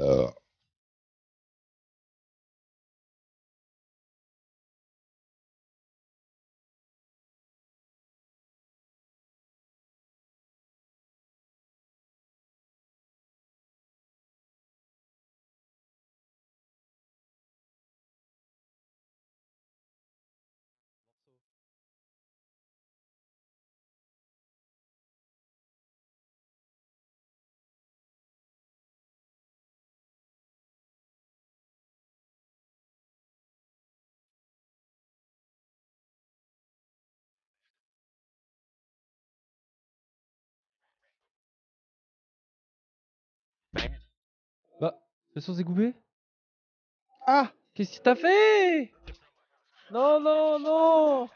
uh, Le sens est goubé. Ah Qu'est-ce que t'as fait Non, non, non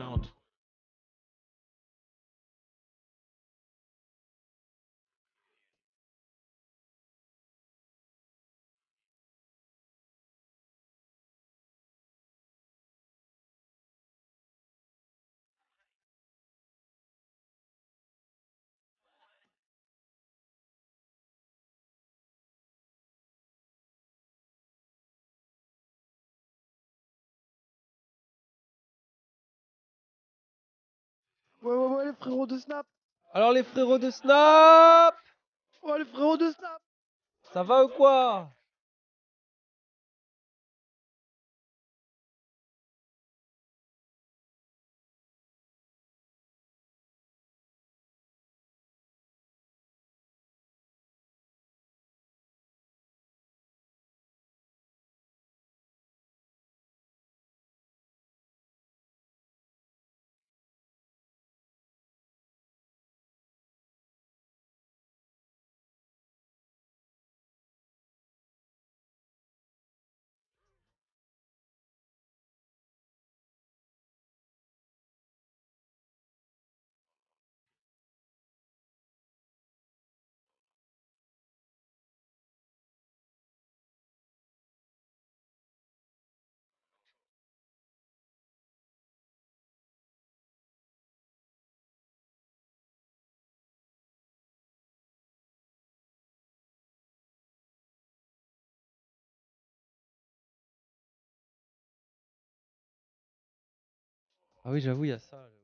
out Ouais, ouais, ouais, les frérots de Snap. Alors, les frérots de Snap Ouais, oh, les frérots de Snap. Ça va ou quoi Ah oui, j'avoue, il y a ça. Euh.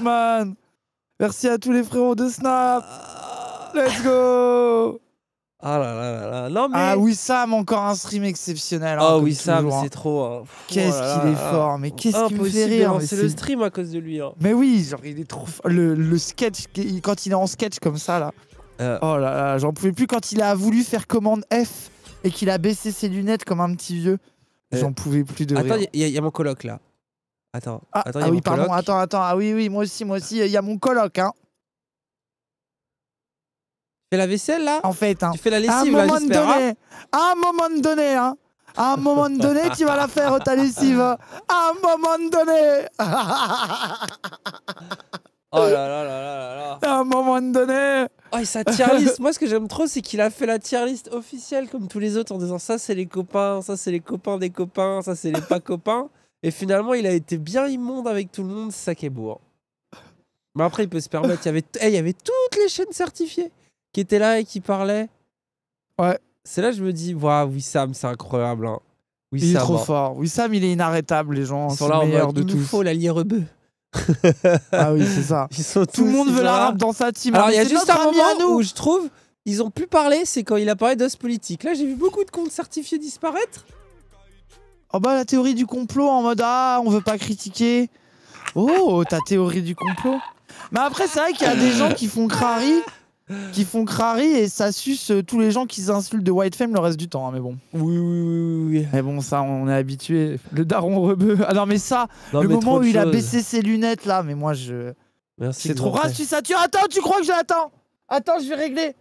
man. Merci à tous les frérots de Snap. Let's go. Ah là là là Non, mais... Ah oui, Sam, encore un stream exceptionnel. Hein, ah oui, Sam, hein. c'est trop. Hein. Oh qu'est-ce qu'il est fort, mais qu'est-ce qu'il fait rire. C'est le stream à cause de lui. Mais oui, genre, il est trop. Le, le sketch, quand il est en sketch comme ça, là. Euh. Oh là là, j'en pouvais plus quand il a voulu faire commande F et qu'il a baissé ses lunettes comme un petit vieux. Euh. J'en pouvais plus de Attends, rire. Attends, il y, y, a mon coloc là. Attends, ah, attends, ah oui, pardon, coloc. attends, attends. Ah oui, oui, moi aussi, moi aussi. Il y a mon coloc, hein. Tu fais la vaisselle, là En fait, hein. Tu fais la lessive, à un moment donné, hein. À un moment donné, hein. À un moment donné, tu vas la faire, ta lessive. À un moment donné. oh là là là là là là. À un moment donné. Oh, et sa tier list. Moi, ce que j'aime trop, c'est qu'il a fait la tier list officielle, comme tous les autres, en disant ça, c'est les copains, ça, c'est les copains des copains, ça, c'est les pas copains. Et finalement, il a été bien immonde avec tout le monde, ça qui est Mais après, il peut se permettre. Il y, avait eh, il y avait toutes les chaînes certifiées qui étaient là et qui parlaient. Ouais. C'est là je me dis, waouh, Wissam, c'est incroyable. Wissam, hein. il est trop hein. fort. Wissam, il est inarrêtable, les gens. Ils sont là de il nous faut l'allié rebeu. ah oui, c'est ça. tout le monde veut l'arabe dans sa team. Alors, ah, il y a juste un moment où je trouve, ils ont plus parlé, c'est quand il a parlé d'os politique. Là, j'ai vu beaucoup de comptes certifiés disparaître. Oh bah la théorie du complot en mode ah on veut pas critiquer. Oh ta théorie du complot. Mais après c'est vrai qu'il y a des gens qui font crari, qui font crari et ça suce euh, tous les gens qui insultent de White Fame le reste du temps. Hein, mais bon. Oui, oui, oui, Mais bon ça on est habitué. Le daron rebeu. Ah non mais ça, le moment où il a baissé ses lunettes là, mais moi je. Merci. C'est trop ras tu satures. Attends, tu crois que je l'attends Attends, je vais régler.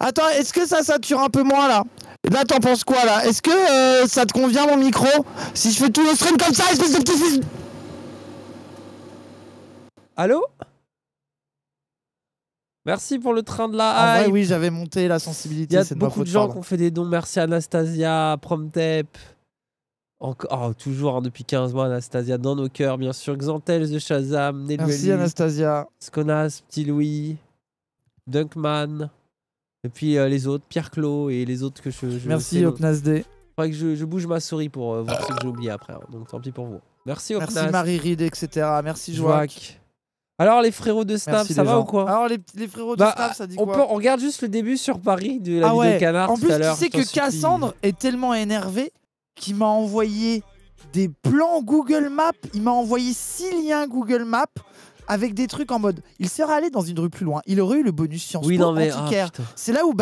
Attends, est-ce que ça sature un peu moins là là, t'en penses quoi là Est-ce que euh, ça te convient mon micro Si je fais tout le stream comme ça, espèce de petit fils. Allô Merci pour le train de la haie. En oui, j'avais monté la sensibilité. Il y a beaucoup de gens qui ont fait des dons. Merci Anastasia, Promtep. Encore, oh, toujours hein, depuis 15 mois, Anastasia dans nos cœurs, bien sûr. Xantel, The Shazam, Nelly. Merci Anastasia. Skonas, Petit Louis, Dunkman. Et puis euh, les autres, Pierre claude et les autres que je. je Merci Opnasd. Faudrait que je, bouge ma souris pour euh, voir ce que j'ai oublié après. Hein. Donc tant pis pour vous. Merci Opnasd. Merci Marie Ride, etc. Merci Joac. Alors les frérots de Snap, ça va ou quoi Alors les, les, frérots de bah, Snap, ça dit on quoi On regarde juste le début sur Paris de la ah ouais. En plus, tu sais que Cassandre est tellement énervé qu'il m'a envoyé des plans Google Maps. Il m'a envoyé six liens Google Maps avec des trucs en mode il serait allé dans une rue plus loin, il aurait eu le bonus science oui, ah, c'est là où,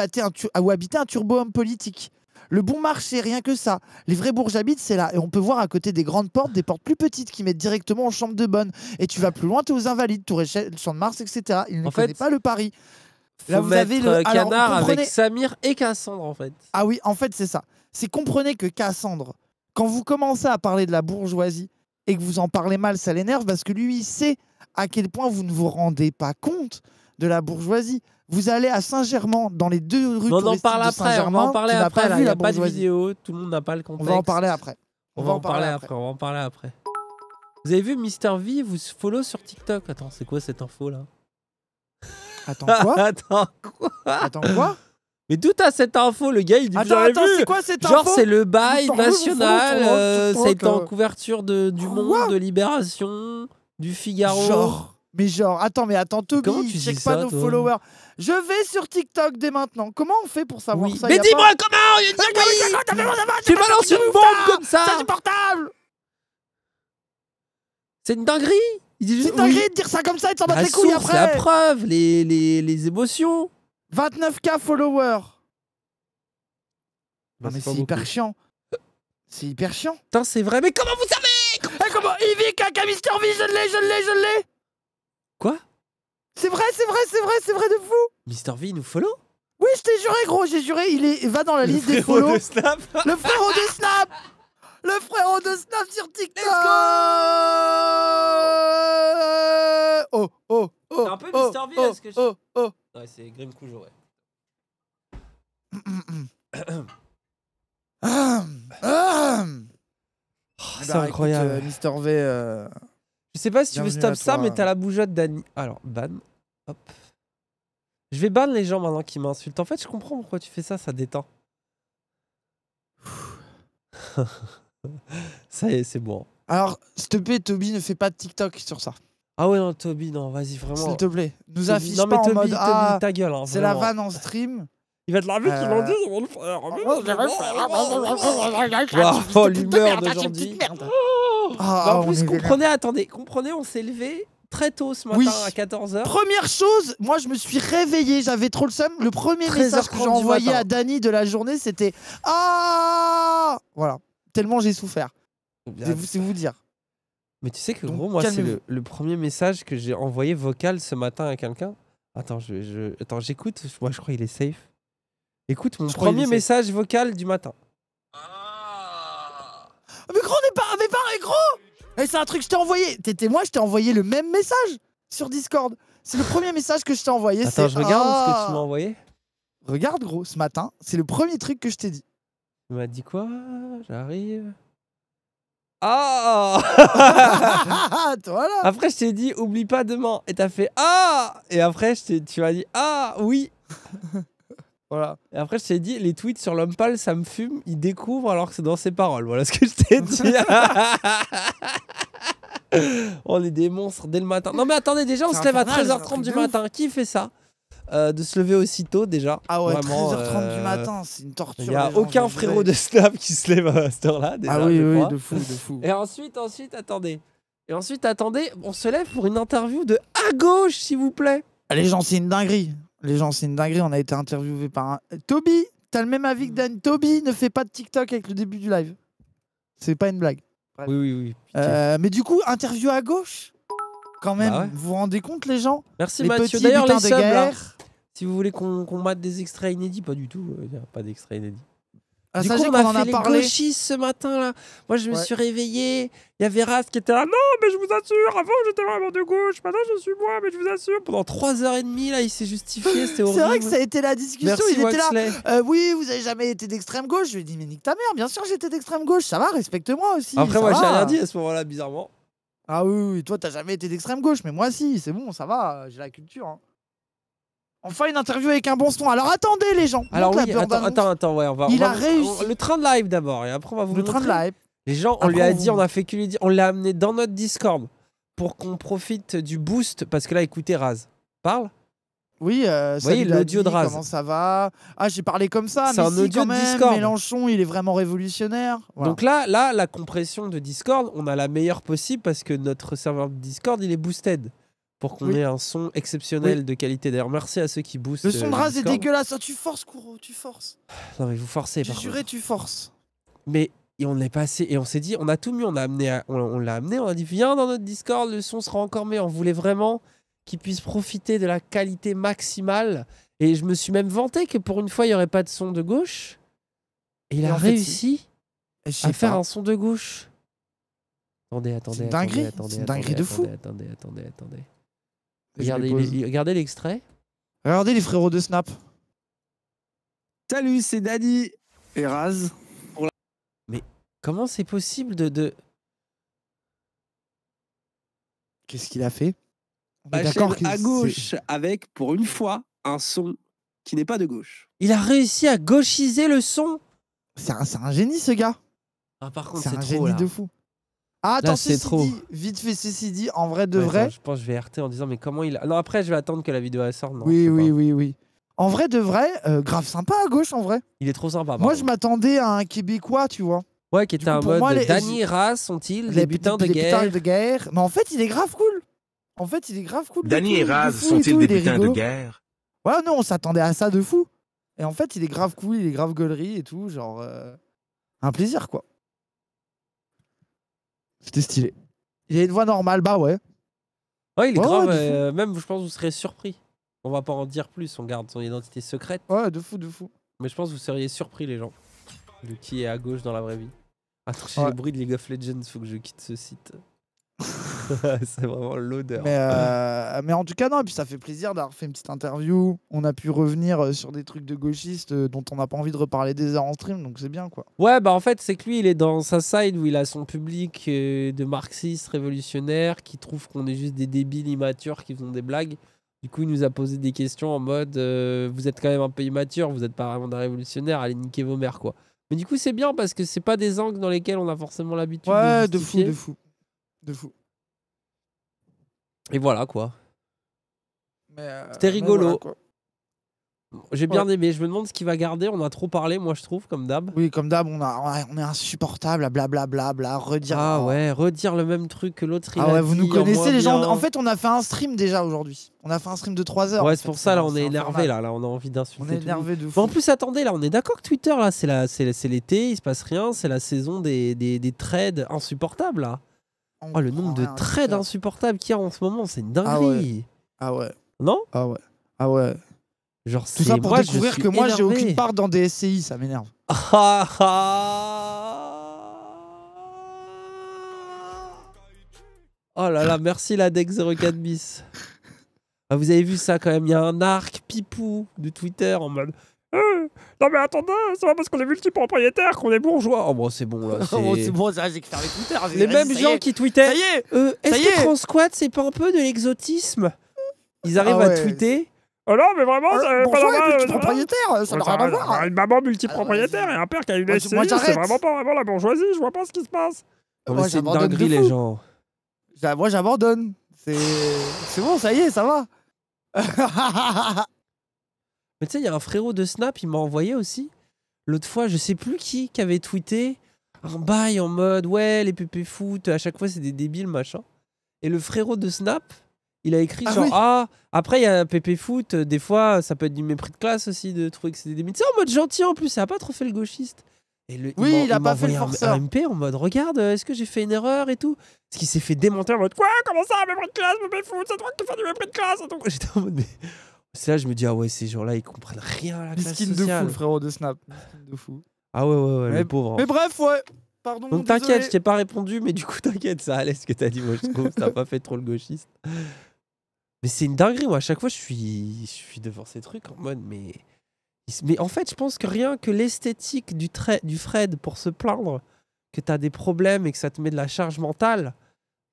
habitait un turbo homme politique. Le bon marché, rien que ça. Les vrais habitent, c'est là. Et on peut voir à côté des grandes portes, des portes plus petites qui mettent directement aux chambres de bonne. Et tu vas plus loin, t'es aux Invalides, Tour le Champ de Mars, etc. Il ne en pas le Paris. Là, vous avez le euh, canard avec Samir et Cassandre, en fait. Ah oui, en fait, c'est ça. C'est comprenez que Cassandre, quand vous commencez à parler de la bourgeoisie, et que vous en parlez mal, ça l'énerve parce que lui, il sait à quel point vous ne vous rendez pas compte de la bourgeoisie. Vous allez à Saint-Germain, dans les deux rues non, on en parle après, On en parler après, il n'y a pas de vidéo, tout le monde n'a pas le contexte. On va en parler après. On, va, en parler, après. On va en parler après. Vous avez vu Mister V vous follow sur TikTok Attends, c'est quoi cette info là Attends quoi Attends quoi Attends quoi mais d'où t'as cette info Le gars, il dit Attends, attends, c'est quoi cette info Genre, c'est le bail national. Euh, c'est en couverture de, du Monde, de Libération, du Figaro. Genre. Mais genre, attends, mais attends, Toby, Comment tu check pas nos followers. Je vais sur TikTok dès maintenant. Comment on fait pour savoir ça Mais dis-moi comment il y a euh, oui. Tu balances une bombe comme ça C'est insupportable C'est une dinguerie C'est dinguerie de dire ça comme ça et de s'en battre les couilles après la preuve, les, les, les émotions 29K followers. mais c'est hyper chiant. C'est hyper chiant. Putain, c'est vrai. Mais comment vous savez comment... Hey, eh, comment Mister V, je l'ai, je l'ai, je l'ai Quoi C'est vrai, c'est vrai, c'est vrai, c'est vrai de fou Mister V nous follow Oui, je t'ai juré, gros, j'ai juré. Il est... va dans la liste des follow. De Snap. Le frérot de Snap Le frérot de Snap sur TikTok Oh, Oh, oh, oh, un peu oh, Mister v, là, oh, ce que je... oh, oh. oh, oh. Ouais, c'est Grim Cujo, ouais. Eh ben, c'est incroyable. Euh, v. Euh, je sais pas si tu veux stop ça, mais t'as hein. la bougeotte d'Annie. Alors, ban. Hop. Je vais ban les gens maintenant qui m'insultent. En fait, je comprends pourquoi tu fais ça, ça détend. ça y est, c'est bon. Alors, s'il te Toby, ne fais pas de TikTok sur ça. Ah ouais, non, Toby, non, vas-y, vraiment. S'il te plaît, nous affichons Toby, en mode Toby, ah, ta gueule. Hein, c'est la vanne en stream. Il va te la vue ils l'ont dit, ils vont le faire. Oh, l'humeur d'aujourd'hui. En plus, comprenez, attendez, comprenez, on s'est levé très tôt ce matin oui. à 14h. Première chose, moi je me suis réveillé, j'avais trop le seum. Le premier message que j'ai envoyé à Dany de la journée, c'était Ah Voilà, tellement j'ai souffert. C'est vous dire. Mais tu sais que gros, moi, c'est le, premier message que j'ai envoyé vocal ce matin à quelqu'un. Attends, je, Attends, j'écoute. Moi, je crois qu'il est safe. Écoute mon premier message vocal du matin. Ah, mais gros, n'est pas mais, pas gros eh, c'est un truc que je t'ai envoyé. T'étais moi, je t'ai envoyé le même message sur Discord. C'est le premier message que je t'ai envoyé. Attends, je regarde ce que ah. tu m'as envoyé. Regarde, gros, ce matin, c'est le premier truc que je t'ai dit. Tu m'as dit quoi J'arrive. Ah Après, je t'ai dit, oublie pas demain. Et t'as fait Ah Et après, je tu m'as dit Ah oui Voilà. Et après, je t'ai dit, les tweets sur l'homme pâle, ça me fume, il découvre alors que c'est dans ses paroles. Voilà ce que je t'ai dit. On est des monstres dès le matin. Non, mais attendez, déjà, on se lève à 13h30 du matin. Qui fait ça euh, de se lever aussitôt déjà. Ah ouais, Vraiment, h 30 du euh, matin, c'est une torture. Il n'y a aucun frérot de Snap qui se lève à cette heure-là. Ah oui, oui, de fou, de fou. Et ensuite, ensuite, attendez. Et ensuite, attendez, on se lève pour une interview de à gauche, s'il vous plaît. Ah, les gens, c'est une dinguerie. Les gens, c'est une dinguerie. On a été interviewé par un. Euh, Toby, t'as le même avis que Dan. Toby ne fait pas de TikTok avec le début du live. C'est pas une blague. Oui, oui, oui. mais du coup, interview à gauche quand même. Bah vous vous rendez compte, les gens Merci les Mathieu. D'ailleurs, les si vous voulez qu'on mate des extraits inédits, pas du tout. Il euh, n'y a pas d'extraits inédits. Ah, du coup, on, gauchistes ce matin là. Moi, je me suis réveillé. Il y avait Raz qui était là. Non, mais je vous assure, avant j'étais vraiment de gauche. Maintenant, je suis moi, mais je vous assure. Pendant 3h30, là, il s'est justifié. C'était horrible. C'est vrai que ça a été la discussion. il était là. Euh, oui, vous avez jamais été d'extrême gauche. Je lui ai dit, mais nique ta mère, bien sûr, j'étais d'extrême gauche. Ça va, respecte-moi aussi. Après, moi, j'ai rien dit à ce moment-là, bizarrement. Ah oui, oui toi, t'as jamais été d'extrême gauche, mais moi, si, c'est bon, ça va, j'ai la culture. Hein. Enfin, une interview avec un bon son. Alors attendez, les gens. Alors oui, attends, attends, ouais, on va. Il le train de live d'abord, et après on va vous le, train de live. Les gens, on ah, lui a dit, on a fait que lui dire, on l'a amené dans notre Discord pour qu'on profite du boost parce que là, écoutez, Raz parle. Oui, c'est euh, l'audio de Raz. Comment ça va Ah, j'ai parlé comme ça. C'est un audio de Discord. Mélenchon, il est vraiment révolutionnaire. Donc là, là, la compression de Discord, on a la meilleure possible parce que notre serveur de Discord, il est boosted pour qu'on ait un son exceptionnel de qualité. D'ailleurs, merci à ceux qui boostent. Le son de Raz euh, est dégueulasse. tu forces, Kuro, tu forces. Non, mais vous forcez. J'ai juré, tu forces. Mais on est passé et on s'est dit, on a tout mis, on a amené, on, l'a amené, on a dit viens dans notre Discord, le son sera encore meilleur. On voulait vraiment qu'ils puisse profiter de la qualité maximale. Et je me suis même vanté que pour une fois, il n'y aurait pas de son de gauche. Et il a réussi eh, à faire un son de gauche. Attendez, attendez. C'est attendez, dinguerie de fou. Attendez, attendez, attendez. Regardez, l'extrait. Regardez les frérots de Snap. Salut, c'est Daddy et Raz. Mais comment c'est possible de... Qu'est-ce qu'il a fait D'accord, à gauche avec, pour une fois, un son qui n'est pas de gauche. Il a réussi à gauchiser le son C'est un, génie, ce gars. Ah, c'est un génie de fou. Ah, attends, c'est trop. vite fait, ceci dit, en vrai de vrai. je pense que je vais RT en disant, mais comment il. Non, après, je vais attendre que la vidéo elle sorte. Non, oui, oui, oui, oui. En vrai de vrai, euh, grave sympa à gauche, en vrai. Il est trop sympa. Moi, je m'attendais à un Québécois, tu vois. Ouais, qui était un mode moi, les... sont-ils les, putains de guerre. de guerre. Mais en fait, il est grave cool. En fait, il est grave cool. Dany et Raz sont-ils des putains de guerre Ouais, non, on s'attendait à ça de fou. Et en fait, il est grave cool, il est grave gueulerie et tout, genre euh, un plaisir quoi. C'était stylé. Il a une voix normale, bah ouais. Ouais, il est grave. Euh, même, je pense, que vous serez surpris. On va pas en dire plus, on garde son identité secrète. Ouais, de fou, de fou. Mais je pense que vous seriez surpris, les gens, de qui est à gauche dans la vraie vie. Attends, j'ai le bruit de League of Legends, faut que je quitte ce site. c'est vraiment l'odeur. Euh, mais, en tout cas, non, et puis ça fait plaisir d'avoir fait une petite interview. On a pu revenir euh, sur des trucs de gauchistes euh, dont on n'a pas envie de reparler des heures en stream, donc c'est bien quoi. Ouais, bah en fait, c'est que lui, il est dans sa side où il a son public de marxistes révolutionnaires qui trouvent qu'on est juste des débiles immatures qui font des blagues. Du coup, il nous a posé des questions en mode Vous êtes quand même un peu immature, vous n'êtes pas vraiment des révolutionnaires, allez niquer vos mères quoi. Mais du coup, c'est bien parce que c'est pas des angles dans lesquels on a forcément l'habitude ouais, de, de ouais de fou. De fou. Et voilà quoi. Euh, C'était rigolo. J'ai bien aimé. Je me demande ce qu'il va garder. On a trop parlé, moi, je trouve, comme d'hab. Oui, comme d'hab, on, a, on est insupportable à blablabla, bla, bla, redire. Ah oh. ouais, redire le même truc que l'autre. Ah ouais, vous nous connaissez les gens. En fait, on a fait un stream déjà aujourd'hui. On a fait un stream de 3 heures. Ouais, c'est pour ça, là, on est, énervé, là, là. On a envie d'insulter. On est énervé de fou. en plus, attendez, là, on est d'accord que Twitter, là, c'est l'été, il se passe rien. C'est la saison des, des, des trades insupportables, là. Oh, le nombre de trades insupportables qu'il y a en ce moment, c'est une ah dinguerie. Ah ouais. Non Ah ouais. Ah ouais. Genre, Tout ça pour découvrir que moi, j'ai aucune part dans des SCI, ça m'énerve. Oh là là, merci la deck 04 bis. Ah, vous avez vu ça quand même, il y a un arc pipou de Twitter en mode euh, non mais attendez, c'est pas parce qu'on est multipropriétaire qu'on est bourgeois. Oh bon, c'est bon là. Oh, c'est bon, c'est bon, ça j'ai fermé Twitter. Les mêmes gens qui tweetaient. Ça y est. Euh, est-ce que est. Transquad c'est pas un peu de l'exotisme Ils arrivent ah à tweeter. Oh non, mais vraiment, c'est euh, pas normal. multipropriétaire, ça n'a rien à voir. Une maman multipropriétaire ah, et un père qui a une SCI, c'est vraiment pas vraiment la bourgeoisie. Je vois pas ce qui se passe. Oh, moi, c'est dinguerie les gens. Moi j'abandonne. C'est bon, ça y est, ça va. tu sais, il y a un frérot de Snap, il m'a envoyé aussi. L'autre fois, je sais plus qui, qui avait tweeté un bail en mode ouais, les pépé foot, à chaque fois c'est des débiles, machin. Et le frérot de Snap, il a écrit ah genre ah, après il y a pépé foot, euh, des fois ça peut être du mépris de classe aussi de trouver que c'est des débiles. sais, en mode gentil en plus, ça a pas trop fait le gauchiste. Et oui, il, a pas fait le forceur. Un, MP en mode regarde, euh, est-ce que j'ai fait une erreur et tout Parce qu'il s'est fait démonter en mode quoi Comment ça, mépris de classe, pépé foot, c'est toi qui fais du mépris de classe J'étais en mode c'est là je me dis, ah ouais, ces gens-là, ils comprennent rien à la classe Skin de fou, le frérot de Snap. de fou. Ah ouais, ouais, ouais, Mais- pauvres. Hein. Mais bref, ouais. Pardon. Donc t'inquiète, je t'ai pas répondu, mais du coup t'inquiète, ça allait ce que t'as dit, moi je trouve, t'as pas fait trop le gauchiste. Mais c'est une dinguerie, moi à chaque fois je suis, je suis devant ces trucs en mode, mais... Mais en fait je pense que rien que l'esthétique du, trait- du Fred pour se plaindre que t'as des problèmes et que ça te met de la charge mentale,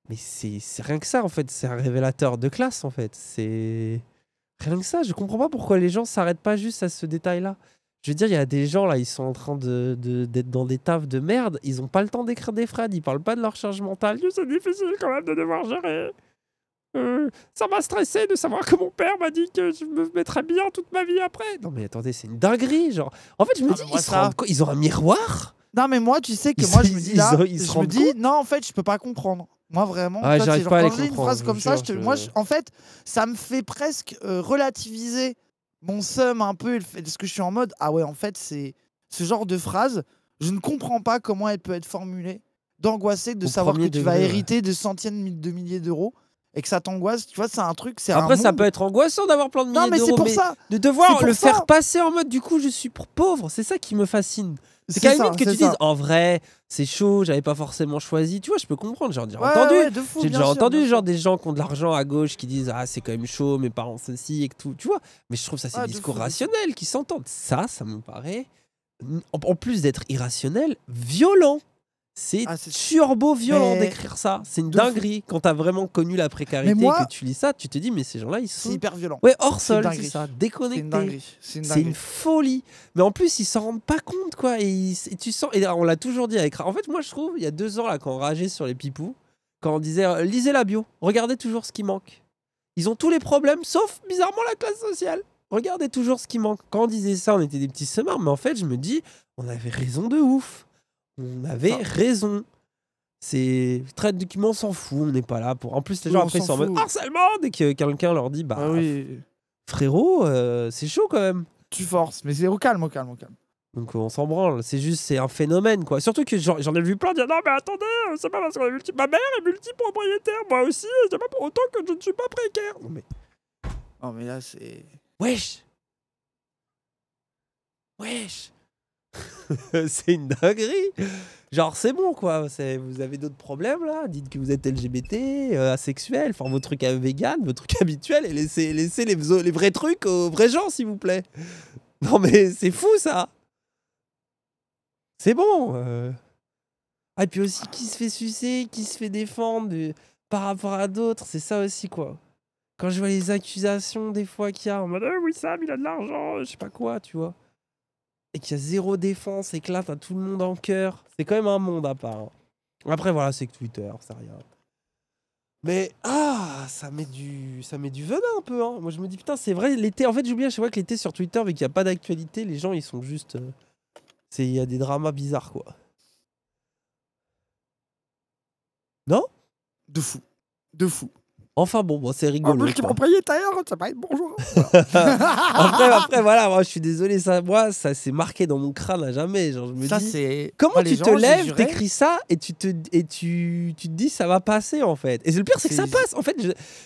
mais c'est c'est rien que ça en fait, c'est un révélateur de classe en fait, c'est... Rien que ça, je comprends pas pourquoi les gens s'arrêtent pas juste à ce détail-là. Je veux dire, il y a des gens là, ils sont en train d'être de, d'être dans des tafs de merde, ils ont pas le temps d'écrire des frades. ils parlent pas de leur charge mentale. C'est difficile quand même de devoir gérer. Euh, ça m'a stressé de savoir que mon père m'a dit que je me mettrais bien toute ma vie après. Non mais attendez, c'est une dinguerie, genre. En fait, je me ah, dis, ils, ont un miroir Non mais moi, tu sais que moi, je me dis là, je me dis, non, en fait, je peux pas comprendre. Moi, vraiment, quand je une phrase comme ça, moi, en fait, ça me fait presque euh, relativiser mon seum un peu. Est-ce que je suis en mode, ah ouais, en fait, c'est ce genre de phrase, je ne comprends pas comment elle peut être formulée, d'angoisser, de savoir que tu vas hériter de centaines de milliers d'euros et que ça t'angoisse, tu vois, c'est un truc. c'est Après, ça peut être angoissant d'avoir plein de milliers d'euros. Non, mais c'est pour ça. De devoir le faire passer en mode, du coup, je suis pauvre, c'est ça qui me fascine. C'est quand vite que tu dises en vrai, c'est chaud, j'avais pas forcément choisi. Tu vois, je peux comprendre. J'ai entendu, j'ai déjà entendu genre des gens qui ont de l'argent à gauche qui disent ah c'est quand même chaud, mes parents ceci et tout. Tu vois, mais je trouve ça c'est des discours rationnel qui s'entendent. Ça, ça me paraît en plus d'être irrationnel, violent. C'est ah, turbo violent d'écrire ça. C'est une dinguerie. quand Quand t'as vraiment connu la précarité et que tu lis ça, tu te dis, mais ces gens-là, ils sont. hyper violents. Ouais, hors sol, c'est ça. Déconnecté. C'est une, une, folie. Mais en plus, ils s'en rendent pas compte, quoi. Et, tu sens. Et on l'a toujours dit avec. En fait, moi, je trouve, il y a deux ans, là, quand on rageait sur les pipous, quand on disait, euh, lisez la bio, regardez toujours ce qui manque. Ils ont tous les problèmes, sauf bizarrement la classe sociale. Regardez toujours ce qui manque. Quand on disait ça, on était des petits semards, mais en fait, je me dis, on avait raison de ouf on avait raison. C'est trade document s'en fout, on n'est pas là pour. En plus, les gens après ils harcèlement dès que quelqu'un leur dit bah ah frérot, euh, c'est chaud quand même. Tu forces, mais c'est au calme, au calme, au calme. Donc euh, on s'en branle, c'est juste c'est un phénomène quoi. Surtout que j'en ai vu plein dire non mais attendez, euh, c'est pas parce qu'on est multi, ma mère est propriétaire moi aussi, c'est pas pour autant que je ne suis pas précaire. Non mais, non mais là c'est. Wesh. Wesh. c'est une dinguerie. Genre, c'est bon, quoi. Vous avez d'autres problèmes, là Dites que vous êtes LGBT, euh, asexuel, enfin, vos trucs vegan, vos trucs habituels, et laissez, les, vrais trucs aux vrais gens, s'il vous plaît. Non, mais c'est fou, ça C'est bon euh. ah, et puis aussi, qui se fait sucer, qui se fait défendre par rapport à d'autres, c'est ça aussi, quoi. Quand je vois les accusations, des fois, qu'il y a en mode, ah oui, Sam, il a de l'argent, je sais pas quoi, tu vois et qu'il y a zéro défense et que là, t'as tout le monde en cœur, c'est quand même un monde à part. Hein. Après, voilà, c'est que Twitter, c'est rien. Mais ah, ça met du, ça met du venin un peu. Hein. Moi, je me dis putain, c'est vrai. L'été, en fait, j'oublie je vois que l'été sur Twitter, vu qu'il n'y a pas d'actualité, les gens ils sont juste, euh, c'est, il y a des dramas bizarres quoi. Non De fou, de fou. Enfin bon, c'est rigolo. En plus, ça va être bonjour. après, après, voilà, moi, je suis désolé, ça, moi, ça s'est marqué dans mon crâne à jamais. Genre, je me ça, comment tu te lèves, t'écris ça et tu te et tu, tu, te dis ça va passer en fait. Et le pire, c'est que ça passe. En fait,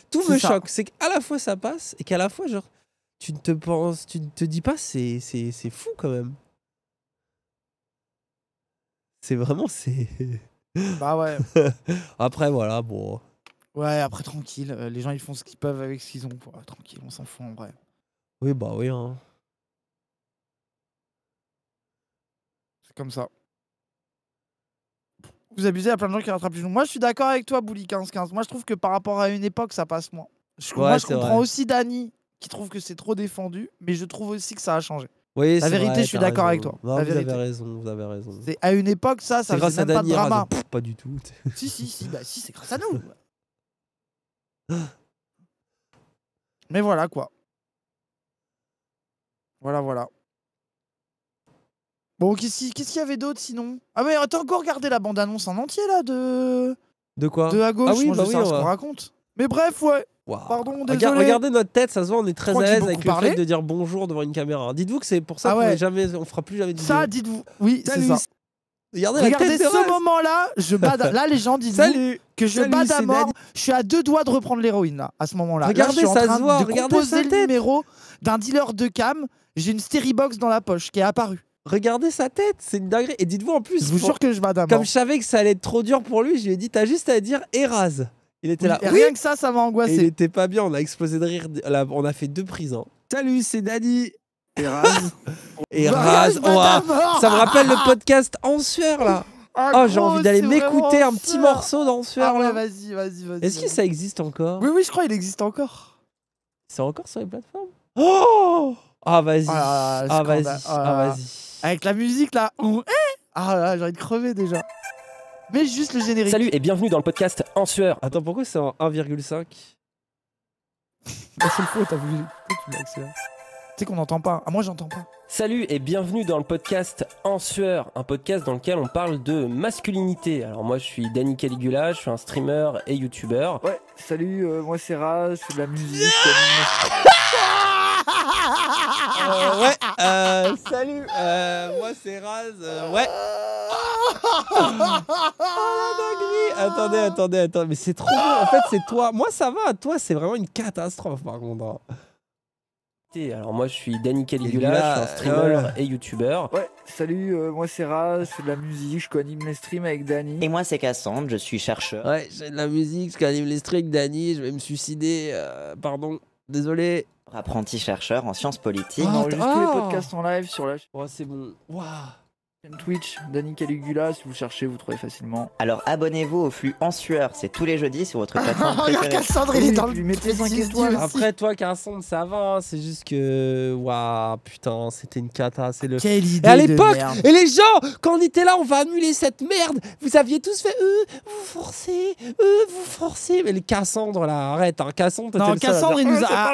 tout me choque. C'est qu'à la fois ça passe et qu'à la fois, genre, tu ne te penses, tu ne te dis pas, c'est fou quand même. C'est vraiment, c'est. Bah ouais. après, voilà, bon. Ouais, après tranquille, euh, les gens ils font ce qu'ils peuvent avec ce qu'ils ont. tranquille, on s'en fout en vrai. Oui, bah oui. Hein. C'est comme ça. Vous abusez à plein de gens qui rattrapent les gens. Moi je suis d'accord avec toi, Bouli 15-15. Moi je trouve que par rapport à une époque, ça passe moins. Je, moi je comprends aussi Dani qui trouve que c'est trop défendu, mais je trouve aussi que ça a changé. La vérité, je suis d'accord avec toi. Bah vous avez raison, vous avez raison. C'est à une époque ça, C'est grâce à pas pas du tout. si si si, bah si, c'est grâce à nous. Mais voilà quoi. Voilà, voilà. Bon, qu'est-ce qu'il y avait d'autre sinon Ah mais t'as encore regardé la bande-annonce en entier là de... De quoi De à gauche, ah oui, bah oui, raconte. Mais bref, ouais. Pardon, désolé. Regardez, notre tête, ça se voit, on est très à l'aise avec le fait de dire bonjour devant une caméra. Dites-vous que c'est pour ça ah qu'on jamais, on fera plus jamais de Ça, dites-vous. Oui, c'est ça. Regardez, ce moment-là, je Là, les gens disent que je bats Je suis à deux doigts de reprendre l'héroïne à ce moment-là. Regardez, sa suis regardez sa d'un dealer de cam. J'ai une box dans la poche qui est apparue. Regardez sa tête, c'est une dinguerie. Et dites-vous en plus, Je vous jure que je bats comme je savais que ça allait être trop dur pour lui, je lui ai dit T'as juste à dire Erase. Il était là. rien que ça, ça m'a angoissé. il était pas bien, on a explosé de rire. On a- fait deux prises. Hein. Salut, c'est Dani. Et rase. Et bah, rase. Oh, ah, ça me rappelle le podcast En sueur là. Ah, oh, j'ai envie d'aller m'écouter un petit morceau d'En sueur ah, ouais, Vas-y, vas-y, vas-y. Est-ce que ça existe encore Oui, oui, je crois qu'il existe encore. C'est encore sur les plateformes Oh Ah, vas-y. Ah, ah vas-y. Ah, vas-y. Avec la musique là. Ah là, j'ai envie de crever déjà. Mais juste le générique. Salut et bienvenue dans le podcast En sueur. Attends, pourquoi c'est en 1,5 bah, C'est le faux, t'as Pourquoi Tu l'as tu sais qu'on n'entend pas. Ah, moi, j'entends pas. Salut et bienvenue dans le podcast En Sueur, un podcast dans lequel on parle de masculinité. Alors moi je suis Danny Caligula, je suis un streamer et youtubeur. Ouais, salut, euh, moi c'est Raz, je fais de la musique. Euh, ouais, euh, salut, moi c'est Raz, ouais. Oh, la dinguerie. attendez, attendez, attendez, mais c'est trop beau. En fait, c'est toi. Moi, ça va. Toi, c'est vraiment une catastrophe, par contre. Hein. Alors moi je suis Danny Caligula, je suis un streamer euh, et youtubeur. Ouais, salut, euh, moi c'est Raz, C'est de la musique, je coanime anime les streams avec Danny. Et moi c'est Cassandre, je suis chercheur. Ouais, je de la musique, je coanime les streams avec Danny, je vais me suicider, euh, pardon, désolé. Apprenti chercheur en sciences politiques. on ah, tous les podcasts en live sur la... Oh c'est bon. Waouh Twitch, Danny Caligula, si vous cherchez, vous trouvez facilement. Alors abonnez-vous au flux En Sueur, c'est tous les jeudis sur votre plateforme oh, préférée. Cassandre, il est dans le... Après, toi, Cassandre, ça va, hein, c'est juste que... Waouh, putain, c'était une cata, c'est le... Quelle idée et à l'époque, et les gens, quand on était là, on va annuler cette merde Vous aviez tous fait, euh, vous forcez, euh, vous forcez Mais le Cassandre, là, arrête, hein, Cassandre, Non, Cassandre, il nous euh, a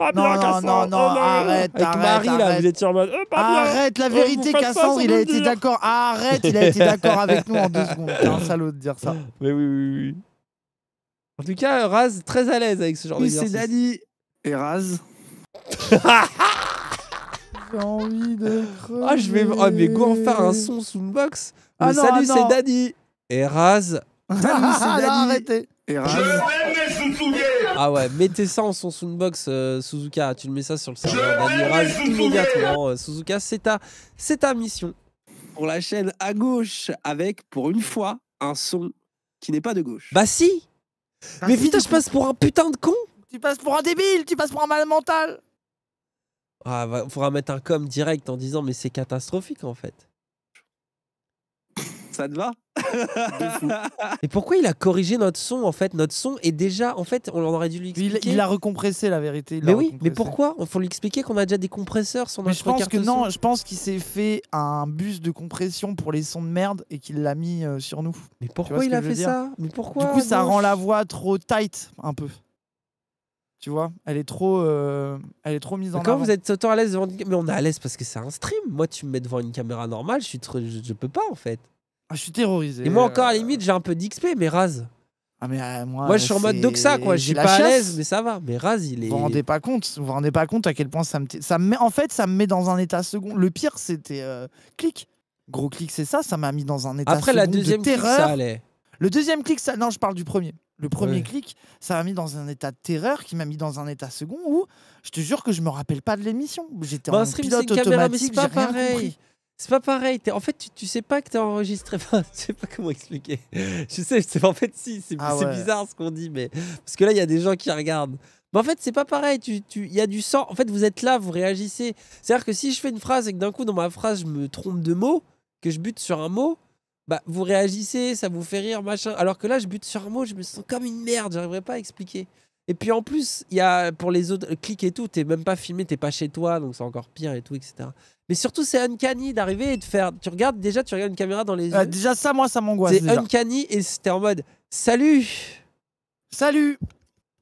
non, non, non, oh non, arrête, Avec Marie, là, vous étiez en mode. Oh, arrête, la oh, vérité, Cassandre, il a été d'accord. Arrête, il a été d'accord avec nous en deux secondes. C'est un salaud de dire ça. Mais oui, oui, oui. En tout cas, Raz, très à l'aise avec ce genre oui, c'est Dani. Et Raz J'ai envie de Ah, je vais. Oh, mais go en faire un son sous le box. Ah salut, c'est Dani. Et Raz. Salut, c'est Dani. Et Raz. Ah ouais, mettez ça en son soundbox, euh, Suzuka. Tu le mets ça sur le serveur immédiatement. Euh, Suzuka, c'est ta, c'est ta mission. Pour la chaîne à gauche, avec pour une fois un son qui n'est pas de gauche. Bah si bah Mais vite, je passe pour un putain de con Tu passes pour un débile, tu passes pour un mal mental Ah, faudra mettre un com direct en disant mais c'est catastrophique en fait. Ça te va Et pourquoi il a corrigé notre son en fait Notre son est déjà en fait, on aurait dû lui expliquer. Il, a recompressé la vérité. mais oui, mais pourquoi Il faut lui expliquer qu'on a déjà des compresseurs sur notre mais je pense que non, je pense qu'il s'est fait un bus de compression pour les sons de merde et qu'il l'a mis euh, sur nous. Mais pourquoi il a fait ça Mais pourquoi Du coup, ça rend la voix trop tight un peu. Tu vois, elle est trop, euh, elle est trop mise en Quand vous êtes autant à l'aise devant une... mais on est à l'aise parce que c'est un stream. Moi, tu me mets devant une caméra normale, je suis, je peux pas en fait. Ah, je suis terrorisé. Et moi euh. encore, à la limite, j'ai un peu d'XP, mais Raz. Ah, mais, euh, moi, je suis en mode doxa, quoi. Je pas à l'aise, mais ça va. Mais Raz, il est. Vous vous rendez pas compte Vous vous rendez pas compte à quel point ça me. Ça met... En fait, ça me met dans un état second. Le pire, c'était euh, clic. Gros clic, c'est ça. Ça m'a mis dans un état Après, la deuxième de Le deuxième clic, ça. Non, je parle du premier. Le premier clic, ça m'a mis dans un état de terreur qui m'a mis dans un état second où je te jure que je me rappelle pas de l'émission. J'étais bah, en stream, pilote automatique, j'ai rien pareil. C'est pas pareil. En fait, tu, sais pas que t'es enregistré. Enfin, je sais pas comment expliquer. je sais, en fait, si, c'est ah bizarre ce qu'on dit, mais parce que là, il y a des gens qui regardent. Mais en fait, c'est pas pareil. Il y a du sang. En fait, vous êtes là, vous réagissez. C'est-à-dire que si je fais une phrase et que d'un coup, dans ma phrase, je me trompe de mot, que je bute sur un mot, bah, vous réagissez, ça vous fait rire, machin. Alors que là, je bute sur un mot, je me sens comme une merde. J'arriverai pas à expliquer. Et puis en plus, il y a pour les autres euh, clics et tout, t'es même pas filmé, t'es pas chez toi, donc c'est encore pire et tout, etc. Mais surtout, c'est uncanny d'arriver et de faire. Tu regardes déjà, tu regardes une caméra dans les euh, yeux. déjà ça, moi, ça m'angoisse. C'est uncanny et c'était en mode salut, salut.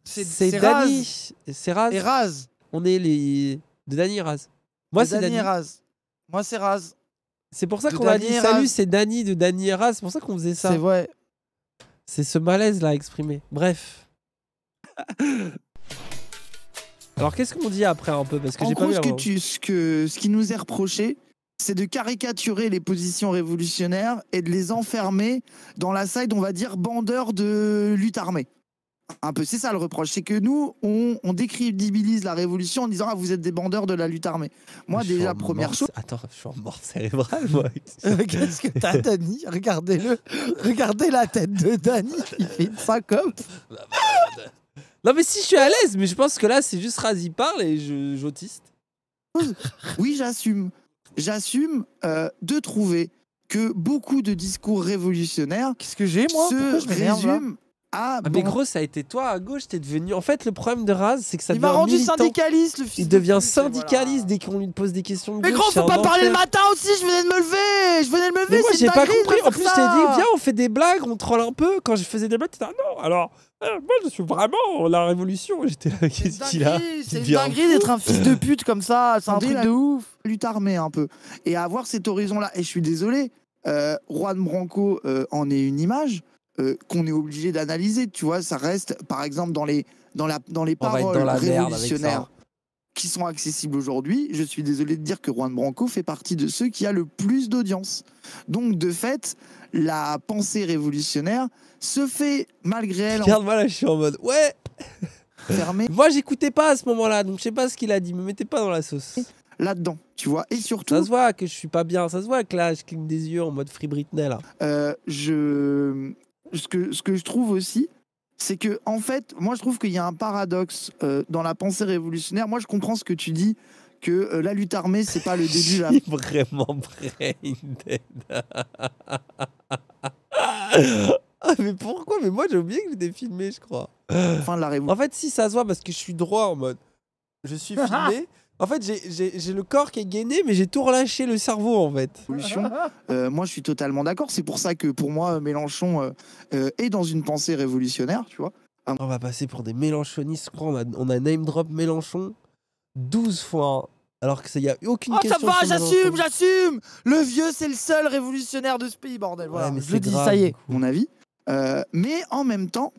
C'est Dani, c'est Raz. Et Raz. On est les de Dani Raz. Moi c'est Dani. Raz. Moi c'est Raz. C'est pour ça qu'on a dit salut, c'est Dani de Dani Raz. C'est pour ça qu'on faisait ça. C'est vrai. C'est ce malaise là exprimé. Bref. Alors qu'est-ce qu'on dit après un peu parce que j'ai ce, que ce, que, ce qui nous est reproché, c'est de caricaturer les positions révolutionnaires et de les enfermer dans la side, on va dire, bandeurs de lutte armée. Un peu, c'est ça le reproche. C'est que nous, on, on, décrédibilise la révolution en disant Ah, vous êtes des bandeurs de la lutte armée. Moi, déjà, première chose. Attends, je suis en mort cérébrale, moi. Qu'est-ce que t'as, Dani Regardez-le. Regardez la tête de Dani. Il fait une comme. Non, mais si je suis à l'aise, mais je pense que là, c'est juste Razi parle et j'autiste. Oui, j'assume. J'assume euh, de trouver que beaucoup de discours révolutionnaires. Qu'est-ce que j'ai, moi Se résument à. Ah, mais gros, ça a été toi à gauche, t'es devenu. En fait, le problème de Raz, c'est que ça Il m'a rendu syndicaliste, le fils. Il devient syndicaliste dès qu'on lui pose des questions. mais gros, faut pas parler le matin aussi, je venais de me lever Je venais de me lever, c'est j'ai pas compris. En plus, je t'ai dit, viens, on fait des blagues, on troll un peu. Quand je faisais des blagues, t'étais ah non, alors. Euh, moi, je suis vraiment la révolution. J'étais là, C'est d'être un fils de euh. pute comme ça. C'est un truc de ouf. Lutte armée, un peu. Et avoir cet horizon-là. Et je suis désolé, euh, Juan Branco euh, en est une image qu'on est obligé d'analyser. Tu vois, ça reste, par exemple, dans les, dans la, dans les paroles révolutionnaires qui sont accessibles aujourd'hui, je suis désolé de dire que Juan Branco fait partie de ceux qui a le plus d'audience. Donc, de fait, la pensée révolutionnaire, se fait malgré elle. Regarde-moi là, je suis en mode ouais. Fermé. Moi, j'écoutais pas à ce moment-là, donc je sais pas ce qu'il a dit. Me mettez pas dans la sauce. Là-dedans, tu vois. Et surtout. Ça se voit que je suis pas bien. Ça se voit que là, je cligne des yeux en mode Free Britney là. Euh, je. Ce que, ce que je trouve aussi, c'est que en fait, moi je trouve qu'il y a un paradoxe euh, dans la pensée révolutionnaire. Moi, je comprends ce que tu dis que euh, la lutte armée, c'est pas le début là. vraiment brain Ah, mais pourquoi Mais moi, j'ai oublié que j'étais filmé, je crois. Enfin, la En fait, si, ça se voit parce que je suis droit en mode. Je suis filmé. En fait, j'ai le corps qui est gainé, mais j'ai tout relâché le cerveau, en fait. Euh, moi, je suis totalement d'accord. C'est pour ça que, pour moi, Mélenchon euh, euh, est dans une pensée révolutionnaire, tu vois. Ah. on va passer pour des Mélenchonistes, je crois. On a, name drop Mélenchon 12 fois. Hein. Alors que ça, y a aucune oh, question. ça va, j'assume, j'assume. Le vieux, c'est le seul révolutionnaire de ce pays, bordel. Voilà, mais je le dis, ça y est. Mon avis. Euh, mais en même temps,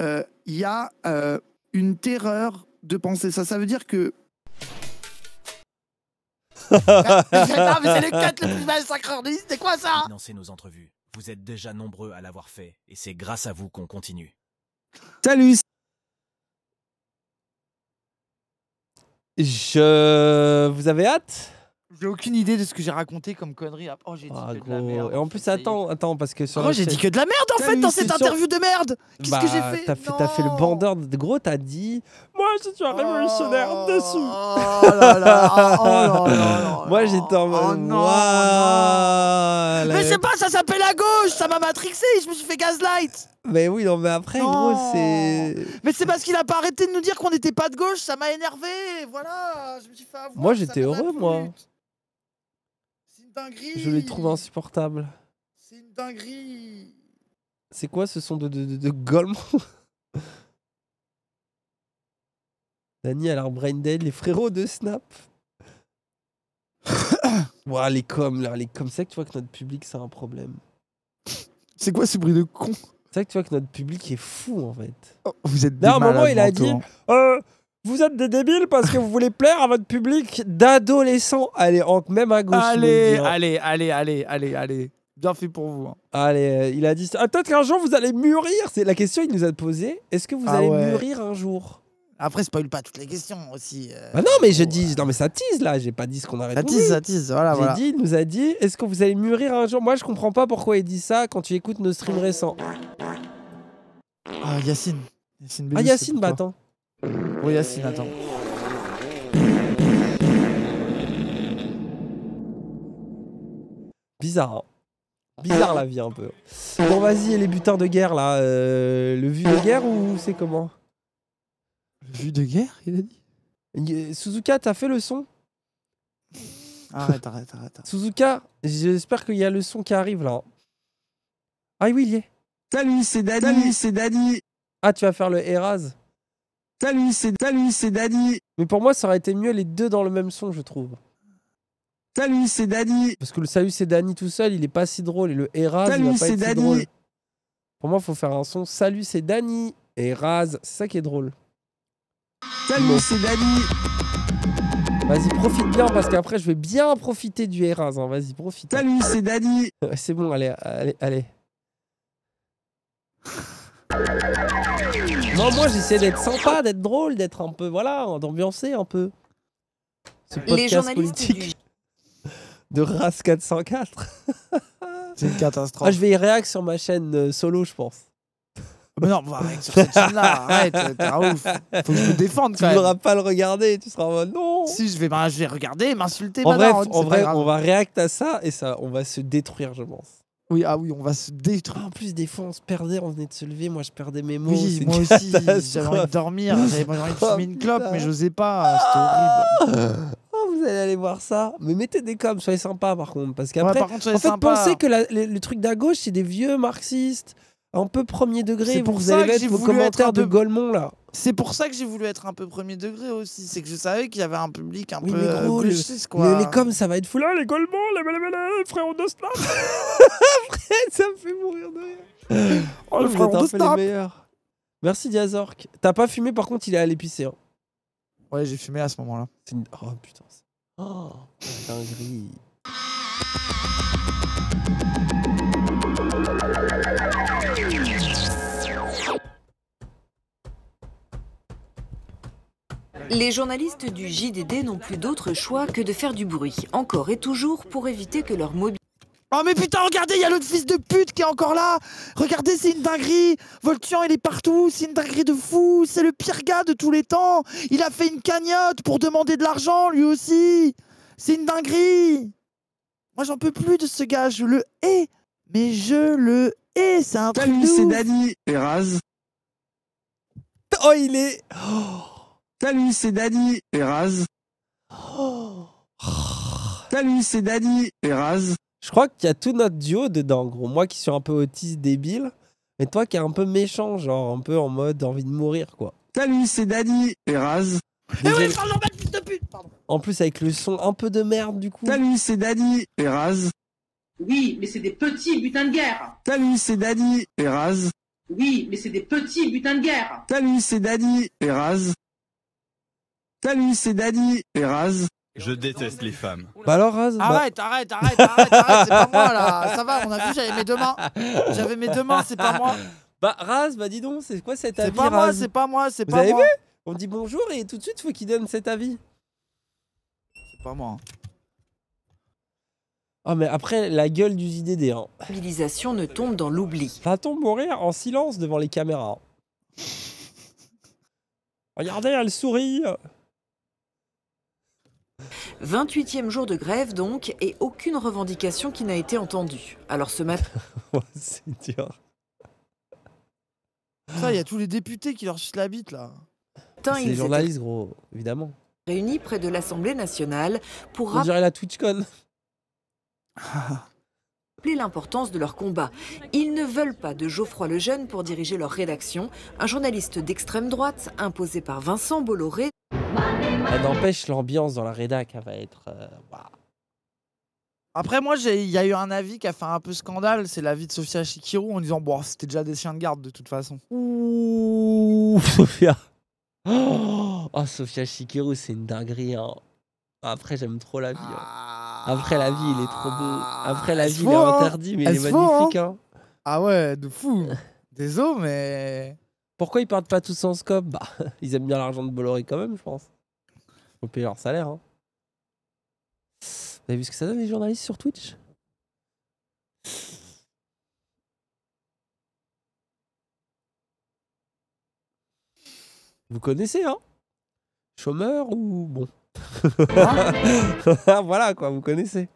il euh, y a euh, une terreur de penser ça. Ça veut dire que ah, c'est le quatre le plus massacreur de c'est quoi ça Financez nos entrevues. Vous êtes déjà nombreux à l'avoir fait, et c'est grâce à vous qu'on continue. Salut Je... Vous avez hâte j'ai aucune idée de ce que j'ai raconté comme connerie. Ah, oh, j'ai dit ah, que de la merde. Et en plus, attends, attends, parce que j'ai dit que de la merde en fait dans cette interview de merde. Qu'est-ce que j'ai bah, fait T'as fait, le bandeur. De... Gros, t'as dit. Moi, je suis un oh. révolutionnaire dessous. Oh, oh, oh Moi, j'étais en mode. Mais c'est pas, ça s'appelle la gauche. Ça m'a matrixé. Je me suis fait gaslight. Mais oui, non, mais après, gros, c'est. Mais c'est parce qu'il a pas arrêté de nous dire qu'on n'était pas de gauche, ça m'a énervé, voilà, je me suis fait Moi, j'étais heureux, moi. Je les trouve insupportables. C'est une dinguerie. C'est quoi ce son de, de, de, de Dani Brain les frérots de Snap. les coms, là, les coms. C'est que tu vois que notre public, c'est un problème. C'est quoi ce bruit de con C'est vrai que tu vois que notre public est fou, en fait. Oh, vous êtes des Là, un moment, il a dit hein. euh, vous êtes des débiles parce que vous voulez plaire à votre public d'adolescents. Allez, même à gauche. Hein. Allez, allez, allez, allez, allez, Bien fait pour vous. Hein. Allez, euh, il a dit. ça. Ah, peut-être qu'un jour vous allez mûrir. C'est la question qu'il nous a posée. Est-ce que vous ah allez mûrir un jour Après, spoil pas toutes les questions aussi. Euh. Bah non, mais je oh. dis. Non, mais ça tease là. J'ai pas dit ce qu'on avait Ça tease, ça tease. Voilà, voilà. dit, il nous a dit. Est-ce que vous allez mûrir un jour Moi, je comprends pas pourquoi il dit ça quand tu écoutes nos streams récents. Ah, Yacine. ah, Yacine, bah attends. Oh Yassine attends. Bizarre. Hein Bizarre la vie un peu. Bon vas-y, les butins de guerre là, euh, le vu de guerre ou c'est comment Le vu de guerre, il a dit. Euh, Suzuka, t'as fait le son Arrête, arrête, arrête. Suzuka, j'espère qu'il y a le son qui arrive là. Hein. Ah oui, il y est. Salut, c'est Dani, c'est Dani. Ah, tu vas faire le Eras Salut, c'est Salut, c'est Daddy. Mais pour moi, ça aurait été mieux les deux dans le même son, je trouve. Salut, c'est Daddy. Parce que le Salut, c'est Danny tout seul, il est pas si drôle et le Eras », il va pas être si drôle. Pour moi, faut faire un son Salut, c'est Danny et c'est ça qui est drôle. Salut, c'est Danny. Vas-y, profite bien parce qu'après je vais bien profiter du Eras hein. », Vas-y, profite. Salut, c'est Daddy. c'est bon, allez, allez, allez. Non, moi j'essaie d'être sympa, d'être drôle, d'être un peu, voilà, d'ambiancer un peu. Ce podcast politique de race 404. C'est une catastrophe. Ah, je vais y réagir sur ma chaîne euh, solo, je pense. Mais non, bah, arrête sur cette chaîne-là, arrête, t'es un ouf. Faut que je me défende tu ne Tu voudras pas le regarder, tu seras en mode non. Si, je vais, bah, je regarder, m'insulter. En, oh, en vrai, on va réagir à ça et ça, on va se détruire, je pense. Oui, ah oui, on va se détruire. Ah, en plus, des fois, on se perdait, on venait de se lever. Moi, je perdais mes mots. Oui, moi aussi, j'avais envie de dormir, j'avais envie de fumer une clope, mais je j'osais pas. C'était horrible. Ah, vous allez aller voir ça. Mais mettez des coms, soyez sympas par contre. Parce qu'après, en fait, pensez que le, truc d'à gauche, c'est des vieux marxistes, un peu premier degré. vous allez mettre vos commentaires de Gaulmont là. C'est pour ça que j'ai voulu être un peu premier degré aussi. C'est que je savais qu'il y avait un public un oui, peu mais euh, gros, quoi. Les, comme ça va être fou là, ah, les Golemans, les frères frérot de Snap. Fred, ça me fait mourir de rire. Oh, le, un peu les Merci Diazork. T'as pas fumé, par contre, il est à l'épicé. Hein. Ouais, j'ai fumé à ce moment-là. Oh putain. Oh, dinguerie. Les journalistes du JDD n'ont plus d'autre choix que de faire du bruit, encore et toujours, pour éviter que leur mobile... Oh mais putain, regardez, il y a l'autre fils de pute qui est encore là Regardez, c'est une dinguerie Voltian, il est partout, c'est une dinguerie de fou C'est le pire gars de tous les temps Il a fait une cagnotte pour demander de l'argent, lui aussi C'est une dinguerie Moi, j'en peux plus de ce gars, je le hais Mais je le hais, c'est un Salut, truc c'est Dani Oh, il est... Oh. Salut, c'est Daddy et oh. Salut, c'est Daddy et Je crois qu'il y a tout notre duo dedans, gros. Moi qui suis un peu autiste débile, mais toi qui es un peu méchant, genre un peu en mode envie de mourir, quoi. Salut, c'est Daddy et Mais eh oui, pardon, en fils de pute, pardon. En plus, avec le son un peu de merde, du coup. Salut, c'est Daddy et Oui, mais c'est des petits butins de guerre. Salut, c'est Daddy et Oui, mais c'est des petits butins de guerre. Salut, c'est Daddy et Salut, c'est Dani et Raz. Je déteste les femmes. Bah alors, Raz bah- Arrête, arrête, arrête, arrête, arrête, c'est pas moi là. Ça va, on a vu, j'avais mes deux mains. J'avais mes deux mains, c'est pas moi. Bah, Raz, bah dis donc, c'est quoi cet avis C'est pas moi, c'est pas moi, c'est pas moi. Vous avez vu On dit bonjour et tout de suite, faut qu'il donne cet avis. C'est pas moi. Oh mais après, la gueule du ZDD. Hein. La mobilisation ne tombe dans l'oubli. Va-t-on mourir en silence devant les caméras Regardez, elle sourit 28e jour de grève donc, et aucune revendication qui n'a été entendue. Alors ce matin... c'est dur. Ça, il y a tous les députés qui leur sucent la bite là. C'est les journalistes gros, évidemment. Réunis près de l'Assemblée nationale pour... On dirait la TwitchCon. l'importance de leur combat. Ils ne veulent pas de Geoffroy jeune pour diriger leur rédaction, un journaliste d'extrême droite imposé par Vincent Bolloré. Elle N'empêche, l'ambiance dans la rédac va être. Euh, Après, moi, il y a eu un avis qui a fait un peu scandale. C'est l'avis de Sofia Shikiro en disant Bon, c'était déjà des chiens de garde de toute façon. Ouh, Sofia Oh, Sofia Shikiro, c'est une dinguerie. Hein. Après, j'aime trop la vie. Hein. Ah. Après, la vie, il est trop beau. Après, la vie, il est hein. interdit, mais il est magnifique. Ah ouais, de fou. Désolé, mais. Pourquoi ils partent pas tous en scope Bah, ils aiment bien l'argent de Bolloré quand même, je pense. Faut payer leur salaire. Hein. Vous avez vu ce que ça donne les journalistes sur Twitch Vous connaissez, hein Chômeur ou bon hein Voilà quoi, vous connaissez.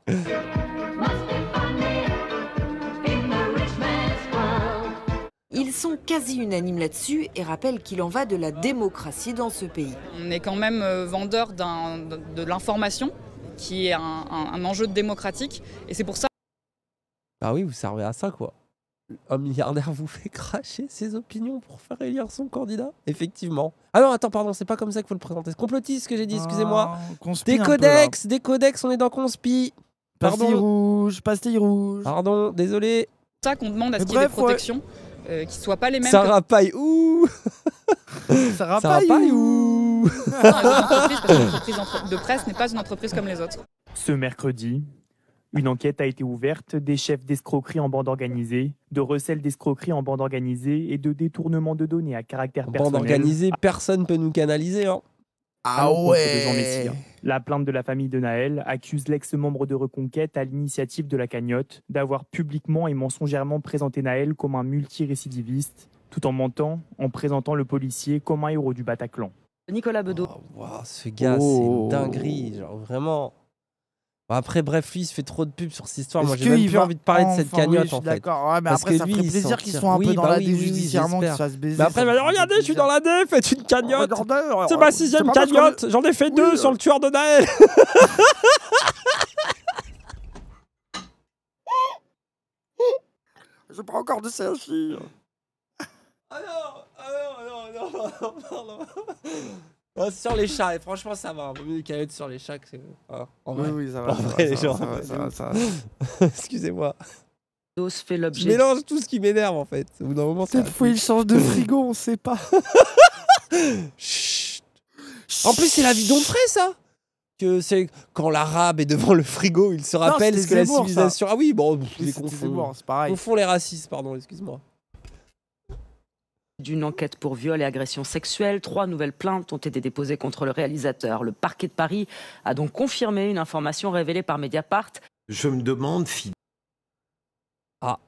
Ils sont quasi unanimes là-dessus et rappellent qu'il en va de la démocratie dans ce pays. On est quand même euh, vendeur de l'information, qui est un, enjeu démocratique, et c'est pour ça. Bah oui, vous servez à ça, quoi. Un milliardaire vous fait cracher ses opinions pour faire élire son candidat Effectivement. Alors ah attends, pardon, c'est pas comme ça qu'il faut le présenter. Complotiste, ce que j'ai dit, excusez-moi. Ah, des codex, des codex, on est dans conspi. Pardon. Pastille rouge, pastille rouge. Pardon, désolé. ça qu'on demande à ce qu'il y ait des protections. Euh, qui soient pas les mêmes. Sarah que... Paille, ouh Sarah, Sarah Paille, Paille ouh parce de presse n'est pas une entreprise comme les autres. Ce mercredi, une enquête a été ouverte des chefs d'escroquerie en bande organisée, de recel d'escroquerie en bande organisée et de détournement de données à caractère en personnel. Bande organisée, ah. personne peut nous canaliser. Hein. Ah ouais La plainte de la famille de Naël accuse l'ex-membre de Reconquête à l'initiative de la cagnotte d'avoir publiquement et mensongèrement présenté Naël comme un multirécidiviste, tout en mentant en présentant le policier comme un héros du Bataclan. Nicolas Bedeau. Ah, ce gars, c'est oh. dinguerie, genre vraiment. Bon, bah, après, bref, lui, il se fait trop de pubs sur cette histoire. Moi, j'ai même plus envie de parler de cette cagnotte, oui, en fait. D'accord, ouais, mais Parce après, que ça fait plaisir qu'ils soient un peu dans bah la oui, qu'ils se fassent baiser. Mais après, regardez, je suis dans la D, faites une oh, cagnotte. Oh, c'est ma oh, sixième cagnotte. J'en ai fait deux sur le euh. tueur de Naël. je prends encore de CHI. Ah non, ah non, non, non, Oh, sur les chats, et franchement ça va, hein. vaut mieux une caillottes sur les chats que c'est... Euh, en vrai. Oui, oui, ça va. les Excusez-moi. Je mélange tout ce qui m'énerve en fait. Au Cette fois il change de frigo, on sait pas. Chut. En plus, c'est la vie fait ça que c'est quand l'arabe est devant le frigo, il se rappelle ce que la civilisation. Ah oui, bon, les C'est Confond les racistes, pardon, excuse-moi d'une enquête pour viol et agression sexuelle. Trois nouvelles plaintes ont été déposées contre le réalisateur. Le parquet de Paris a donc confirmé une information révélée par Mediapart. Je me demande si... Ah.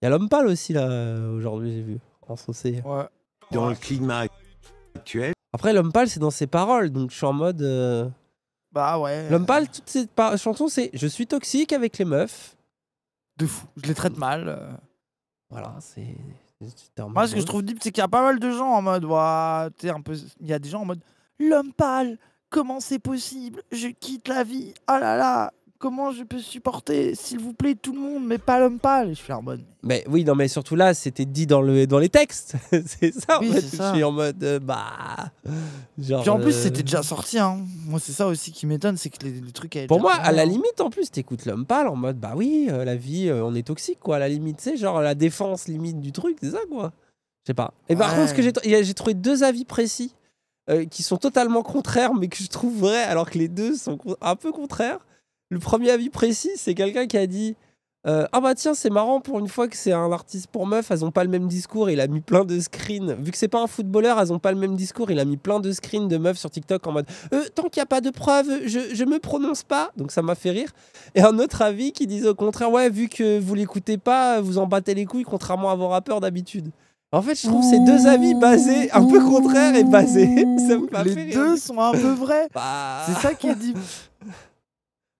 Il y a l'homme pâle aussi, là, aujourd'hui, j'ai vu, en Ouais. Dans le climat actuel. Après, l'homme pâle, c'est dans ses paroles, donc je suis en mode... Euh, bah ouais. L'homme pâle, toutes ses chansons, c'est « Je suis toxique avec les meufs ». De fou, je les traite mal. Euh. Voilà, c'est moi, ce que je trouve deep, c'est qu'il y a pas mal de gens en mode, un peu. Il y a des gens en mode, l'homme pâle, comment c'est possible Je quitte la vie, Oh là là comment je peux supporter, s'il vous plaît, tout le monde, mais pas l'homme pâle. je suis en mode. Mais oui, non, mais surtout là, c'était dit dans, le, dans les textes. c'est ça, en fait. Ça. Je suis en mode, euh, bah. Puis en plus, euh, c'était déjà sorti. Hein. Moi, c'est ça aussi qui m'étonne, c'est que les, trucs. Pour moi, à la limite, en plus, t'écoutes l'homme pâle en mode, bah oui, euh, la vie, on est toxique, quoi. À la limite, c'est genre la défense limite du truc, c'est ça, quoi. Je sais pas. Et par ce contre, j'ai trouvé deux avis précis qui sont totalement contraires, mais que je trouve alors que les deux sont un peu contraires. Le premier avis précis, c'est quelqu'un qui a dit euh, Ah bah tiens, c'est marrant pour une fois que c'est un artiste pour meuf, elles ont pas le même discours. Il a mis plein de screens. Vu que c'est pas un footballeur, elles ont pas le même discours. Il a mis plein de screens de meufs sur TikTok en mode euh, Tant qu'il n'y a pas de preuves, je, je me prononce pas. Donc ça m'a fait rire. Et un autre avis qui disait au contraire Ouais, vu que vous l'écoutez pas, vous en battez les couilles, contrairement à vos rappeurs d'habitude. En fait, je trouve ces deux avis basés, un peu contraires et basés, ça fait Les deux sont un peu vrais. Bah. C'est ça qui est dit.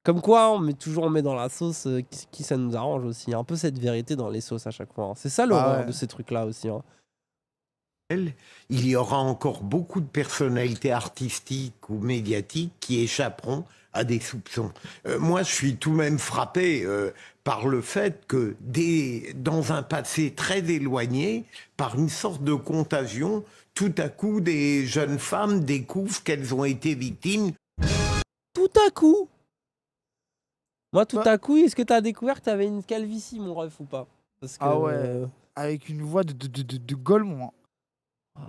Comme quoi, on met toujours on met dans la sauce euh, qui, ça nous arrange aussi. Il y a un peu cette vérité dans les sauces à chaque fois. Hein. C'est ça l'horreur de ces trucs-là aussi. Hein. il y aura encore beaucoup de personnalités artistiques ou médiatiques qui échapperont à des soupçons. Euh, moi, je suis tout de même frappé euh, par le fait que, dans un passé très éloigné, par une sorte de contagion, tout à coup, des jeunes femmes découvrent qu'elles ont été victimes Tout à coup, moi, tout à coup, est-ce que tu as découvert que avais une calvitie, mon ref, ou pas Parce que, Ah ouais. Avec une voix de, de, de, hein. ah.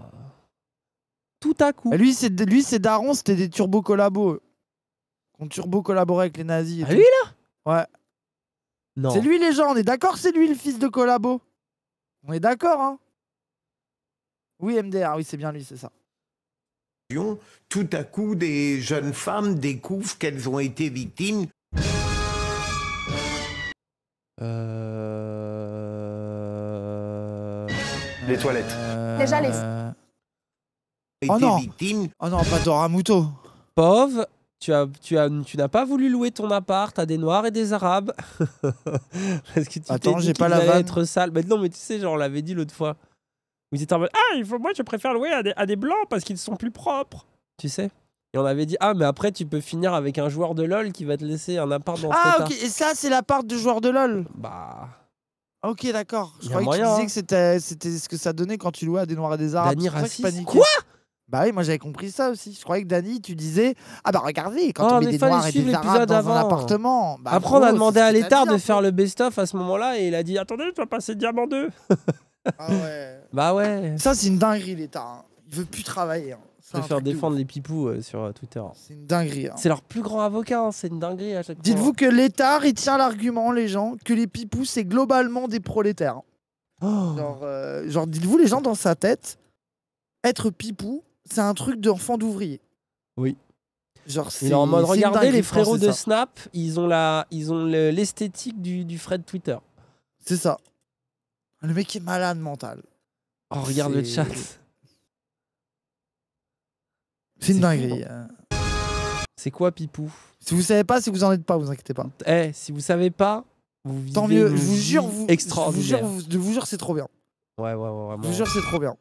Tout à coup. Bah, lui, c'est lui, c'est Daron, c'était des turbo collabos. On turbo collaborait avec les nazis. Ah, lui, Ouais. Non. C'est lui les gens, on est d'accord, c'est lui le fils de Collabo. On est d'accord, hein Oui, MDR, oui, c'est bien lui, c'est ça. Tout à coup, des jeunes femmes découvrent qu'elles ont été victimes euh, les toilettes. Euh, Déjà les. Oh non. Oh non, pas Doramuto. Pauvre, tu as, tu as, tu n'as pas voulu louer ton appart à des noirs et des arabes. que tu Attends, j'ai pas la vanne. être sale. Mais non, mais tu sais, genre on l'avait dit l'autre fois. ah, moi je préfère louer à des blancs parce qu'ils sont plus propres. Tu sais. Et on avait dit ah mais après tu peux finir avec un joueur de lol qui va te laisser un appart dans Ah ok et ça c'est l'appart du joueur de lol. Bah. Ok d'accord. Je croyais que tu disais hein. que c'était c'était ce que ça donnait quand tu louais à des noirs et des arabes. Dany raciste. Quoi Bah oui moi j'avais compris ça aussi. Je croyais que Dany tu disais ah bah regardez quand oh, on met des noirs et des dans avant. un appartement. Bah, après on a demandé à l'État de faire hein. le best of à ce moment-là et il a dit attendez tu vas passer diamant 2. ah ouais. Bah ouais. Ça c'est une dinguerie l'état hein. Il veut plus travailler. Je préfère défendre les pipous euh, sur euh, Twitter. C'est une dinguerie. Hein. C'est leur plus grand avocat, hein, c'est une dinguerie à chaque fois. Dites-vous que l'État tient l'argument, les gens, que les pipous, c'est globalement des prolétaires. Hein. Oh. Genre, euh, genre dites-vous, les gens, dans sa tête, être pipou, c'est un truc d'enfant d'ouvrier. Oui. Genre, c'est. en mode, regarder regardez les frérots de Snap, ils ont la, ils ont l'esthétique du, du Fred Twitter. C'est ça. Le mec est malade mental. Oh, regarde le chat. C'est une dinguerie. Hein. Euh. C'est quoi Pipou Si vous savez pas, si vous en êtes pas, vous inquiétez pas. Eh, si vous savez pas, vous vivez Tant mieux, je vous jure, vous, vous jure, vous jure, c'est trop bien. Ouais, ouais, ouais, Je vous jure, c'est trop bien.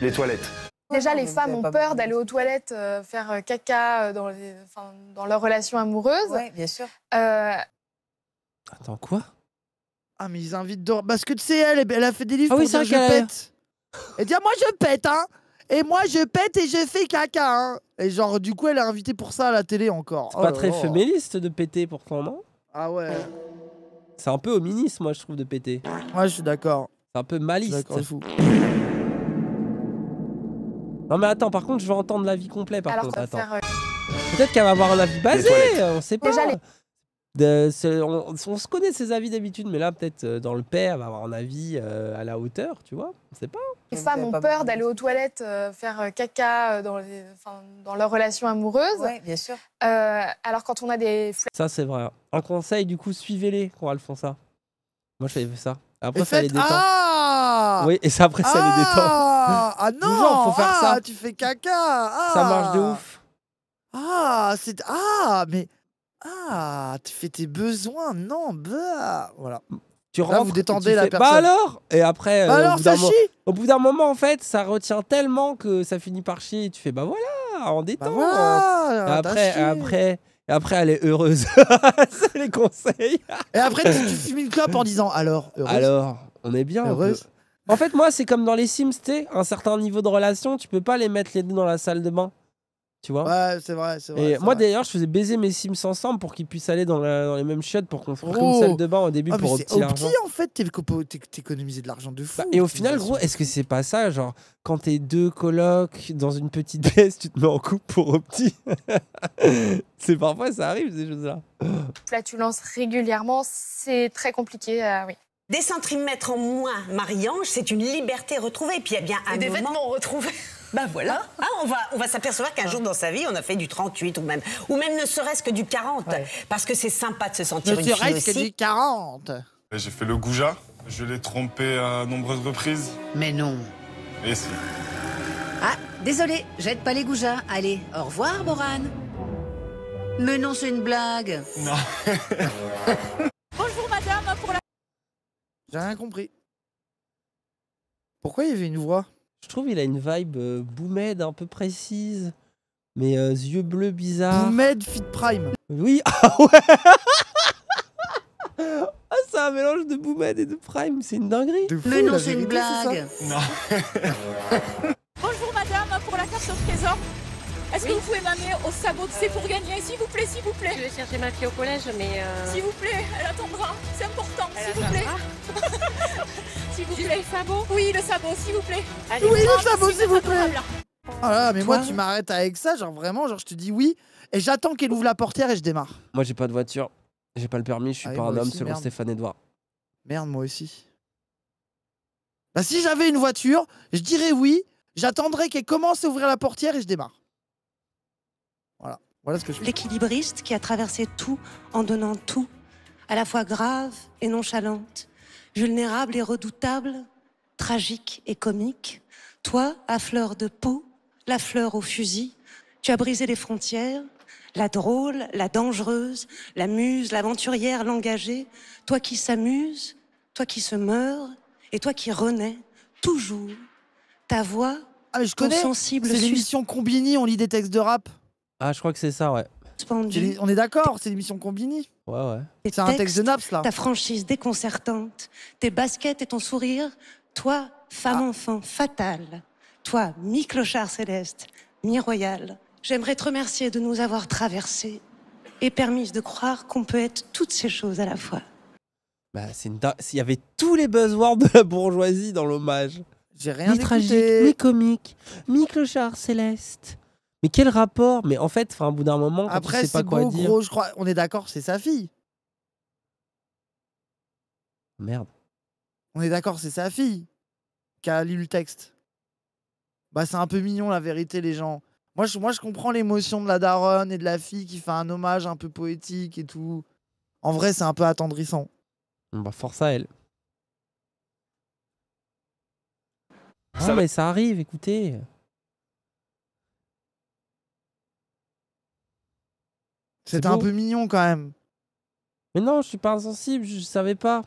Les toilettes. Déjà, les ah, femmes ont peur d'aller aux toilettes euh, faire euh, caca dans, dans leur relation amoureuse. Oui, bien sûr. Attends, quoi Ah, mais ils invitent d'or. Parce que tu elle, a fait des livres ah pour dire je pète. Et dire ah, moi je pète, hein et moi, je pète et je fais caca. Hein. Et genre, du coup, elle est invitée pour ça à la télé encore. C'est pas oh très féministe de péter pourtant, non Ah ouais. C'est un peu hoministe, moi, je trouve, de péter. Ouais, je suis d'accord. C'est un peu maliste. Fou. Non, mais attends, par contre, je veux entendre la vie complet. Par contre, euh, Peut-être qu'elle va avoir la avis basé, on sait pas on, se connaît ses avis d'habitude, mais là, peut-être euh, dans le père, elle va avoir un avis euh, à la hauteur, tu vois. On sait pas. Les femmes ont peur d'aller aux toilettes, euh, faire caca dans, les, dans leur relation amoureuse. Oui, bien sûr. alors quand on a des... Ça, c'est vrai. Un conseil, du coup, suivez-les quand elles font ça. Moi, j'avais fais ça. Après, ça les détend. Ah oui, et ça, après, ça les détend. Ah non ah faut faire ah, tu fais caca ah Ça marche de ouf. Ah, c'est... Ah, mais... Ah, tu fais tes besoins, non, bah. Voilà. Tu rentres, Là, vous détendez la bah, personne. Bah alors Et après, bah, euh, au, au bout d'un moment, en fait, ça retient tellement que ça finit par chier. tu fais, bah voilà, on bah, détente. après, après, après, elle est heureuse. C'est les conseils. et après, tu, tu, fumes une en disant, alors, heureuse. Alors, on est bien. Heureuse. En fait, moi, c'est comme dans les Sims, tu un certain niveau de relation, tu peux pas les mettre les deux dans la salle de bain. Tu vois Ouais, c'est vrai, c'est vrai. Et moi, d'ailleurs, je faisais baiser mes Sims ensemble pour qu'ils puissent aller dans, dans les mêmes chiottes pour qu'on fasse une oh salle de bain au début Ah, pour c'est en fait, t'économisais de l'argent de bah, fou. et au final, gros, est-ce que c'est pas ça Genre, quand t'es deux colocs dans une petite pièce, tu te mets en couple pour Opti c'est parfois, ça arrive, ces choses-là. Là tu lances régulièrement, c'est très compliqué, euh, oui. Des centimètres en moins, Marie-Ange, c'est une liberté retrouvée. Puis il y a bien un Et des vêtements retrouvés. Ben voilà. Ah, on va, s'apercevoir qu'un jour dans sa vie, on a fait du 38 ou même, ou même ne serait-ce que du 40. Parce que c'est sympa de se sentir une fille aussi. que du 40. J'ai fait le goujat. Je l'ai trompé à nombreuses reprises. Mais non. Et si. Ah, désolé, j'aide pas les goujats. Allez, au revoir, Boran. Mais non, c'est une blague. Non. Bonjour, madame, pour la... J'ai rien compris. Pourquoi il y avait une voix je trouve il a une vibe euh, Boomed un peu précise. Mais euh, yeux bleus bizarres. Boomed Fit Prime. Oui, ah ouais Ah, c'est un mélange de Boomed et de Prime, c'est une dinguerie. mais non, c'est une blague. Bonjour madame, pour la carte au trésor, est-ce que vous pouvez m'amener au sabot de C'est pour gagner, s'il vous plaît, s'il vous plaît Je vais chercher ma fille au collège, mais. Euh, s'il vous plaît, elle attendra, c'est important, s'il vous plaît. s'il vous plaît. le sabot Oui, le sabot, s'il vous plaît. Allez, oui, le sabot, s'il vous plaît. Oh mais moi, tu m'arrêtes avec ça, genre vraiment, genre je te dis oui, et j'attends qu'elle ouvre la portière et je démarre. Moi, j'ai pas de voiture, j'ai pas le permis, je suis ah pas un homme selon Stéphane Edouard. Merde, moi aussi. Bah, si j'avais une voiture, je dirais oui, j'attendrais qu'elle commence à ouvrir la portière et je démarre. Voilà. ce que L'équilibriste qui a traversé tout en donnant tout, à la fois grave et nonchalante, vulnérable et redoutable, tragique et comique. Toi, à fleur de peau, la fleur au fusil, tu as brisé les frontières, la drôle, la dangereuse, la muse, l'aventurière, l'engagée, toi qui s'amuse, toi qui se meurt, et toi qui renaît toujours, ta voix, ah je connais, sensible... Combini, on lit des textes de rap ah, je crois que c'est ça, ouais. on est d'accord, c'est l'émission Combini. Ouais, ouais. C'est un texte de Naps, là. Ta franchise déconcertante, tes baskets et ton sourire, toi, femme-enfant ah. fatale, toi, mi-clochard céleste, mi-royal, j'aimerais te remercier de nous avoir traversés et permis de croire qu'on peut être toutes ces choses à la fois. Bah, c'est une... Il y avait tous les buzzwords de la bourgeoisie dans l'hommage. J'ai rien mi-tragique, mi-comique, mi-clochard céleste. Mais quel rapport Mais en fait, au bout d'un moment, après, c'est pas quoi beau, dire. Gros, je crois, on est d'accord, c'est sa fille. Merde. On est d'accord, c'est sa fille qui a lu le texte. Bah, c'est un peu mignon la vérité, les gens. Moi, je, moi, je comprends l'émotion de la daronne et de la fille qui fait un hommage un peu poétique et tout. En vrai, c'est un peu attendrissant. Bah, force à elle. Ça ah, mais ça arrive, écoutez. C'était un peu mignon quand même. Mais non, je suis pas insensible, je savais pas.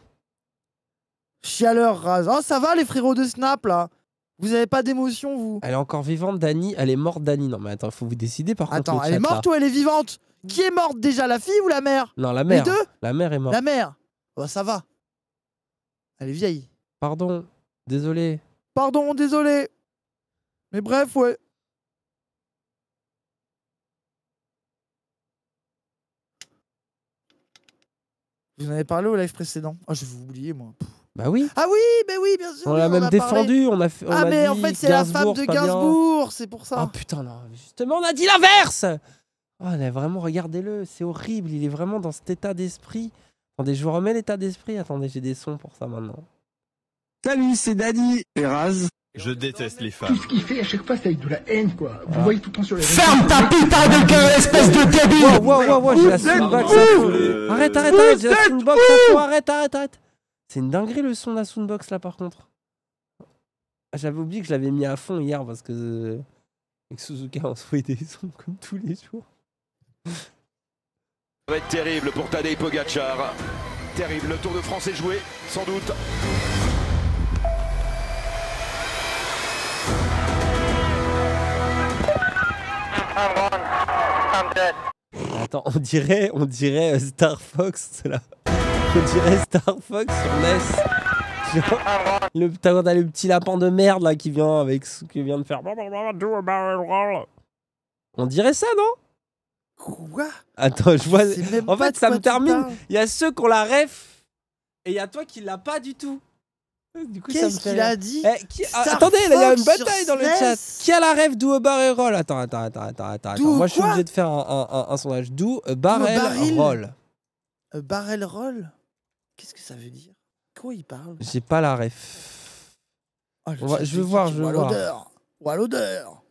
Chialeur, rase. Oh, ça va les frérots de Snap là Vous avez pas d'émotion vous Elle est encore vivante, Dani. Elle est morte, Dani. Non, mais attends, faut vous décider par contre. Attends, elle est morte ou elle est vivante Qui est morte déjà, la fille ou la mère Non, la mère. Les deux La mère est morte. La mère Oh ça va. Elle est vieille. Pardon, désolé. Pardon, désolé. Mais bref, ouais. Vous en avez parlé au live précédent. Ah, oh, je vous oublié, moi. Bah oui. Ah oui, bah oui, bien sûr. On l'a même défendu. On a, ah, mais en fait, c'est la femme de Gainsbourg, c'est pour ça. Ah putain, justement, on a dit l'inverse. Oh, là vraiment, regardez-le, c'est horrible. Il est vraiment dans cet état d'esprit. Attendez, je vous remets l'état d'esprit. Attendez, j'ai des sons pour ça maintenant. Salut, c'est Daddy et Raz. Je déteste les femmes. Tout ce qu'il fait à chaque fois, c'est avec de la haine, quoi. Vous ah. voyez tout le temps sur les Ferme ta putain de gueule, espèce de débile j'ai la soundbox. Hein, arrête, arrête, arrête, j'ai la soundbox, hein, arrête, arrête, arrête. C'est une dinguerie le son de la soundbox, là, par contre. Ah, j'avais oublié que je l'avais mis à fond hier parce que. avec Suzuka, on se fait des sons comme tous les jours. Ça va être terrible pour Tadej Pogacar. Terrible, le Tour de France est joué, sans doute. Attends, on dirait, on dirait euh, Star Fox là. On dirait Star Fox sur NES. Genre, le, t'as le petit lapin de merde là qui vient avec ce qui vient de faire. Euh, bah, euh, on dirait ça, non Quoi Attends, je vois. En fait, ça me termine. Il y a ceux qui ont la ref et il y a toi qui l'a pas du tout. Qu'est-ce qu'il a dit eh, Attendez, il y a une bataille dans le chat. Qui a la rêve d'où Barrel Roll Attends, attends, attends, attends. attends. Moi, je suis obligé de faire un, sondage. D'où Barrel Roll euh, Barrel Roll Qu'est-ce que ça veut dire Quoi il parle J'ai pas la ref. Oh, je veux voir, je veux voir. l'odeur Ou à l'odeur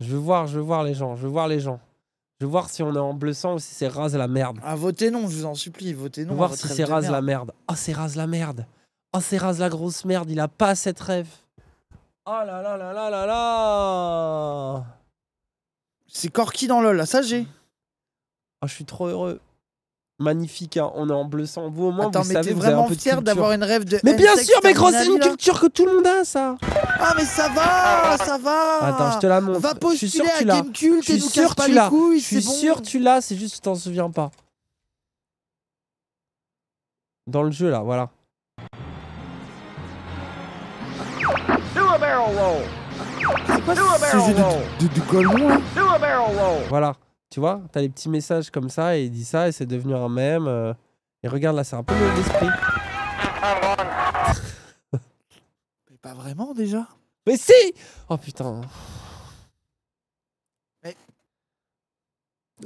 Je veux voir, je veux voir les gens, je veux voir les gens. Je vais voir si on est en bleu sang ou si c'est rase la merde. Ah, votez non, je vous en supplie, votez non. Je voir si c'est rase la merde. Oh, c'est rase la merde. Oh, c'est rase la grosse merde, il a pas cette rêve. Oh là là là là là là C'est Corki dans LOL, ça j'ai. Oh, je suis trop heureux magnifique. Hein. On est en bleu sang. Vous, au moins, vous savez, vous vraiment un fier d'avoir une rêve de. Mais bien sûr, mais gros, c'est une culture que tout le monde a, ça. Ah, mais ça va, ah. ça va. Attends, je te la montre. Va sûr postuler que tu à l'as. Gamecult Je suis sûr tu l'as. couilles. Je suis sûr tu l'as. C'est juste tu t'en souviens pas. Dans le jeu là, voilà. Do a barrel roll. C'est quoi ce jeu Voilà. Tu vois, t'as les petits messages comme ça, et il dit ça, et c'est devenu un mème. Euh, et regarde là, c'est un peu l'esprit. Mais pas vraiment déjà Mais si Oh putain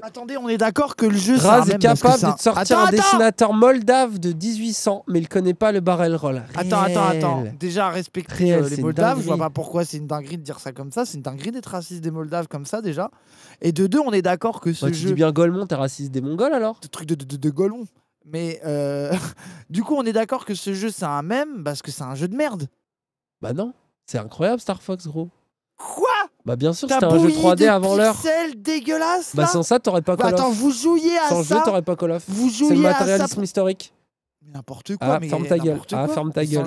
Attendez, on est d'accord que le jeu. Raz est capable de sortir un dessinateur moldave de 1800, mais il connaît pas le barrel roll. Attends, attends, attends. Déjà, respecter euh, les Moldaves, je vois pas pourquoi c'est une dinguerie de dire ça comme ça. C'est une dinguerie d'être raciste des Moldaves comme ça, déjà. Et de deux, on est d'accord que ce jeu. Tu dis bien Golmon, t'es raciste des Mongols alors Le truc de, de, de, Mais euh, du coup, on est d'accord que ce jeu, c'est un même parce que c'est un jeu de merde. Bah non, c'est incroyable Star Fox, gros. Quoi Bah bien sûr, c'était un jeu 3D avant l'heure. C'est dégueulasse. Bah sans ça, t'aurais pas Call bah, of. attends, vous jouiez à ça. Sans jeu, t'aurais pas Call of. Vous jouiez à C'est le matérialisme historique. N'importe quoi, ah, mais ferme ta gueule. Ah, ferme ta gueule.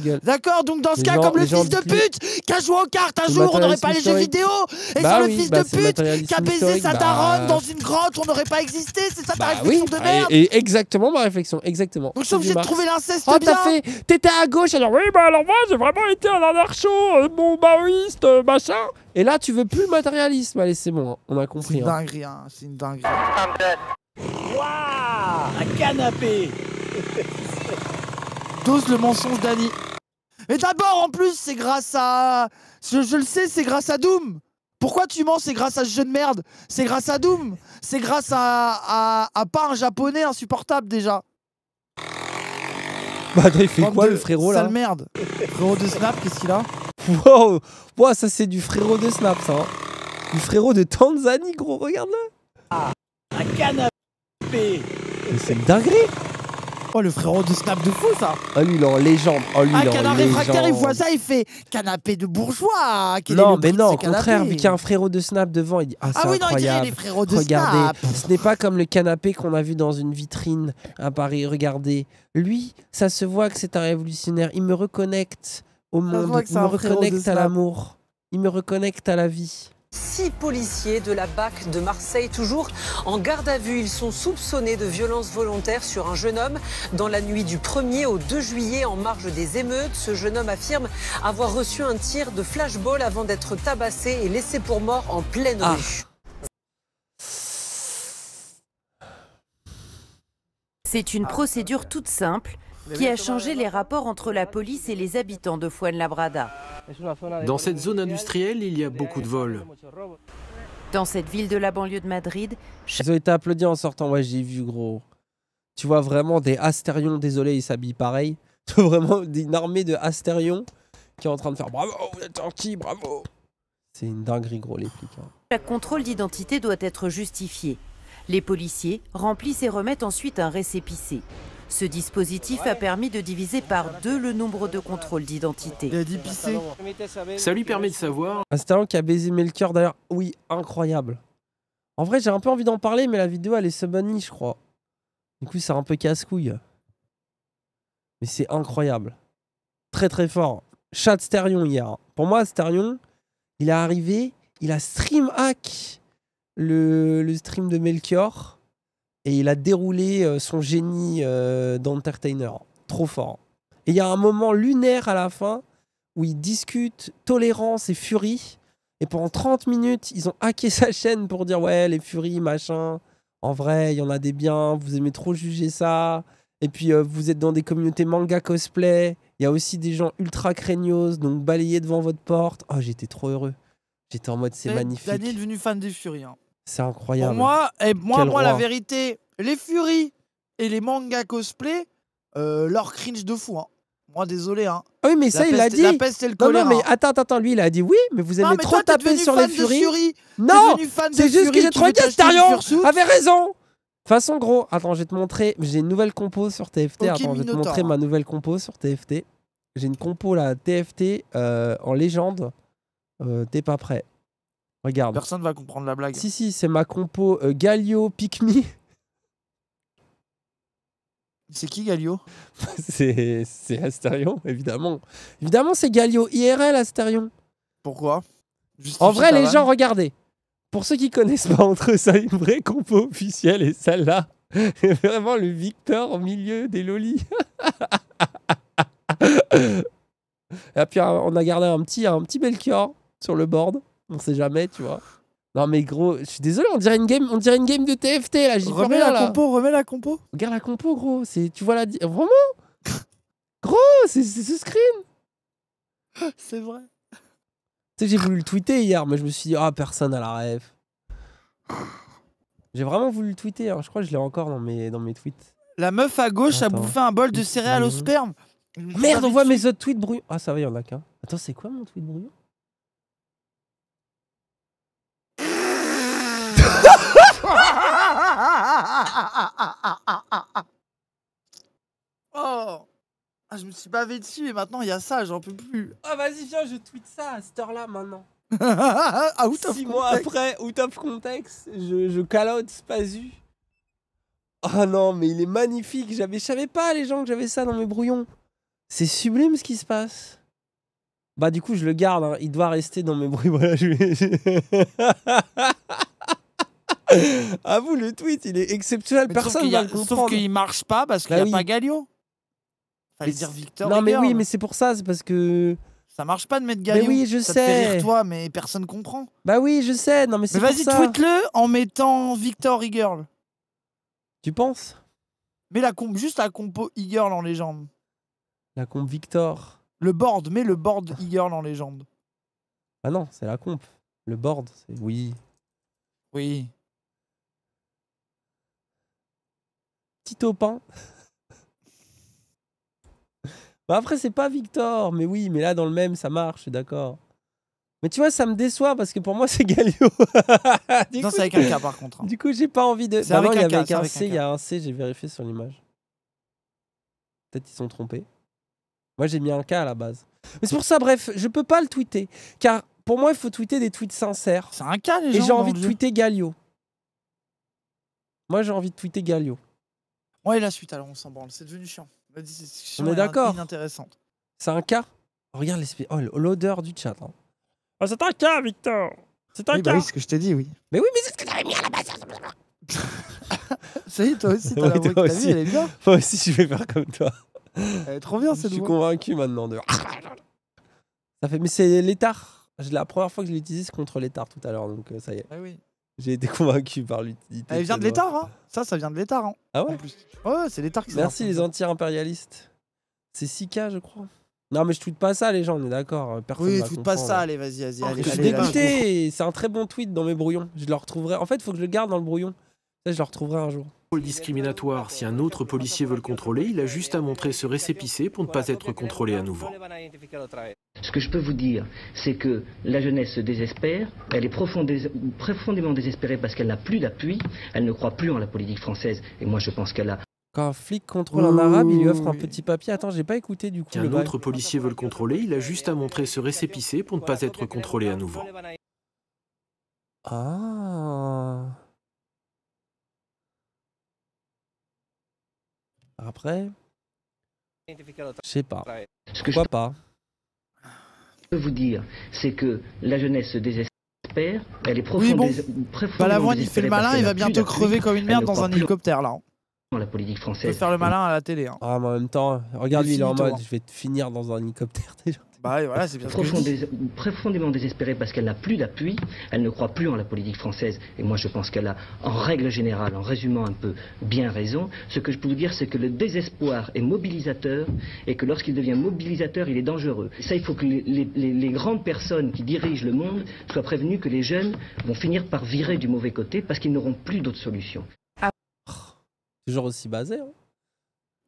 gueule. D'accord, donc dans ce cas, comme le fils de pute qui a joué aux cartes un jour, on n'aurait pas les jeux vidéo. Et bah bah c'est le fils de pute qui a baisé sa bah daronne dans une grotte, on n'aurait pas existé. C'est ça ta réflexion de merde. Et, exactement ma réflexion, exactement. Donc je suis obligé de trouver l'inceste. Oh, t'as fait. T'étais à gauche, alors oui, bah alors moi, j'ai vraiment été un anarcho, euh, bon maoïste, euh, machin. Et là, tu veux plus le matérialisme. Allez, c'est bon, hein, on a compris. C'est une hein. dinguerie, hein, c'est une dinguerie. Waouh, un canapé. Dose le mensonge d'Annie. Et d'abord, en plus, c'est grâce à. Je, le sais, c'est grâce à Doom. Pourquoi tu mens C'est grâce à ce jeu de merde. C'est grâce à Doom. C'est grâce à, à, pas un japonais insupportable déjà. Bah, il fait quoi le frérot là Sale merde. Frérot de Snap, qu'est-ce qu'il a Wow ça c'est du frérot de Snap ça. Hein. Du frérot de Tanzanie, gros, regarde là Ah, un canapé. Mais c'est dinguerie le frérot de snap de fou, ça Oh, lui, il légende. Oh, lui, ah, canard réfractaire, il voit ça, il fait canapé de bourgeois. non, mais non, au contraire, vu qu'il y a un frérot de snap devant, il dit Ah, ah oui, non, il dit les frérots de Regardez, ce n'est pas comme le canapé qu'on a vu dans une vitrine à Paris. Regardez, lui, ça se voit que c'est un révolutionnaire. Il me reconnecte au monde, il me reconnecte à l'amour, il me reconnecte à la vie. Six policiers de la BAC de Marseille, toujours en garde à vue. Ils sont soupçonnés de violence volontaires sur un jeune homme dans la nuit du 1er au 2 juillet en marge des émeutes. Ce jeune homme affirme avoir reçu un tir de flashball avant d'être tabassé et laissé pour mort en pleine ah. rue. C'est une procédure toute simple qui a changé les rapports entre la police et les habitants de Fuenlabrada. Dans cette zone industrielle, il y a beaucoup de vols. Dans cette ville de la banlieue de Madrid... Ils ont été applaudis en sortant, ouais j'ai vu gros. Tu vois vraiment des Astérions, désolé, ils s'habillent pareil. Tu vraiment une armée de Astérions qui est en train de faire bravo, vous êtes bravo. C'est une dinguerie gros les flics. Hein. contrôle d'identité doit être justifié. Les policiers remplissent et remettent ensuite un récépissé. Ce dispositif a permis de diviser par deux le nombre de contrôles d'identité. Il a Ça lui permet de savoir. Un qui a baisé Melchior d'ailleurs. Oui, incroyable. En vrai, j'ai un peu envie d'en parler, mais la vidéo elle est sub je crois. Du coup, c'est un peu casse-couille. Mais c'est incroyable. Très très fort. Chat Sterion hier. Pour moi, Sterion, il est arrivé, il a stream hack le, le stream de Melchior et il a déroulé euh, son génie euh, d'entertainer. Trop fort. Et il y a un moment lunaire à la fin où ils discutent tolérance et furie. Et pendant 30 minutes, ils ont hacké sa chaîne pour dire ouais, les furies, machin. En vrai, il y en a des biens, vous aimez trop juger ça. Et puis, euh, vous êtes dans des communautés manga cosplay. Il y a aussi des gens ultra craignos, donc balayez devant votre porte. Oh, j'étais trop heureux. J'étais en mode c'est magnifique. Daniel est devenu fan des furies. Hein. C'est incroyable. moi, et eh, moi, moi la vérité, les furies et les mangas cosplay, euh, leur cringe de fou. Hein. Moi, désolé. Hein. Ah oui, mais ça, il a dit. La peste le hein. attends, attends, lui, il a dit oui, mais vous aimez trop taper sur les furies. Non, c'est juste que j'ai trop dit Astarion avait raison. De toute façon, gros, attends, je vais te montrer. J'ai une nouvelle compo sur TFT. attends, je vais te montrer ma nouvelle compo sur TFT. J'ai une compo là, TFT euh, en légende. Euh, t'es pas prêt. Regarde. Personne va comprendre la blague. Si, si, c'est ma compo euh, Galio pikmi C'est qui Galio C'est Asterion, évidemment. Évidemment, c'est Galio. IRL Asterion. Pourquoi En vrai, les gens, regardez. Pour ceux qui connaissent pas entre ça, une vraie compo officielle et celle-là. Vraiment le Victor au milieu des lolis. et puis on a gardé un petit, un petit Belchior sur le board. On sait jamais, tu vois. Non mais gros, je suis désolé, on dirait une game, on dirait une game de TFT là. J'y remets la compo, remets la compo. Regarde la compo, gros. C'est, tu vois la, vraiment, gros, c'est ce screen. c'est vrai. Tu sais, j'ai voulu le tweeter hier, mais je me suis dit, ah, personne à la ref. J'ai vraiment voulu le tweeter, hein. je crois que je l'ai encore dans mes, dans mes tweets. La meuf à gauche a bouffé un bol de céréales au sperme. Merde, on voit mes autres tweets brouillons. Ah, ça va, il y en a qu'un. Attends, c'est quoi mon tweet brouillon oh ah, Je me suis bavé dessus et maintenant il y a ça, j'en peux plus. Ah vas-y, viens, je tweet ça à cette heure-là maintenant. ah, Six mois après, out of context, je, je call ah ah Oh non, mais il est magnifique. J'avais, je savais pas les gens que j'avais ça dans mes brouillons. C'est sublime ce qui se passe. Bah du coup, je le garde. Hein. Il doit rester dans mes brouillons. ah ah À vous, le tweet, il est exceptionnel. Personne ne comprendre. Sauf qu'il marche pas parce qu'il n'y bah a pas Galio. Fallait dire Victor. Non, mais oui, mais c'est pour ça, c'est parce que. Ça marche pas de mettre Galio. Mais oui, je sais. Te toi, mais personne comprend. Bah oui, je sais. Non, mais c'est vas-y, tweet-le en mettant Victor e Tu penses Mets la comp, juste la compo e-girl en légende. La comp Victor. Le board, mets le board e-girl en légende. Ah non, c'est la comp. Le board, c'est oui. Oui. Petit pain. Bah, après, c'est pas Victor, mais oui, mais là, dans le même, ça marche, d'accord. Mais tu vois, ça me déçoit parce que pour moi, c'est Galio. non, c'est avec un K par contre. Hein. Du coup, j'ai pas envie de. C'est avec, un, y un, C, il y a un C, j'ai vérifié sur l'image. Peut-être qu'ils sont trompés. Moi, j'ai mis un K à la base. Mais c'est pour ça, bref, je peux pas le tweeter. Car pour moi, il faut tweeter des tweets sincères. C'est un K, les gens. Et j'ai envie de tweeter Galio. Moi, j'ai envie de tweeter Galio. Ouais, la suite, alors on s'en branle. C'est devenu chiant. on est d'accord. C'est un cas Regarde l'esprit. Oh, l'odeur du chat. Hein. Ah, c'est un cas, Victor C'est un oui, bah cas ce que je t'ai dit, oui. Mais oui, mais c'est ce que t'avais mis à la base hein, Ça y est, toi aussi, t'as la toi que aussi. Vie, elle est bien. Moi aussi, je vais faire comme toi. Elle est trop bien, c'est Je suis convaincu maintenant de. Ça fait... Mais c'est l'étard. La première fois que je l'utilise contre l'étard tout à l'heure, donc euh, ça y est. Bah oui. J'ai été convaincu par l'utilité. Elle vient de l'État, hein Ça, ça vient de l'État, hein Ah ouais Ouais, c'est l'État qui Merci les anti-impérialistes. C'est 6K, je crois. Non, mais je tweete pas ça, les gens, on est d'accord. Hein. Personne oui, tweete pas ça, allez, vas-y, vas-y. Oh, je suis dégoûté, c'est un très bon tweet dans mes brouillons. Je le retrouverai. En fait, il faut que je le garde dans le brouillon. Ça, je le retrouverai un jour discriminatoire. Si un autre policier veut le contrôler, il a juste à montrer ce récépissé pour ne pas être contrôlé à nouveau. Ce que je peux vous dire, c'est que la jeunesse se désespère, elle est profondément désespérée parce qu'elle n'a plus d'appui, elle ne croit plus en la politique française, et moi je pense qu'elle a quand un flic contrôle un arabe, il lui offre un petit papier. Attends, j'ai pas écouté du coup. Si un autre policier veut le contrôler, il a juste à montrer ce récépissé pour ne pas être contrôlé à nouveau. Ah. Après, je sais pas. Ce que je peux vous dire, c'est que la jeunesse désespère, elle est profondément oui, bon. Balavoine, il fait le malin, il va bientôt crever comme une merde dans un hélicoptère là. Hein la politique française. faire le malin à la télé. Hein. Ah, en même temps, regarde-lui, il est en mode je vais finir dans un hélicoptère Bah voilà, c'est Profondément désespérée parce qu'elle n'a plus d'appui, elle ne croit plus en la politique française, et moi je pense qu'elle a, en règle générale, en résumant un peu, bien raison. Ce que je peux vous dire, c'est que le désespoir est mobilisateur, et que lorsqu'il devient mobilisateur, il est dangereux. ça, il faut que les, les grandes personnes qui dirigent le monde soient prévenues que les jeunes vont finir par virer du mauvais côté parce qu'ils n'auront plus d'autre solution toujours aussi basé. Hein.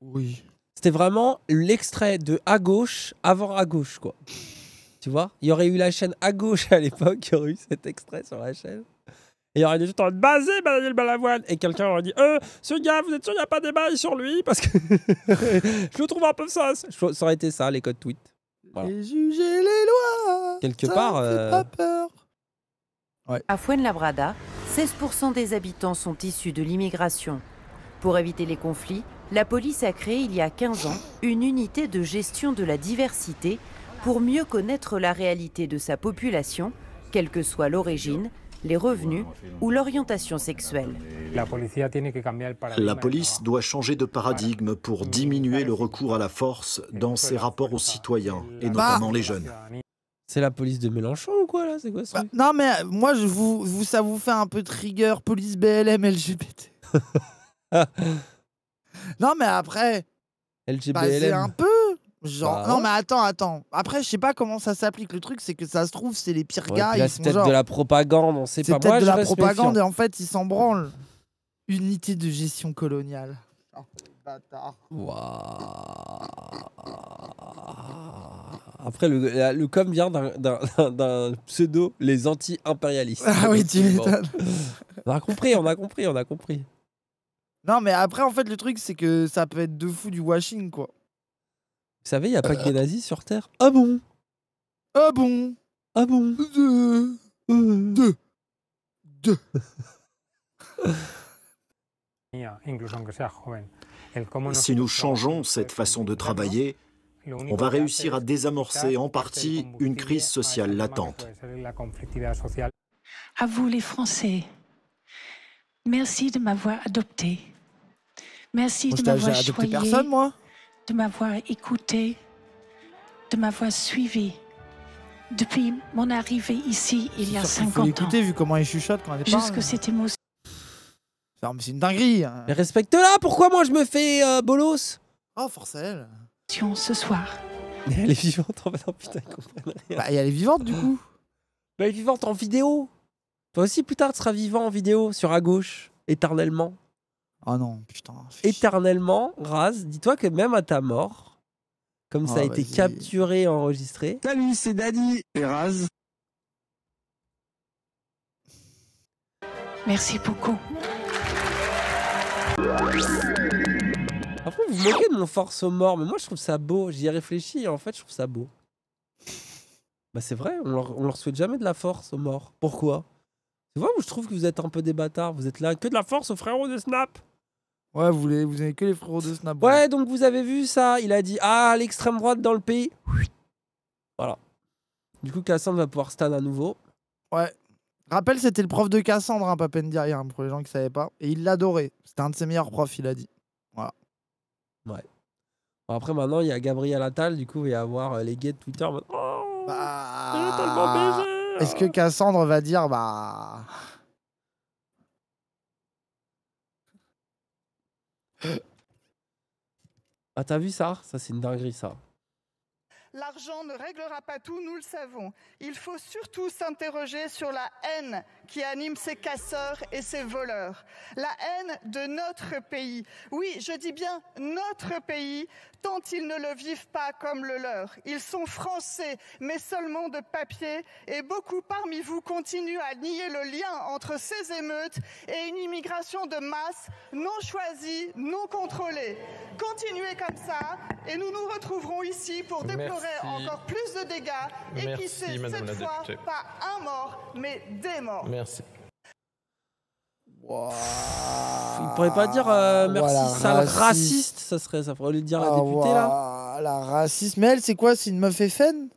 Oui. C'était vraiment l'extrait de à gauche avant à gauche, quoi. Tu vois Il y aurait eu la chaîne à gauche à l'époque, il y aurait eu cet extrait sur la chaîne. Et il y aurait des tout en basé, Daniel Balavoine. Et quelqu'un aurait dit euh, ce gars, vous êtes sûr qu'il n'y a pas bails sur lui Parce que je le trouve un peu ça. Ça aurait été ça, les codes tweets. Et juger les lois Quelque part. Euh, pas peur. À Fuenlabrada, 16% des habitants sont issus de l'immigration. Pour éviter les conflits, la police a créé il y a 15 ans une unité de gestion de la diversité pour mieux connaître la réalité de sa population, quelle que soit l'origine, les revenus ou l'orientation sexuelle. La police doit changer de paradigme pour diminuer le recours à la force dans ses rapports aux citoyens, et notamment les jeunes. C'est la police de Mélenchon ou quoi là bah, Non mais moi ça vous fait un peu de rigueur police BLM LGBT. non, mais après. Bah, c'est un peu. Genre, bah, non, mais attends, attends. Après, je sais pas comment ça s'applique. Le truc, c'est que ça se trouve, c'est les pires gars. c'est peut-être de la propagande, on sait pas. C'est de la propagande et en fait, ils s'en branlent. Unité de gestion coloniale. Oh, après, le, com vient d'un pseudo, les anti-impérialistes. Ah oui, tu on a compris, on a compris, on a compris. Non, mais après, en fait, le truc, c'est que ça peut être de fou du washing, quoi. Vous savez, il n'y a pas que euh, des nazis sur Terre. Ah bon Ah bon Ah bon Deux Deux Deux Si nous changeons cette façon de travailler, on va réussir à désamorcer en partie une crise sociale latente. À vous les Français. Merci de m'avoir adopté. Merci de m'avoir choyé. personne, moi. De m'avoir écouté, de m'avoir suivi. Depuis mon arrivée ici, il y a 50 faut ans. vu comment il chuchote quand elle parle. Jusque hein. C'est une dinguerie. Hein. Mais Respecte-la, pourquoi moi je me fais euh, bolos Oh, forcément. à Ce soir. Elle est vivante, en fait. Oh, putain, elle Bah, elle est vivante, du ah. coup. Bah, elle est vivante en vidéo. Toi aussi, plus tard, tu seras vivant en vidéo sur à gauche, éternellement. Oh non, putain. Éternellement, Raz, dis-toi que même à ta mort, comme ça a ah, été capturé et enregistré. Salut, c'est Dani et Raz. Merci beaucoup. Après, vous vous moquez de mon force aux morts, mais moi je trouve ça beau. J'y ai réfléchi en fait, je trouve ça beau. Bah, c'est vrai, on on leur souhaite jamais de la force aux morts. Pourquoi tu je trouve que vous êtes un peu des bâtards. Vous êtes là que de la force aux frérots de Snap. Ouais, vous, voulez, vous avez que les frérots de Snap. Ouais, donc vous avez vu ça. Il a dit Ah, l'extrême droite dans le pays. Voilà. Du coup, Cassandre va pouvoir stan à nouveau. Ouais. Rappel, c'était le prof de Cassandre, hein, Papendiaï, hein, pour les gens qui ne savaient pas. Et il l'adorait. C'était un de ses meilleurs profs, il a dit. Voilà. Ouais. Bon, après, maintenant, il y a Gabriel Attal, du coup, il va y avoir euh, les gays de Twitter. Bah. baisé est-ce que Cassandre va dire bah. Ah, t'as vu ça Ça, c'est une dinguerie, ça. L'argent ne réglera pas tout, nous le savons. Il faut surtout s'interroger sur la haine qui anime ces casseurs et ces voleurs. La haine de notre pays. Oui, je dis bien notre pays, tant ils ne le vivent pas comme le leur. Ils sont français, mais seulement de papier, et beaucoup parmi vous continuent à nier le lien entre ces émeutes et une immigration de masse non choisie, non contrôlée. Continuez comme ça, et nous nous retrouverons ici pour déplorer encore plus de dégâts, et qui sait, cette fois, pas un mort, mais des morts remercie. Wow. Il pourrait pas dire euh, merci, voilà, sale raciste. ça serait, ça pourrait lui dire la ah, députée là. La raciste, mais elle, c'est quoi C'est une meuf FN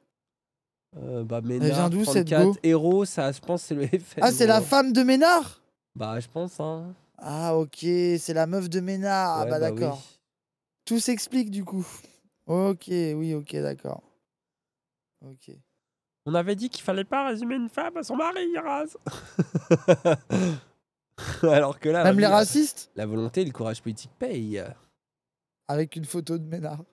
euh, Bah Ménard. Elle d'où héros, ça, je pense, c'est le FN. Ah, c'est la femme de Ménard Bah, je pense. Hein. Ah, ok, c'est la meuf de Ménard. ah, bah, bah d'accord. Tout s'explique du coup. Ok, oui, ok, d'accord. Ok. On avait dit qu'il fallait pas résumer une femme à son mari, rase. Alors que là. Même les racistes La volonté et le courage politique payent. Avec une photo de Ménard.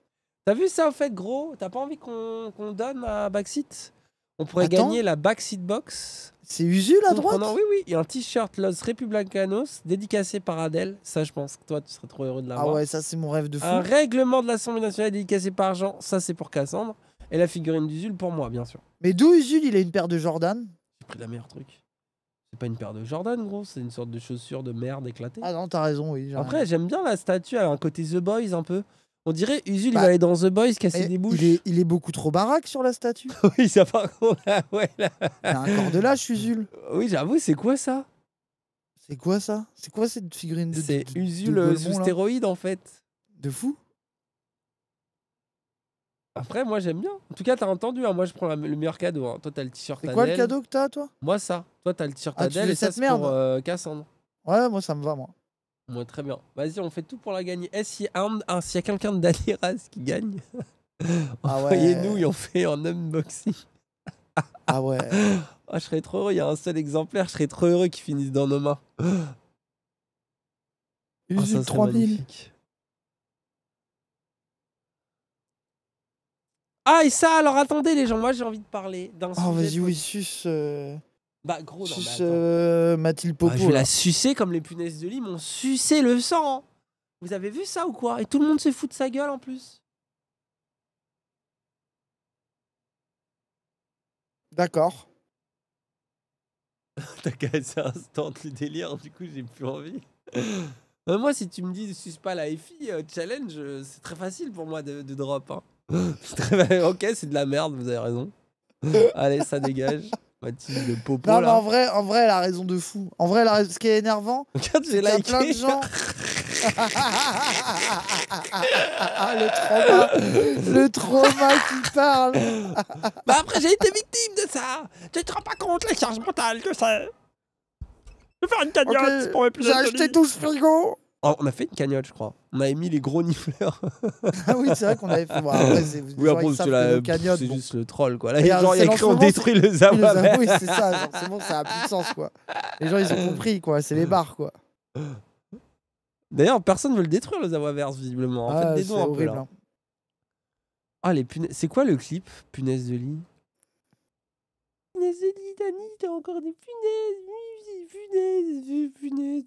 T'as vu ça, en fait, gros T'as pas envie qu'on donne à Backseat On pourrait gagner la Backseat Box. C'est usu à droite Oui, oui. Il y a un t-shirt Los Republicanos dédicacé par Adèle. Ça, je pense que toi, tu serais trop heureux de l'avoir. Ah ouais, ça, c'est mon rêve de fou. Un règlement de l'Assemblée nationale dédicacé par Jean. Ça, c'est pour Cassandre. Et la figurine d'Usul pour moi, bien sûr. Mais d'où Usul, il a une paire de Jordan J'ai pris la meilleure truc. C'est pas une paire de Jordan, gros. C'est une sorte de chaussure de merde éclatée. Ah non, t'as raison, oui. Après, j'aime bien la statue. Elle a un côté The Boys un peu. On dirait Usul, il bah, va aller dans The Boys, casser des bouches. Il est, beaucoup trop baraque sur la statue. oui, ça par ouais, Il a un corps de lâche, Usul. Oui, j'avoue, c'est quoi ça C'est quoi ça C'est quoi cette figurine de. C'est Usul euh, sous stéroïde en fait. De fou après, moi j'aime bien. En tout cas, t'as entendu, hein, moi je prends le meilleur cadeau. Hein. Toi, t'as le t-shirt C'est quoi le cadeau que t'as, toi Moi, ça. Toi, t'as le t-shirt Ah, et ça, c'est pour euh, Cassandre. Ouais, moi ça me va, moi. Moi, très bien. Vas-y, on fait tout pour la gagner. Eh, si un- s'il y a quelqu'un de Raz qui gagne, Ah envoyez-nous ouais. et on fait un unboxing. Ah ouais. Ah, je serais trop heureux, il y a un seul exemplaire, je serais trop heureux qu'il finisse dans nos mains. Ah, ça 3000. magnifique. Ah, et ça, alors attendez, les gens, moi j'ai envie de parler d'un Oh, vas-y, oui, suce. Euh, bah, gros, Suce euh, Mathilde Popo. Ah, je vais la sucer comme les punaises de lit m'ont sucé le sang. Vous avez vu ça ou quoi Et tout le monde se fout de sa gueule en plus. D'accord. T'as cassé un instant le délire, du coup j'ai plus envie. Euh, moi, si tu me dis suce pas la FI challenge, c'est très facile pour moi de, de drop. hein. ok, c'est de la merde, vous avez raison. Allez, ça dégage. Mathilde le Popo. Non, mais en vrai, en vrai, elle a raison de fou. En vrai, ce qui est énervant, c'est y a plein de gens. Ah, le trauma, le trauma qui parle. bah après, j'ai été victime de ça. Tu te rends pas compte la charge mentale que c'est. Je vais faire une cagnotte pour épuiser. J'ai acheté 12 frigos on a fait une cagnotte, je crois. On avait mis les gros nifleurs. ah oui, c'est vrai qu'on avait fait. juste le troll, quoi. les il y a on détruit le Oui, c'est ça. bon, ça a plus de sens, quoi. Les gens, ils ont compris, quoi. C'est les bars, quoi. D'ailleurs, personne veut le détruire, le Zawaverse, visiblement. En C'est quoi le clip Punaise de lit Punaise de lit, t'as encore des punaises. Punaise Punaise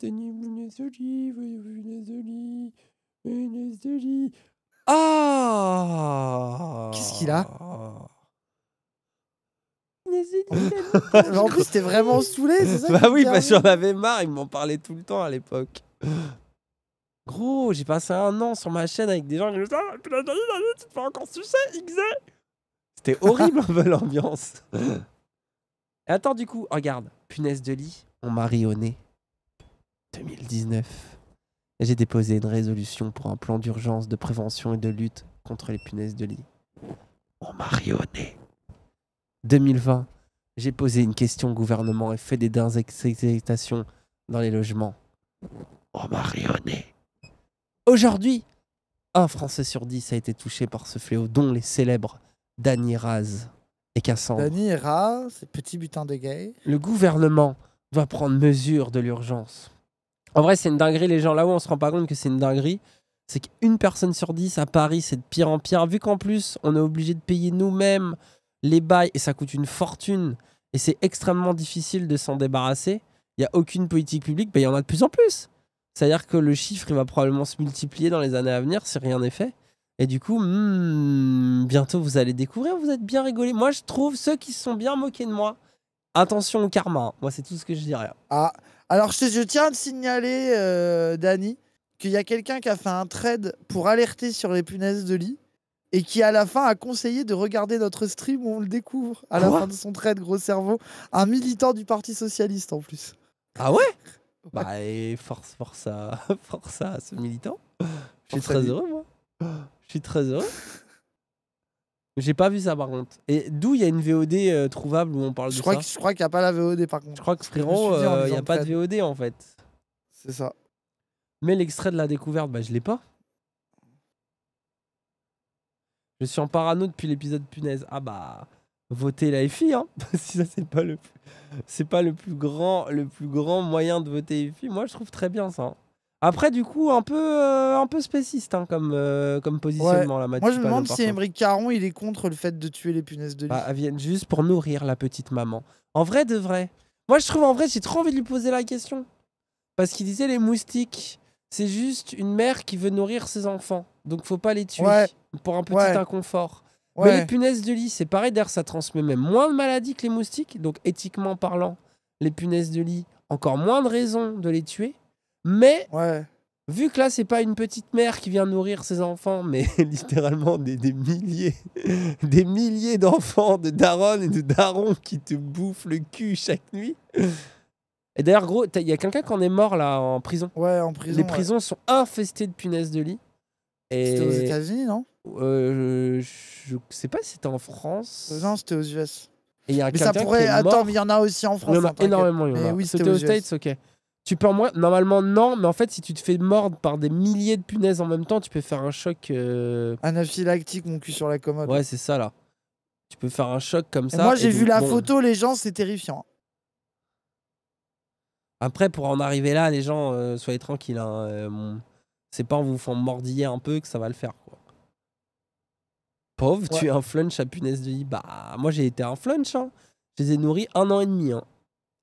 ah Qu'est-ce qu'il a en plus, t'es vraiment saoulé, c'est ça Bah oui, parce que j'en avais marre, ils m'en parlaient tout le temps à l'époque. Gros, j'ai passé un an sur ma chaîne avec des gens qui me disaient Ah, putain, tu te fais encore sucer, XZ C'était horrible l'ambiance. Et attends, du coup, regarde, punaise de lit, on m'a rionné. 2019, j'ai déposé une résolution pour un plan d'urgence de prévention et de lutte contre les punaises de lit. On m'a 2020, j'ai posé une question au gouvernement et fait des exécutations dans les logements. On m'a Aujourd'hui, un Français sur dix a été touché par ce fléau, dont les célèbres Dany Raz et Cassandre. Dany Raz, petit butin de gay. Le gouvernement doit prendre mesure de l'urgence. En vrai, c'est une dinguerie. Les gens là où on se rend pas compte que c'est une dinguerie. C'est qu'une personne sur dix à Paris, c'est de pire en pire. Vu qu'en plus, on est obligé de payer nous-mêmes les bails et ça coûte une fortune et c'est extrêmement difficile de s'en débarrasser. Il n'y a aucune politique publique, ben, il y en a de plus en plus. C'est-à-dire que le chiffre, il va probablement se multiplier dans les années à venir si rien n'est fait. Et du coup, hmm, bientôt vous allez découvrir, vous êtes bien rigolé. Moi, je trouve ceux qui se sont bien moqués de moi, attention au karma. Hein. Moi, c'est tout ce que je dirais. Hein. Ah, alors, je, tiens à signaler, euh, Dani, qu'il y a quelqu'un qui a fait un trade pour alerter sur les punaises de lit et qui, à la fin, a conseillé de regarder notre stream où on le découvre à la fin de son trade, gros cerveau. Un militant du Parti Socialiste, en plus. Ah ouais Bah, force, à, force à ce militant. Je suis très heureux, moi. Je suis très heureux. J'ai pas vu ça par contre. Et d'où il y a une VOD euh, trouvable où on parle je de crois ça que, Je crois qu'il n'y a pas la VOD par contre. Je crois que frérot, euh, il y n'y a pas de VOD en fait. C'est ça. Mais l'extrait de la découverte, bah je l'ai pas. Je suis en parano depuis l'épisode punaise. Ah bah votez la FI hein. si ça c'est pas le c'est pas le plus grand le plus grand moyen de voter FI. Moi je trouve très bien ça. Après, du coup, un peu, euh, un peu spéciste hein, comme, euh, comme positionnement. la matière Moi, je me demande si Émeric Caron, il est contre le fait de tuer les punaises de bah, lit. elles viennent juste pour nourrir la petite maman. En vrai, de vrai. Moi, je trouve, en vrai, j'ai trop envie de lui poser la question. Parce qu'il disait les moustiques, c'est juste une mère qui veut nourrir ses enfants. Donc, faut pas les tuer pour un petit inconfort. Mais les punaises de lit, c'est pareil. D'ailleurs, ça transmet même moins de maladies que les moustiques. Donc, éthiquement parlant, les punaises de lit, encore moins de raisons de les tuer. Mais vu que là, c'est pas une petite mère qui vient nourrir ses enfants, mais littéralement des, milliers, des milliers d'enfants de darons et de darons qui te bouffent le cul chaque nuit. Et d'ailleurs, gros, il y a quelqu'un qui en est mort là en prison. Ouais, en prison. Les prisons sont infestées de punaises de lit. C'était aux États-Unis, non euh, je, sais pas si c'était en France. Euh, non, c'était aux US. Et y mais ça pourrait. Attends, il y en a aussi en France. Hein, énormément. Il a. c'était aux States, ok. Tu peux en moins. Normalement, non, mais en fait, si tu te fais mordre par des milliers de punaises en même temps, tu peux faire un choc. Euh, Anaphylactique, mon cul sur la commode. Ouais, c'est ça, là. Tu peux faire un choc comme ça. moi, j'ai vu la photo, les gens, c'est terrifiant. Après, pour en arriver là, les gens, euh, soyez tranquilles. Hein, euh, c'est pas en vous faisant mordiller un peu que ça va le faire, quoi. Pauvre, tu es un flunch à punaise de lit. Bah, moi, j'ai été un flunch, hein. Je les ai nourris un an et demi, hein.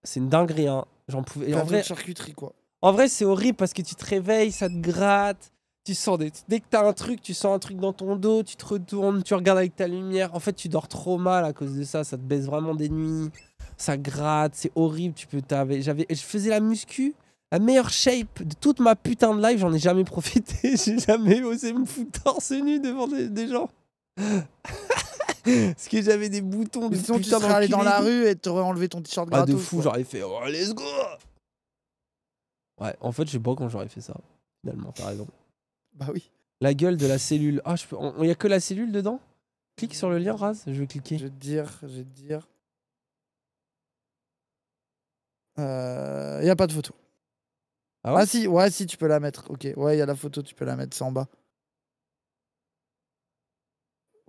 C'est une dinguerie, hein. J'en pouvais. en vrai, charcuterie, quoi. En vrai, c'est horrible parce que tu te réveilles, ça te gratte. Tu sens Dès que t'as un truc, tu sens un truc dans ton dos, tu te retournes, tu regardes avec ta lumière. En fait, tu dors trop mal à cause de ça. Ça te baisse vraiment des nuits. Ça gratte, c'est horrible. Tu peux. J'avais. Je faisais la muscu. La meilleure shape de toute ma putain de life, j'en ai jamais profité. J'ai jamais osé me foutre torse nu devant des gens. Parce que j'avais des boutons de Sinon, tu serais allé dans la rue et t'aurais enlevé ton t-shirt Ah, de fou, j'aurais fait oh, let's go Ouais, en fait, je sais pas quand j'aurais fait ça. Finalement, t'as raison. Bah oui. La gueule de la cellule. Ah, je peux- y a que la cellule dedans Clique sur le lien, Raz. Je vais cliquer. Je vais te dire, je vais te dire. Il euh, n'y a pas de photo. Ah, ah si, ouais, si, tu peux la mettre. Ok, ouais, il y a la photo, tu peux la mettre, c'est en bas.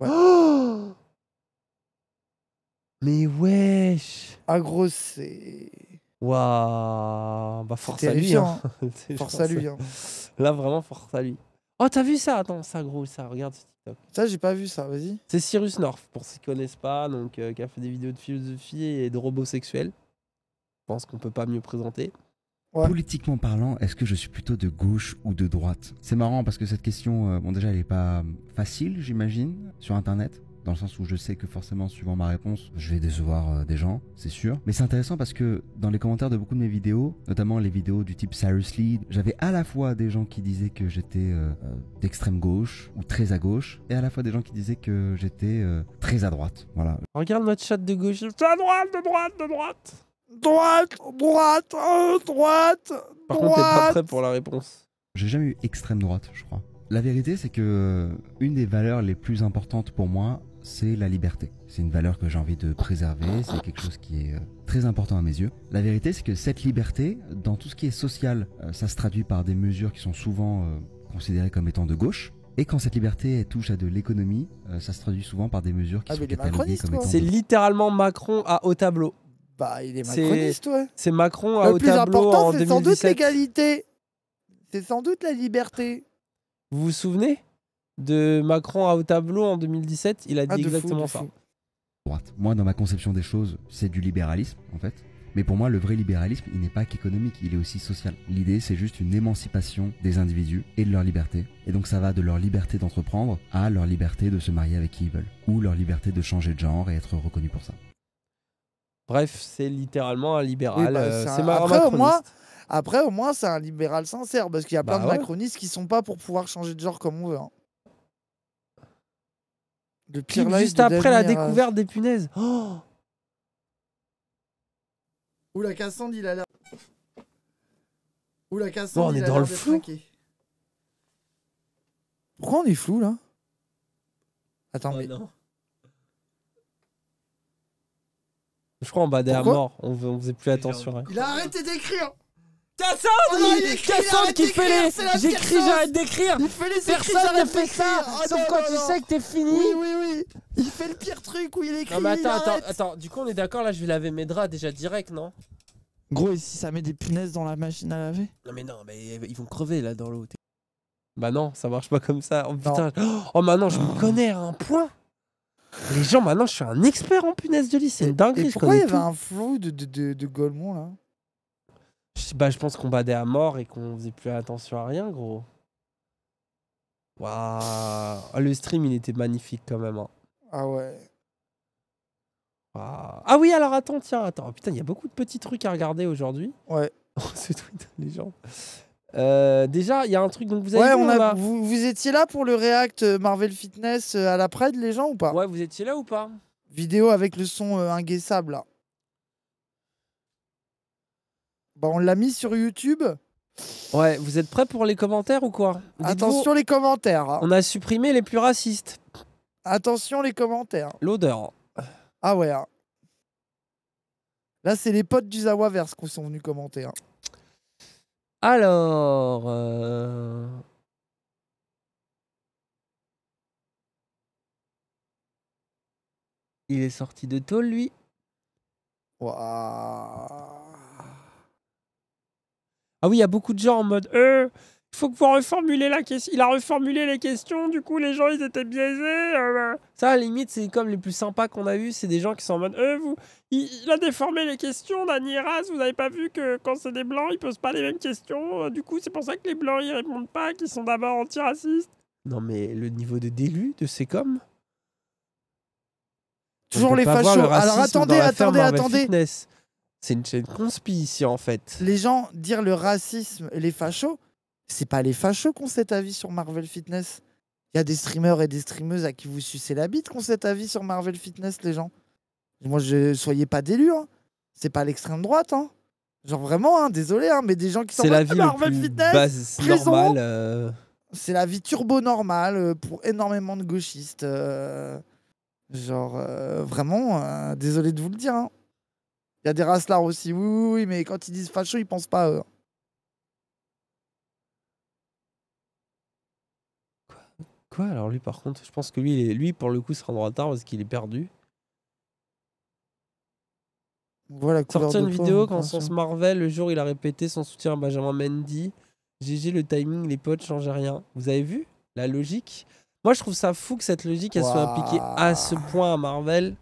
Ouais. Oh mais wesh Agro, ah, c'est... Waouh Bah force à lui. Hein. hein. force à lui. Hein. Là, vraiment, force à lui. Oh, t'as vu ça Attends, ça gros, ça, regarde ce TikTok. Ça, j'ai pas vu ça, vas-y. C'est Cyrus North, pour ceux qui connaissent pas, donc euh, qui a fait des vidéos de philosophie et de robots sexuels. Je pense qu'on peut pas mieux présenter. Politiquement parlant, est-ce que je suis plutôt de gauche ou de droite C'est marrant parce que cette question, euh, bon déjà, elle est pas euh, facile, j'imagine, sur Internet dans le sens où je sais que forcément, suivant ma réponse, je vais décevoir euh, des gens, c'est sûr. Mais c'est intéressant parce que dans les commentaires de beaucoup de mes vidéos, notamment les vidéos du type Cyrus Lead, j'avais à la fois des gens qui disaient que j'étais euh, euh, d'extrême gauche ou très à gauche, et à la fois des gens qui disaient que j'étais très à droite. Voilà. Regarde notre chat de gauche, à droite, de droite, de droite. Droite, droite, droite. Par contre, t'es pas prêt pour la réponse. J'ai jamais eu extrême droite, je crois. La vérité, c'est que une des valeurs les plus importantes pour moi, c'est la liberté. C'est une valeur que j'ai envie de préserver, c'est quelque chose qui est euh, très important à mes yeux. La vérité, c'est que cette liberté, dans tout ce qui est social, euh, ça se traduit par des mesures qui sont souvent euh, considérées comme étant de gauche. Et quand cette liberté touche à de l'économie, ça se traduit souvent par des mesures qui ah, sont cataloguées comme C'est littéralement Macron à haut tableau. Bah, il est macroniste, ouais. C'est Macron à Le plus important, c'est sans doute l'égalité. C'est sans doute la liberté. Vous vous souvenez de Macron à au tableau en 2017, il a dit ah, exactement ça. Moi, dans ma conception des choses, c'est du libéralisme, en fait. Mais pour moi, le vrai libéralisme, il n'est pas qu'économique, il est aussi social. L'idée, c'est juste une émancipation des individus et de leur liberté. Et donc ça va de leur liberté d'entreprendre à leur liberté de se marier avec qui ils veulent, ou leur liberté de changer de genre et être reconnu pour ça. Bref, c'est littéralement un libéral. Bah, euh, c'est Après, au moins, c'est un libéral sincère, parce qu'il y a plein bah de macronistes qui sont pas pour pouvoir changer de genre comme on veut. Hein. Le juste après la découverte des punaises. Oh Oula, Cassandre, il a l'air. Oula, Cassandre. Oh, on est dans le flou. Pourquoi on est flou là Attends, oh mais. Je crois en bas derrière mort. On, faisait plus attention. Il a arrêté d'écrire Cassandre oh, il écrit, qui fait les. J'écris, j'arrête d'écrire Il fait les Personne ne fait ça oh Sauf quand tu sais que t'es fini Oui, oui, oui Il fait le pire truc où il écrit. Non, mais attends, attends, attends, du coup, on est d'accord là, je vais laver mes draps déjà direct, non Gros, et si ça met des punaises dans la machine à laver Non, mais non, mais ils vont crever là dans l'eau. Bah non, ça marche pas comme ça. Oh putain oh, oh, maintenant, je me connais à un point les gens, maintenant, je suis un expert en punaises de lit, c'est dingue. Pourquoi il y avait un flou de, de, de, de là bah, je pense qu'on badait à mort et qu'on faisait plus attention à rien, gros. Waouh. Le stream, il était magnifique quand même. Hein. Ah ouais. Ah oui, alors attends, tiens, attends. Oh, putain, il y a beaucoup de petits trucs à regarder aujourd'hui. Ouais. C'est tweet les gens. déjà, il y a un truc dont vous avez ouais, hein, vous, étiez là pour le React euh, Marvel Fitness euh, à la Pride, les gens ou pas Ouais, vous étiez là ou pas Vidéo avec le son ingaissable euh, inguessable là. Bah, on l'a mis sur YouTube. Ouais, vous êtes prêts pour les commentaires ou quoi Attention les commentaires. Hein. On a supprimé les plus racistes. Attention les commentaires. L'odeur. Ah ouais. Hein. Là, c'est les potes du Zawaverse qui sont venus commenter. Hein. Alors. Euh, Il est sorti de tôle, lui. Waouh. Ah oui, il y a beaucoup de gens en mode euh, il faut que vous reformulez la question. Il a reformulé les questions, du coup les gens ils étaient biaisés. Euh, bah. ça, à limite, c'est comme les plus sympas qu'on a eu, c'est des gens qui sont en mode euh, vous, il, a déformé les questions Ras, vous n'avez pas vu que quand c'est des blancs, ils posent pas les mêmes questions. Euh, du coup, c'est pour ça que les blancs ils répondent pas, qu'ils sont d'abord antiracistes. Non mais le niveau de délu de ces comme Toujours les fachos. Alors attendez, attendez, attendez. C'est une chaîne conspi ici en fait. Les gens dire le racisme et les fachos, c'est pas les fachos qui ont cet avis sur Marvel Fitness. Il y a des streamers et des streameuses à qui vous sucez la bite qui ont cet avis sur Marvel Fitness, les gens. Moi, je soyez pas d'élus. Hein. C'est pas l'extrême droite. Hein. Genre vraiment, hein, désolé, hein, mais des gens qui sont la vie Marvel Fitness, euh. C'est la vie turbo normale euh, pour énormément de gauchistes. Euh. Genre, vraiment, désolé de vous le dire. Hein. Il y a des là aussi. Oui, oui, mais quand ils disent facho, ils pensent pas à eux. Hein. Quoi, Quoi Alors lui, par contre, je pense que lui, lui pour le coup, sera en retard parce qu'il est perdu. Voilà, Sortir une vidéo quand hein, sens Marvel, le jour il a répété son soutien à Benjamin Mendy. GG, le timing, les potes, changez rien. Vous avez vu la logique Moi, je trouve ça fou que cette logique, soit appliquée à ce point à Marvel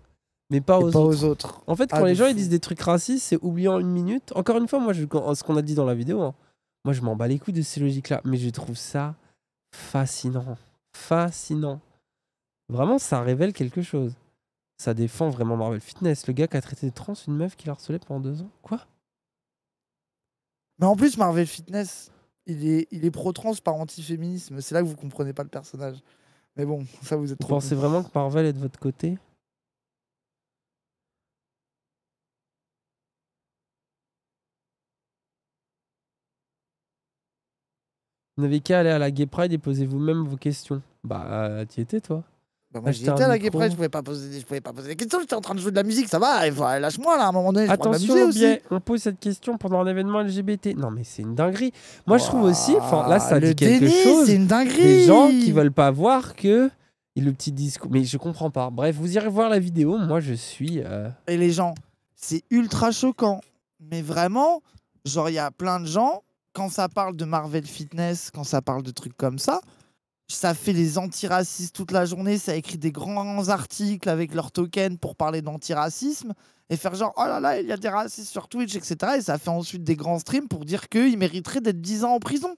mais pas, aux, autres. En fait, quand ah, les gens ils disent des trucs racistes, c'est oubliant une minute. Encore une fois, moi, je, ce qu'on a dit dans la vidéo, hein, moi, je m'en bats les couilles de ces logiques-là, mais je trouve ça fascinant. Fascinant. Vraiment, ça révèle quelque chose. Ça défend vraiment Marvel Fitness. Le gars qui a traité de trans une meuf qui l'harcelait pendant deux ans. Quoi Mais en plus, Marvel Fitness, il est, il est pro-trans par anti-féminisme. C'est là que vous comprenez pas le personnage. Mais bon, ça, vous êtes trop. Vous pensez vraiment que Marvel est de votre côté Vous n'avez qu'à aller à la Gay Pride et poser vous-même vos questions. Bah, tu euh, t'y étais, toi bah moi j'étais à la Gay Pride, je pouvais pas poser, je pouvais pas poser des questions, j'étais en train de jouer de la musique, ça va, lâche-moi là à un moment donné. Je Attention au on pose cette question pendant un événement LGBT. Non mais c'est une dinguerie. Moi je trouve aussi, enfin là ça ah, dit quelque chose. C'est une dinguerie. Des gens qui veulent pas voir que le petit discours, mais je comprends pas. Bref, vous irez voir la vidéo. Moi je suis. Euh, et les gens, c'est ultra choquant, mais vraiment, genre il y a plein de gens quand ça parle de Marvel Fitness, quand ça parle de trucs comme ça, ça fait les antiracistes toute la journée, ça écrit des grands articles avec leurs tokens pour parler d'antiracisme et faire genre oh là là, il y a des racistes sur Twitch, etc. Et ça fait ensuite des grands streams pour dire qu'ils mériteraient d'être 10 ans en prison.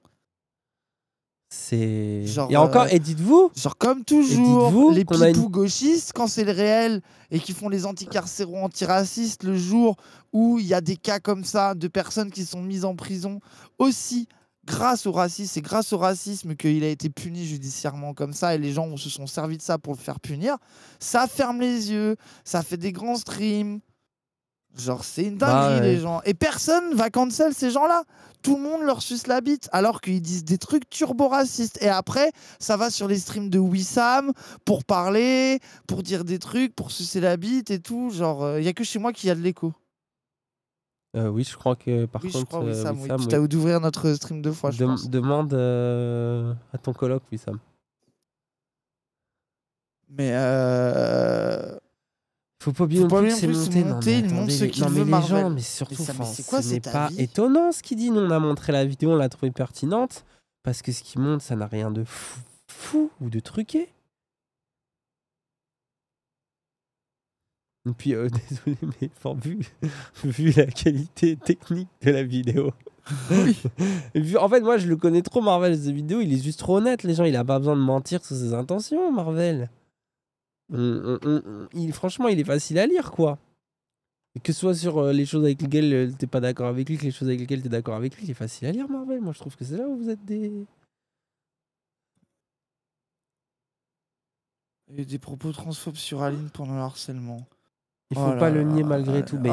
C'est. Et encore, euh, et dites-vous. Genre, comme toujours, les pipous gauchistes, quand c'est le réel et qui font les anticarcéros antiracistes, le jour où il y a des cas comme ça de personnes qui sont mises en prison aussi grâce au racisme, c'est grâce au racisme qu'il a été puni judiciairement comme ça, et les gens se sont servis de ça pour le faire punir, ça ferme les yeux, ça fait des grands streams. Genre, c'est une bah dinguerie, les gens. Et personne va cancel ces gens-là tout le monde leur suce la bite alors qu'ils disent des trucs turbo racistes. Et après, ça va sur les streams de Wissam pour parler, pour dire des trucs, pour sucer la bite et tout. Genre, il euh, n'y a que chez moi qu'il y a de l'écho. Euh, oui, je crois que par contre. Je crois, euh, Wissam, Tu as d'ouvrir notre stream deux fois. Je pense. Demande à ton coloc, Wissam. Mais. Faut pas oublier, que c'est monté. monté il ce qu'il veut, les gens, mais surtout, ce n'est pas étonnant ce qu'il dit. Nous, on a montré la vidéo, on l'a trouvée pertinente, parce que ce qu'il montre, ça n'a rien de fou, ou de truqué. Et puis, euh, désolé, mais vu, la qualité technique de la vidéo. Oui. en fait, moi, je le connais trop, Marvel, cette vidéo. Il est juste trop honnête, les gens. Il a pas besoin de mentir sur ses intentions, Marvel il, franchement, il est facile à lire, quoi. Que ce soit sur euh, les choses avec lesquelles euh, t'es pas d'accord avec lui, que les choses avec lesquelles t'es d'accord avec lui, il est facile à lire, Marvel. Moi, je trouve que c'est là où vous êtes des. Il y a eu des propos transphobes sur Aline pendant le harcèlement. Il oh faut pas le nier malgré tout. mais,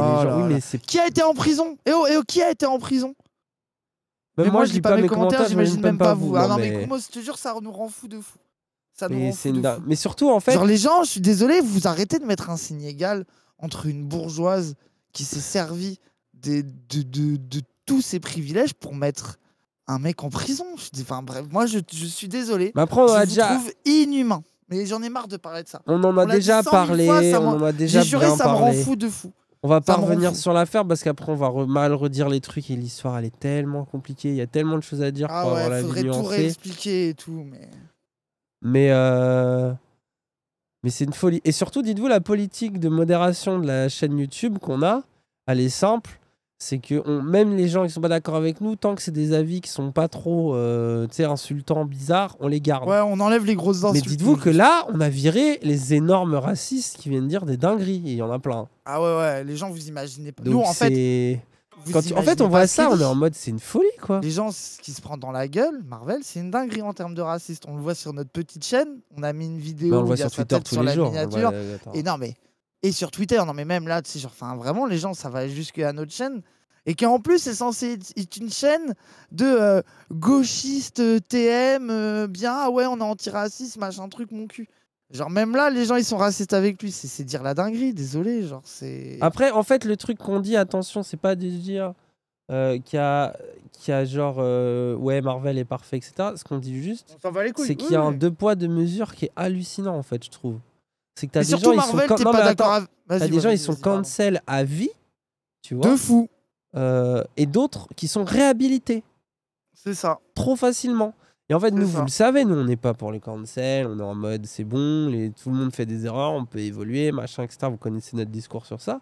mais Qui a été en prison et eh oh, eh oh, qui a été en prison mais moi, je lis pas, mes commentaires, j'imagine même, pas vous. Ah non, mais, mais... moi, je te jure, ça nous rend fou de fou mais, surtout, en fait. Genre, les gens, je suis désolé, vous arrêtez de mettre un signe égal entre une bourgeoise qui s'est servie de, de, de, tous ses privilèges pour mettre un mec en prison. Je enfin, bref, moi, je, je suis désolé. je a déjà... trouve inhumain. Mais j'en ai marre de parler de ça. On en a déjà parlé. on a déjà J'ai juré, ça me rend fou de fou. On va pas revenir sur l'affaire parce qu'après on va mal redire les trucs et l'histoire elle est tellement compliquée, il y a tellement de choses à dire ah pour avoir la faudrait tout réexpliquer et tout mais mais, euh, mais c'est une folie. Et surtout, dites-vous, la politique de modération de la chaîne YouTube qu'on a, elle est simple. C'est que même les gens qui sont pas d'accord avec nous, tant que c'est des avis qui sont pas trop euh, insultants, bizarres, on les garde. Ouais, on enlève les grosses insultes. Mais dites-vous que là, on a viré les énormes racistes qui viennent dire des dingueries. il y en a plein. Ah ouais, ouais, les gens, vous imaginez pas. nous, en fait. Quand En fait, on voit ça, on est en mode c'est une folie quoi. Les gens, qui se prend dans la gueule, Marvel, c'est une dinguerie en termes de raciste. On le voit sur notre petite chaîne. On a mis une vidéo on voit sur Twitter tous les la jours. Et non, mais. Et sur Twitter, non, mais même là, c'est enfin, vraiment, les gens, ça va jusqu'à notre chaîne. Et qui en plus est censé être- une chaîne de euh, gauchistes euh, TM, euh, bien, ah ouais, on est antiraciste, machin truc, mon cul. Genre, même là, les gens, ils sont racistes avec lui. C'est dire la dinguerie, désolé. Genre, c'est. Après, en fait, le truc qu'on dit, attention, c'est pas de dire euh, qu'il y, a, a genre, euh, ouais, Marvel est parfait, etc. Ce qu'on dit juste, c'est qu'il y a un deux poids, deux mesures qui est hallucinant, en fait, je trouve. C'est que t'as des gens, ils sont. pas des gens, ils sont cancel à vie, tu vois. De fou. Euh, et d'autres qui sont réhabilités. C'est ça. Trop facilement. Et en fait, nous, vous le savez, nous, on n'est pas pour les cancel, on est en mode c'est bon, tout le monde fait des erreurs, on peut évoluer, machin, etc. Vous connaissez notre discours sur ça.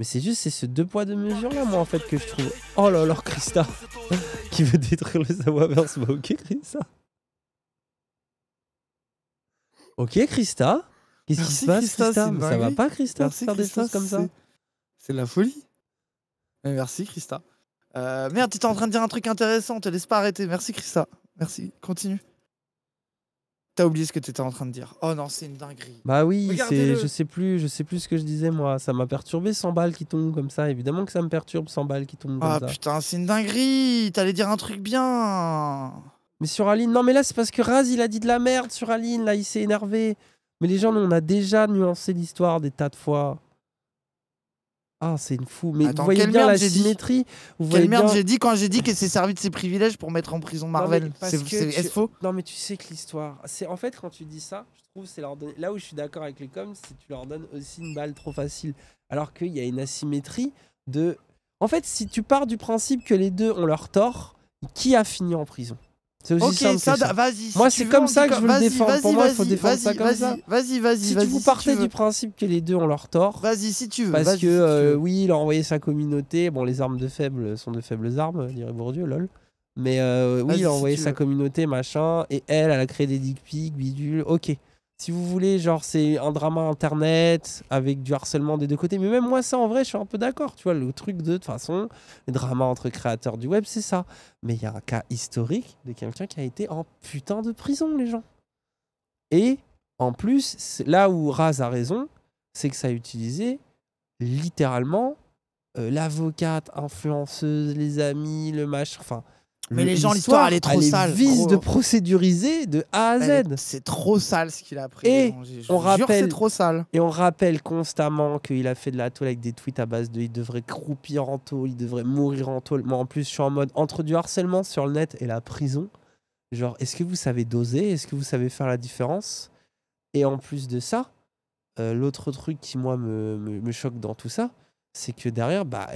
Mais c'est juste, c'est ce deux poids, de mesure là, moi, en fait, que je trouve. Oh là là, Christa, Qui veut détruire le vers Bah, ok, Christa. Ok, Christa. Qu'est-ce qui se passe, Christa, Ça va pas, Christa faire des choses comme ça C'est la folie. Merci, Christa. Euh, merde, t'es en train de dire un truc intéressant, te laisse pas arrêter. Merci, Christa. Merci. Continue. T'as oublié ce que t'étais en train de dire. Oh non, c'est une dinguerie. Bah oui, c'est, je sais plus, je sais plus ce que je disais moi. Ça m'a perturbé 100 balles qui tombent comme ça. Évidemment que ça me perturbe 100 balles qui tombent ah, comme ça. Ah putain, c'est une dinguerie. T'allais dire un truc bien. Mais sur Aline, non mais là c'est parce que Raz il a dit de la merde sur Aline. Là il s'est énervé. Mais les gens, on a déjà nuancé l'histoire des tas de fois. Ah, c'est une fou. Mais Attends, vous voyez bien la symétrie. quelle merde j'ai dit quand j'ai dit qu'elle s'est servi de ses privilèges pour mettre en prison Marvel C'est faux Non, mais tu sais que l'histoire. C'est En fait, quand tu dis ça, je trouve c'est leur là où je suis d'accord avec les coms, c'est tu leur donnes aussi une balle trop facile. Alors qu'il y a une asymétrie de. En fait, si tu pars du principe que les deux ont leur tort, qui a fini en prison c'est Ça, moi, c'est comme ça que je veux le défendre. Pour moi, il faut défendre ça comme ça. Vas-y, vas-y. Si tu vous partez du principe que les deux ont leur tort. Vas-y, si tu veux. Parce que, euh, oui, il a envoyé sa communauté. Bon, les armes de faibles sont de faibles armes, dirait Bourdieu, lol. Mais euh, oui, il a envoyé sa communauté, machin. Et elle, elle a créé des dick pics, bidule. Ok si vous voulez, genre c'est un drama internet avec du harcèlement des deux côtés. Mais même moi, ça en vrai, je suis un peu d'accord. Tu vois, le truc de toute façon, le dramas entre créateurs du web, c'est ça. Mais il y a un cas historique de quelqu'un qui a été en putain de prison, les gens. Et en plus, là où Raz a raison, c'est que ça a utilisé littéralement euh, l'avocate, influenceuse, les amis, le machin. Enfin, mais les gens, l'histoire, elle est trop sale. Il vise de procéduriser de A à Z. C'est trop sale ce qu'il a pris. Et on rappelle, trop sale. Et on rappelle constamment qu'il a fait de la tôle avec des tweets à base de il devrait croupir en tôle, il devrait mourir en tôle. Moi, en plus, je suis en mode entre du harcèlement sur le net et la prison. Genre, est-ce que vous savez doser Est-ce que vous savez faire la différence Et en plus de ça, euh, l'autre truc qui, moi, me, choque dans tout ça, c'est que derrière, bah,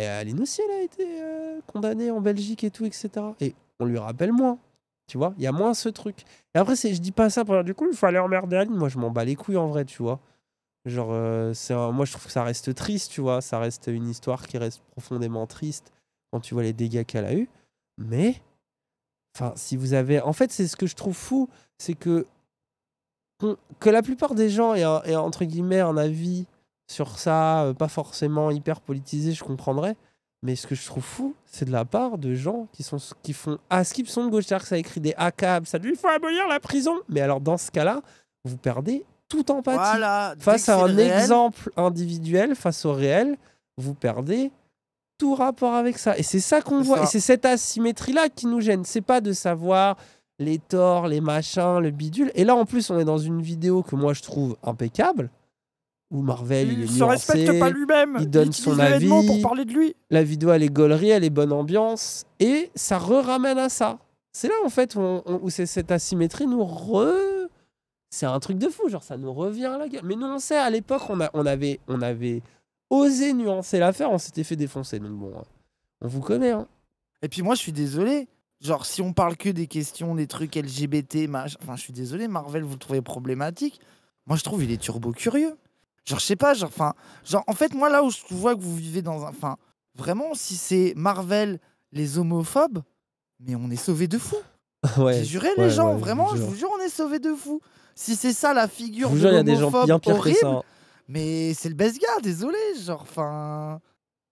aussi, elle a été euh, condamné en Belgique et tout, etc. Et on lui rappelle moins. Tu vois, il y a moins ce truc. Et après, je dis pas ça pour dire du coup, il faut aller emmerder Aline. Moi, je m'en bats les couilles en vrai, tu vois. Genre, euh, c'est moi, je trouve que ça reste triste, tu vois. Ça reste une histoire qui reste profondément triste quand tu vois les dégâts qu'elle a eu. Mais, enfin, si vous avez. En fait, c'est ce que je trouve fou, c'est que. Que la plupart des gens aient, entre guillemets un avis sur ça, euh, pas forcément hyper politisé, je comprendrais. Mais ce que je trouve fou, c'est de la part de gens qui, sont, qui font Ah, à dire gauche, ça a écrit des ACAB, ça lui faut abolir la prison. Mais alors, dans ce cas-là, vous perdez toute empathie. face à un exemple individuel, face au réel, vous perdez tout rapport avec ça. Et c'est ça qu'on voit. Et c'est cette asymétrie-là qui nous gêne. C'est pas de savoir les torts, les machins, le bidule. Et là, en plus, on est dans une vidéo que moi je trouve impeccable où Marvel, il, se respecte pas lui-même. Il donne son avis. Pour parler de lui. La vidéo, elle est gaulerie, elle est bonne ambiance. Et ça re-ramène à ça. C'est là, en fait, où, c'est cette asymétrie nous re... C'est un truc de fou, genre ça nous revient à la gueule. Mais nous, on sait, à l'époque, on, on, avait, on avait osé nuancer l'affaire, on s'était fait défoncer. Donc bon, hein. on vous connaît. Hein. Et puis moi, je suis désolé. Genre, si on parle que des questions, des trucs LGBT, Enfin, je suis désolé, Marvel, vous trouvez problématique. Moi, je trouve il est turbo curieux. Genre, je sais pas, genre, enfin, genre, en fait, moi, là où je vois que vous vivez dans un. Enfin, vraiment, si c'est Marvel, les homophobes, mais on est sauvés de fou. Ouais, J'ai juré, les gens, vraiment, je vous jure, on est sauvés de fou. Si c'est ça la figure de l'homophobe horrible, mais c'est le best gars, désolé, genre, enfin.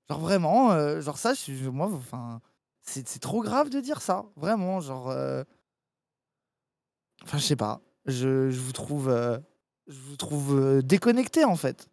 Genre, vraiment, euh, genre, ça, je, moi, enfin. C'est trop grave de dire ça, vraiment, genre. Euh, enfin, je sais pas. Je, je vous trouve. Euh, je vous trouve euh, déconnecté en fait.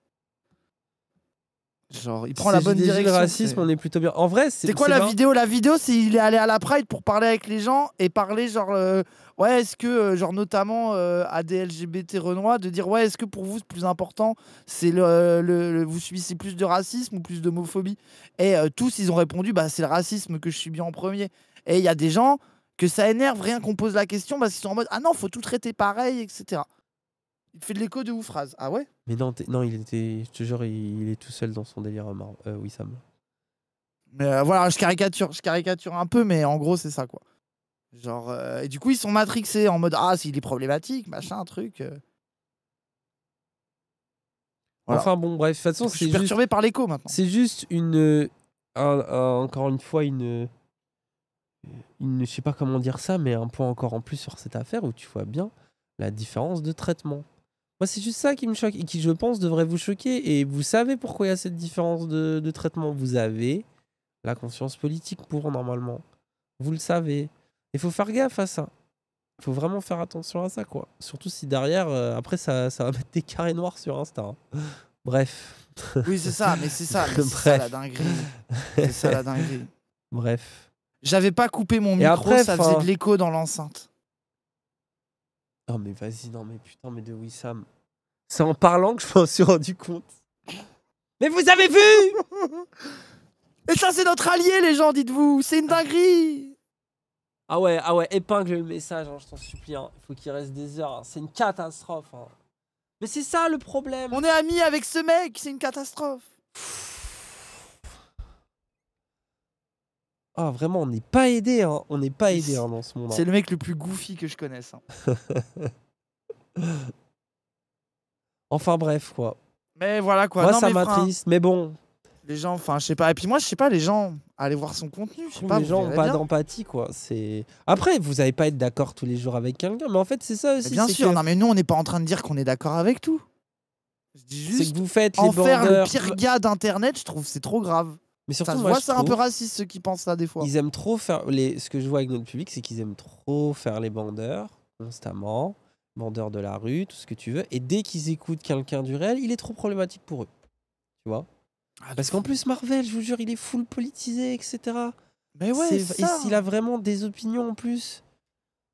Genre, il prend la bonne direction. Le racisme, on est plutôt bien. En vrai, c'est. C'est quoi la vidéo La vidéo, c'est il est allé à la Pride pour parler avec les gens et parler genre, euh, ouais, est-ce que euh, genre notamment à des LGBT renois de dire ouais, est-ce que pour vous c'est plus important, c'est le, le, vous subissez plus de racisme ou plus d'homophobie Et tous ils ont répondu bah c'est le racisme que je subis en premier. Et il y a des gens que ça énerve rien qu'on pose la question parce qu'ils sont en mode ah non faut tout traiter pareil etc. Il fait de l'écho de ouf phrase. Ah ouais Mais non, non, il était. Je te jure, il, est tout seul dans son délire, Oui, euh, me... Euh, mais euh, voilà, je caricature, je caricature un peu, mais en gros, c'est ça, quoi. Genre, euh, et du coup, ils sont matrixés en mode Ah, s'il est problématique, machin, truc. Enfin bon, bref, de toute façon, je c'est suis juste, perturbé par l'écho maintenant. c'est juste une. encore une fois, une. Je ne sais pas comment dire ça, mais un point encore en plus sur cette affaire où tu vois bien la différence de traitement. Moi, c'est juste ça qui me choque et qui, je pense, devrait vous choquer. Et vous savez pourquoi il y a cette différence de, traitement. Vous avez la conscience politique pour, normalement. Vous le savez. Il faut faire gaffe à ça. Il faut vraiment faire attention à ça, quoi. Surtout si derrière, euh, après, ça, ça va mettre des carrés noirs sur Insta. Hein. Bref. Oui, c'est ça, mais c'est ça. C'est ça la dinguerie. C'est ça la dinguerie. Bref. J'avais pas coupé mon micro, ça faisait de l'écho dans l'enceinte. Non mais vas-y, non mais putain, mais de Wissam. C'est en parlant que je m'en suis rendu compte. Mais vous avez vu Et ça c'est notre allié les gens, dites-vous C'est une dinguerie Ah ouais, ah ouais, épingle le message, hein, je t'en supplie. Il hein. faut qu'il reste des heures, hein. c'est une catastrophe. Mais c'est ça le problème On est amis avec ce mec, c'est une catastrophe Ah, vraiment, on n'est pas aidé, hein. on n'est pas aidé hein, dans ce monde. C'est hein. le mec le plus goofy que je connaisse. Hein. enfin, bref, quoi. Mais voilà, quoi. Moi, ça m'attriste, mais bon. Les gens, enfin, je sais pas. Et puis moi, je sais pas, les gens, allez voir son contenu. pas, les gens n'ont pas d'empathie, quoi. Après, vous n'allez pas être d'accord tous les jours avec quelqu'un, mais en fait, c'est ça aussi. bien sûr, non, mais nous, on n'est pas en train de dire qu'on est d'accord avec tout. Je dis juste. C'est que vous faites en faire le pire gars d'internet, je trouve, c'est trop grave. Mais surtout, moi, c'est un peu raciste ceux qui pensent ça des fois. Ils aiment trop faire. Les... Ce que je vois avec notre public, c'est qu'ils aiment trop faire les bandeurs constamment, bandeurs de la rue, tout ce que tu veux. Et dès qu'ils écoutent quelqu'un du réel, il est trop problématique pour eux. Tu vois ah, Parce qu'en plus, Marvel, je vous jure, il est full politisé, etc. Mais ouais, c'est... Et s'il a vraiment des opinions en plus.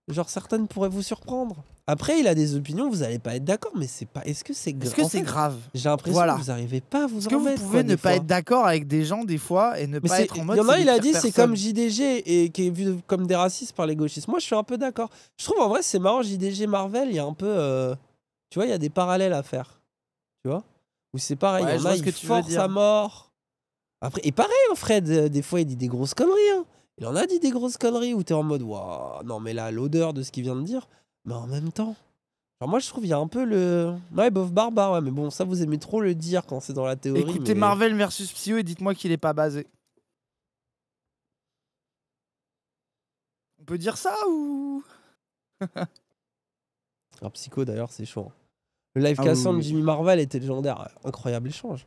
Genre certaines pourraient vous surprendre. Après, il a des opinions, vous n'allez pas être d'accord, mais c'est pas. Est-ce que c'est grave J'ai l'impression que vous n'arrivez pas à vous en que vous pouvez ne pas être d'accord avec des gens des fois et ne pas être en mode. Il y en a, il a dit c'est comme JDG et qui est vu comme des racistes par les gauchistes. Moi, je suis un peu d'accord. Je trouve en vrai c'est marrant JDG Marvel, il y a un peu, euh, tu vois, il y a des parallèles à faire. Tu vois Ou c'est pareil, il y en a, il force à mort. Après, et pareil, hein, Fred, euh, des fois il dit des grosses conneries. Hein. Il en a dit des grosses conneries où t'es en mode, waouh, non mais là, l'odeur de ce qu'il vient de dire, mais en même temps. Alors moi, je trouve il y a un peu le. Ouais, bof barbare, ouais, mais bon, ça, vous aimez trop le dire quand c'est dans la théorie. Écoutez Marvel versus Psyo et dites-moi qu'il est pas basé. On peut dire ça ou. Alors, Psycho, d'ailleurs, c'est chaud. Hein. Le live ah cassant de Jimmy Marvel était légendaire. Incroyable échange.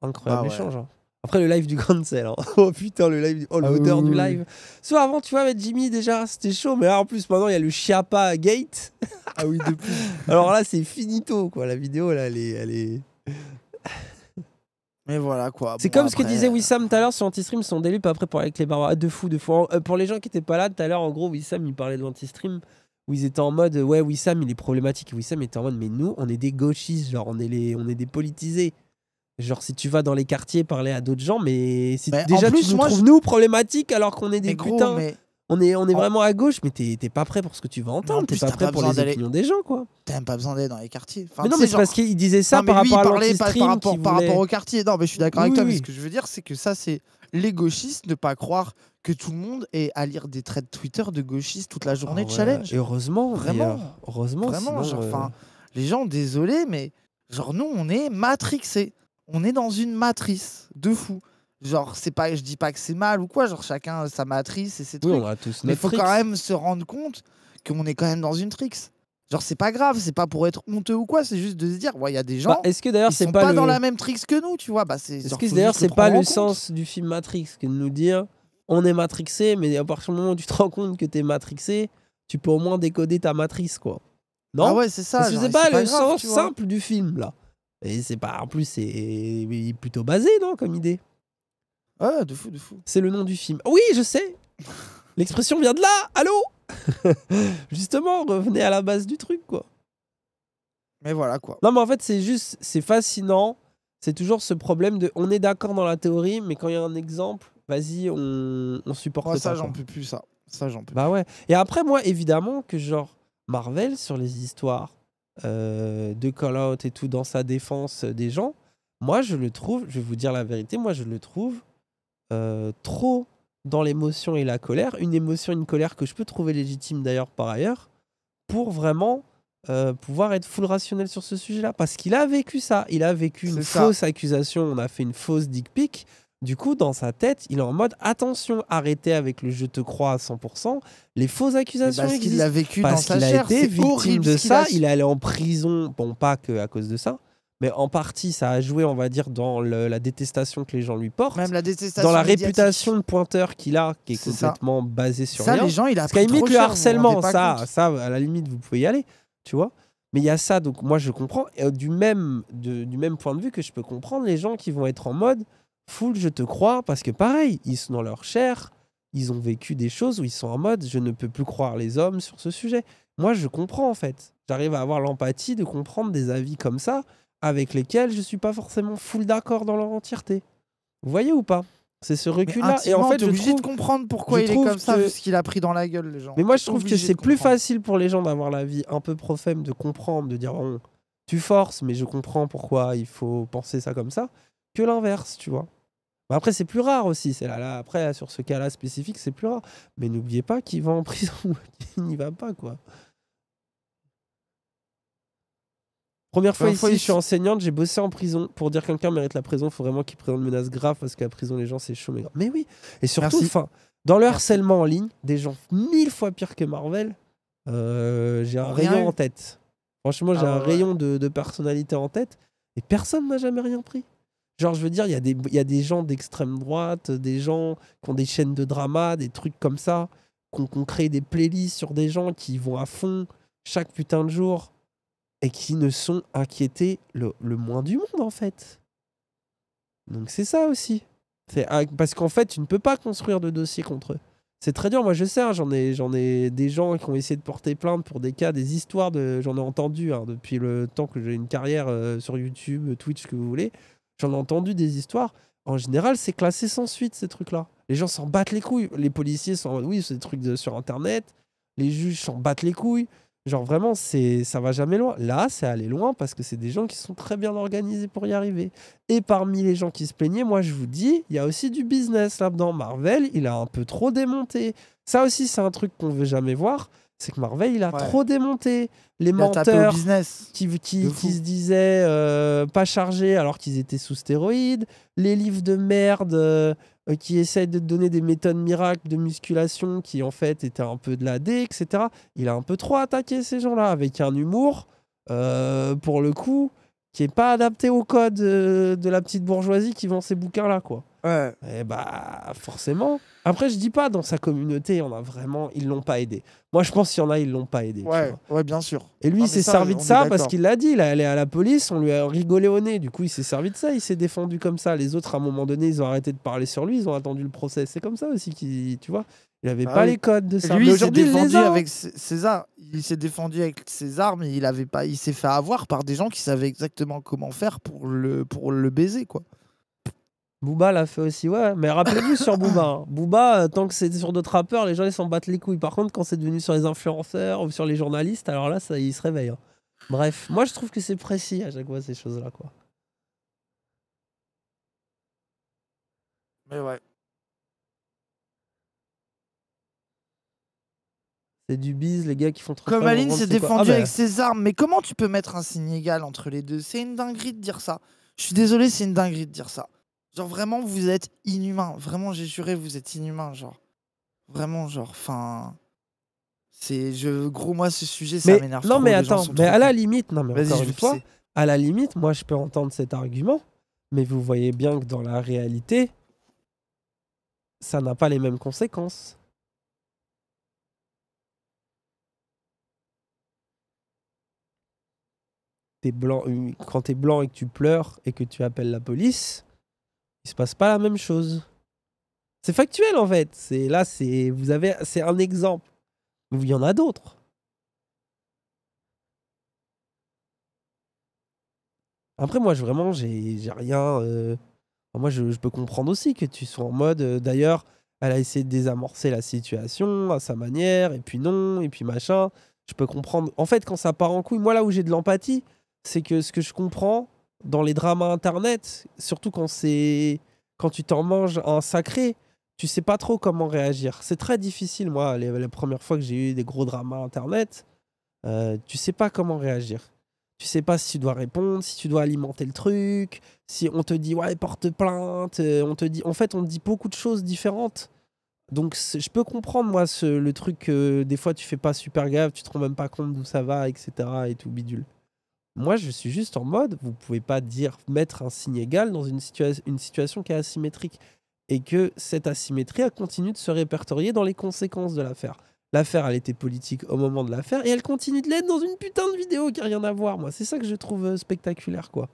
Incroyable ah échange. Hein. Après le live du Grand Sel, hein. Oh putain, le live, oh l'odeur ah du live. Soit avant, tu vois, avec Jimmy déjà, c'était chaud, mais là en plus maintenant il y a le Chiappa Gate. ah oui, depuis. Alors là, c'est finito quoi. La vidéo là, elle est, elle est... Mais voilà quoi. C'est comme ce que disait euh, Wissam tout à l'heure sur Antistream, son délire après pour avec les barbares. Ah, de fou, de fou. Euh, pour les gens qui étaient pas là tout à l'heure, en gros, Wissam il parlait de l'Antistream où ils étaient en mode ouais, Wissam il est problématique. Wissam était en mode mais nous on est des gauchistes, genre on est, les, on est des politisés. Genre, si tu vas dans les quartiers parler à d'autres gens, mais si déjà plus, tu nous moi, trouves, nous, problématiques alors qu'on est des putains. On est, on est vraiment à gauche, mais t'es pas prêt pour ce que tu vas entendre. T'es pas prêt pour les opinions des gens, quoi. T'as même pas besoin d'aller dans les quartiers. mais non, mais c'est parce qu'il disait ça par, rapport aux quartiers. par rapport au quartier. Non, mais je suis d'accord avec toi, mais ce que je veux dire, c'est que ça, c'est les gauchistes ne pas croire que tout le monde est à lire des traits de Twitter de gauchistes toute la journée de ah challenge. Et heureusement, vraiment. heureusement, vraiment, genre, euh, les gens, désolé, mais genre, nous, on est matrixés on est dans une matrice de fou. Genre, c'est pas, je dis pas que c'est mal ou quoi, genre chacun sa matrice et ses trucs. Mais il faut quand même se rendre compte qu'on est quand même dans une trix. Genre, c'est pas grave, c'est pas pour être honteux ou quoi, c'est juste de se dire, il y a des gens. qui bah, est-ce pas, dans la même trix que nous, tu vois bah, c'est, Est-ce que d'ailleurs, c'est pas le sens du film Matrix que de nous dire, on est matrixé, mais à partir du moment où tu te rends compte que t'es matrixé, tu peux au moins décoder ta matrice, quoi. Non ah ouais, c'est ça. pas, pas, le sens simple du film, là. Et c'est pas. En plus, c'est plutôt basé, non, comme idée Ah, de fou, de fou. C'est le nom du film. Oui, je sais L'expression vient de là Allô Justement, revenez à la base du truc, quoi. Mais voilà, quoi. Non, mais en fait, c'est juste. C'est fascinant. C'est toujours ce problème de. On est d'accord dans la théorie, mais quand il y a un exemple, vas-y, on, on supporte ça, Ça, j'en peux plus, ça. Ça, j'en peux Bah ouais. Et après, moi, évidemment, que genre. Marvel sur les histoires euh, de call-out et tout dans sa défense des gens, moi je le trouve, je vais vous dire la vérité, moi je le trouve euh, trop dans l'émotion et la colère, une émotion, et une colère que je peux trouver légitime d'ailleurs par ailleurs, pour vraiment euh, pouvoir être full rationnel sur ce sujet-là. Parce qu'il a vécu ça, il a vécu une fausse accusation, on a fait une fausse dick pic, du coup, dans sa tête, il est en mode attention, arrêtez avec le je te crois à 100%. Les fausses accusations qu'il a vécu parce qu'il a Été victime de ça. Il est allé en prison, bon, pas que à cause de ça, mais en partie, ça a joué, on va dire, dans la détestation que les gens lui portent. Même la détestation. Dans la réputation de pointeur qu'il a, qui est, complètement basée sur ça, rien. les gens, il a Parce qu'à limite, le harcèlement, ça, ça, à la limite, vous pouvez y aller, tu vois. Mais il y a ça, donc moi, je comprends. Et euh, du même, du même point de vue que je peux comprendre les gens qui vont être en mode. Full, je te crois, parce que pareil, ils sont dans leur chair, ils ont vécu des choses où ils sont en mode je ne peux plus croire les hommes sur ce sujet. Moi, je comprends en fait. J'arrive à avoir l'empathie de comprendre des avis comme ça avec lesquels je suis pas forcément full d'accord dans leur entièreté. Vous voyez ou pas c'est ce recul-là. Et en fait, je obligé de comprendre pourquoi il est comme ça, ce qu'il a pris dans la gueule les gens. Mais moi, je trouve que c'est plus facile pour les gens d'avoir la vie un peu profème, de comprendre, de dire bon, tu forces, mais je comprends pourquoi il faut penser ça comme ça, que l'inverse, tu vois. Bah, après, c'est plus rare aussi. C'est là, là, après, sur ce cas-là spécifique, c'est plus rare. Mais n'oubliez pas qu'il va en prison il n'y va pas, quoi. Première fois, ici, je suis enseignante, j'ai bossé en prison. Pour dire quelqu'un mérite la prison, il faut vraiment qu'il présente une menace grave parce qu'à prison, les gens, c'est chaud. Mais, oui, et surtout, enfin, dans le harcèlement en ligne, des gens mille fois pire que Marvel, euh, j'ai un rayon en tête. Franchement, j'ai ah un rayon de, personnalité en tête et personne n'a jamais rien pris. Genre, je veux dire, il y, a des, a des gens d'extrême droite, des gens qui ont des chaînes de drama, des trucs comme ça, qu'on crée des playlists sur des gens qui vont à fond chaque putain de jour et qui ne sont inquiétés le, moins du monde, en fait. Donc, c'est ça aussi. Parce qu'en fait, tu ne peux pas construire de dossier contre eux. C'est très dur, moi je sais, hein, j'en ai, ai des gens qui ont essayé de porter plainte pour des cas, des histoires, de, j'en ai entendu hein, depuis le temps que j'ai une carrière euh, sur YouTube, Twitch, ce que vous voulez. J'en ai entendu des histoires. En général, c'est classé sans suite, ces trucs-là. Les gens s'en battent les couilles. Les policiers sont oui, c'est des trucs sur Internet. Les juges s'en battent les couilles. Genre vraiment, c'est ça va jamais loin. Là, c'est aller loin parce que c'est des gens qui sont très bien organisés pour y arriver. Et parmi les gens qui se plaignaient, moi je vous dis, il y a aussi du business là-dedans. Marvel, il a un peu trop démonté. Ça aussi, c'est un truc qu'on veut jamais voir c'est que Marvel, il a trop démonté les menteurs qui, qui, se disaient euh, pas chargés alors qu'ils étaient sous stéroïdes, les livres de merde euh, euh, qui essayent de donner des méthodes miracles de musculation qui en fait étaient un peu de la D, etc. Il a un peu trop attaqué ces gens-là avec un humour, pour le coup, qui est pas adapté au code de la petite bourgeoisie qui vend ces bouquins-là, quoi. Et eh bah, forcément. Après, je dis pas, dans sa communauté, on a vraiment, ils l'ont pas aidé. Moi, je pense qu'il y en a, ils l'ont pas aidé. Ouais, bien sûr. Et lui, il s'est servi de ça parce qu'il l'a dit. Il est allé à la police, on lui a rigolé au nez. Du coup, il s'est servi de ça, il s'est défendu comme ça. Les autres, à un moment donné, ils ont arrêté de parler sur lui, ils ont attendu le procès. C'est comme ça aussi qu'il, tu vois, il avait ah pas les codes de ça. Lui, il s'est défendu avec César. Il s'est défendu avec César, mais il avait pas, il s'est fait avoir par des gens qui savaient exactement comment faire pour le, pour le baiser, quoi. Booba l'a fait aussi, ouais. Mais rappelez-vous sur Booba. Hein. Booba, euh, tant que c'est sur d'autres rappeurs, les gens ils s'en battent les couilles. Par contre, quand c'est devenu sur les influenceurs ou sur les journalistes, alors là, ça, ils se réveillent. Hein. Bref, moi je trouve que c'est précis à chaque fois ces choses-là, quoi. Mais ouais. C'est du bise, les gars qui font trop Comme Aline s'est ah, défendu avec ses armes, mais comment tu peux mettre un signe égal entre les deux C'est une dinguerie de dire ça. Je suis désolé, c'est une dinguerie de dire ça. Genre vraiment, vous êtes inhumain. Vraiment, j'ai juré, vous êtes inhumain. Genre vraiment, genre, enfin. C'est je gros moi ce sujet ça m'énerve. Non mais attends, mais à la limite, non mais encore une à la limite, moi je peux entendre cet argument, mais vous voyez bien que dans la réalité, ça n'a pas les mêmes conséquences. Euh, quand t'es blanc et que tu pleures et que tu appelles la police, il se passe pas la même chose. C'est factuel en fait. C'est là, c'est vous avez, c'est un exemple. Il y en a d'autres. Après, moi, je, vraiment, j'ai rien. Euh, moi, je, peux comprendre aussi que tu sois en mode. Euh, d'ailleurs, elle a essayé de désamorcer la situation à sa manière, et puis non, et puis machin. Je peux comprendre. En fait, quand ça part en couille, moi, là où j'ai de l'empathie, c'est que ce que je comprends, dans les dramas internet, surtout quand c'est quand tu t'en manges un sacré, tu sais pas trop comment réagir. C'est très difficile, moi, la première fois que j'ai eu des gros dramas internet, euh, tu sais pas comment réagir. Tu sais pas si tu dois répondre, si tu dois alimenter le truc, si on te dit ouais porte plainte, euh, on te dit en fait on te dit beaucoup de choses différentes. Donc je peux comprendre moi ce, le truc des fois tu fais pas super gaffe, tu te rends même pas compte d'où ça va, etc. et tout bidule. Moi, je suis juste en mode, vous pouvez pas dire mettre un signe égal dans une, une situation qui est asymétrique et que cette asymétrie a continue de se répertorier dans les conséquences de l'affaire. L'affaire, elle était politique au moment de l'affaire et elle continue de l'être dans une putain de vidéo qui a rien à voir. Moi, c'est ça que je trouve euh, spectaculaire, quoi.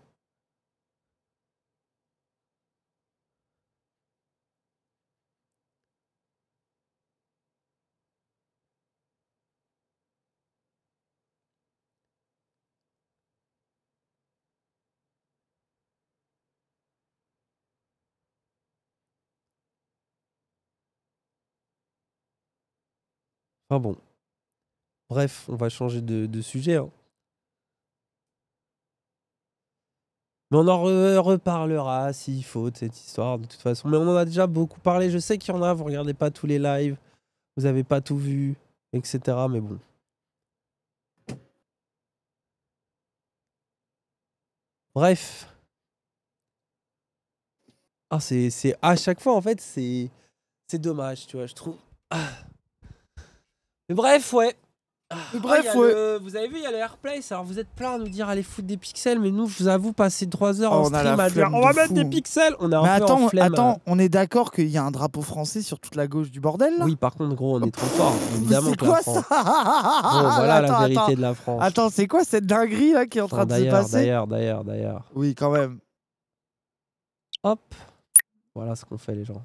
Ah bon. Bref, on va changer de, sujet. Hein. Mais on en reparlera s'il faut de cette histoire, de toute façon. Mais on en a déjà beaucoup parlé. Je sais qu'il y en a, vous regardez pas tous les lives, vous avez pas tout vu, etc. Mais bon. Bref. Ah, c'est à chaque fois, en fait, c'est dommage, tu vois, je trouve. Ah bref, ouais. bref, ah, ouais. vous avez vu, il y a le Airplay. Alors, vous êtes plein à nous dire allez foutre des pixels, mais nous, je vous avoue, passer 3 heures en oh, stream à on va mettre des pixels. On a un peu attends, on est d'accord qu'il y a un drapeau français sur toute la gauche du bordel Oui, par contre, gros, on est trop fort. Évidemment, c'est quoi ça voilà la vérité de la France. Attends, c'est quoi cette dinguerie là qui est en train de se passer D'ailleurs, d'ailleurs, d'ailleurs. Oui, quand même. Hop. Voilà ce qu'on fait, les gens. Vous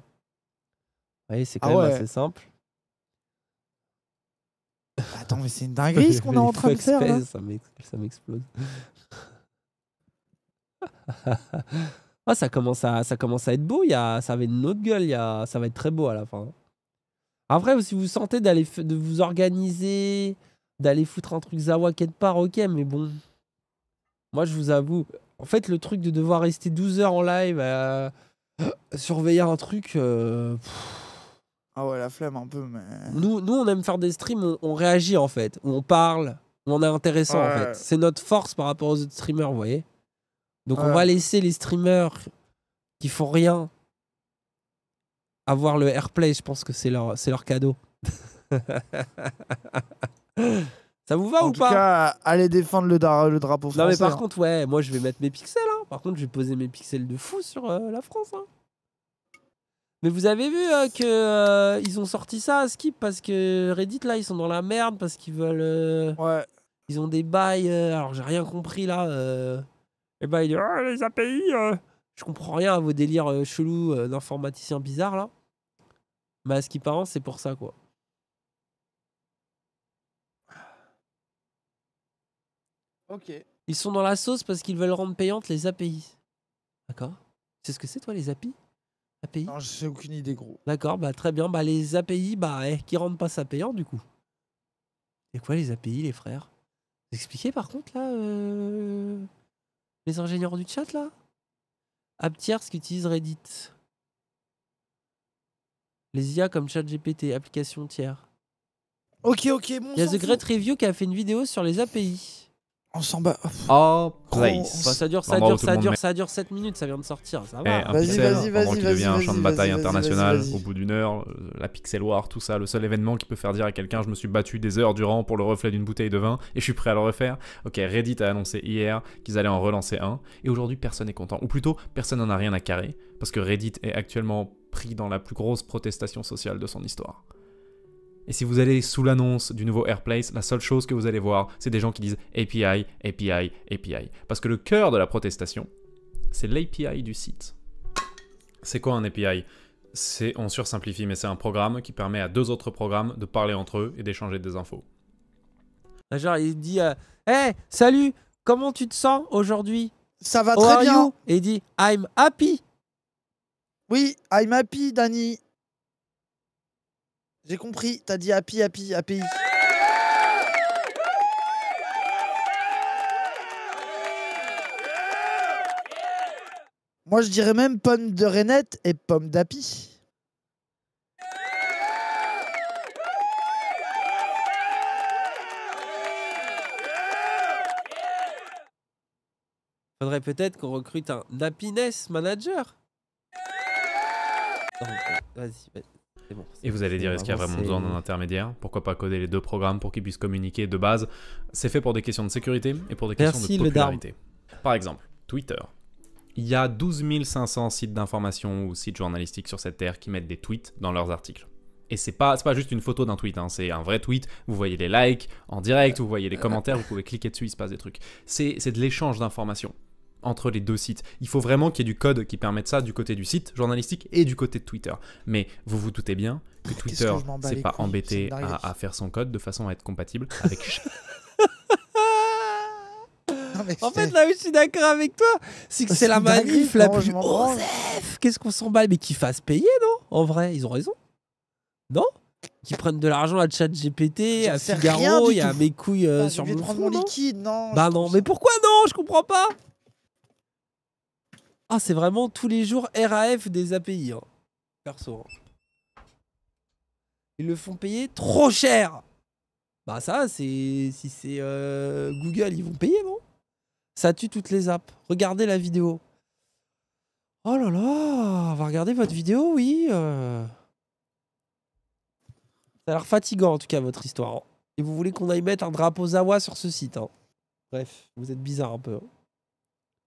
voyez, c'est quand ah même assez simple. Attends, mais c'est une dinguerie ce qu'on est en train de faire. Ça m'explose. Ah, ça commence à ça commence à être beau. Il y a, ça avait une autre gueule. y a, ça va être très beau à la fin. Après, si vous sentez d'aller de vous organiser, d'aller foutre un truc zawa quelque part, ok. Mais bon, moi je vous avoue, en fait, le truc de devoir rester 12 heures en live, euh, surveiller un truc. Euh, ah ouais, la flemme un peu, mais. Nous, nous on aime faire des streams, on, on réagit en fait, on parle, on est intéressant en fait. C'est notre force par rapport aux autres streamers, vous voyez. Donc on va laisser les streamers qui font rien avoir le airplay, je pense que c'est leur, c'est leur cadeau. Ça vous va en ou tout cas, allez défendre le, drapeau français. Non mais par hein. contre, ouais, moi je vais mettre mes pixels. Hein. Par contre, je vais poser mes pixels de fou sur euh, la France. Hein. Mais vous avez vu qu'ils euh, que euh, ils ont sorti ça à Skip parce que Reddit là ils sont dans la merde parce qu'ils veulent. Euh, ouais. Ils ont des bails. alors j'ai rien compris là. et les il dit Ah, les API. Je comprends rien à vos délires chelou chelous bizarre d'informaticiens là. Mais à ce qui paraît c'est pour ça quoi. Ok. Ils sont dans la sauce parce qu'ils veulent rendre payantes les API. D'accord c'est ce que c'est toi les API non, j'ai aucune idée, gros. D'accord, bah très bien. Bah les API, bah eh, qui rendent pas ça payant du coup. C'est quoi les API, les frères Vous expliquez par contre là euh, Les ingénieurs du chat là App tierce qui utilise Reddit. Les IA comme chat GPT, application tiers. Ok, ok, bon. Il y a The Great Review qui a fait une vidéo sur les API. On s'en bat. Oh, place. ça dure, ça dure, ça dure, ça dure 7 minutes, ça vient de sortir, ça va. Eh, vas-y, vas-y, devient un champ de bataille international au bout d'une heure, euh, la pixel war, tout ça, le seul événement qui peut faire dire à quelqu'un je me suis battu des heures durant pour le reflet d'une bouteille de vin et je suis prêt à le refaire. Ok, Reddit a annoncé hier qu'ils allaient en relancer un et aujourd'hui personne n'est content. Ou plutôt, personne n'en a rien à carrer parce que Reddit est actuellement pris dans la plus grosse protestation sociale de son histoire. Et si vous allez sous l'annonce du nouveau Airplace, la seule chose que vous allez voir, c'est des gens qui disent API, API, API. Parce que le cœur de la protestation, c'est l'API du site. C'est quoi un API c'est, on sursimplifie, mais c'est un programme qui permet à deux autres programmes de parler entre eux et d'échanger des infos. Bah, genre, il dit euh, Hey, salut, comment tu te sens aujourd'hui Ça va très bien. Et il dit I'm happy. Oui, I'm happy, Danny. J'ai compris, t'as dit happy, happy, happy. Moi, je dirais même pomme de rainette et pomme d'api. Faudrait peut-être qu'on recrute un happiness manager. Vas-y, vas-y. Et vous allez dire, est-ce qu'il y a vraiment besoin d'un intermédiaire Pourquoi pas coder les deux programmes pour qu'ils puissent communiquer de base C'est fait pour des questions de sécurité et pour des questions de popularité. Par exemple, Twitter. Il y a 12 500 sites d'information ou sites journalistiques sur cette terre qui mettent des tweets dans leurs articles. Et c'est pas, pas juste une photo d'un tweet, hein, c'est un vrai tweet. Vous voyez les likes en direct, vous voyez les euh, commentaires, vous pouvez cliquer dessus, il se passe des trucs. C'est de l'échange d'informations entre les deux sites. Il faut vraiment qu'il y ait du code qui permette ça du côté du site journalistique et du côté de Twitter. Mais vous vous doutez bien que ah, Twitter c'est pas embêté à, faire son code de façon à être compatible avec. en fait, là où je suis d'accord avec toi, c'est que c'est la manif la plus. Qu'est-ce qu'on s'emballe Mais qu'ils fassent payer, non En vrai, ils ont raison. Non qui prennent de l'argent à ChatGPT, GPT, à Figaro, il y a mes couilles euh, sur mon, liquide, non Bah non, mais pourquoi non Je comprends pas ah, c'est vraiment tous les jours RAF des API, hein. perso. Hein. Ils le font payer trop cher Bah ça, c'est... Si c'est euh, Google, ils vont payer, non Ça tue toutes les apps. Regardez la vidéo. Oh là là On va regarder votre vidéo, oui euh. Ça a l'air fatigant, en tout cas, votre histoire. Hein. Et vous voulez qu'on aille mettre un drapeau Zawa sur ce site, hein. Bref, vous êtes bizarre un peu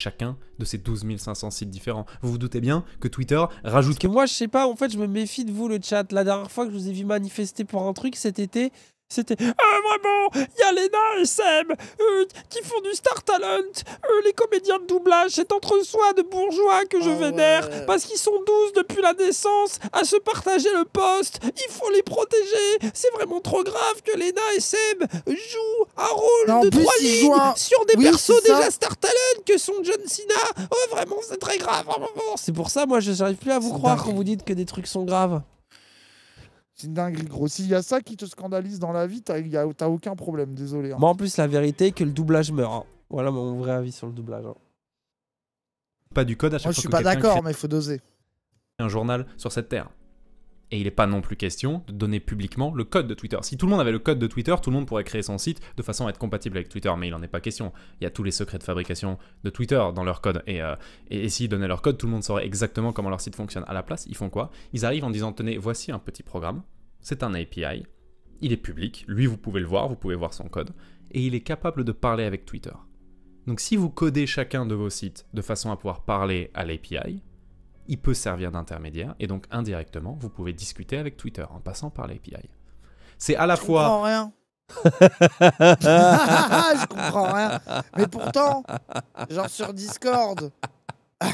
chacun de ces 12 500 sites différents. Vous vous doutez bien que Twitter rajoute... moi, je sais pas, en fait, je me méfie de vous, le chat. La dernière fois que je vous ai vu manifester pour un truc cet été, c'était Ah, vraiment Il y a et Seb euh, qui font du Star Talent, euh, les comédiens de doublage, c'est entre-soi de bourgeois que je ah vénère, parce qu'ils sont douze depuis la naissance à se partager le poste. Il faut les protéger. C'est vraiment trop grave que Léna et Seb jouent un rôle de trois lignes sur des persos déjà Star Talent que sont John Cena. Oh, vraiment, c'est très grave. Oh, c'est pour ça, moi, je n'arrive plus à vous croire quand vous dites que des trucs sont graves. C'est une dinguerie, gros. S'il y a ça qui te scandalise dans la vie, t'as aucun problème, désolé. Mais hein. Moi, en plus, la vérité est que le doublage meurt. Hein. Voilà mon vrai avis sur le doublage. Hein. Pas du code à chaque fois. Moi, je suis pas d'accord, mais il faut doser. Un journal sur cette terre et il n'est pas non plus question de donner publiquement le code de Twitter. Si tout le monde avait le code de Twitter, tout le monde pourrait créer son site de façon à être compatible avec Twitter, mais il n'en est pas question. Il y a tous les secrets de fabrication de Twitter dans leur code, euh, et, et, s'ils donnaient leur code, tout le monde saurait exactement comment leur site fonctionne. À la place, ils font quoi Ils arrivent en disant, tenez, voici un petit programme, c'est un API, il est public, lui vous pouvez le voir, vous pouvez voir son code, et il est capable de parler avec Twitter. Donc si vous codez chacun de vos sites de façon à pouvoir parler à l'API, il peut servir d'intermédiaire et donc indirectement, vous pouvez discuter avec Twitter en passant par l'API. C'est à la fois... Je fois. Comprends rien. Je comprends rien. Mais pourtant, genre sur Discord.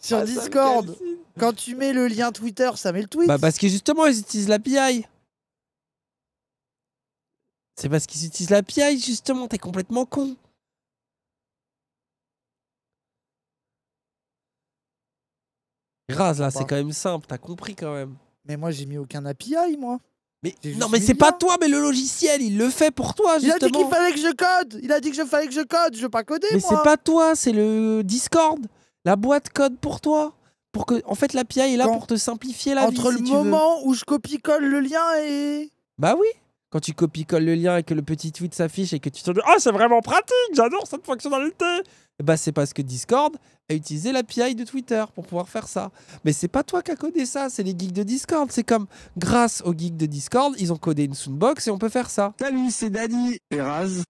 sur ah, Discord, quand tu mets le lien Twitter, ça met le tweet. Bah, parce que justement, ils utilisent l'API. C'est parce qu'ils utilisent l'API, justement, t'es complètement con. Grâce là, c'est quand même simple, t'as compris quand même. Mais moi, j'ai mis aucun API, moi. Mais non, mais c'est pas toi, mais le logiciel, il le fait pour toi, justement. Il a dit qu'il fallait que je code. Il a dit que je fallait que je code. Je veux pas coder, mais c'est pas toi, c'est le Discord. La boîte code pour toi. Pour que, en fait, l'API est là pour te simplifier la Entre vie. Entre le moment où je copie-colle le lien et. Bah oui quand tu copies-colles le lien et que le petit tweet s'affiche et que tu te dis « oh, c'est vraiment pratique J'adore cette fonctionnalité !» Bah, c'est parce que Discord a utilisé l'API de Twitter pour pouvoir faire ça. Mais c'est pas toi qui as codé ça, c'est les geeks de Discord. C'est comme, grâce aux geeks de Discord, ils ont codé une soundbox et on peut faire ça. Salut, c'est Dani et Raz.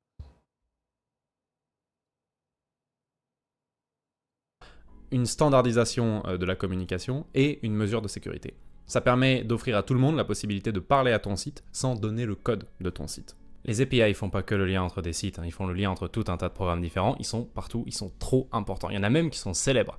Une standardisation euh, de la communication et une mesure de sécurité. Ça permet d'offrir à tout le monde la possibilité de parler à ton site sans donner le code de ton site. Les API, ils font pas que le lien entre des sites, hein. ils font le lien entre tout un tas de programmes différents, ils sont partout, ils sont trop importants. Il y en a même qui sont célèbres.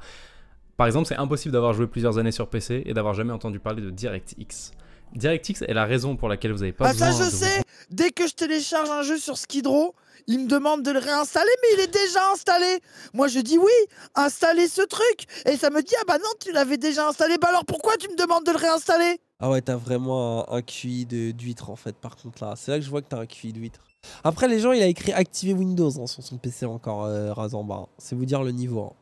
Par exemple, c'est impossible d'avoir joué plusieurs années sur PC et d'avoir jamais entendu parler de DirectX. DirectX est la raison pour laquelle vous avez pas ah de... Bah ça je sais. Dès que je télécharge un jeu sur Skidrow, il me demande de le réinstaller, mais il est déjà installé. Moi je dis oui, installer ce truc, et ça me dit ah bah non tu l'avais déjà installé. Bah alors pourquoi tu me demandes de le réinstaller Ah ouais t'as vraiment un, cuit QI d'huître en fait. Par contre là, c'est là que je vois que t'as un QI d'huître. Après les gens il a écrit activer Windows hein, sur son PC encore euh, bah, C'est vous dire le niveau. Hein.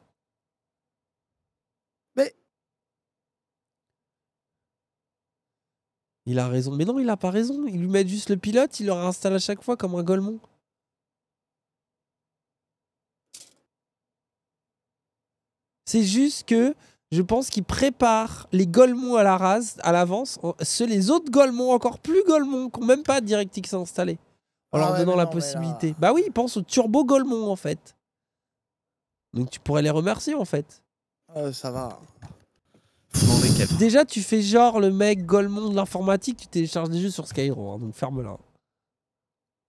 Il a raison. Mais non, il a pas raison. Il lui met juste le pilote, il le réinstalle à chaque fois comme un Golemont. C'est juste que je pense qu'il prépare les golemons à la race, à l'avance, ceux les autres golemons, encore plus golemons, qui n'ont même pas DirectX installé, en ah leur donnant la possibilité. Bah oui, il pense au turbo golemons en fait. Donc tu pourrais les remercier en fait. Euh, ça va. Déjà, tu fais genre le mec Golemond de l'informatique, tu télécharges des jeux sur Skyro, hein, donc ferme-la.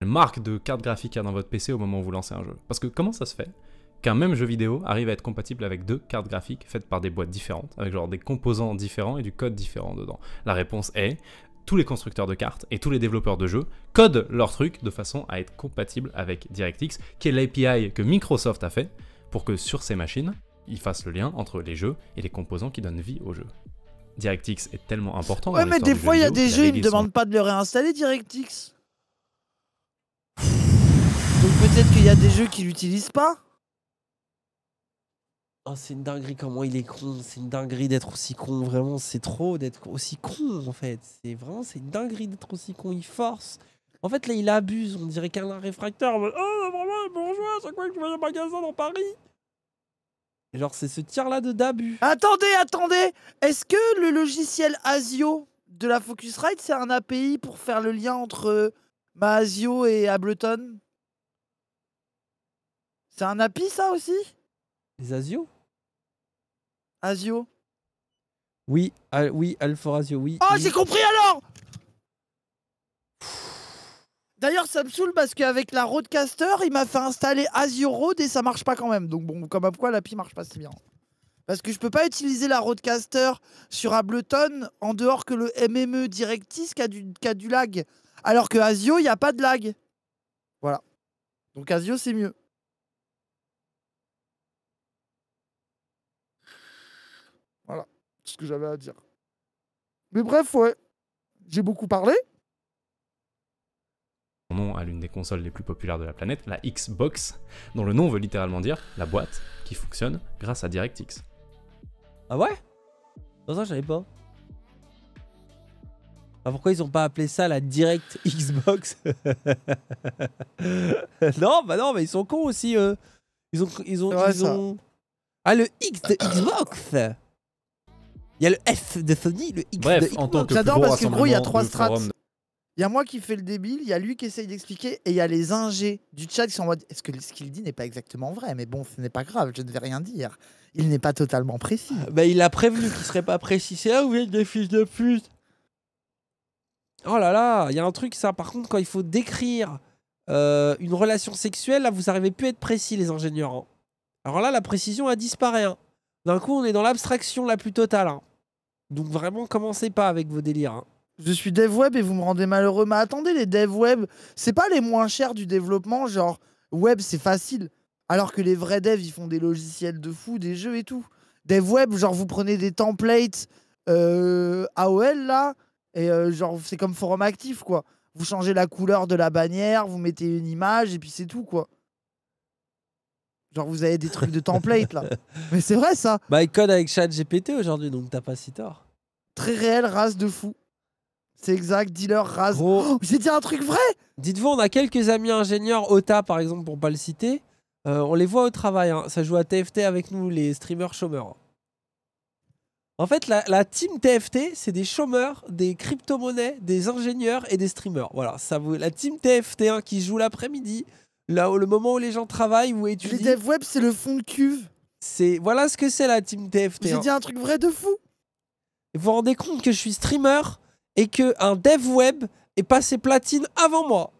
Marque de carte graphique a dans votre PC au moment où vous lancez un jeu. Parce que comment ça se fait qu'un même jeu vidéo arrive à être compatible avec deux cartes graphiques faites par des boîtes différentes, avec genre des composants différents et du code différent dedans La réponse est tous les constructeurs de cartes et tous les développeurs de jeux codent leur truc de façon à être compatible avec DirectX, qui est l'API que Microsoft a fait pour que sur ces machines, il fasse le lien entre les jeux et les composants qui donnent vie au jeu. DirectX est tellement important. Ouais, mais des fois, il y a des jeux, ils ne demandent pas de le réinstaller, DirectX. Donc peut-être qu'il y a des jeux qui l'utilisent pas. Oh, c'est une dinguerie comment il est con. C'est une dinguerie d'être aussi con. Vraiment, c'est trop d'être aussi con en fait. C'est vraiment, c'est une dinguerie d'être aussi con. Il force. En fait, là, il abuse. On dirait qu'un réfracteur. Oh, vraiment, bonjour, c'est quoi que je vas au magasin dans Paris Genre, c'est ce tir-là de dabu. Attendez, attendez Est-ce que le logiciel ASIO de la Focusrite, c'est un API pour faire le lien entre euh, ma ASIO et Ableton C'est un API, ça aussi Les ASIO ASIO Oui, oui, Alpha ASIO, oui. Oh, j'ai compris alors D'ailleurs, ça me saoule parce qu'avec la Roadcaster, il m'a fait installer Azio Road et ça marche pas quand même. Donc bon, comme à quoi l'API marche pas si bien. Parce que je peux pas utiliser la Roadcaster sur Ableton en dehors que le MME Directis qui a du, du lag. Alors que Asio, il n'y a pas de lag. Voilà. Donc Asio, c'est mieux. Voilà ce que j'avais à dire. Mais bref, ouais. J'ai beaucoup parlé nom à l'une des consoles les plus populaires de la planète, la Xbox, dont le nom veut littéralement dire la boîte qui fonctionne grâce à DirectX. Ah ouais Non, ça je pas. Ah, pourquoi ils ont pas appelé ça la Direct Xbox Non, bah non, mais ils sont cons aussi eux. Ils ont, ils ont, ils Ah le X de Xbox. Il y a le F de Sony, le X de Xbox. J'adore parce que gros il y a trois strats il y a moi qui fais le débile, il y a lui qui essaye d'expliquer, et il y a les ingés du chat qui sont en mode est-ce que ce qu'il dit n'est pas exactement vrai Mais bon, ce n'est pas grave, je ne vais rien dire. Il n'est pas totalement précis. Ah, bah, il a prévenu qu'il serait pas précis. C'est là où a des fiches de pute. Oh là là, il y a un truc, ça, par contre, quand il faut décrire euh, une relation sexuelle, là, vous arrivez plus à être précis, les ingénieurs. Hein. Alors là, la précision, a disparu. Hein. D'un coup, on est dans l'abstraction la plus totale. Hein. Donc vraiment, commencez pas avec vos délires je suis dev web et vous me rendez malheureux. Mais attendez, les dev web, c'est pas les moins chers du développement, genre web c'est facile. Alors que les vrais devs, ils font des logiciels de fou, des jeux et tout. Dev web, genre vous prenez des templates euh, AOL là, et euh, genre c'est comme forum actif quoi. Vous changez la couleur de la bannière, vous mettez une image et puis c'est tout quoi. Genre vous avez des trucs de template là. Mais c'est vrai ça. Bah, ils code avec ChatGPT aujourd'hui donc t'as pas si tort. Très réelle race de fou. C'est exact, dealer rase. Oh, j'ai dit un truc vrai Dites-vous, on a quelques amis ingénieurs, OTA par exemple, pour pas le citer. Euh, on les voit au travail, hein. ça joue à TFT avec nous, les streamers chômeurs. En fait, la, team TFT, c'est des chômeurs, des crypto-monnaies, des ingénieurs et des streamers. Voilà, ça vous... la team TFT hein, qui joue l'après-midi, là où, le moment où les gens travaillent ou étudient. Les web, c'est le fond de cuve. C'est voilà ce que c'est la team TFT. J'ai hein. dit un truc vrai de fou. Vous vous rendez compte que je suis streamer, et qu'un dev web est passé platine avant moi.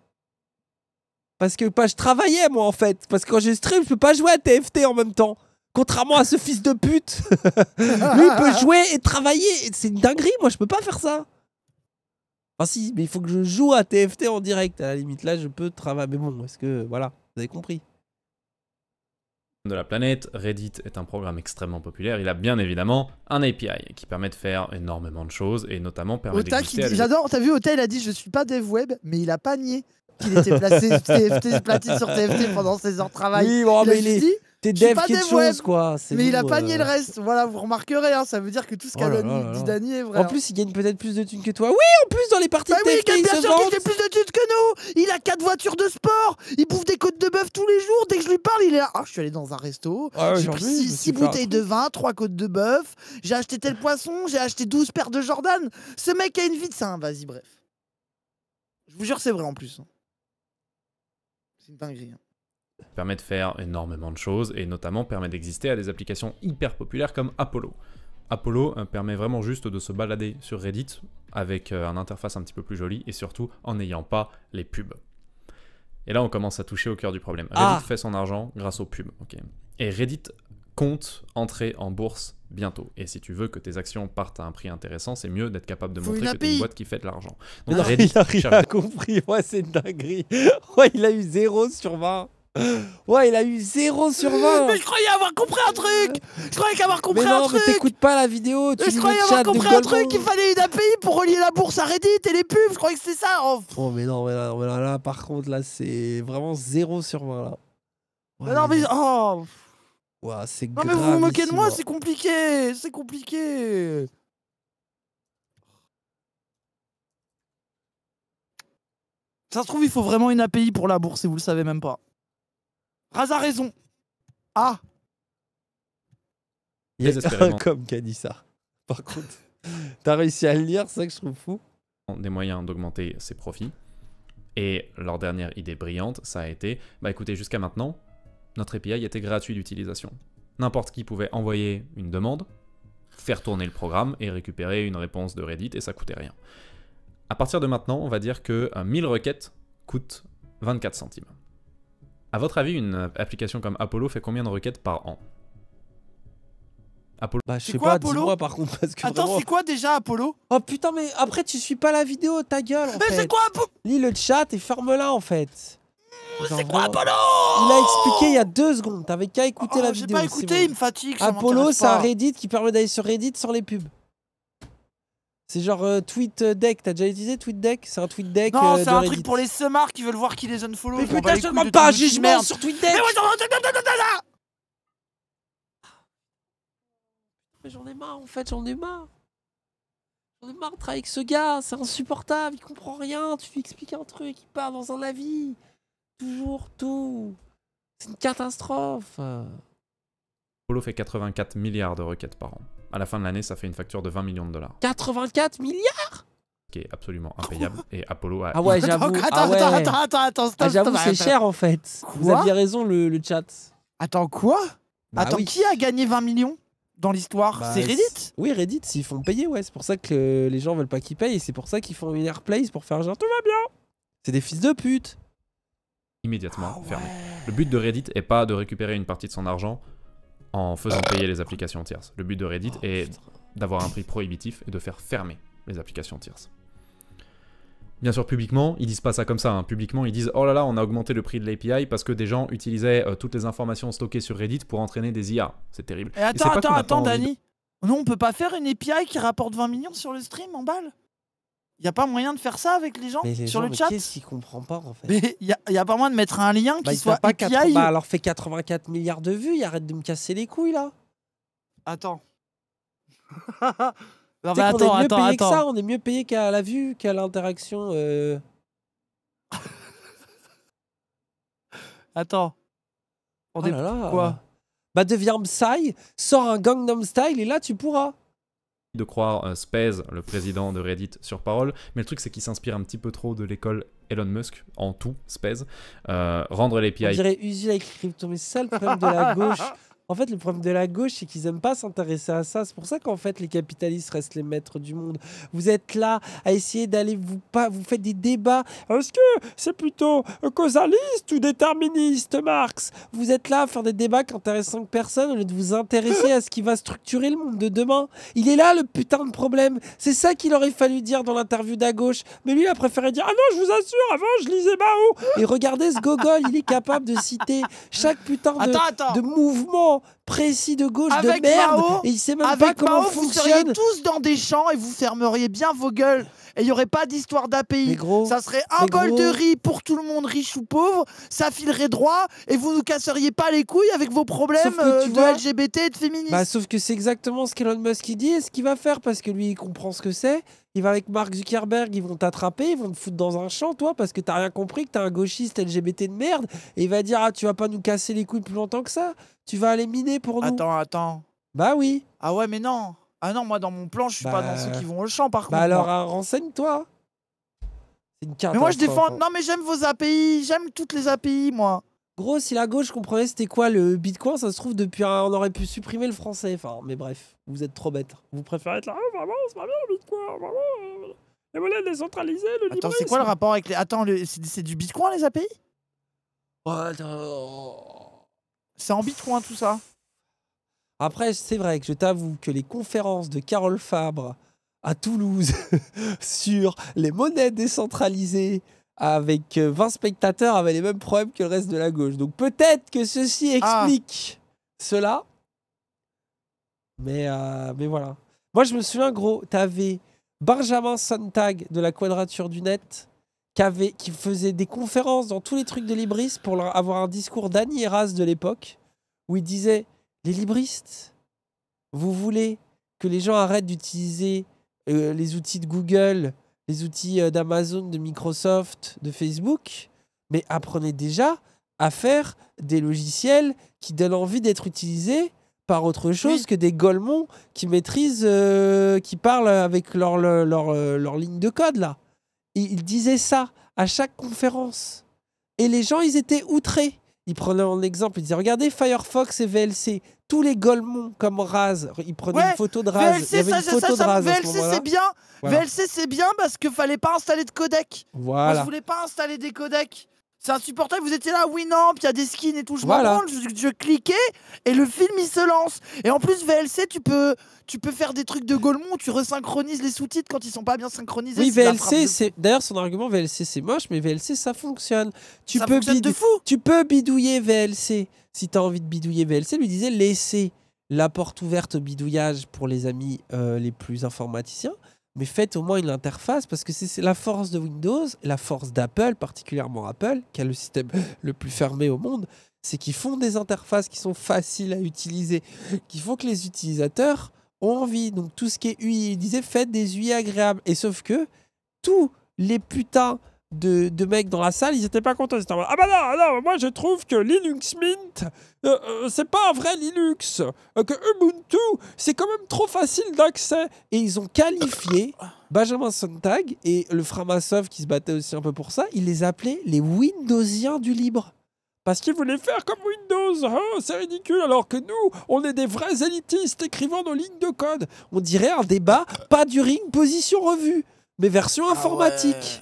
Parce que pas, je travaillais, moi, en fait. Parce que quand je stream, je peux pas jouer à TFT en même temps. Contrairement à ce fils de pute. Lui, il peut jouer et travailler. C'est une dinguerie, moi, je peux pas faire ça. Enfin, si, mais il faut que je joue à TFT en direct, à la limite. Là, je peux travailler. Mais bon, est-ce que. Voilà, vous avez compris de la planète, Reddit est un programme extrêmement populaire. Il a bien évidemment un API qui permet de faire énormément de choses et notamment permet Ota qui dit, J'adore, t'as vu, Ota, il a dit Je suis pas dev web, mais il a pas nié qu'il était placé sur TFT pendant ses heures de travail. Oh, T'es dev quelque chose, quoi. Mais il a pas nié euh. le reste. Voilà, vous remarquerez, hein, ça veut dire que tout ce oh qu'a dit Dany est vrai. En hein. plus, il gagne peut-être plus de thunes que toi. Oui, en plus, dans les parties bah de TFT, il, gagne bien sûr plus de thunes que nous. Il a 4 voitures de sport. Il bouffe des côtes de bœuf tous les jours. Dès que je lui parle, il est là. Ah, je suis allé dans un resto. j'ai pris 6 bouteilles de vin, 3 côtes de bœuf. J'ai acheté tel poisson. J'ai acheté 12 paires de Jordan. Ce mec a une vie de saint. Vas-y, bref. Je vous jure, c'est vrai en plus. Hein. C'est une dinguerie permet de faire énormément de choses et notamment permet d'exister à des applications hyper populaires comme Apollo. Apollo euh, permet vraiment juste de se balader sur Reddit avec euh, une interface un petit peu plus jolie et surtout en n'ayant pas les pubs. Et là, on commence à toucher au cœur du problème. Reddit ah. fait son argent grâce aux pubs. Et Reddit compte entrer en bourse bientôt. Et si tu veux que tes actions partent à un prix intéressant, c'est mieux d'être capable de montrer que tu une boîte qui fait de l'argent. Reddit, il a compris, c'est une dinguerie. il a eu 0 sur 20. Ouais, il a eu 0 sur 20. Mais je croyais avoir compris un truc. Je croyais qu'avoir compris un truc. Mais t'écoutes pas la vidéo. mais je croyais avoir compris un truc Il fallait une API pour relier la bourse à Reddit et les pubs. Je croyais que c'était ça. Oh. oh mais non, mais là, par contre, là, c'est vraiment 0 sur 20. Là. mais non, mais. Oh. Ouais, c'est Non, mais vous vous moquez de moi, c'est compliqué. C'est compliqué. Ça se trouve, il faut vraiment une API pour la bourse et vous le savez même pas. Raz raison. Ah Il un qui a dit ça. Par contre, t'as réussi à le lire, c'est ça que je trouve fou. Des moyens d'augmenter ses profits. Et leur dernière idée brillante, ça a été, bah écoutez, jusqu'à maintenant, notre API était gratuit d'utilisation. N'importe qui pouvait envoyer une demande, faire tourner le programme et récupérer une réponse de Reddit et ça coûtait rien. À partir de maintenant, on va dire que 1000 euh, requêtes coûtent 24 centimes. À votre avis, une application comme Apollo fait combien de requêtes par an Apollo. Bah, je sais pas, dis-moi par contre. Attends, c'est quoi déjà Apollo Oh putain, mais après, tu suis pas la vidéo, ta gueule. mais c'est quoi Apollo Lis le chat et ferme-la en fait. Mmh, c'est quoi Apollo Il a expliqué il y a deux secondes. T'avais qu'à écouter oh, la vidéo. J'ai pas écouté, il me fatigue. Apollo, c'est un Reddit qui permet d'aller sur Reddit sans les pubs. C'est genre euh, Tweet Deck, t'as déjà utilisé Tweet Deck C'est un Tweet Deck Non, euh, c'est un truc pour les semards qui veulent voir qui les unfollow. Mais putain, je demande pas un jugement sur Tweet Deck Mais j'en ai marre en fait, j'en ai marre. J'en ai marre de travailler avec ce gars, c'est insupportable, il comprend rien, tu lui expliques un truc, il part dans un avis. Toujours tout. C'est une catastrophe. Polo fait 84 milliards de requêtes par an. À la fin de l'année, ça fait une facture de 20 millions de dollars. 84 milliards Qui est absolument impayable. Et Apollo a. Ah ouais, j'avoue. Ah attends, attends, attends, ah, attends, c'est cher en fait. Vous aviez raison, le, chat. Attends, quoi bah Attends, qui a gagné 20 millions dans l'histoire bah, C'est Reddit Oui, Reddit, s'ils font payer, ouais. C'est pour ça que les gens veulent pas qu'ils payent. Et c'est pour ça qu'ils font une airplace pour faire genre tout va bien. C'est des fils de pute. Immédiatement ah fermé. Le but de Reddit est pas de récupérer une partie de son argent en faisant payer les applications tierces. Le but de Reddit oh, est d'avoir un prix prohibitif et de faire fermer les applications tierces. Bien sûr, publiquement, ils disent pas ça comme ça. Hein. Publiquement, ils disent Oh là là, on a augmenté le prix de l'API parce que des gens utilisaient euh, toutes les informations stockées sur Reddit pour entraîner des IA. C'est terrible. Et attends, attends, attends, Dani. Non, on peut pas faire une API qui rapporte 20 millions sur le stream en balle il a pas moyen de faire ça avec les gens sur le chat Qu'est-ce comprend pas en fait Il y a, pas moyen de mettre un lien qui bah, soit pas bah, alors fait 84 milliards de vues, il arrête de me casser les couilles là. Attends. on est mieux payé Que ça, on est mieux payé qu'à la vue, qu'à l'interaction. Euh. attends. On oh est quoi Bah deviens Psy, sors un Gangnam Style et là tu pourras de croire euh, Space, le président de Reddit, sur parole. Mais le truc, c'est qu'il s'inspire un petit peu trop de l'école Elon Musk en tout, Space. Euh, rendre l'API. Je dirais avec crypto, mais ça le problème de la gauche. En fait, le problème de la gauche, c'est qu'ils n'aiment pas s'intéresser à ça. C'est pour ça qu'en fait, les capitalistes restent les maîtres du monde. Vous êtes là à essayer d'aller vous pas, vous faites des débats. Est-ce que c'est plutôt causaliste ou déterministe, Marx Vous êtes là à faire des débats qui intéressent cinq personnes au lieu de vous intéresser à ce qui va structurer le monde de demain. Il est là le putain de problème. C'est ça qu'il aurait fallu dire dans l'interview d'à gauche. Mais lui, il a préféré dire Ah non, je vous assure, avant, je lisais Mao. Et regardez ce gogol, il est capable de citer chaque putain de, de mouvement précis de gauche de merde. et il sait même pas comment fonctionne. Vous seriez tous dans des champs et vous fermeriez bien vos gueules et il n'y aurait pas d'histoire d'API. Ça serait un bol de riz pour tout le monde, riche ou pauvre, ça filerait droit et vous nous casseriez pas les couilles avec vos problèmes euh, de LGBT et de féminisme. Bah, sauf que c'est exactement ce qu'Elon Musk dit et ce qu'il va faire parce que lui il comprend ce que c'est. Il va avec Mark Zuckerberg, ils vont t'attraper, ils vont te foutre dans un champ, toi, parce que tu t'as rien compris, que t'es un gauchiste LGBT de merde. Et il va dire Ah, tu vas pas nous casser les couilles plus longtemps que ça. Tu vas aller miner pour nous. Attends, attends. Bah oui. Ah ouais, mais non. Ah non, moi dans mon plan, je suis pas dans ceux bah, qui vont au champ par bah contre. alors euh, renseigne-toi. C'est une carte. Mais moi je défends. Non mais j'aime vos API, j'aime toutes les API moi. Gros, si la gauche comprenait c'était quoi le Bitcoin, ça se trouve depuis on aurait pu supprimer le français. Enfin, mais bref, vous êtes trop bêtes. Vous préférez être là, ah, vraiment, c'est pas bien le Bitcoin, vraiment. Euh, les monnaies décentralisées, le Attends, c'est quoi le rapport avec les Attends, c'est, du Bitcoin les API oh, C'est en Bitcoin tout ça après, c'est vrai que je t'avoue que les conférences de Carole Fabre à Toulouse sur les monnaies décentralisées avec 20 euh, spectateurs avaient les mêmes problèmes que le reste de la gauche. Donc peut-être que ceci ah. explique cela. Mais, euh, mais voilà. Moi, je me souviens, gros, t'avais Benjamin Sontag de la Quadrature du Net qui, faisait des conférences dans tous les trucs de Libris pour avoir un discours d'Annie Eras de l'époque où il disait les libristes. Vous voulez que les gens arrêtent d'utiliser euh, les outils de Google, les outils euh, d'Amazon, de Microsoft, de Facebook, mais apprenez déjà à faire des logiciels qui donnent envie d'être utilisés par autre chose que des golemons qui maîtrisent, euh, qui parlent avec leur, leur, ligne de code là. Ils disaient ça à chaque conférence. Et les gens, ils étaient outrés. Ils prenaient en exemple, ils disaient, regardez Firefox et VLC, tous les golmons comme Raz. Ils prenaient une photo de Raz. VLC, Il de VLC, c'est bien. VLC, c'est bien parce que fallait pas installer de codec. Voilà. je voulais pas installer des codecs c'est insupportable. Vous étiez là, oui, non, puis il y a des skins et tout. Je me je, je, cliquais et le film il se lance. Et en plus, VLC, tu peux, tu peux faire des trucs de Gaulmont, tu resynchronises les sous-titres quand ils sont pas bien synchronisés. Oui, VLC, c'est. D'ailleurs, son argument, VLC c'est moche, mais VLC ça fonctionne. Tu peux de bidouiller VLC. Si tu as envie de bidouiller VLC, lui disait laisser la porte ouverte au bidouillage pour les amis euh, les plus informaticiens mais faites au moins une interface parce que c'est la force de Windows, la force d'Apple, particulièrement Apple, qui a le système le plus fermé au monde, c'est qu'ils font des interfaces qui sont faciles à utiliser, qui font que les utilisateurs ont envie. Donc tout ce qui est UI, disait, faites des UI agréables. Et sauf que tous les putains de, mecs dans la salle, ils n'étaient pas contents. ah bah non, ah non, moi je trouve que Linux Mint, euh, euh, c'est pas un vrai Linux. Euh, que Ubuntu, c'est quand même trop facile d'accès. Et ils ont qualifié Benjamin Sontag et le Framasov qui se battait aussi un peu pour ça, ils les appelaient les Windowsiens du libre parce qu'ils voulaient faire comme Windows. Oh, c'est ridicule, alors que nous, on est des vrais élitistes écrivant nos lignes de code. On dirait un débat, pas du ring, position revue, mais version ah informatique.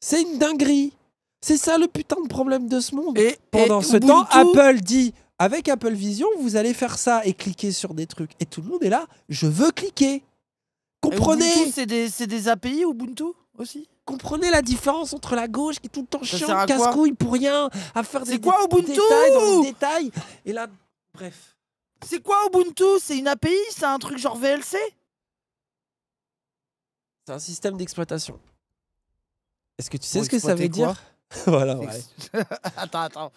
C'est une dinguerie. C'est ça le putain de problème de ce monde. Et pendant ce temps, Apple dit avec Apple Vision, vous allez faire ça et cliquer sur des trucs. Et tout le monde est là, je veux cliquer. Comprenez. C'est des, des API Ubuntu aussi comprenez la différence entre la gauche qui est tout le temps chiante, casse-couille pour rien, à faire des, quoi, Ubuntu détails dans les détails. Et là, bref. C'est quoi Ubuntu C'est une API C'est un truc genre VLC C'est un système d'exploitation. Est-ce que tu sais ce que ça veut dire Voilà, ouais. attends, attends.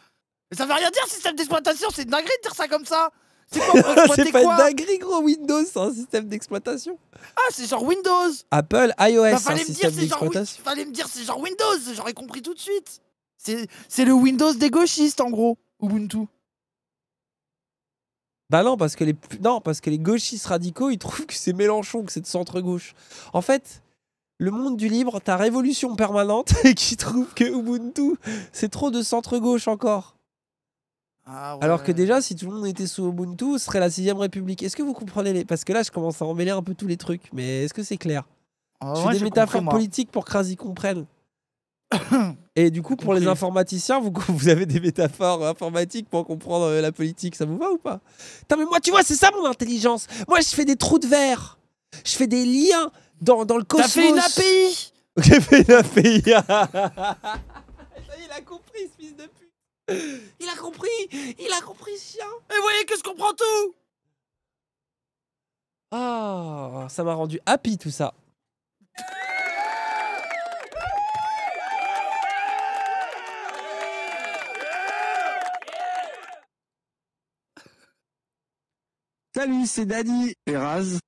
ça veut rien dire, système d'exploitation, c'est une dinguerie de dire ça comme ça C'est C'est pas une dinguerie, gros, Windows, un système d'exploitation. Ah, c'est genre Windows Apple, iOS, bah, un système Fallait me dire, c'est genre Windows, j'aurais compris tout de suite. C'est le Windows des gauchistes, en gros, Ubuntu. Bah parce que les, non, parce que les gauchistes radicaux, ils trouvent que c'est Mélenchon, que c'est de centre-gauche. En fait, le monde du libre, ta révolution permanente, et qui trouve que Ubuntu, c'est trop de centre-gauche encore. Ah Alors que déjà, si tout le monde était sous Ubuntu, ce serait la 6ème République. Est-ce que vous comprenez les... Parce que là, je commence à emmêler un peu tous les trucs, mais est-ce que c'est clair ah Je fais des métaphores politiques pour que y comprenne. et du coup, pour les informaticiens, vous, avez des métaphores informatiques pour comprendre euh, la politique. Ça vous va ou pas mais moi, tu vois, c'est ça mon intelligence. Moi, je fais des trous de verre. Je fais des liens dans, dans le cosmos. T'as fait une API J'ai fait une API Il a compris, ce fils de pute Il a compris Il a compris, chien Et voyez que je comprends tout Ah, ça m'a rendu happy tout ça Salut, c'est Daddy et Raz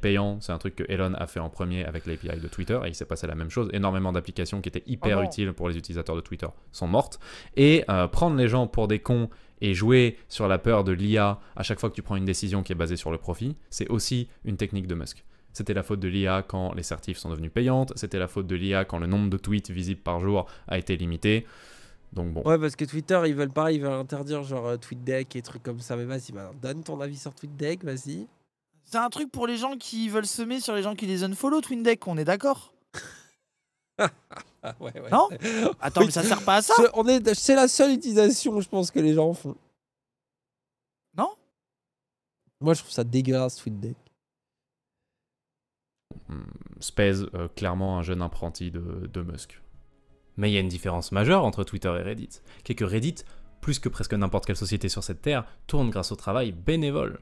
payant, c'est un truc que Elon a fait en premier avec l'API de Twitter et il s'est passé la même chose. Énormément d'applications qui étaient hyper oh utiles pour les utilisateurs de Twitter sont mortes. Et euh, prendre les gens pour des cons et jouer sur la peur de l'IA à chaque fois que tu prends une décision qui est basée sur le profit, c'est aussi une technique de Musk. C'était la faute de l'IA quand les certifs sont devenus payantes, c'était la faute de l'IA quand le nombre de tweets visibles par jour a été limité. Donc bon. Ouais, parce que Twitter, ils veulent pas, ils veulent interdire genre euh, TweetDeck et trucs comme ça. Mais vas-y, bah, donne ton avis sur TweetDeck, vas-y. C'est un truc pour les gens qui veulent semer sur les gens qui les unfollow, Twindeck, on est d'accord ah Non Attends, mais ça sert pas à ça C'est la seule utilisation, je pense, que les gens font. Non Moi, je trouve ça dégueulasse, Twindeck. Hmm, Spez, euh, clairement un jeune apprenti de, de Musk. Mais il y a une différence majeure entre Twitter et Reddit, qui est que Reddit, plus que presque n'importe quelle société sur cette terre, tourne grâce au travail bénévole.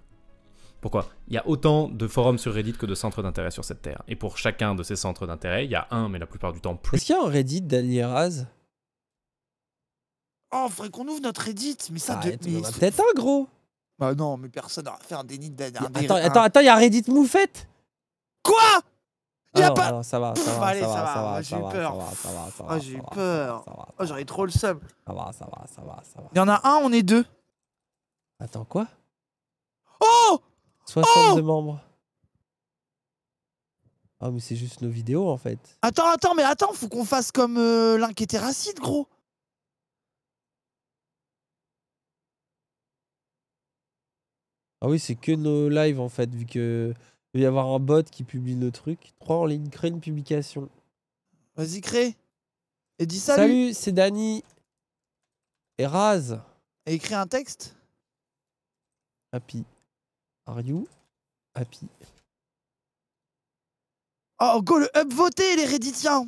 Pourquoi Il y a autant de forums sur Reddit que de centres d'intérêt sur cette terre. Et pour chacun de ces centres d'intérêt, il y a un, mais la plupart du temps plus. Est-ce qu'il y a un Reddit Raz Oh, faudrait qu'on ouvre notre Reddit, mais ça. Ah, Peut-être un gros. Bah non, mais personne n'aura fait un déni d'Alieraz. Attends, attends, attends, il y a Reddit Moufette. Quoi il y a pas... ça va, ça va, allez, ça, ah, va, j'ai eu peur. Ah, j'ai eu peur. Oh j'aurais trop le seum. Ça va, ça va, ça va, ça va. Il y en a un, on est deux. Attends, quoi Oh 62 membres. Ah, mais c'est juste nos vidéos en fait. Attends, attends, mais attends, faut qu'on fasse comme était euh, racide, gros. Ah oui, c'est que nos lives en fait, vu que il va y avoir un bot qui publie nos trucs. Trois en ligne, crée une publication. Vas-y, crée. Et dis salut. Salut, c'est Dani. Et rase. Et écris un texte. Happy. Are you happy? Oh, go le upvoter, les Redditiens!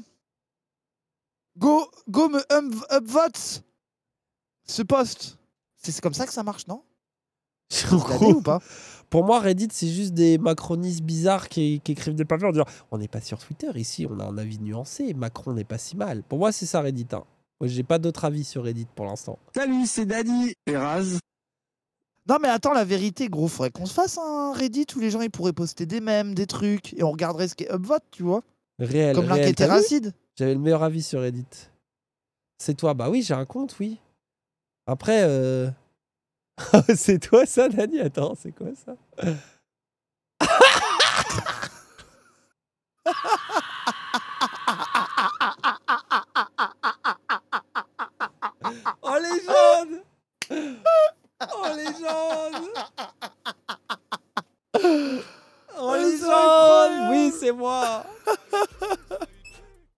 Go, go me upvote! Ce poste! C'est comme ça que ça marche, non? pour moi, Reddit, c'est juste des macronistes bizarres qui, écrivent des papiers en disant On n'est pas sur Twitter ici, on a un avis nuancé, Macron n'est pas si mal. Pour moi, c'est ça Reddit. Hein. j'ai pas d'autre avis sur Reddit pour l'instant. Salut, c'est Daddy. et non, mais attends, la vérité, gros, faudrait qu'on se fasse un Reddit où les gens ils pourraient poster des mèmes, des trucs, et on regarderait ce qui est upvote, tu vois. Réel. Comme qui était racide. J'avais le meilleur avis sur Reddit. C'est toi Bah oui, j'ai un compte, oui. Après, euh... c'est toi ça, Dani Attends, c'est quoi ça les jaunes Oh les Oui, c'est moi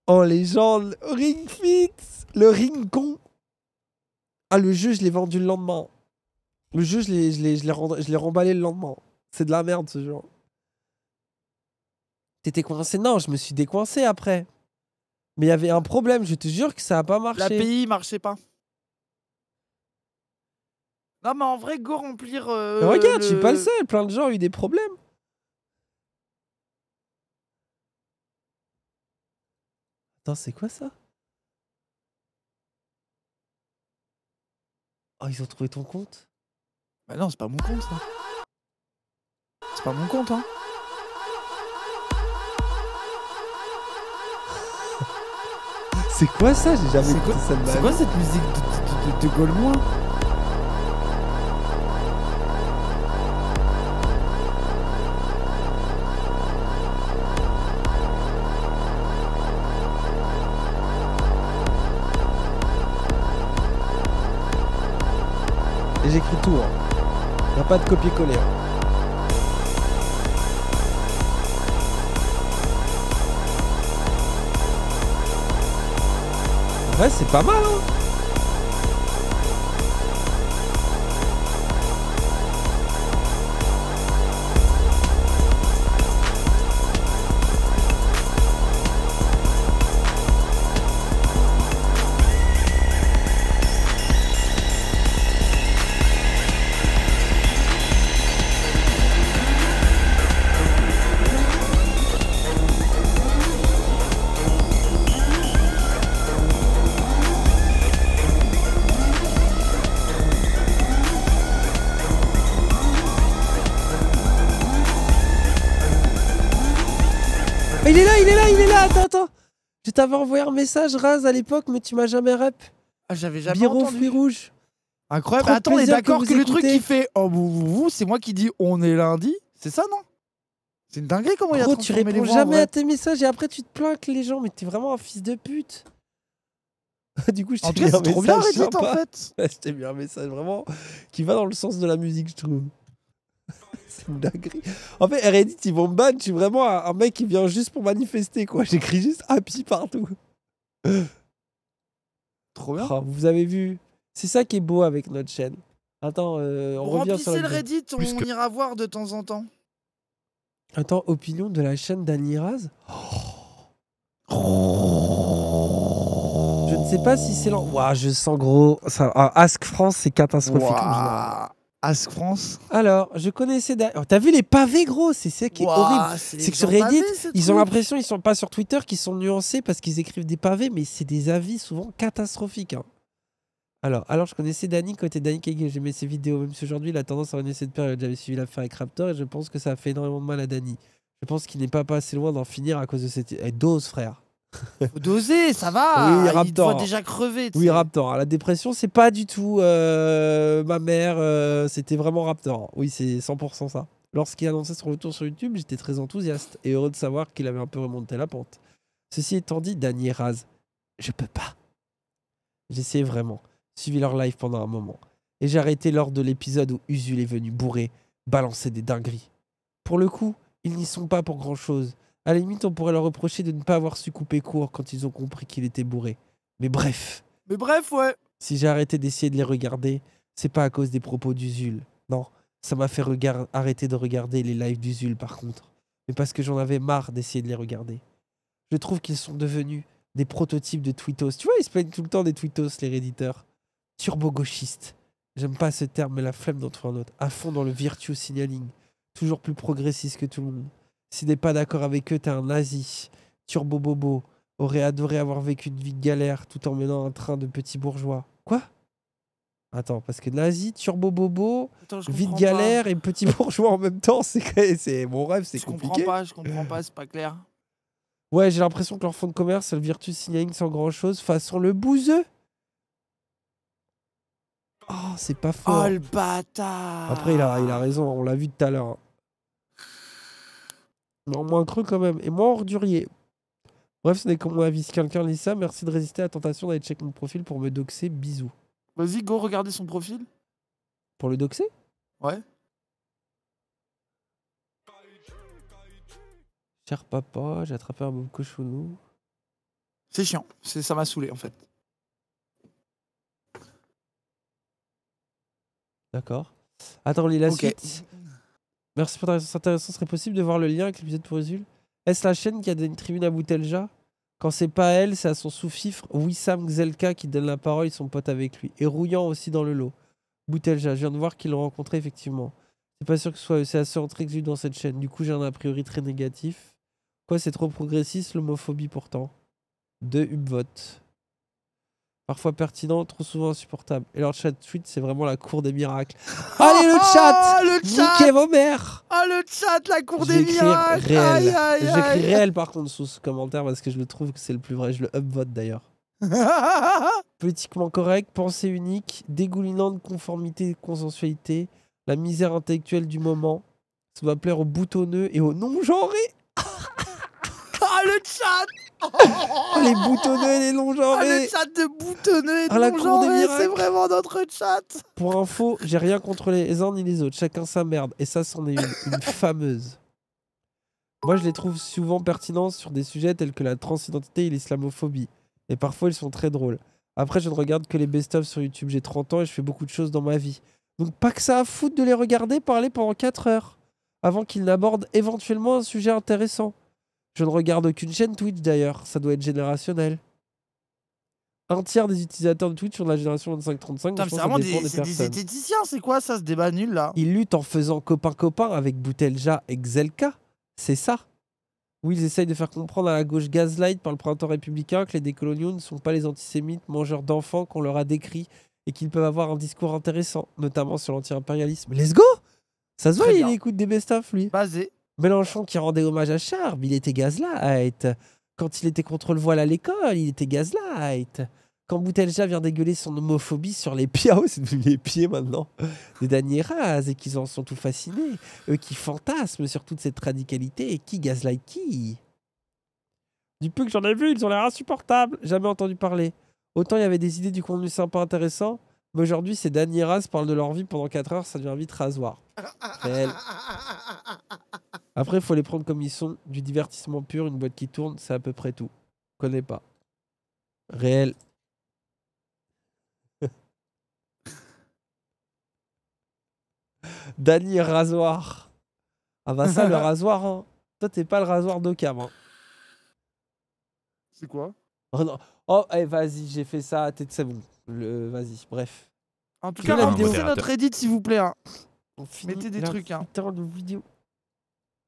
Oh les Ring Fit Le ring con Ah, le jeu, je l'ai vendu le lendemain. Le jeu, je l'ai, remballé le lendemain. C'est de la merde, ce jeu. T'étais coincé Non, je me suis décoincé après. Mais il y avait un problème, je te jure que ça n'a pas marché. L'API marchait pas. Non, mais en vrai, go remplir. Euh, regarde, je suis pas le seul. Plein de gens ont eu des problèmes. Attends, c'est quoi ça Oh, ils ont trouvé ton compte Bah non, c'est pas mon compte, ça. C'est pas mon compte, hein. c'est quoi ça J'ai jamais écouté ça de C'est quoi cette musique de, de, de, C'est tout. Il hein. n'y a pas de copier-coller. Ouais, hein. c'est pas mal, hein il est là, il est là, il est là Attends, attends Je t'avais envoyé un message, Raz, à l'époque, mais tu m'as jamais rep. Ah, j'avais jamais Biro, entendu. fruits Incroyable. attends, on est d'accord que, le truc qui fait « Oh, vous, vous, c'est moi qui dis « On est lundi », c'est ça, non C'est une dinguerie comment il a tu réponds jamais à tes messages et après tu te plains que les gens... Mais t'es vraiment un fils de pute du coup, je t'ai mis un message trop bien, en fait. je t'ai mis un message vraiment qui va dans le sens de la musique, je trouve. En fait, Reddit, ils vont me ban. Je suis vraiment un, mec qui vient juste pour manifester, quoi. J'écris juste happy partout. Trop bien. Oh, vous avez vu. C'est ça qui est beau avec notre chaîne. Attends, euh, on revient sur le Reddit, on, ira voir de temps en temps. Attends, opinion de la chaîne d'Aniraz Je ne sais pas si c'est lent. je sens gros. Ça, ah, Ask France, c'est catastrophique. Ask France Alors, je connaissais. T'as vu les pavés, gros C'est ça qui est horrible. C'est que sur Reddit, ils ont l'impression ils sont pas sur Twitter, qu'ils sont nuancés parce qu'ils écrivent des pavés, mais c'est des avis souvent catastrophiques. Hein. Alors, alors, je connaissais Danny côté Danny Kegel. J'aimais ses vidéos. Même si aujourd'hui, il a tendance à revenir cette période. J'avais suivi l'affaire avec Raptor et je pense que ça a fait énormément de mal à Danny. Je pense qu'il n'est pas assez loin d'en finir à cause de cette. Hey, eh, dose, frère doser, ça va. Oui, Raptor. Il te déjà crever. Oui, Raptor. Hein, la dépression, c'est pas du tout euh, ma mère. Euh, c'était vraiment Raptor. Oui, c'est 100% ça. Lorsqu'il annonçait son retour sur YouTube, j'étais très enthousiaste et heureux de savoir qu'il avait un peu remonté la pente. Ceci étant dit, Danny et Raz, je peux pas. J'essayais vraiment. Suivi leur live pendant un moment. Et j'ai arrêté lors de l'épisode où Usul est venu bourré, balancer des dingueries. Pour le coup, ils n'y sont pas pour grand chose. À la limite, on pourrait leur reprocher de ne pas avoir su couper court quand ils ont compris qu'il était bourré. Mais bref. Mais bref, ouais. Si j'ai arrêté d'essayer de les regarder, c'est pas à cause des propos d'Usul. Non, ça m'a fait arrêter de regarder les lives d'Usul par contre. Mais parce que j'en avais marre d'essayer de les regarder. Je trouve qu'ils sont devenus des prototypes de tweetos. Tu vois, ils se plaignent tout le temps des tweetos, les réditeurs. Turbo-gauchistes. J'aime pas ce terme, mais la flemme d'entre un autre. À fond dans le virtuoso signaling. Toujours plus progressiste que tout le monde. Si t'es pas d'accord avec eux, t'es un nazi. Turbo Bobo aurait adoré avoir vécu une vie de galère tout en menant un train de petits bourgeois. Quoi Attends, parce que nazi, turbo bobo, vie de galère et petit bourgeois en même temps, c'est mon rêve, c'est compliqué. Je comprends pas, je comprends pas, c'est pas clair. Ouais, j'ai l'impression que leur fond de commerce, c'est le virtus signaling sans grand chose, façon le bouseux. Oh, c'est pas faux. Oh le bâtard Après, il a, il a raison, on l'a vu tout à l'heure. Hein en moins creux quand même, et moins ordurier. Bref, ce n'est que mon avis. Si quelqu'un lit ça, merci de résister à la tentation d'aller checker mon profil pour me doxer. Bisous. Vas-y, go regarder son profil. Pour le doxer Ouais. Cher papa, j'ai attrapé un bon cochonou. C'est chiant, ça m'a saoulé en fait. D'accord. Attends, les la suite. Merci pour ta réponse intéressante. Serait possible de voir le lien avec l'épisode pour Usul Est-ce la chaîne qui a donné une tribune à Boutelja Quand c'est pas elle, c'est à son sous-fifre Wissam Gzelka qui donne la parole et son pote avec lui. Et Rouillant aussi dans le lot. Boutelja, je viens de voir qu'ils l'ont rencontré effectivement. C'est pas sûr que ce soit c'est assez entre que dans cette chaîne. Du coup, j'ai un a priori très négatif. Quoi, c'est trop progressiste, l'homophobie pourtant. De Hubvote parfois pertinent, trop souvent insupportable. Et leur chat tweet, c'est vraiment la cour des miracles. Ah, allez le chat ah, le chat vos mères Ah le chat, la cour des miracles réel. J'écris réel par contre sous ce commentaire parce que je le trouve que c'est le plus vrai. Je le upvote d'ailleurs. Politiquement correct, pensée unique, dégoulinante conformité et consensualité, la misère intellectuelle du moment. Ça va plaire aux boutonneux et aux non-genrés. ah le chat Oh, les boutonneux et les non ah, de boutonneux et ah, de c'est vraiment notre chat. Pour info, j'ai rien contre les uns ni les autres. Chacun sa merde. Et ça, c'en est une, fameuse. Moi, je les trouve souvent pertinents sur des sujets tels que la transidentité et l'islamophobie. Et parfois, ils sont très drôles. Après, je ne regarde que les best ofs sur YouTube. J'ai 30 ans et je fais beaucoup de choses dans ma vie. Donc, pas que ça à foutre de les regarder parler pendant 4 heures. Avant qu'ils n'abordent éventuellement un sujet intéressant. Je ne regarde aucune chaîne Twitch d'ailleurs, ça doit être générationnel. Un tiers des utilisateurs de Twitch sont de la génération 25-35. C'est vraiment des, esthéticiens, c'est quoi ça ce débat nul là Ils luttent en faisant copain-copain avec Boutelja et Xelka, c'est ça Où ils essayent de faire comprendre à la gauche gaslight par le printemps républicain que les décoloniaux ne sont pas les antisémites mangeurs d'enfants qu'on leur a décrits et qu'ils peuvent avoir un discours intéressant, notamment sur l'anti-impérialisme. Let's go Ça se voit, il écoute des best-of lui. Basé. Mélenchon qui rendait hommage à Charb, il était gaslight. Quand il était contre le voile à l'école, il était gaslight. Quand Boutelja vient dégueuler son homophobie sur les pieds, oh, les pieds maintenant, des derniers rases et qu'ils en sont tout fascinés, eux qui fantasment sur toute cette radicalité et qui gaslight qui Du peu que j'en ai vu, ils ont l'air insupportables, jamais entendu parler. Autant il y avait des idées du contenu sympa, intéressant, Aujourd'hui, c'est Dany Raz Parle de leur vie pendant 4 heures, ça devient vite rasoir. Réel. Après, il faut les prendre comme ils sont. Du divertissement pur, une boîte qui tourne, c'est à peu près tout. Connais pas. Réel. Dany, Rasoir. Ah bah ça, le rasoir, hein. toi t'es pas le rasoir de hein. C'est quoi Oh, oh eh, vas-y, j'ai fait ça. T'es c'est bon. Le... Vas-y, bref. En tout cas, c'est notre Reddit, s'il vous plaît. Hein. Mettez des trucs. Hein. vidéo.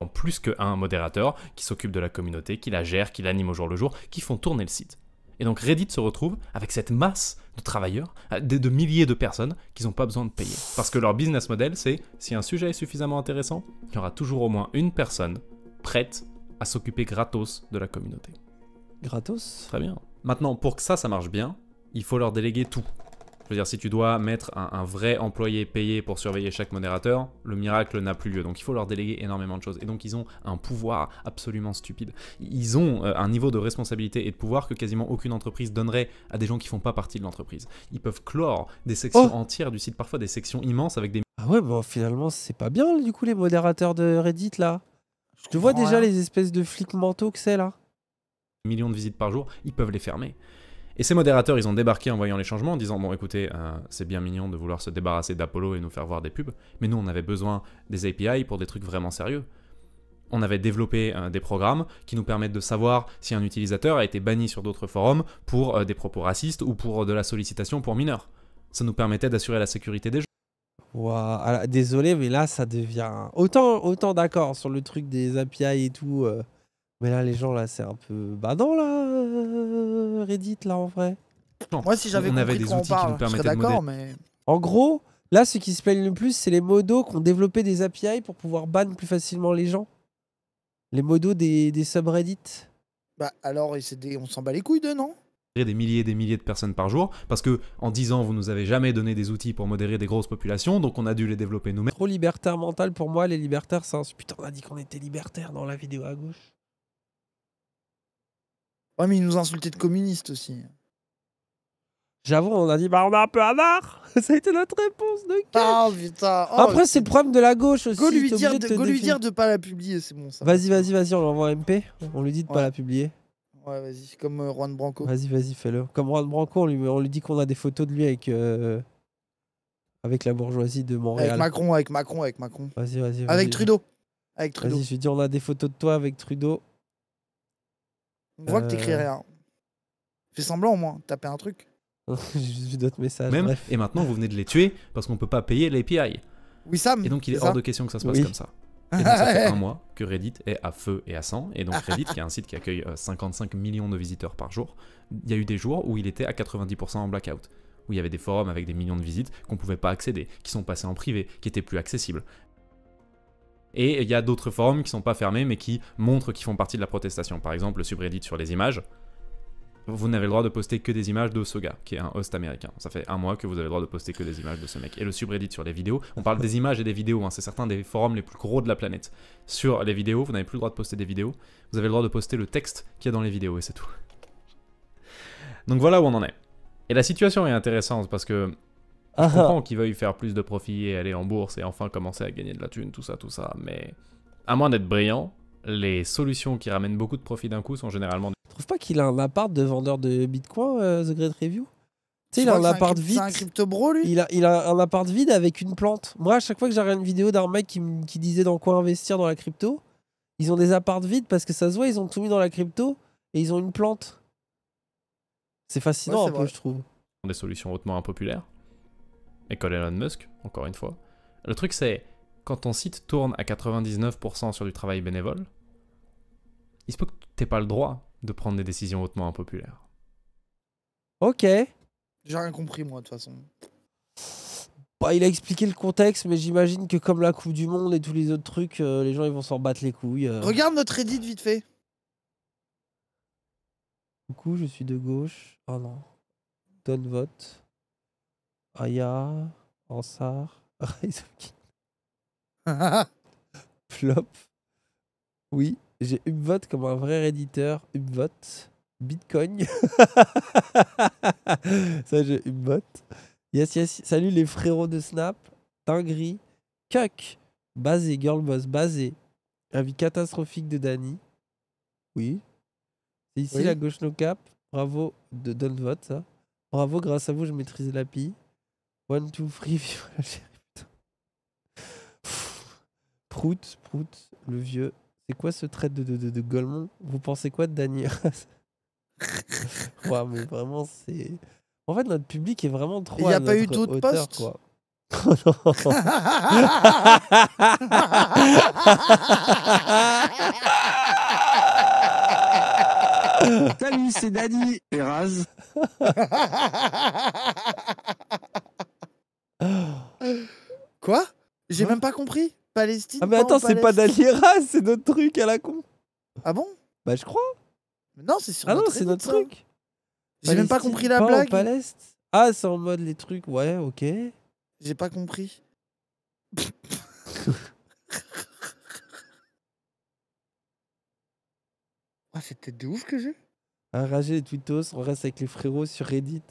En plus qu'un modérateur qui s'occupe de la communauté, qui la gère, qui l'anime au jour le jour, qui font tourner le site. Et donc Reddit se retrouve avec cette masse de travailleurs, euh, de, de milliers de personnes qui n'ont pas besoin de payer. Parce que leur business model, c'est si un sujet est suffisamment intéressant, il y aura toujours au moins une personne prête à s'occuper gratos de la communauté. Gratos, très bien. Maintenant, pour que ça, ça marche bien, il faut leur déléguer tout. Je veux dire, si tu dois mettre un, vrai employé payé pour surveiller chaque modérateur, le miracle n'a plus lieu. Donc il faut leur déléguer énormément de choses. Et donc ils ont un pouvoir absolument stupide. Ils ont euh, un niveau de responsabilité et de pouvoir que quasiment aucune entreprise donnerait à des gens qui font pas partie de l'entreprise. Ils peuvent clore des sections oh. entières du site, parfois des sections immenses avec des... Ah ouais, bon finalement c'est pas bien du coup les modérateurs de Reddit là. Je vois déjà les espèces de flics mentaux que c'est là millions de visites par jour, ils peuvent les fermer. Et ces modérateurs, ils ont débarqué en voyant les changements, en disant Bon, écoutez, euh, c'est bien mignon de vouloir se débarrasser d'Apollo et nous faire voir des pubs, mais nous, on avait besoin des API pour des trucs vraiment sérieux. On avait développé euh, des programmes qui nous permettent de savoir si un utilisateur a été banni sur d'autres forums pour euh, des propos racistes ou pour de la sollicitation pour mineurs. Ça nous permettait d'assurer la sécurité des gens. Waouh. désolé, mais là, ça devient. Autant, autant d'accord sur le truc des API et tout. Mais là, les gens, là, c'est un peu. Bah non, là, euh, Reddit, là, en vrai. Moi, si j'avais des outils qui nous permettaient d'accord, mais. En gros, là, ce qui se plaignent le plus, c'est les modos qui ont développé des API pour pouvoir ban plus facilement les gens. Les modos des, des subreddits. Bah alors, on s'en bat les couilles de non des milliers et des milliers de personnes par jour, parce que en 10 ans, vous nous avez jamais donné des outils pour modérer des grosses populations, donc on a dû les développer nous-mêmes. Trop libertaire mental pour moi, les libertaires, c'est Putain, on a dit qu'on était libertaire dans la vidéo à gauche. Ouais, mais ils nous insultaient de communistes aussi. J'avoue, on a dit, bah, on a un peu un art. Ça a été notre réponse de Ah putain. Oh, Après, c'est le problème de la gauche aussi. Go lui, dire de, pas la publier, c'est bon ça. Vas-y, vas-y, vas-y, on l'envoie MP. On lui dit de pas la publier. Ouais, vas-y, comme euh, Juan Branco. Vas-y, vas-y, fais-le. Comme Juan Branco, on lui, on lui dit qu'on a des photos de lui avec, euh, avec la bourgeoisie de Montréal. Avec Macron, avec Macron, avec Macron. Vas-y, vas-y. avec Trudeau. Avec Trudeau. Vas-y, je lui dis, on a des photos de toi avec Trudeau. On voit que t'écris euh. rien. Fais semblant au moins, taper un truc. J'ai vu d'autres messages. Et maintenant, vous venez de les tuer parce qu'on peut pas payer l'API. Oui, Sam. Et donc, il est, hors de question que ça se passe comme ça. Et donc, ça fait un mois que Reddit est à feu et à sang. Et donc, Reddit, qui est un site qui accueille 55 euh, millions de visiteurs par jour, il y a eu des jours où il était à 90% en blackout. Où il y avait des forums avec des millions de visites qu'on pouvait pas accéder, qui sont passés en privé, qui étaient plus accessibles. Et il y a d'autres forums qui sont pas fermés mais qui montrent qu'ils font partie de la protestation. Par exemple, le subreddit sur les images. Vous n'avez le droit de poster que des images de ce gars, qui est un host américain. Ça fait un mois que vous avez le droit de poster que des images de ce mec. Et le subreddit sur les vidéos, on parle des images et des vidéos, hein. c'est certains des forums les plus gros de la planète. Sur les vidéos, vous n'avez plus le droit de poster des vidéos, vous avez le droit de poster le texte qu'il y a dans les vidéos, et c'est tout. Donc voilà où on en est. Et la situation est intéressante parce que ah je ah. comprends qu'ils veuillent faire plus de profit et aller en bourse et enfin commencer à gagner de la thune, tout ça, tout ça. Mais à moins d'être brillant, les solutions qui ramènent beaucoup de profit d'un coup sont généralement. Tu trouves pas qu'il a un appart de vendeur de Bitcoin, euh, The Great Review tu sais, il a un appart vide. C'est un crypto bro, lui il a, un appart vide avec une plante. Moi, à chaque fois que j'arrive une vidéo d'un mec qui, disait dans quoi investir dans la crypto, ils ont des apparts vides parce que ça se voit, ils ont tout mis dans la crypto et ils ont une plante. C'est fascinant un peu, je trouve. Des solutions hautement impopulaires école Elon Musk, encore une fois. Le truc c'est, quand ton site tourne à 99% sur du travail bénévole, il se peut que t'aies pas le droit de prendre des décisions hautement impopulaires. Ok. J'ai rien compris moi de toute façon. Bah, il a expliqué le contexte, mais j'imagine que comme la Coupe du Monde et tous les autres trucs, euh, les gens ils vont s'en battre les couilles. Euh. Regarde notre Reddit vite fait. Coucou, je suis de gauche. Oh non. Donne vote. Aya, Ansar, Rise Flop. Oui, j'ai Upvote comme un vrai réditeur. Upvote. Bitcoin. Ça, j'ai Upvote. Yes, yes. Salut les frérots de Snap. Tingri. Cuck. Basé, girl boss, basé. vie catastrophique de Danny. Oui. C'est ici la gauche no cap. Bravo de vote ça. Bravo, grâce à vous, je maîtrise l'API. One, two, three, vive putain. prout, prout, le vieux. C'est quoi ce trait de, de, de, Vous pensez quoi de Dany Ouais, mais vraiment, c'est. En fait, notre public est vraiment trop. Il n'y a pas eu d'autres quoi. Salut, c'est Dany et Quoi J'ai même pas compris. Palestine. Ah mais attends, c'est pas d'Alira, c'est notre truc à la con. Ah bon Bah je crois. Non, c'est sur Ah non, c'est notre truc. J'ai même pas compris la blague. Ah, c'est en mode les trucs, ouais, ok. J'ai pas compris. Ah, c'est peut-être de ouf que j'ai. Un rager et Twitos, on reste avec les frérots sur Reddit.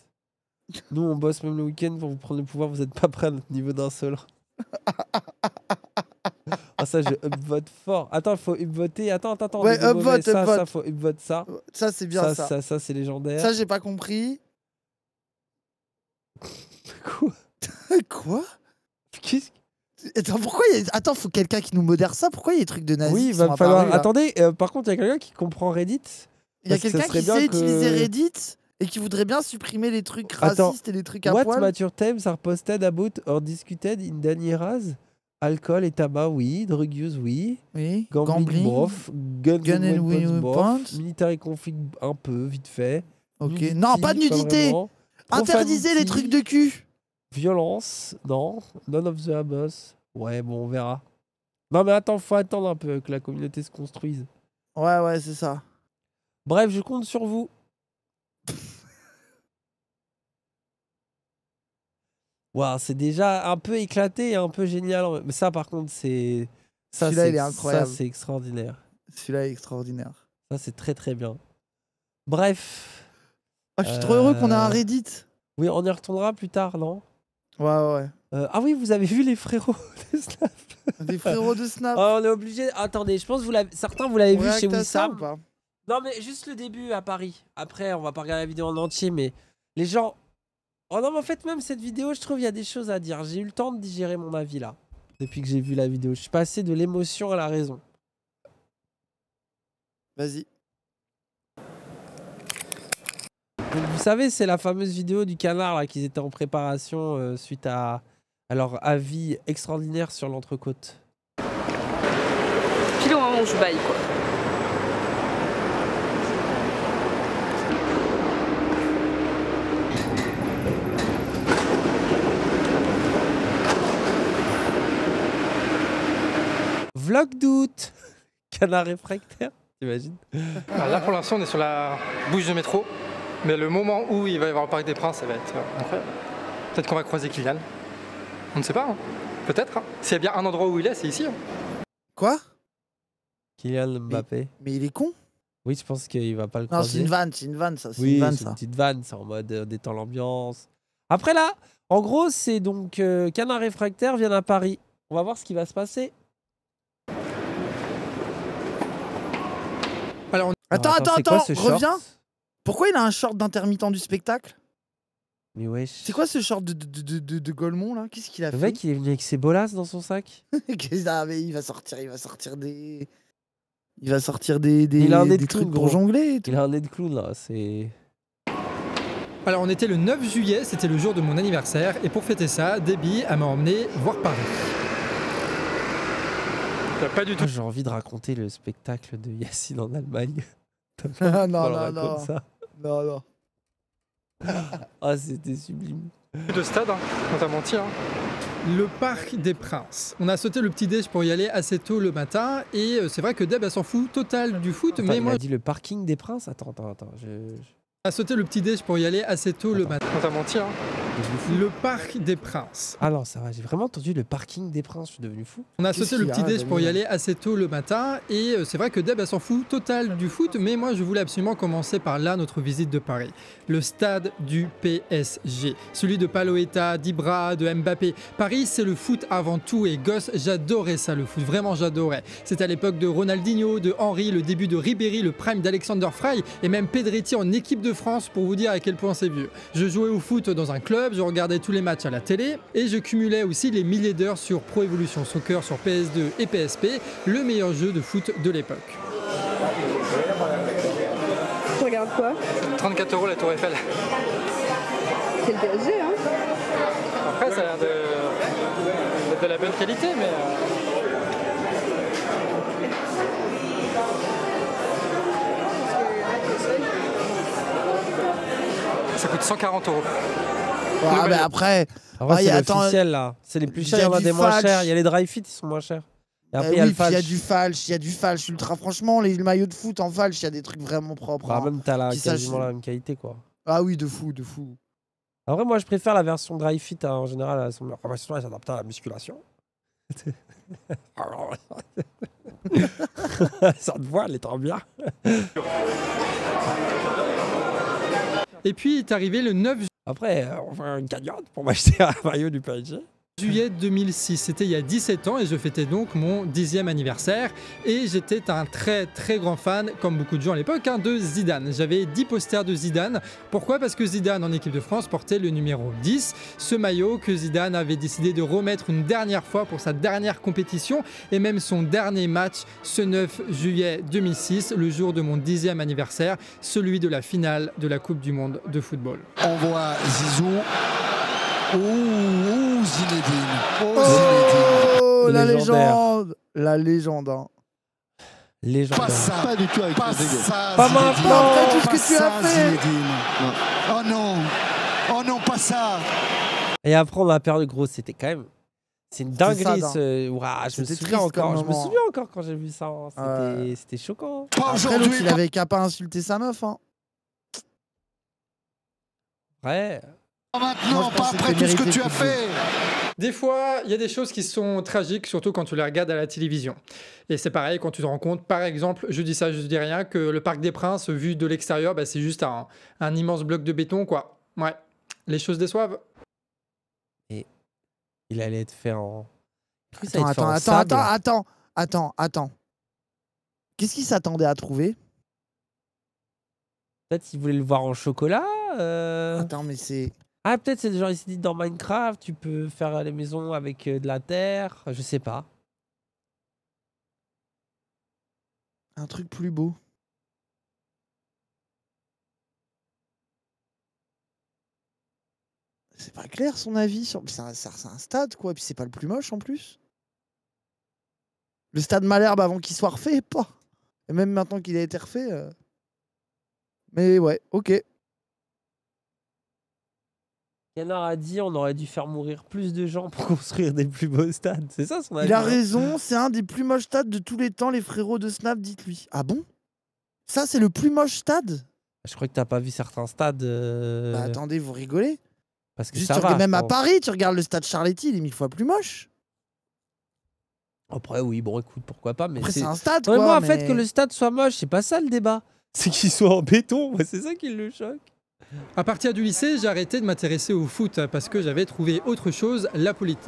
Nous, on bosse même le week-end pour vous prendre le pouvoir, vous n'êtes pas prêts à notre niveau d'un seul. Ah, ça, je upvote fort. Attends, il faut upvoter. Attends, attends, attends. Ouais, upvote, ça, upvote. Ça, faut upvote ça. Ça, c'est bien ça. Ça, c'est légendaire. Ça, j'ai pas compris. Quoi Quoi Qu'est-ce Attends, pourquoi y a... Attends, faut quelqu'un qui nous modère ça Pourquoi il y a des trucs de nazis Oui, il va falloir. Attendez, euh, par contre, il y a quelqu'un qui comprend Reddit. Il y a quelqu'un qui sait utiliser Reddit et qui voudrait bien supprimer les trucs racistes et les trucs à what mature themes are posted about or discuted in Danieras Alcool et tabac, oui. Drug use, oui. oui. Gambling, bof. Gun, and weapons, bof. Military conflict, un peu, vite fait. Ok. non, pas de nudité. Interdisez les trucs de cul. Violence, non. None of the above. Ouais, bon, on verra. Non, mais attends, faut attendre un peu que la communauté se construise. Ouais, ouais, c'est ça. Bref, je compte sur vous c'est déjà un peu éclaté, et un peu génial. Mais ça, par contre, c'est. Ça, celui incroyable. c'est extraordinaire. Celui-là est extraordinaire. Ça, c'est très, très bien. Bref. Ah, je suis trop heureux qu'on a un euh, Reddit. Oui, on y retournera plus tard, non Ouais, ouais, euh, ah oui, vous avez vu les frérots de Snap les frérots de Snap oh, On est obligé. Attendez, je pense que vous certains vous l'avez vu chez Wissam. Non, mais juste le début à Paris. Après, on va pas regarder la vidéo en entier, mais les gens. Oh non, mais en fait, même cette vidéo, je trouve il y a des choses à dire. J'ai eu le temps de digérer mon avis là, depuis que j'ai vu la vidéo. Je suis passé de l'émotion à la raison. Vas-y. vous savez, c'est la fameuse vidéo du canard là qu'ils étaient en préparation euh, suite à, à, leur avis extraordinaire sur l'entrecôte. Pile au moment où je baille quoi. Bloc d'août Canard réfractaire, t'imagines ah, Là, pour l'instant, on est sur la bouche de métro. Mais le moment où il va y avoir le Parc des Princes, ça va être euh, Peut-être qu'on va croiser Kylian. On ne sait pas. Hein. Peut-être. Hein. S'il y a bien un endroit où il est, c'est ici. Hein. Quoi Kylian Mbappé. Mais, il est con Oui, je pense qu'il va pas le croiser. Non, c'est une vanne, c'est une vanne, ça. Oui, une, une petite vanne, C'est en mode euh, détend l'ambiance. Après là, en gros, c'est donc euh, Canard réfractaire vient à Paris. On va voir ce qui va se passer. Attends, attends, attends, reviens. Pourquoi il a un short d'intermittent du spectacle Mais ouais. C'est quoi ce short de, de, là Qu'est-ce qu'il a fait Le mec, il est venu avec ses bolas dans son sac. a mais il va sortir, il va sortir des. Il va sortir des, des, il a un des trucs pour jongler. Il a un nez de clown là, c'est. Alors on était le 9 juillet, c'était le jour de mon anniversaire, et pour fêter ça, Debbie m'a emmené voir Paris. Pas du tout. J'ai envie de raconter le spectacle de Yacine en Allemagne. non, non, non. non, non. ah, c'était sublime. De stade, hein. on t'a menti. Hein. Le parc des Princes. On a sauté le petit déj pour y aller assez tôt le matin et euh, c'est vrai que Deb elle s'en fout total du foot. mais il moi, a dit le parking des Princes. Attends, attends, attends. On a sauté le petit déj pour y aller assez tôt le matin. On t'a menti. Hein. Le parc des princes. Ah ça va, j'ai vraiment entendu le parking des princes, je suis devenu fou. On a sauté le petit déj pour y aller assez tôt le matin et euh, c'est vrai que Deb elle s'en fout total du foot, mais moi je voulais absolument commencer par là notre visite de Paris. Le stade du PSG, celui de Paloetta, d'Ibra, de Mbappé. Paris c'est le foot avant tout et gosse, j'adorais ça le foot, vraiment j'adorais. C'était à l'époque de Ronaldinho, de Henry, le début de Ribéry, le prime d'Alexander Frey et même Pedretti en équipe de France pour vous dire à quel point c'est vieux. Je jouais au foot dans un club je regardais tous les matchs à la télé et je cumulais aussi les milliers d'heures sur Pro Evolution Soccer sur PS2 et PSP, le meilleur jeu de foot de l'époque. Tu regardes quoi 34 euros la Tour Eiffel. C'est le PSG, hein Après, ça a l'air de, de la bonne qualité, mais. Euh, ça coûte 140 euros après. Ah, c'est là. C'est les plus chers, il y a des moins chers. Il y a les dry fit, ils sont moins chers. Et eh il y, a du falche, il y a du falche ultra. Franchement, les maillots de foot en falche, il y a des trucs vraiment propres. Bah, hein. même, t'as quasiment la même qualité, quoi. Ah oui, de fou, de fou. En vrai, moi, je préfère la version dry fit hein, en général. La s'adapte à la musculation. Ça te voit, elle est trop bien. Et puis est arrivé le 9 Après, on euh, va une cagnotte pour m'acheter un maillot du PSG. Juillet 2006, c'était il y a 17 ans et je fêtais donc mon dixième anniversaire et j'étais un très très grand fan, comme beaucoup de gens à l'époque, hein, de Zidane. J'avais dix posters de Zidane. Pourquoi Parce que Zidane en équipe de France portait le numéro 10, ce maillot que Zidane avait décidé de remettre une dernière fois pour sa dernière compétition et même son dernier match ce 9 juillet 2006, le jour de mon dixième anniversaire, celui de la finale de la Coupe du Monde de football. On voit Zizou. Ouh Zinedine. Oh, la légende. La légende. Hein. Légendaire. Pas ça. Pas du tout avec pas Ça, pas maintenant. que tu as Oh non. Oh non, pas ça. Et après, on a perdu gros. C'était quand même. C'est une dinguerie. Hein. ce... je, me souviens encore, je me souviens encore quand j'ai vu ça. Hein. C'était choquant. Aujourd'hui. il avait qu'à pas insulter sa meuf. Hein. Ouais. Maintenant, pas après tout ce que tu as fait. Des fois, il y a des choses qui sont tragiques, surtout quand tu les regardes à la télévision. Et c'est pareil quand tu te rends compte, par exemple, je dis ça, je dis rien, que le Parc des Princes, vu de l'extérieur, bah, c'est juste un, immense bloc de béton, quoi. Ouais, les choses déçoivent. Et il allait être fait en. Attends, attends, attends, attends, attends, attends, Qu'est-ce qu'il s'attendait à trouver Peut-être qu'il voulait le voir en chocolat euh. Attends, mais c'est. Ah, peut-être c'est gens ici dans Minecraft, tu peux faire les maisons avec euh, de la terre, je sais pas. Un truc plus beau. C'est pas clair son avis sur. C'est un, stade quoi, puis c'est pas le plus moche en plus. Le stade Malherbe avant qu'il soit refait, pas. Et même maintenant qu'il a été refait. Euh. Mais ouais, ok. Yannard a dit on aurait dû faire mourir plus de gens pour construire des plus beaux stades. C'est ça son avis Il a hein. raison, c'est un des plus moches stades de tous les temps, les frérots de Snap, dites-lui. Ah bon Ça, c'est le plus moche stade bah, Je crois que t'as pas vu certains stades. Euh, bah attendez, vous rigolez Parce que tu Même à Paris, tu regardes le stade Charletti, il est mille fois plus moche. Après, oui, bon, écoute, pourquoi pas. Mais c'est un stade, en fait, que le stade soit moche, c'est pas ça le débat. C'est qu'il soit en béton, c'est ça qui le choque. À partir du lycée, j'ai arrêté de m'intéresser au foot parce que j'avais trouvé autre chose, la politique.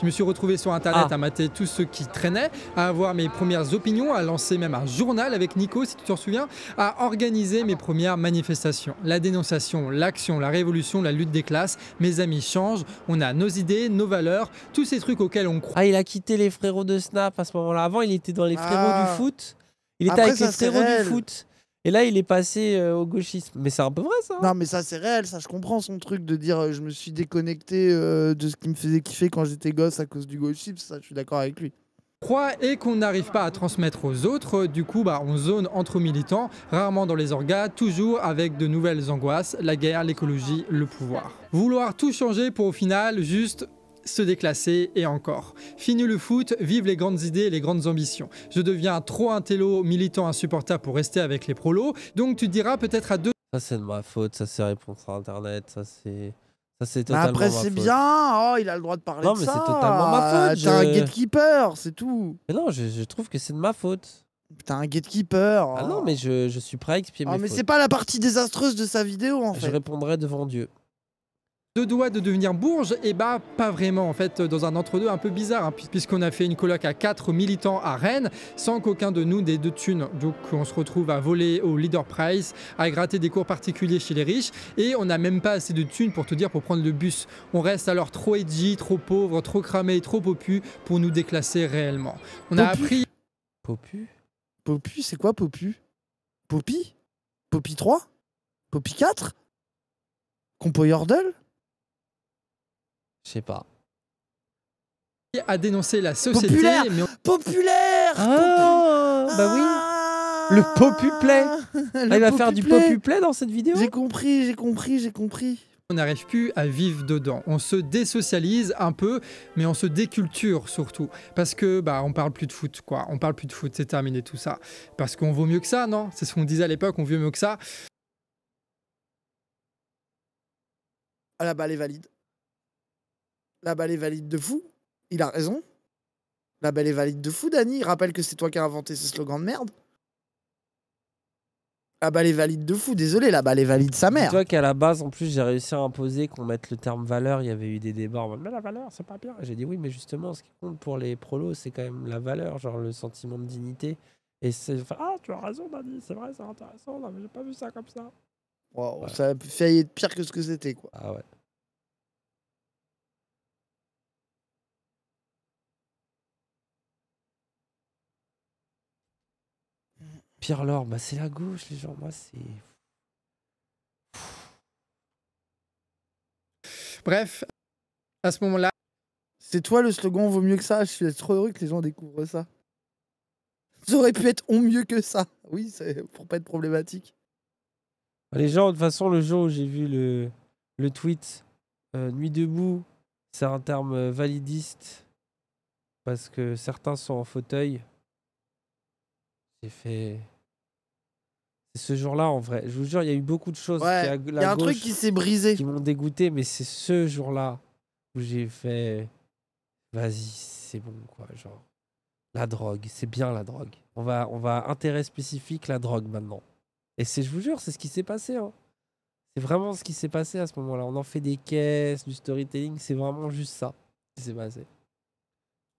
Je me suis retrouvé sur Internet ah. à mater tout ce qui traînait, à avoir mes premières opinions, à lancer même un journal avec Nico, si tu t'en souviens, à organiser mes premières manifestations. La dénonciation, l'action, la révolution, la lutte des classes, mes amis changent, on a nos idées, nos valeurs, tous ces trucs auxquels on croit. Ah, il a quitté les frérots de Snap à ce moment-là. Avant, il était dans les frérots ah. du foot. Il était avec les frérots du foot. Et là, il est passé euh, au gauchisme. Mais c'est un peu vrai, ça. Hein. Non, mais ça, c'est réel. Ça, je comprends son truc de dire euh, je me suis déconnecté euh, de ce qui me faisait kiffer quand j'étais gosse à cause du gauchisme. Ça, je suis d'accord avec lui croit et qu'on n'arrive pas à transmettre aux autres. Du coup, bah, on zone entre militants, rarement dans les orgas, toujours avec de nouvelles angoisses, la guerre, l'écologie, le pouvoir. Vouloir tout changer pour au final juste se déclasser et encore. Fini le foot, vive les grandes idées et les grandes ambitions. Je deviens trop un télo militant insupportable pour rester avec les prolos, donc tu diras peut-être à deux... Ça c'est de ma faute, ça c'est réponse à internet, ça c'est... Ça, c'est totalement après, c'est bien. Oh, il a le droit de parler de ça. Non, mais c'est totalement ma faute. T'es un gatekeeper, c'est tout. Mais non, je, trouve que c'est de ma faute. T'es un gatekeeper. Ah non, mais je, suis prêt à expier oh, mais c'est pas la partie désastreuse de sa vidéo, en fait. Je répondrai devant Dieu de doigts de devenir bourge, Et eh bah ben, pas vraiment en fait, dans un entre-deux un peu bizarre, hein, puisqu'on a fait une colloque à quatre militants à Rennes, sans qu'aucun de nous n'ait de thunes. Donc on se retrouve à voler au leader price, à gratter des cours particuliers chez les riches, et on n'a même pas assez de thunes pour te dire pour prendre le bus. On reste alors trop edgy, trop pauvre, trop cramé, trop popu pour nous déclasser réellement. On a appris... Popu Popu, c'est quoi Popu Popi Popi 3 Popi 4 Compo je sais pas. A dénoncé la société. Populaire ah, Bah oui ah. Le popuplay ah, Il va faire du popuplay dans cette vidéo J'ai compris, j'ai compris, j'ai compris. On n'arrive plus à vivre dedans. On se désocialise un peu, mais on se déculture surtout. Parce que, bah, on parle plus de foot, quoi. On parle plus de foot, c'est terminé tout ça. Parce qu'on vaut mieux que ça, non C'est ce qu'on disait à l'époque, on vaut mieux que ça. la balle est valide. La balle est valide de fou. Il a raison. La balle est valide de fou, Dani. rappelle que c'est toi qui as inventé ce slogan de merde. La balle est valide de fou, désolé, la balle est valide sa mère. Toi à la base, en plus, j'ai réussi à imposer qu'on mette le terme valeur. Il y avait eu des débats mais la valeur, c'est pas bien. J'ai dit oui, mais justement, ce qui compte pour les prolos, c'est quand même la valeur, genre le sentiment de dignité. Et c'est, ah, tu as raison, Dani, c'est vrai, c'est intéressant, non mais j'ai pas vu ça comme ça. Waouh, ça a failli être pire que ce que c'était, quoi. Ah ouais. Pierre Laure, bah, c'est la gauche, les gens. Moi, c'est. Bref, à ce moment-là. C'est toi le slogan vaut mieux que ça. Je suis trop heureux que les gens découvrent ça. Ça aurait pu être on mieux que ça. Oui, c'est pour pas être problématique. Les gens, de toute façon, le jour où j'ai vu le, le tweet euh, Nuit debout, c'est un terme validiste parce que certains sont en fauteuil. J'ai fait. C'est ce jour-là, en vrai. Je vous jure, il y a eu beaucoup de choses. il y a un truc qui s'est brisé. Qui m'ont dégoûté, mais c'est ce jour-là où j'ai fait. Vas-y, c'est bon, quoi. Genre, la drogue, c'est bien la drogue. On va, on va intérêt spécifique, la drogue maintenant. Et c'est, je vous jure, c'est ce qui s'est passé. Hein. C'est vraiment ce qui s'est passé à ce moment-là. On en fait des caisses, du storytelling, c'est vraiment juste ça qui s'est passé.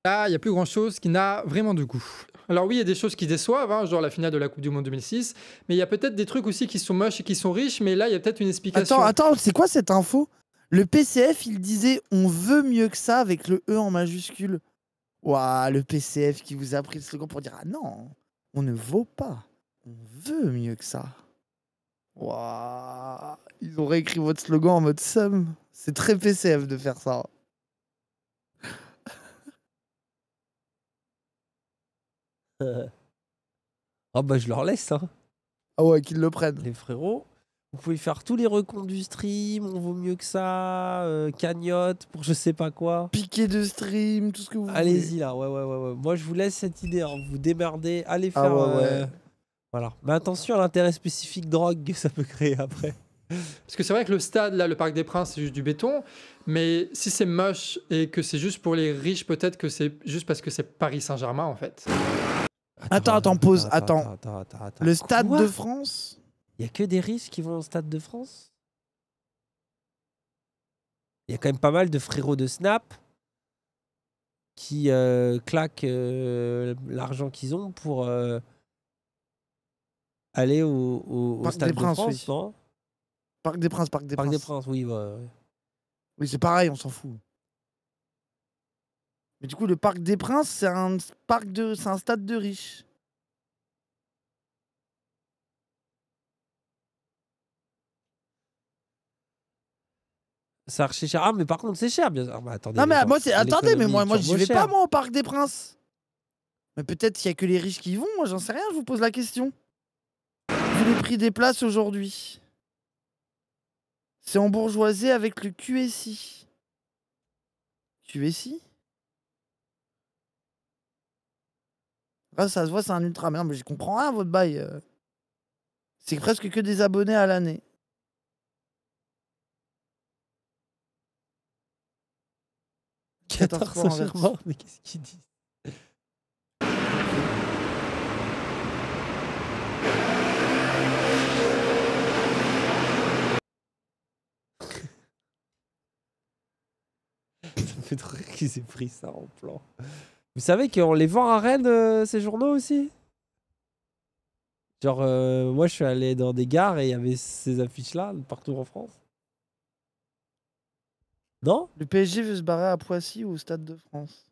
Là, il n'y a plus grand-chose qui n'a vraiment de goût. Alors oui, il y a des choses qui déçoivent, hein, genre la finale de la Coupe du Monde 2006, mais il y a peut-être des trucs aussi qui sont moches et qui sont riches, mais là, il y a peut-être une explication. Attends, attends, c'est quoi cette info Le PCF, il disait « on veut mieux que ça » avec le « E » en majuscule. Waouh, le PCF qui vous a pris le slogan pour dire « ah non, on ne vaut pas, on veut mieux que ça ». Waouh, ils ont réécrit votre slogan en mode « somme ». C'est très PCF de faire ça. Ah bah je leur laisse, ça. Hein. Ah ouais, qu'ils le prennent. Les frérots. Vous pouvez faire tous les recons du stream, on vaut mieux que ça, euh, cagnotte pour je sais pas quoi. Piqué de stream, tout ce que vous voulez. Allez-y là, ouais, ouais, ouais, Moi je vous laisse cette idée, hein. vous démerdez, allez ah faire. Ah Voilà. Mais attention à l'intérêt spécifique drogue que ça peut créer après. Parce que c'est vrai que le stade, là, le Parc des Princes, c'est juste du béton. Mais si c'est moche et que c'est juste pour les riches, peut-être que c'est juste parce que c'est Paris Saint-Germain en fait. Attends, attends, pause, attends. le Stade de France Il n'y a que des riches qui vont au Stade de France Il y a quand même pas mal de frérots de Snap qui euh, claquent euh, l'argent qu'ils ont pour euh, aller au, Stade de France, Parc des Princes, Parc des Princes. Parc des Princes, oui. Oui, c'est pareil, on s'en fout. Mais du coup, le Parc des Princes, c'est un, parc de... c'est un stade de riches. Ça archi cher. Ah, mais par contre, c'est cher, bien ah, bah, attendez, non, mais moi, Attendez, mais moi, moi j'y vais pas, moi, au Parc des Princes. Mais peut-être qu'il y a que les riches qui y vont, moi, j'en sais rien, je vous pose la question. Vu le prix des places aujourd'hui. C'est en bourgeoisie avec le QSI. QSI Ah, ça se voit, c'est un ultra. Mais mais je comprends rien, votre bail. Euh. C'est presque que des abonnés à l'année. mort, mais qu'est-ce qu'ils disent Ça me fait trop rire qu'ils aient pris ça en plan. Vous savez qu'on les vend à Rennes, euh, ces journaux aussi Genre, euh, moi je suis allé dans des gares et il y avait ces affiches-là partout en France. Non Le PSG veut se barrer à Poissy ou au Stade de France.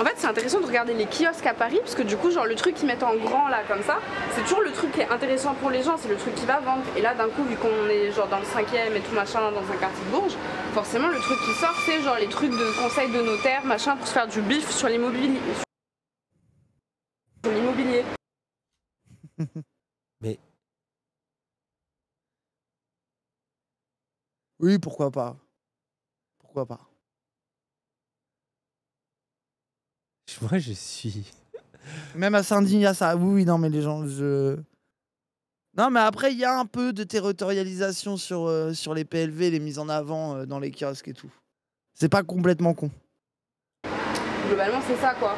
En fait, c'est intéressant de regarder les kiosques à Paris, parce que du coup, genre le truc qu'ils mettent en grand là, comme ça, c'est toujours le truc qui est intéressant pour les gens, c'est le truc qui va vendre. Et là, d'un coup, vu qu'on est genre dans le cinquième et tout machin, dans un quartier de Bourges, forcément, le truc qui sort, c'est genre les trucs de conseils de notaire, machin, pour se faire du bif sur l'immobilier. Sur l'immobilier. Mais. Oui, pourquoi pas. Pourquoi pas. Moi, je suis. Même à Saint-Denis, il y a ça. Oui, non, mais les gens, je. Non, mais après, il y a un peu de territorialisation sur, euh, sur les PLV, les mises en avant euh, dans les kiosques et tout. C'est pas complètement con. Globalement, c'est ça, quoi.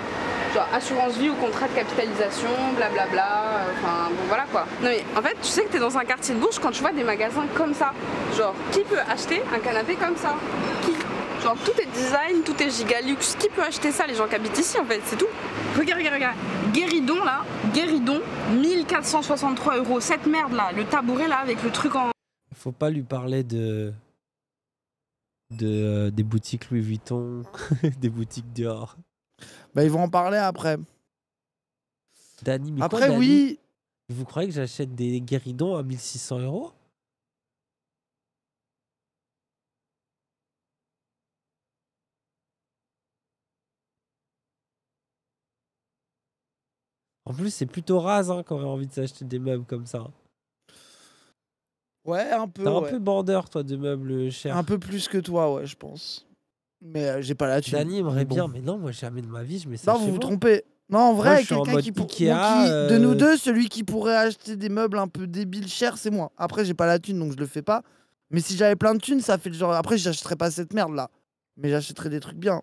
Genre assurance vie ou contrat de capitalisation, blablabla. Euh, enfin, bon, voilà, quoi. Non, mais en fait, tu sais que t'es dans un quartier de Bourges quand tu vois des magasins comme ça. Genre, qui peut acheter un canapé comme ça Qui Genre tout est design, tout est luxe, Qui peut acheter ça Les gens qui habitent ici en fait, c'est tout. Regarde, regarde, regarde. Guéridon là, Guéridon, 1463 euros. Cette merde là, le tabouret là avec le truc en. Faut pas lui parler de. de euh, des boutiques Louis Vuitton, des boutiques Dior. Bah ils vont en parler après. Dany, après oui. Vous croyez que j'achète des guéridons à 1600 euros En plus, c'est plutôt rase hein, quand on a envie de s'acheter des meubles comme ça. Ouais, un peu. T'es un peu bandeur, toi, de meubles euh, chers. Un peu plus que toi, ouais, je pense. Mais euh, j'ai pas la thune. Dani aimerait bien, mais non, moi, jamais de ma vie, je mets ça. Non, vous vous, trompez. Non, en vrai, quelqu'un qui, de euh, nous deux, celui qui pourrait acheter des meubles un peu débiles chers, c'est moi. Après, j'ai pas la thune, donc je le fais pas. Mais si j'avais plein de thunes, ça fait le genre. Après, j'achèterais pas cette merde là. Mais j'achèterais des trucs bien.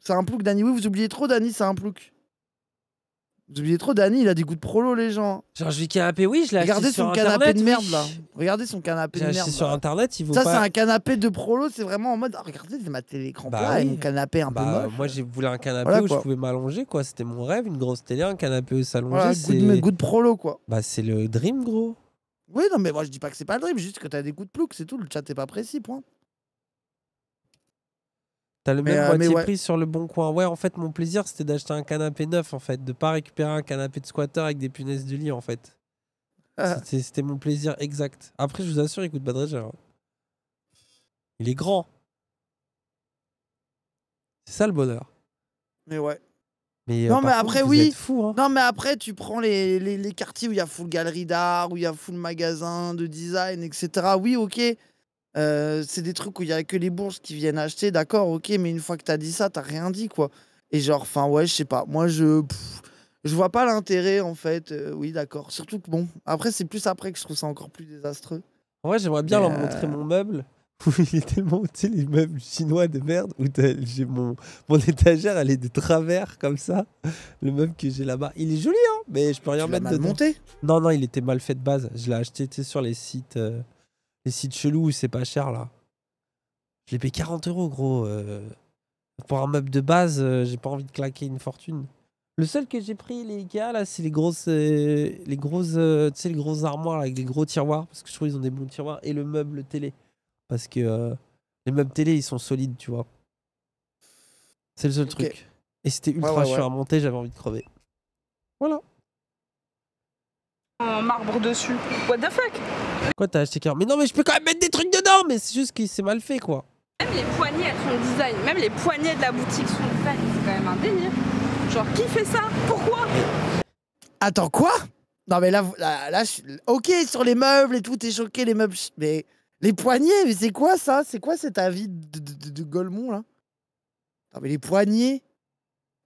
C'est un plouc, Dani. Oui, vous oubliez trop, Dani, c'est un plouc. Vous oubliez trop, Dany, il a des goûts de prolo, les gens. je canapé, oui, je l'ai Regardez son canapé de merde, là. Regardez son canapé de merde. C'est sur Internet, il vaut Ça, c'est un canapé de prolo, c'est vraiment en mode. Ah, regardez, regardez, ma télé écran bah et mon canapé un peu bah, moi, j'ai voulu un canapé où je pouvais m'allonger, quoi. C'était mon rêve, une grosse télé, un canapé où s'allonger. Voilà, goût de, de prolo, quoi. Bah, c'est le dream, gros. Oui, non, mais moi, je dis pas que c'est pas le dream, juste que t'as des goûts de plouc, c'est tout. Le chat est pas précis, point. T'as le même euh, sur le bon coin. Ouais, en fait, mon plaisir, c'était d'acheter un canapé neuf, en fait, de pas récupérer un canapé de squatter avec des punaises du lit, en fait. Euh. C'était mon plaisir exact. Après, je vous assure, il coûte pas hein. Il est grand. C'est ça le bonheur. Mais ouais. Mais, euh, non, mais après, oui. Hein. Non, mais après, tu prends les, les, les quartiers où il y a full galerie d'art, où il y a full magasin de design, etc. Oui, ok c'est des trucs où il n'y a que les bourses qui viennent acheter, d'accord, ok, mais une fois que tu as dit ça, t'as rien dit, quoi. Et genre, enfin, ouais, je sais pas. Moi, je. je vois pas l'intérêt, en fait. oui, d'accord. Surtout que, bon, après, c'est plus après que je trouve ça encore plus désastreux. ouais j'aimerais bien leur montrer mon meuble. Où il est tellement, tu sais, les meubles chinois de merde, où j'ai mon, mon étagère, elle est de travers, comme ça. Le meuble que j'ai là-bas. Il est joli, hein, mais je peux rien mettre de Monté non, non, il était mal fait de base. Je l'ai acheté, sur les sites les sites chelous, c'est pas cher là. Je payé payé 40 euros, gros. Euh. pour un meuble de base, euh, j'ai pas envie de claquer une fortune. Le seul que j'ai pris, les gars, là, c'est les grosses, euh, les grosses, tu sais, les grosses armoires avec les gros tiroirs, parce que je trouve qu'ils ont des bons tiroirs et le meuble télé, parce que les meubles télé, ils sont solides, tu vois. C'est le seul truc. Et c'était ultra cher à monter, j'avais envie de crever. Voilà marbre dessus. What the fuck Quoi t'as acheté Mais non mais je peux quand même mettre des trucs dedans mais c'est juste que c'est mal fait quoi. Même les poignées elles sont design, même les poignées de la boutique sont design, c'est quand même un délire. Genre qui fait ça Pourquoi Attends quoi Non mais là, là, là ok sur les meubles et tout t'es choqué les meubles mais les poignées mais c'est quoi ça C'est quoi cet avis de, de, de, là Non mais les poignées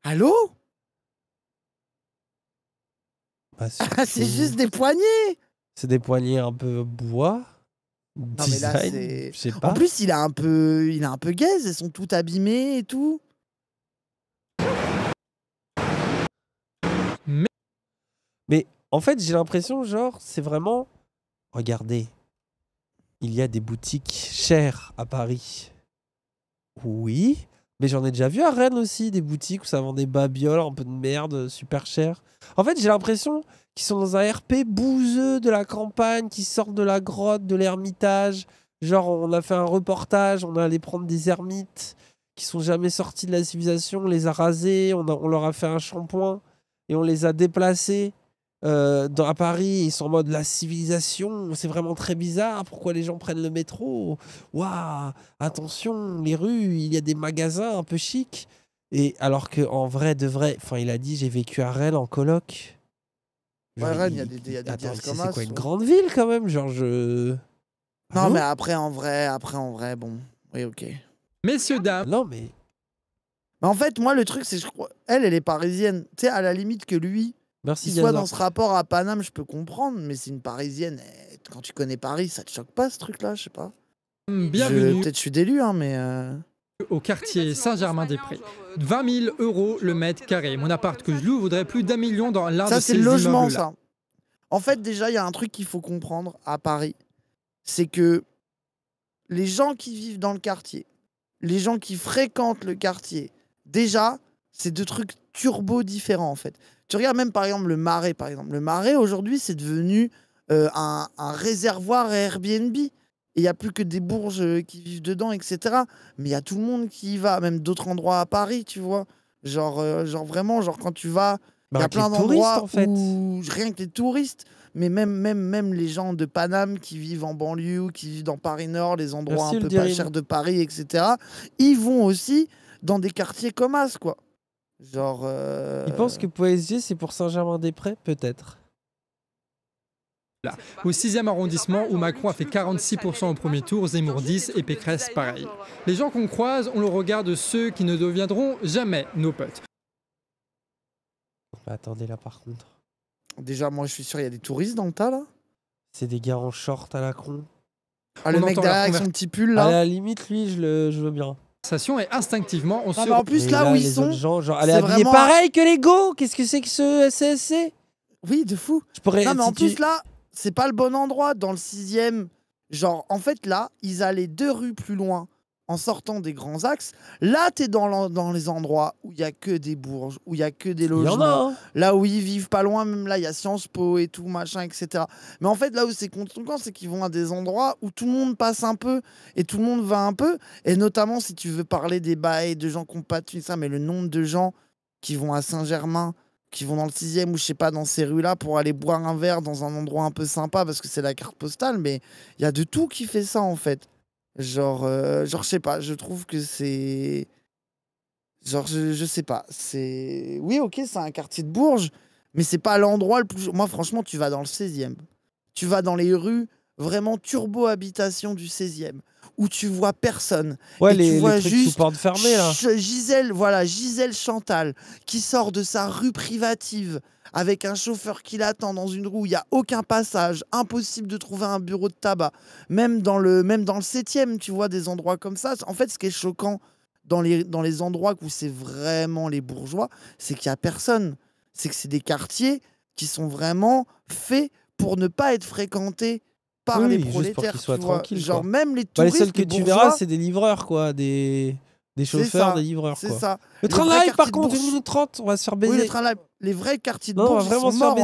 Allô ah, c'est juste des poignées C'est des poignées un peu bois. Non, mais là, c'est. En plus, il a un peu, il a un peu gaze. Elles sont toutes abîmées et tout. Mais, mais en fait, j'ai l'impression, genre, c'est vraiment. Regardez, il y a des boutiques chères à Paris. Oui, mais j'en ai déjà vu à Rennes aussi, des boutiques où ça vend des babioles, un peu de merde, super cher. En fait, j'ai l'impression qu'ils sont dans un RP bouseux de la campagne, qui sortent de la grotte, de l'ermitage. Genre, on a fait un reportage, on est allé prendre des ermites qui sont jamais sortis de la civilisation, on les a rasés, on, on leur a fait un shampoing et on les a déplacés euh, dans, à Paris, ils sont en mode la civilisation, c'est vraiment très bizarre. Pourquoi les gens prennent le métro Waouh, attention, les rues, il y a des magasins un peu chics. Et alors que en vrai, de vrai, enfin, il a dit j'ai vécu à Rennes en coloc. Rennes, il y a des, y des c'est, quoi une grande ville quand même, genre je. Ah non, mais après en vrai, après en vrai, bon, oui, ok. Messieurs dames. Non mais. Mais en fait, moi le truc c'est je crois, elle, elle est parisienne. Tu sais, à la limite que lui, Merci. Soit dans ce rapport à Paname, je peux comprendre, mais c'est une parisienne. Quand tu connais Paris, ça te choque pas ce truc-là, je sais pas. Bienvenue. Peut-être je suis d'élu, hein, mais. Euh. Au quartier Saint-Germain-des-Prés. 20 000 euros le mètre carré. Mon appart que je loue voudrait plus d'un million dans l'un de ces Ça, c'est le logement, ça. En fait, déjà, il y a un truc qu'il faut comprendre à Paris. C'est que les gens qui vivent dans le quartier, les gens qui fréquentent le quartier, déjà, c'est deux trucs turbo différents, en fait. Tu regardes même par exemple le Marais, par exemple. Le Marais aujourd'hui, c'est devenu euh, un, réservoir Airbnb. il n'y a plus que des bourges euh, qui vivent dedans, etc. Mais il y a tout le monde qui y va, même d'autres endroits à Paris, tu vois. Genre, euh, genre vraiment, genre quand tu vas, il y bah, a plein d'endroits où rien que les touristes, mais même, même, même les gens de Paname qui vivent en banlieue ou qui vivent dans Paris Nord, les endroits un peu pas chers de Paris, etc. Ils vont aussi dans des quartiers comme As, quoi. Genre. Euh, il pense que Poésie, c'est pour Saint-Germain-des-Prés, peut-être. Là. Au 6e arrondissement, où Macron a fait 46% au premier tour, Zemmour 10 et Pécresse pareil. Euh. Les gens qu'on croise, on le regarde ceux qui ne deviendront jamais nos potes. Bah, attendez là par contre. Déjà, moi je suis sûr, il y a des touristes dans le tas là C'est des gars en short à la cron. Ah, le mec derrière avec son petit pull là À la limite, lui, je, le, je veux bien et instinctivement on ah, se. Bah, en plus là, où ils sont, gens, est, vraiment... pareil que les Go. Qu'est-ce que c'est que ce SSC Oui, de fou. Je pourrais. Non mais en plus là, c'est pas le bon endroit dans le sixième. Genre en fait là, ils allaient deux rues plus loin en sortant des grands axes. Là, tu es dans, dans, les endroits où il y a que des bourges, où il y a que des logements. Hein. Là où ils vivent pas loin, même là, il y a Sciences Po et tout, machin, etc. Mais en fait, là où c'est conséquent, c'est qu'ils vont à des endroits où tout le monde passe un peu et tout le monde va un peu. Et notamment, si tu veux parler des bails, de gens qui n'ont pas de ça, mais le nombre de gens qui vont à Saint-Germain, qui vont dans le 6 ou je sais pas, dans ces rues-là pour aller boire un verre dans un endroit un peu sympa parce que c'est la carte postale. Mais il y a de tout qui fait ça, en fait. Genre, euh, genre je sais pas, je trouve que c'est. Genre, je, je sais pas. C'est. Oui, ok, c'est un quartier de Bourges, mais c'est pas l'endroit le plus. Moi, franchement, tu vas dans le 16e. Tu vas dans les rues vraiment turbo-habitation du 16e où tu vois personne. Ouais, et les, tu vois Gisèle, voilà, Gisèle Chantal qui sort de sa rue privative avec un chauffeur qui l'attend dans une roue, il n'y a aucun passage, impossible de trouver un bureau de tabac, même dans le même dans le septième, tu vois, des endroits comme ça. En fait, ce qui est choquant dans les, dans les endroits où c'est vraiment les bourgeois, c'est qu'il n'y a personne. C'est que c'est des quartiers qui sont vraiment faits pour ne pas être fréquentés oui, les prolétaires. Pour Genre, même les bah, touristes. seuls que tu verras, c'est des livreurs, quoi. Des, des chauffeurs, des livreurs. C'est ça. Le train live, par contre, 30, on va se faire baiser. Les vrais quartiers de Bourges, sont morts,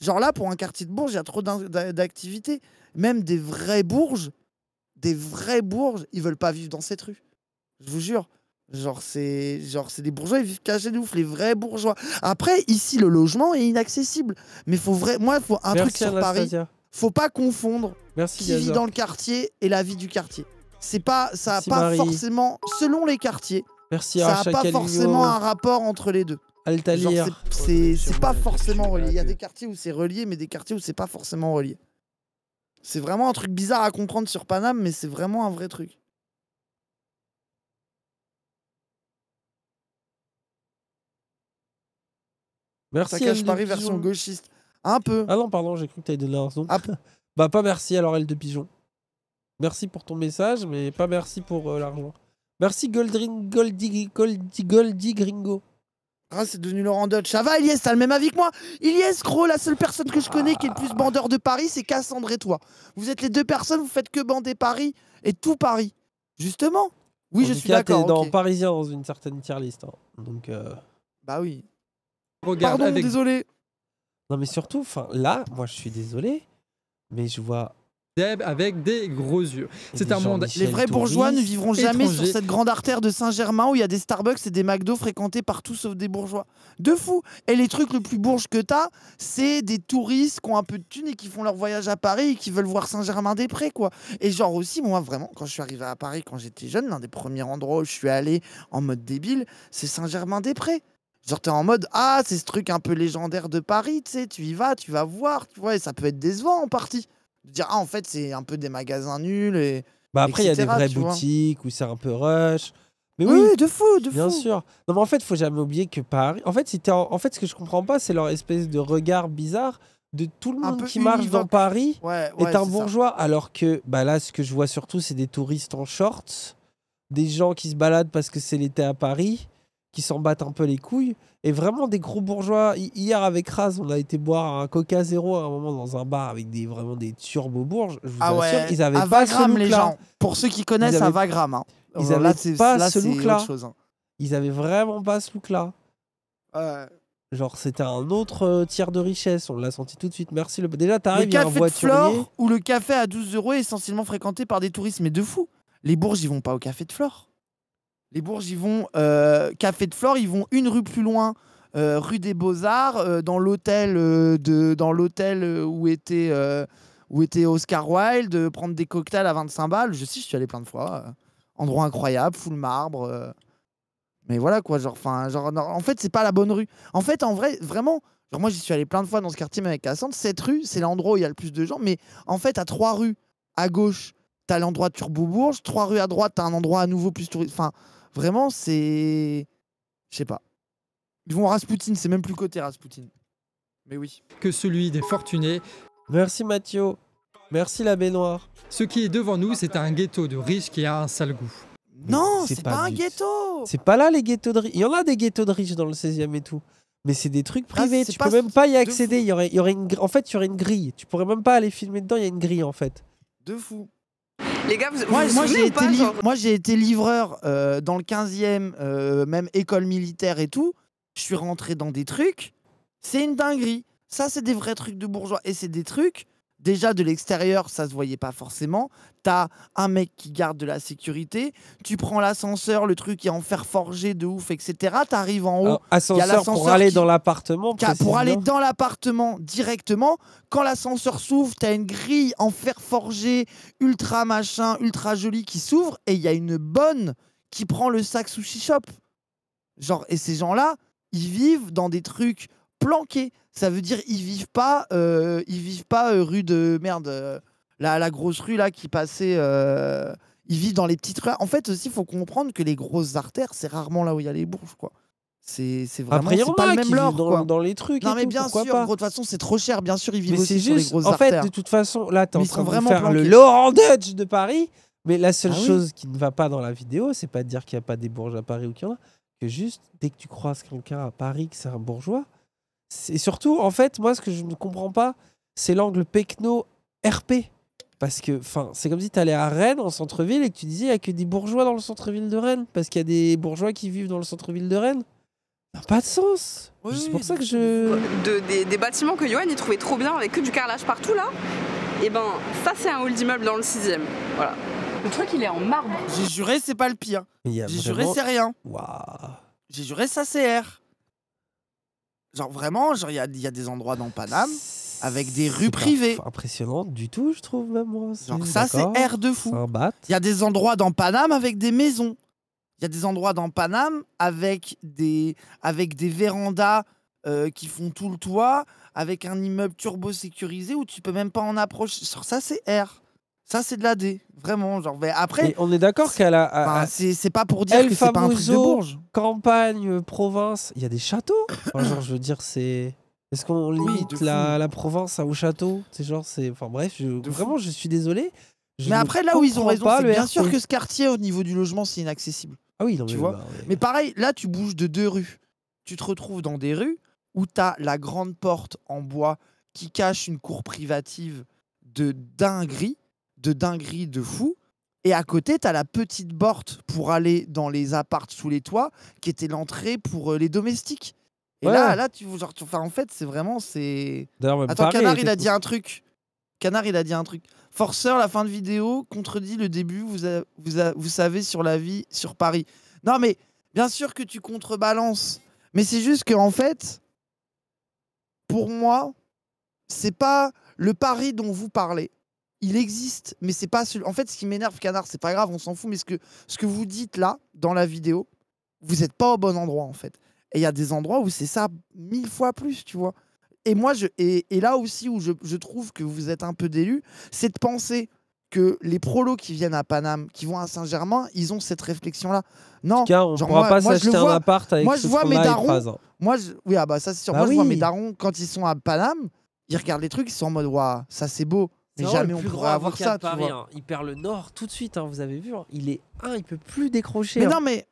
Genre là, pour un quartier de Bourges, il y a trop d'activités. Même des vrais Bourges, des vrais Bourges, ils veulent pas vivre dans cette rue. Je vous jure. Genre, c'est genre c'est des bourgeois, ils vivent cachés de ouf, les vrais bourgeois. Après, ici, le logement est inaccessible. Mais faut vrai... moi, il faut un truc sur Paris faut pas confondre qui vit dans le quartier et la vie du quartier. C'est pas, ça a pas forcément, selon les quartiers, ça a pas forcément un rapport entre les deux. C'est pas forcément relié. Il y a des quartiers où c'est relié, mais des quartiers où c'est pas forcément relié. C'est vraiment un truc bizarre à comprendre sur Paname, mais c'est vraiment un vrai truc. Merci. cache Paris version gauchiste. Un peu. Ah non, pardon, j'ai cru que tu donné un son. Ah, bah, pas merci alors, elle de pigeon. Merci pour ton message, mais pas merci pour euh, l'argent. Merci Goldring, Goldi, Goldi, Gringo. Ah, c'est devenu Laurent Dutch. Ça va, Iliès t'as le même avis que moi Ilyes, gros, la seule personne que je connais qui est le plus bandeur de Paris, c'est Cassandre et toi. Vous êtes les deux personnes, vous faites que bander Paris et tout Paris. Justement. Oui, je suis d'accord. dans Parisien dans une certaine tier hein. Donc. Euh, bah oui. Regarde, Pardon, désolé. Non, mais surtout, enfin, là, moi, je suis désolé, mais je vois Deb avec des gros yeux. C'est un monde. Les vrais bourgeois ne vivront jamais sur cette grande artère de Saint-Germain où il y a des Starbucks et des McDo fréquentés par partout sauf des bourgeois. De fou Et les trucs le plus bourges que t'as, c'est des touristes qui ont un peu de thunes et qui font leur voyage à Paris et qui veulent voir Saint-Germain-des-Prés, quoi. Et genre aussi, moi vraiment, quand je suis arrivé à Paris, quand j'étais jeune, l'un des premiers endroits où je suis allé en mode débile, c'est Saint-Germain-des-Prés. Genre, t'es en mode, ah, c'est ce truc un peu légendaire de Paris, tu sais, tu y vas, tu vas voir, tu vois, ça peut être décevant en partie. De dire, ah, en fait, c'est un peu des magasins nuls et. Bah après, il y a des vraies boutiques où c'est un peu rush. Mais oui, de fou, de bien sûr. Non, mais en fait, faut jamais oublier que Paris. En fait, si en... en fait ce que je comprends pas, c'est leur espèce de regard bizarre de tout le monde qui marche dans Paris est un bourgeois. Alors que bah là, ce que je vois surtout, c'est des touristes en shorts, des gens qui se baladent parce que c'est l'été à Paris qui s'en battent un peu les couilles, et vraiment des gros bourgeois. Hier avec Raz, on a été boire un Coca Zéro à un moment dans un bar avec des vraiment des turbo bourges. Je vous ah assure, ils avaient pas ce les gens. Pour ceux qui connaissent, un à hein. Ils avaient pas ce look-là. Hein. Ils avaient vraiment pas ce look-là. Genre, c'était un autre euh, tiers de richesse. On l'a senti tout de suite. Merci. Déjà, t'arrives, il y un café de Flore ou le café à 12 euros est essentiellement fréquenté par des touristes, mais de fous. Les bourges, ils vont pas au café de Flore. Les Bourges, ils vont euh, Café de Flore, ils vont une rue plus loin, euh, rue des Beaux-Arts, euh, dans l'hôtel de où était où était Oscar Wilde, prendre des cocktails à 25 balles. Je sais, je suis allé plein de fois. endroit incroyable, full marbre. mais voilà quoi, genre, enfin, genre, en fait, c'est pas la bonne rue. En fait, en vrai, vraiment, genre, moi j'y suis allé plein de fois dans ce quartier, mais avec Cassandre, cette rue, c'est l'endroit où il y a le plus de gens. Mais en fait, à trois rues à gauche, t'as l'endroit de Turbo Bourges, trois rues à droite, t'as un endroit à nouveau plus touriste. Enfin, Vraiment, c'est. Je sais pas. Ils vont Rasputin, c'est même plus côté Rasputin. Mais oui. Que celui des fortunés. Merci Mathieu. Merci la baignoire. Ce qui est devant nous, c'est un ghetto de riches qui a un sale goût. Non, c'est pas, un ghetto. C'est pas là les ghettos de riches. Il y en a des ghettos de riches dans le 16e et tout. Mais c'est des trucs ah, privés, tu peux même pas y accéder. Il y aurait, une, en fait, il y aurait une grille. Tu pourrais même pas aller filmer dedans, il y a une grille en fait. De fou. Les gars, vous, moi, moi j'ai été, livreur euh, dans le 15e, euh, même école militaire et tout. Je suis rentré dans des trucs. C'est une dinguerie. Ça, c'est des vrais trucs de bourgeois. Et c'est des trucs déjà de l'extérieur, ça se voyait pas forcément. T'as un mec qui garde de la sécurité, tu prends l'ascenseur, le truc est en fer forgé de ouf, etc. T'arrives en haut. ascenseur, pour aller dans l'appartement. Pour aller dans l'appartement directement. Quand l'ascenseur s'ouvre, t'as une grille en fer forgé, ultra machin, ultra joli qui s'ouvre et il y a une bonne qui prend le sac sushi shop. Genre, et ces gens-là, ils vivent dans des trucs planqués. Ça veut dire ils vivent pas, euh, ils vivent pas euh, rue de merde, euh, la, grosse rue là qui passait. ils vivent dans les petites rues. En fait aussi, il faut comprendre que les grosses artères, c'est rarement là où il y a les bourges, quoi. C'est vraiment pas le même dans, dans les trucs. Non mais bien sûr, de toute façon c'est trop cher. Bien sûr ils vivent aussi juste, les grosses en artères. fait de toute façon là t'es en train de faire le Laurent Dutch de Paris. Mais la seule ah chose qui ne va pas dans la vidéo c'est pas de dire qu'il n'y a pas des bourges à Paris ou qu'il y en a. Que juste dès que tu croises quelqu'un à Paris que c'est un bourgeois et surtout, en fait, moi, ce que je ne comprends pas, c'est l'angle Pecno-RP. Parce que, enfin, c'est comme si tu allais à Rennes, en centre-ville, et que tu disais, il n'y a que des bourgeois dans le centre-ville de Rennes. Parce qu'il y a des bourgeois qui vivent dans le centre-ville de Rennes. Ça n'a pas de sens. c'est pour ça que je. des, bâtiments que Yoann, il trouvait trop bien, avec que du carrelage partout, là. Et eh ben, ça, c'est un hall d'immeuble dans le 6 Voilà. Le truc, il est en marbre. J'ai juré, c'est pas le pire. J'ai juré, c'est rien. Waouh. J'ai juré, ça, c'est R. Genre vraiment, genre il y a, des endroits dans Paname avec des rues privées. Impressionnant du tout, je trouve même moi. Genre ça c'est R de fou. Il y a des endroits dans Paname avec des maisons. Il y a des endroits dans Paname avec des avec des vérandas euh, qui font tout le toit, avec un immeuble turbo sécurisé où tu peux même pas en approcher. Genre ça c'est R. Ça, c'est de la D, vraiment. Genre, mais après. on est d'accord qu'elle a. c'est pas pour dire que c'est pas un truc de Bourges. Campagne, euh, province, il y a des châteaux. genre, je veux dire, c'est. Est-ce qu'on limite la, la, province au château C'est genre, c'est. Enfin bref, vraiment, je suis désolé. mais après, là où ils ont raison, c'est bien sûr que ce quartier, au niveau du logement, c'est inaccessible. Ah oui, tu mais vois. Bah, mais pareil, là, tu bouges de deux rues. Tu te retrouves dans des rues où tu as la grande porte en bois qui cache une cour privative de dinguerie de dinguerie de fou. Et à côté, tu as la petite porte pour aller dans les appartes sous les toits, qui était l'entrée pour euh, les domestiques. Et là, là, tu genre, en fait, c'est vraiment, c'est. Attends, Canard, il a dit un truc. Canard, il a dit un truc. Forceur, la fin de vidéo contredit le début. Vous, vous, vous savez sur la vie sur Paris. Non, mais bien sûr que tu contrebalances, mais c'est juste que en fait, pour moi, c'est pas le Paris dont vous parlez il existe, mais c'est pas. En fait, ce qui m'énerve, canard, c'est pas grave, on s'en fout, mais ce que, ce que vous dites là, dans la vidéo, vous n'êtes pas au bon endroit, en fait. Et il y a des endroits où c'est ça mille fois plus, tu vois. Et moi, je, et, là aussi où je, trouve que vous êtes un peu délu, c'est de penser que les prolos qui viennent à Paname, qui vont à Saint-Germain, ils ont cette réflexion-là. Non, Car on ne pourra moi, pas s'acheter un appart avec moi, je vois mes darons. Moi, oui, ah, bah, ça c'est sûr. Bah moi, je vois mes darons quand ils sont à Paname, ils regardent les trucs, ils sont en mode waouh, ça c'est beau jamais on pourra avoir ça. Tu vois. Hein. Il perd le Nord tout de suite, hein, vous avez vu. Hein. Il est 1, il peut plus décrocher. Mais non, mais.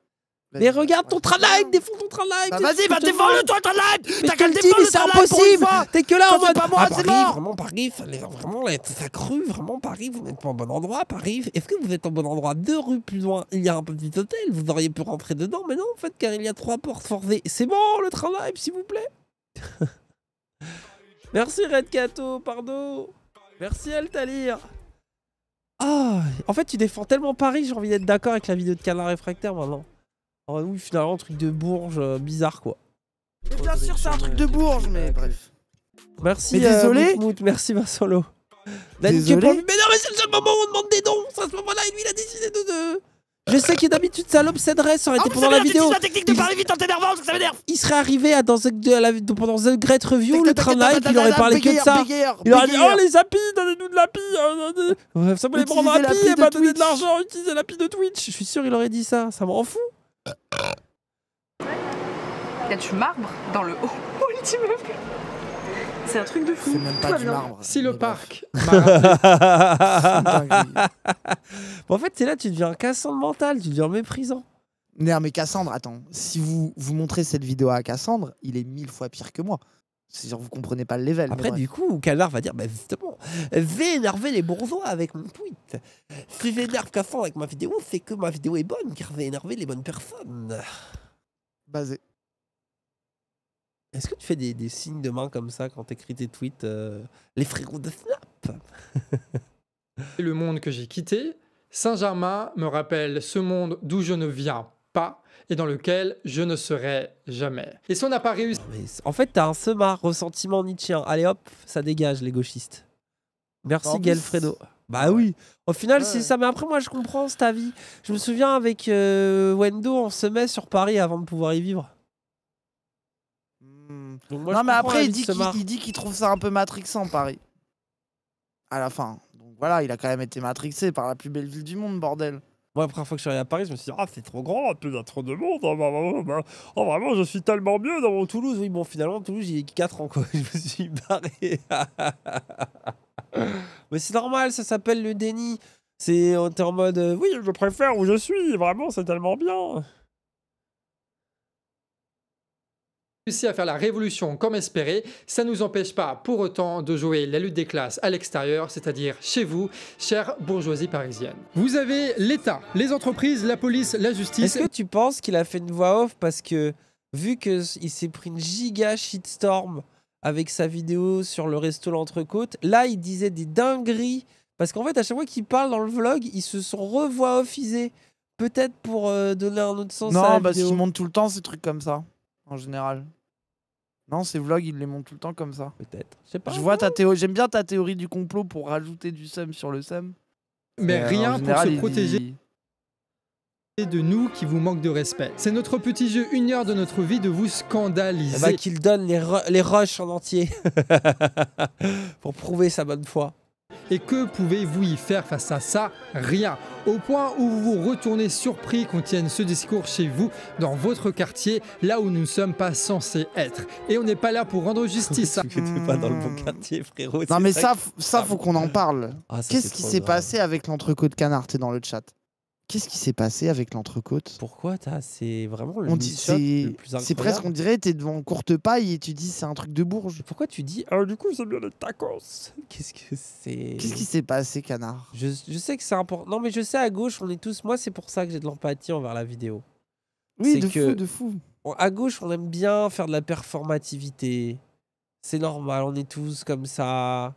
Mais regarde ton live défends ton live Bah vas-y, va défends-le toi live. live T'as qu'à le défendre, c'est impossible. T'es que là en mode pas moi, ah, c'est Vraiment Paris, vraiment là, ça crue, vraiment Paris, vous n'êtes pas au bon endroit, Paris. Est-ce que vous êtes en bon endroit Deux rues plus loin, il y a un petit hôtel, vous auriez pu rentrer dedans, mais non en fait car il y a trois portes forcées. C'est bon le live, s'il vous plaît. Merci Red Cato, pardon. Merci Altalir Ah En fait, tu défends tellement Paris, j'ai envie d'être d'accord avec la vidéo de Canard Réfractaire maintenant. Oh oui, finalement, un truc de bourge euh, bizarre, quoi. Mais bien sûr, c'est un truc de bourge, mais bref. Merci, mais euh, désolé. merci Vincent Mais non, mais c'est le seul moment où on demande des dons. À ce moment-là, et lui, il a décidé de... de... Je sais que d'habitude ça l'obséderait, ça aurait été pendant la vidéo. la technique de parler vite en t'énervant ça m'énerve. Il serait arrivé à pendant The Great Review, le travail, il aurait parlé que de ça. Il aurait dit Oh les appis, donnez-nous de pire. Euh, ça voulait prendre la pire, et m'a donné de bah, l'argent, utilisez pire de Twitch. Je suis sûr il aurait dit ça, ça m'en fout. fou. y du marbre dans le haut ultime oh, c'est un truc de fou. C'est même pas du marbre. Si le parc. en fait, c'est là, tu deviens Cassandre mental, tu deviens méprisant. Non, mais Cassandre, attends. Si vous, vous montrez cette vidéo à Cassandre, il est mille fois pire que moi. C'est-à-dire, vous comprenez pas le level. Après, du coup, Canard va dire bah, justement, vais énerver les bourgeois avec mon tweet. Si j'énerve Cassandre avec ma vidéo, c'est que ma vidéo est bonne, car vais énerver les bonnes personnes. Basé. Est-ce que tu fais des, signes de main comme ça quand t'écris tes tweets euh, Les frérots de Snap Le monde que j'ai quitté, Saint-Germain me rappelle ce monde d'où je ne viens pas et dans lequel je ne serai jamais. Et si on n'a pas réussi... en fait, t'as un sema ressentiment nietzschéen. Allez hop, ça dégage les gauchistes. Merci Galfredo. Bah oui, au final c'est ça. Mais après moi je comprends ta vie. Je me souviens avec euh, Wendo, on se met sur Paris avant de pouvoir y vivre non, mais après, il dit, qu'il, trouve ça un peu matrixant, Paris. À la fin. Donc voilà, il a quand même été matrixé par la plus belle ville du monde, bordel. Moi, la première fois que je suis allé à Paris, je me suis dit, ah, c'est trop grand, il y a trop de monde. Hein, bah, bah, bah, oh, vraiment, je suis tellement mieux dans mon Toulouse. Oui, bon, finalement, Toulouse, j'y est 4 ans, quoi. Je me suis barré. mais c'est normal, ça s'appelle le déni. C'est, en mode, euh, oui, je préfère où je suis, vraiment, c'est tellement bien. à faire la révolution comme espéré, ça ne nous empêche pas pour autant de jouer la lutte des classes à l'extérieur, c'est-à-dire chez vous, chère bourgeoisie parisienne. Vous avez l'État, les entreprises, la police, la justice. Est-ce que tu penses qu'il a fait une voix off parce que vu que il s'est pris une giga shitstorm avec sa vidéo sur le resto l'entrecôte, là il disait des dingueries parce qu'en fait à chaque fois qu'il parle dans le vlog, ils se sont revoix offisés. Peut-être pour euh, donner un autre sens non, à la bah, vidéo. Non, parce monte tout le temps ces trucs comme ça, en général. Non, ces vlogs, ils les montent tout le temps comme ça. Peut-être. Je sais pas. vois ta théorie. J'aime bien ta théorie du complot pour rajouter du seum sur le seum. Mais, euh, rien pour se protéger. de nous qui vous manque de respect. C'est notre petit jeu, une heure de notre vie, de vous scandaliser. bah, qu'il donne les, les rushs en entier pour prouver sa bonne foi. Et que pouvez-vous y faire face à ça Rien. Au point où vous vous retournez surpris qu'on tienne ce discours chez vous, dans votre quartier, là où nous ne sommes pas censés être. Et on n'est pas là pour rendre justice. Hein. Tu n'étais pas dans le bon quartier, frérot. Non, mais ça, ça, faut qu'on en parle. Ah, Qu'est-ce qui s'est passé avec l'entrecôte canard T'es dans le chat. Qu'est-ce qui s'est passé avec l'entrecôte Pourquoi C'est vraiment le, on dit, plus C'est presque, on dirait, t'es devant courte paille et tu dis c'est un truc de bourge. Pourquoi tu dis Ah, du coup c'est bien la tacos Qu'est-ce que c'est Qu'est-ce qui s'est passé, canard je, je, sais que c'est important. Non, mais je sais, à gauche, on est tous. Moi, c'est pour ça que j'ai de l'empathie envers la vidéo. Oui, de fou, de fou. à gauche, on aime bien faire de la performativité. C'est normal, on est tous comme ça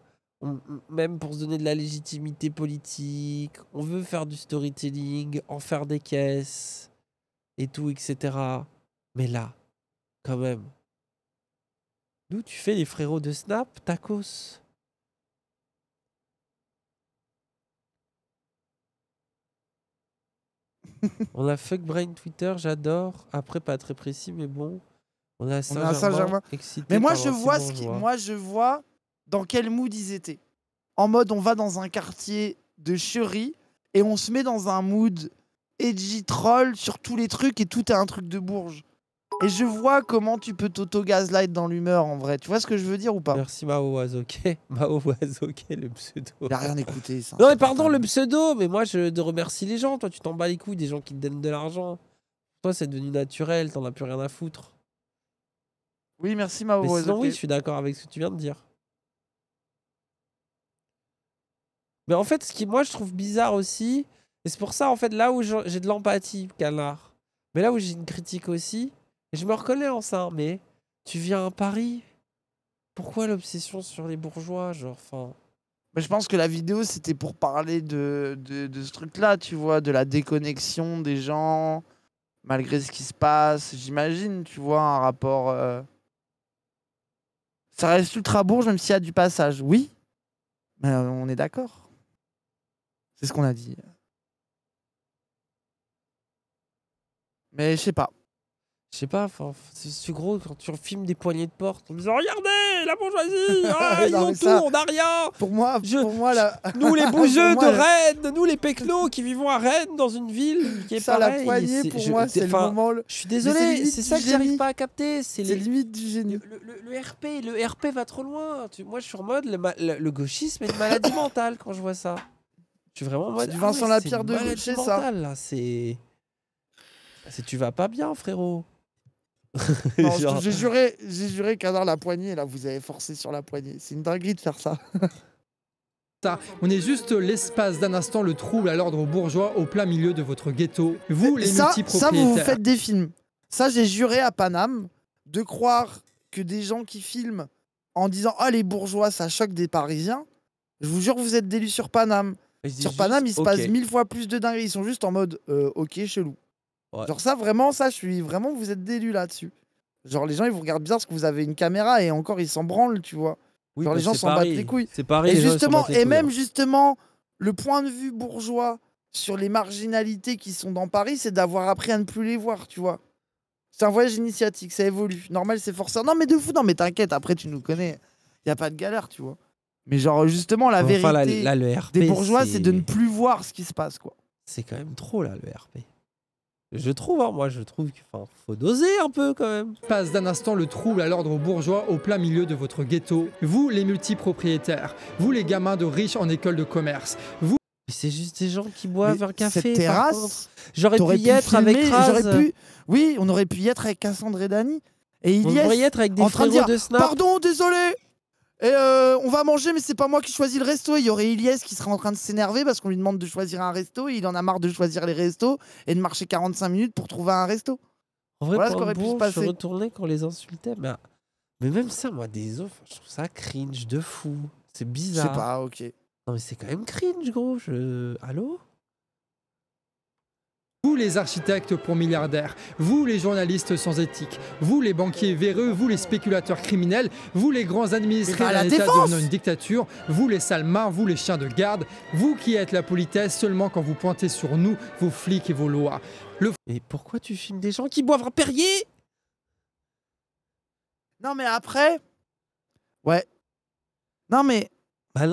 même pour se donner de la légitimité politique, on veut faire du storytelling, en faire des caisses, et tout, etc. Mais là, quand même, d'où tu fais les frérots de Snap, tacos. on a fuck brain Twitter, j'adore. Après, pas très précis, mais bon. On a Saint-Germain. mais moi, je vois ce qui, moi, je vois dans quel mood ils étaient. En mode, on va dans un quartier de chérie et on se met dans un mood edgy troll sur tous les trucs et tout est un truc de bourge. Et je vois comment tu peux tauto dans l'humeur en vrai. Tu vois ce que je veux dire ou pas Merci Mao ok. Mao Wazoke, le pseudo. Il rien écouté ça. Non mais pardon, le pseudo. Mais moi je remercie les gens. Toi tu t'en bats les couilles des gens qui te donnent de l'argent. Toi c'est devenu naturel, t'en as plus rien à foutre. Oui, merci Mao oui, je suis d'accord avec ce que tu viens de dire. Mais en fait, ce qui, moi, je trouve bizarre aussi, et c'est pour ça, en fait, là où j'ai de l'empathie, canard, mais là où j'ai une critique aussi, et je me reconnais en ça, mais tu viens à Paris, pourquoi l'obsession sur les bourgeois, genre, enfin... Mais je pense que la vidéo, c'était pour parler de, de, ce truc-là, tu vois, de la déconnexion des gens, malgré ce qui se passe. J'imagine, tu vois, un rapport... Euh, ça reste ultra bourge, même s'il y a du passage, oui. Mais on est d'accord. C'est ce qu'on a dit. Mais je sais pas. Je sais pas, c'est gros quand tu filmes des poignées de porte en disant Regardez, la bourgeoisie ah, Ils ont tout, on n'a rien Pour moi, je, pour moi nous les bougeux de Rennes, nous les péclos qui vivons à Rennes dans une ville qui est pas La poignée, pour je, moi, c'est le moment. Je suis désolé, c'est ça que j'arrive pas à capter. C'est les limites du génie. Le, RP, le RP va trop loin. moi, je suis en mode le, gauchisme est une maladie mentale quand je vois ça. Tu vraiment. Ouais, du ah Vincent La de Gucci, ça. Là, c'est. Tu vas pas bien, frérot. J'ai juré, j'ai juré, qu'à la poignée. Là, vous avez forcé sur la poignée. C'est une dinguerie de faire ça. On est juste l'espace d'un instant le trouble à l'ordre bourgeois au plein milieu de votre ghetto. Vous, les ça, multipropriétaires. Ça, vous, faites des films. Ça, j'ai juré à Paname de croire que des gens qui filment en disant Ah, les bourgeois, ça choque des Parisiens. Je vous jure, vous êtes délus sur Paname. Sur Paname, il se passe mille fois plus de dingueries. Ils sont juste en mode euh, ok, chelou. Genre, ça, vraiment, ça, je suis vraiment, vous êtes délu là-dessus. Genre, les gens, ils vous regardent bien parce que vous avez une caméra et encore, ils s'en branlent, tu vois. Genre, les bah, gens s'en battent les couilles. C'est pareil. Et, justement, et même, hein. justement, le point de vue bourgeois sur les marginalités qui sont dans Paris, c'est d'avoir appris à ne plus les voir, tu vois. C'est un voyage initiatique, ça évolue. Normal, c'est forcément. Non, mais de fou, non, mais t'inquiète, après, tu nous connais. Il a pas de galère, tu vois. Mais genre, justement, la vérité des bourgeois, c'est de ne plus voir ce qui se passe, quoi. C'est quand même trop, là, le RP. Je trouve, hein, moi, je trouve qu'il faut doser un peu quand même. Passe d'un instant le trouble à l'ordre bourgeois au plein milieu de votre ghetto. Vous, les multipropriétaires, vous, les gamins de riches en école de commerce, vous. C'est juste des gens qui boivent un café. Cette terrasse, j'aurais pu y être avec J'aurais Pu... Oui, on aurait pu y être avec Cassandre et Dani. Et il y, est... y être avec des en train de dire, de Snap. Pardon, désolé, et euh, on va manger, mais c'est pas moi qui choisis le resto. Il y aurait Iliès qui serait en train de s'énerver parce qu'on lui demande de choisir un resto et il en a marre de choisir les restos et de marcher 45 minutes pour trouver un resto. En vrai, voilà ce se passer. Je quand les insultait. Ben, mais, même ça, moi, des offres, je trouve ça cringe de fou. C'est bizarre. Je sais pas, ok. Non, mais c'est quand même cringe, gros. Je... Allô vous les architectes pour milliardaires, vous les journalistes sans éthique, vous les banquiers véreux, vous les spéculateurs criminels, vous les grands administrés à l'état devenant une dictature, vous les salmars, vous les chiens de garde, vous qui êtes la politesse seulement quand vous pointez sur nous vos flics et vos lois. Le... Et pourquoi tu filmes des gens qui boivent un Perrier Non mais après... Ouais. Non mais... Bah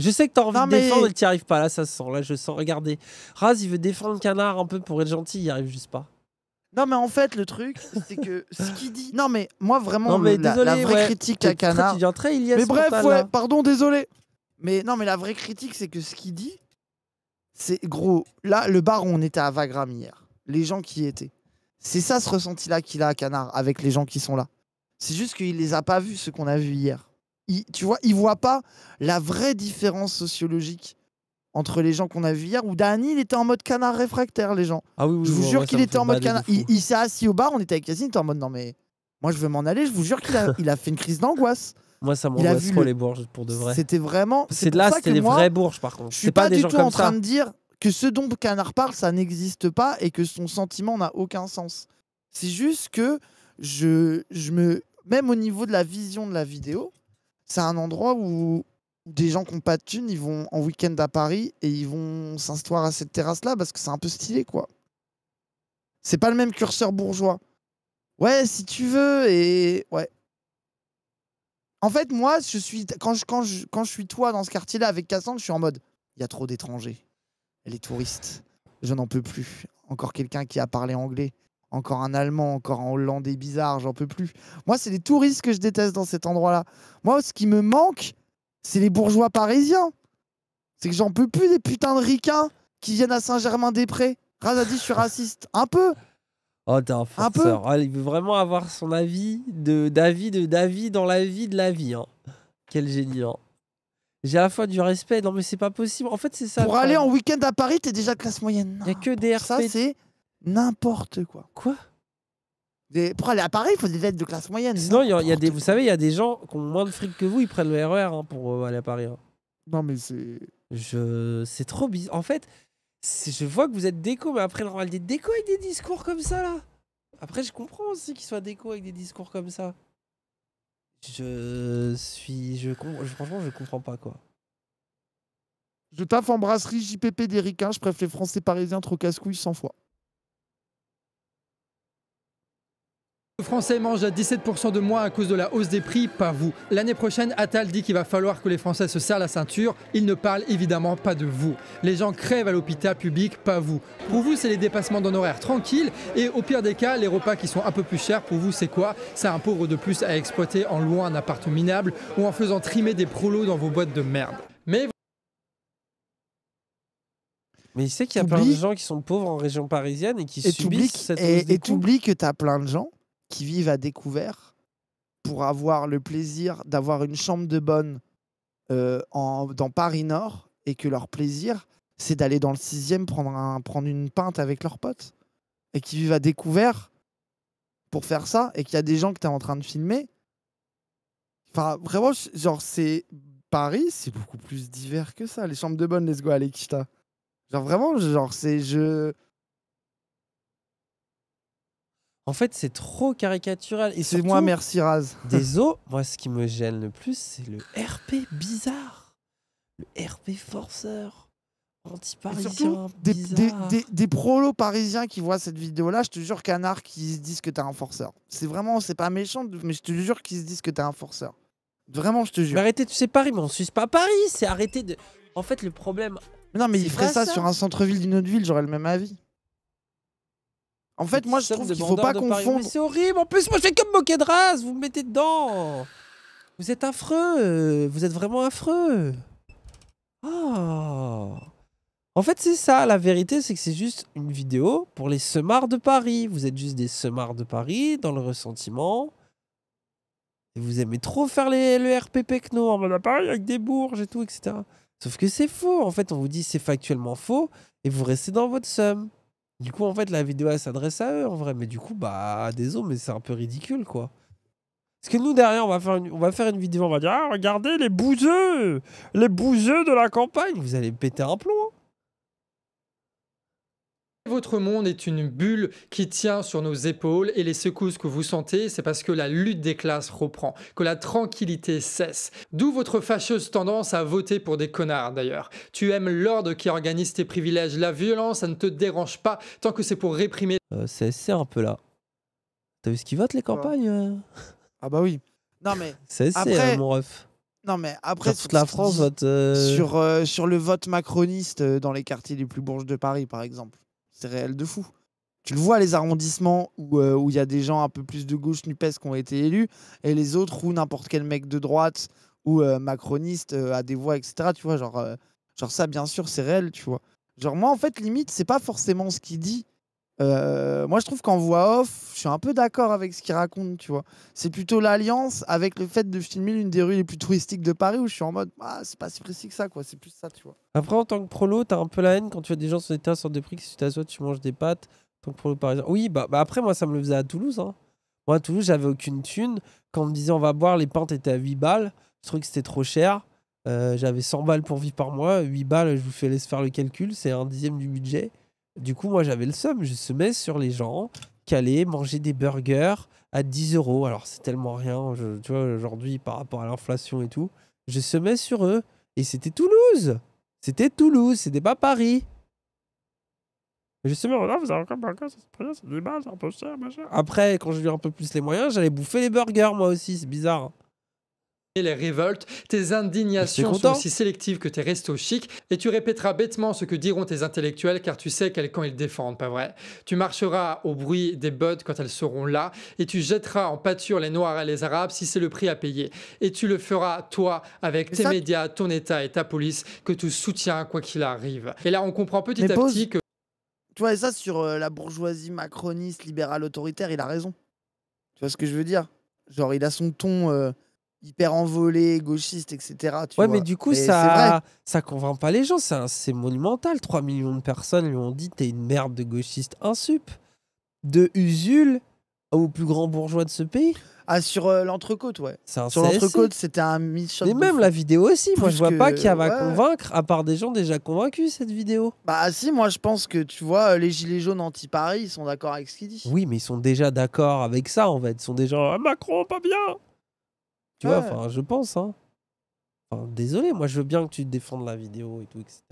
je sais que t'as envie de défendre et t'y arrives pas. Là, ça se sent. Là, je sens. Regardez. Raz, il veut défendre Canard un peu pour être gentil. Il arrive juste pas. Non, mais en fait, le truc, c'est que ce qu'il dit. Non, mais moi, vraiment, la, vraie critique à Canard. mais bref, pardon, désolé. Mais non, mais la vraie critique, c'est que ce qu'il dit, c'est gros. Là, le baron où on était à Vagram hier, les gens qui y étaient, c'est ça ce ressenti-là qu'il a à Canard avec les gens qui sont là. C'est juste qu'il les a pas vus, ce qu'on a vu hier tu vois, il voit pas la vraie différence sociologique entre les gens qu'on a vus hier, où Dani, il était en mode canard réfractaire, les gens. Ah oui, oui, je vous jure qu'il était en mode canard. Il, s'est assis au bar, on était avec Yacine, il était en mode non, mais moi je veux m'en aller, je vous jure qu'il a, il a fait une crise d'angoisse. Moi, ça m'angoisse trop les bourges pour de vrai. C'était vraiment. C'est là, c'était les vrais bourges par contre. Je suis pas, du tout en train de dire que ce dont Canard parle, ça n'existe pas et que son sentiment n'a aucun sens. C'est juste que je, je me. Même au niveau de la vision de la vidéo, c'est un endroit où des gens qui n'ont pas de thunes, ils vont en week-end à Paris et ils vont s'instoir à cette terrasse-là parce que c'est un peu stylé, quoi. C'est pas le même curseur bourgeois. Ouais, si tu veux, et ouais. En fait, moi, je suis quand je, quand je, quand je suis toi dans ce quartier-là avec Cassandre, je suis en mode il y a trop d'étrangers, les touristes, je n'en peux plus. Encore quelqu'un qui a parlé anglais, encore un Allemand, encore un Hollandais bizarre, j'en peux plus. Moi, c'est les touristes que je déteste dans cet endroit-là. Moi, ce qui me manque, c'est les bourgeois parisiens. C'est que j'en peux plus des putains de ricains qui viennent à Saint-Germain-des-Prés. Razadi, je suis raciste. Un peu. Oh, t'es un peu. Ah, il veut vraiment avoir son avis de d'avis de David dans la vie de la vie. Hein. Quel génie. Hein. J'ai à la fois du respect. Non, mais c'est pas possible. En fait, c'est ça. Pour aller en week-end à Paris, t'es déjà classe moyenne. Il a que des RP. c'est N'importe quoi. Quoi des... Pour aller à Paris, il faut des lettres de classe moyenne. Sinon, il y a, des, vous savez, il y a des gens qui ont moins de fric que vous, ils prennent le RER e hein, pour euh, aller à Paris. Hein. Non, mais c'est. Je... C'est trop bizarre. En fait, je vois que vous êtes déco, mais après, normal, des déco avec des discours comme ça, là. Après, je comprends aussi qu'ils soient déco avec des discours comme ça. Je suis. Je, je, Franchement, je comprends pas, quoi. Je taffe en brasserie JPP d'Éricain, hein, je préfère les Français parisiens trop casse-couilles 100 fois. Les Français mangent à 17% de moins à cause de la hausse des prix, pas vous. L'année prochaine, Attal dit qu'il va falloir que les Français se serrent la ceinture. Il ne parle évidemment pas de vous. Les gens crèvent à l'hôpital public, pas vous. Pour vous, c'est les dépassements d'honoraires tranquilles. Et au pire des cas, les repas qui sont un peu plus chers, pour vous, c'est quoi C'est un pauvre de plus à exploiter en louant un appart minable ou en faisant trimer des prolos dans vos boîtes de merde. Mais mais il sait qu'il y a plein de gens qui sont pauvres en région parisienne et qui subissent cette Et oublies que tu as plein de gens qui vivent à découvert pour avoir le plaisir d'avoir une chambre de bonne euh, dans Paris Nord et que leur plaisir, c'est d'aller dans le sixième prendre, un, prendre une pinte avec leurs potes et qui vivent à découvert pour faire ça et qu'il y a des gens que tu es en train de filmer. Enfin, vraiment, genre, c'est Paris, c'est beaucoup plus divers que ça. Les chambres de bonne, let's go à Genre, vraiment, genre, c'est je. En fait, c'est trop caricatural. Et c'est moi, merci Raz. Des os, moi, ce qui me gêne le plus, c'est le RP bizarre. Le RP forceur. Anti-parisien. Des, des, prolos parisiens qui voient cette vidéo-là, je te jure, canard, qui se disent que t'es un forceur. C'est vraiment, c'est pas méchant, mais je te jure qu'ils se disent que t'es un forceur. Vraiment, je te jure. arrêtez, tu sais Paris, mais on suce pas Paris, c'est arrêter de. En fait, le problème. non, mais il ferait ça sur un centre-ville d'une autre ville, j'aurais le même avis. En fait, moi, je trouve qu'il faut pas confondre. C'est horrible. En plus, moi, je fais comme moquer de race. Vous me mettez dedans. Vous êtes affreux. Vous êtes vraiment affreux. Oh. En fait, c'est ça. La vérité, c'est que c'est juste une vidéo pour les semards de Paris. Vous êtes juste des semards de Paris dans le ressentiment. Et vous aimez trop faire les, le RP en mode ah, Paris avec des bourges et tout, etc. Sauf que c'est faux. En fait, on vous dit c'est factuellement faux et vous restez dans votre somme. Du coup, en fait, la vidéo, elle s'adresse à eux, en vrai. Mais du coup, bah, désolé, mais c'est un peu ridicule, quoi. Parce que nous, derrière, on va faire une, on va faire une vidéo, on va dire « Ah, regardez les bouseux Les bouseux de la campagne !» Vous allez péter un plomb, hein votre monde est une bulle qui tient sur nos épaules et les secousses que vous sentez, c'est parce que la lutte des classes reprend, que la tranquillité cesse. D'où votre fâcheuse tendance à voter pour des connards d'ailleurs. Tu aimes l'ordre qui organise tes privilèges, la violence, ça ne te dérange pas tant que c'est pour réprimer. Euh, c'est un peu là. T'as vu ce qu'ils votent les campagnes euh Ah bah oui. Non mais c'est après... Hein, mon ref. Non mais après toute la France vote euh sur sur le vote macroniste dans les quartiers les plus bourges de Paris par exemple réel de fou. Tu le vois, les arrondissements euh, où il y a des gens un peu plus de gauche, NUPES, qui ont été élus, et les autres où n'importe quel mec de droite ou euh, macroniste euh, a des voix, etc. Tu vois, genre, genre ça, bien sûr, c'est réel, tu vois. Genre, moi, en fait, limite, c'est pas forcément ce qu'il dit, euh, moi, je trouve qu'en voix off, je suis un peu d'accord avec ce qu'il raconte, tu vois. C'est plutôt l'alliance avec le fait de filmer l'une des rues les plus touristiques de Paris où je suis en mode, ah, c'est pas si précis que ça, quoi. C'est plus ça, tu vois. Après, en tant que prolo, t'as un peu la haine quand tu vois des gens sur des terrains sans des prix, que si tu t'assois, tu manges des pâtes. tant que prolo Oui, bah, bah, après, moi, ça me le faisait à Toulouse. Hein. Moi, à Toulouse, j'avais aucune thune. Quand on me disait, on va boire, les pentes étaient à 8 balles. Je trouvais que c'était trop cher. Euh, j'avais 100 balles pour vivre par mois. 8 balles, je vous fais laisser faire le calcul, c'est un dixième du budget. Du coup, moi, j'avais le seum. Je semais sur les gens qui allaient manger des burgers à 10 euros. Alors, c'est tellement rien, tu vois, aujourd'hui, par rapport à l'inflation et tout. Je mets sur eux. Et c'était Toulouse. C'était Toulouse, c'était pas Paris. Je Après, quand j'ai eu un peu plus les moyens, j'allais bouffer les burgers, moi aussi, c'est bizarre. Hein les révoltes, tes indignations sont aussi sélectives que tes restos chics, et tu répéteras bêtement ce que diront tes intellectuels car tu sais quel camp ils défendent, pas vrai Tu marcheras au bruit des bottes quand elles seront là, et tu jetteras en pâture les Noirs et les Arabes si c'est le prix à payer. Et tu le feras, toi, avec tes médias, ton État et ta police, que tu soutiens quoi qu'il arrive. Et là, on comprend petit à petit que... Tu vois, et ça, sur euh, la bourgeoisie macroniste, libérale, autoritaire, il a raison. Tu vois ce que je veux dire Genre, il a son ton... Euh, hyper envolé, gauchiste, etc. Tu ouais, mais du coup, ça, ça convainc pas les gens. C'est monumental. 3 millions de personnes lui ont dit T'es une merde de gauchiste insup. De usule au plus grand bourgeois de ce pays. Ah, sur euh, l'entrecôte, ouais. sur l'entrecôte, c'était un mission. Et même la vidéo aussi. Moi, je vois pas qui va convaincre, à part des gens déjà convaincus, cette vidéo. Bah, si, moi, je pense que tu vois, euh, les Gilets jaunes anti-Paris, ils sont d'accord avec ce qu'ils disent. Oui, mais ils sont déjà d'accord avec ça, en fait. Ils sont déjà. Ah, Macron, pas bien tu vois, vois, je pense. Hein. désolé, moi je veux bien que tu défendes la vidéo et tout, etc.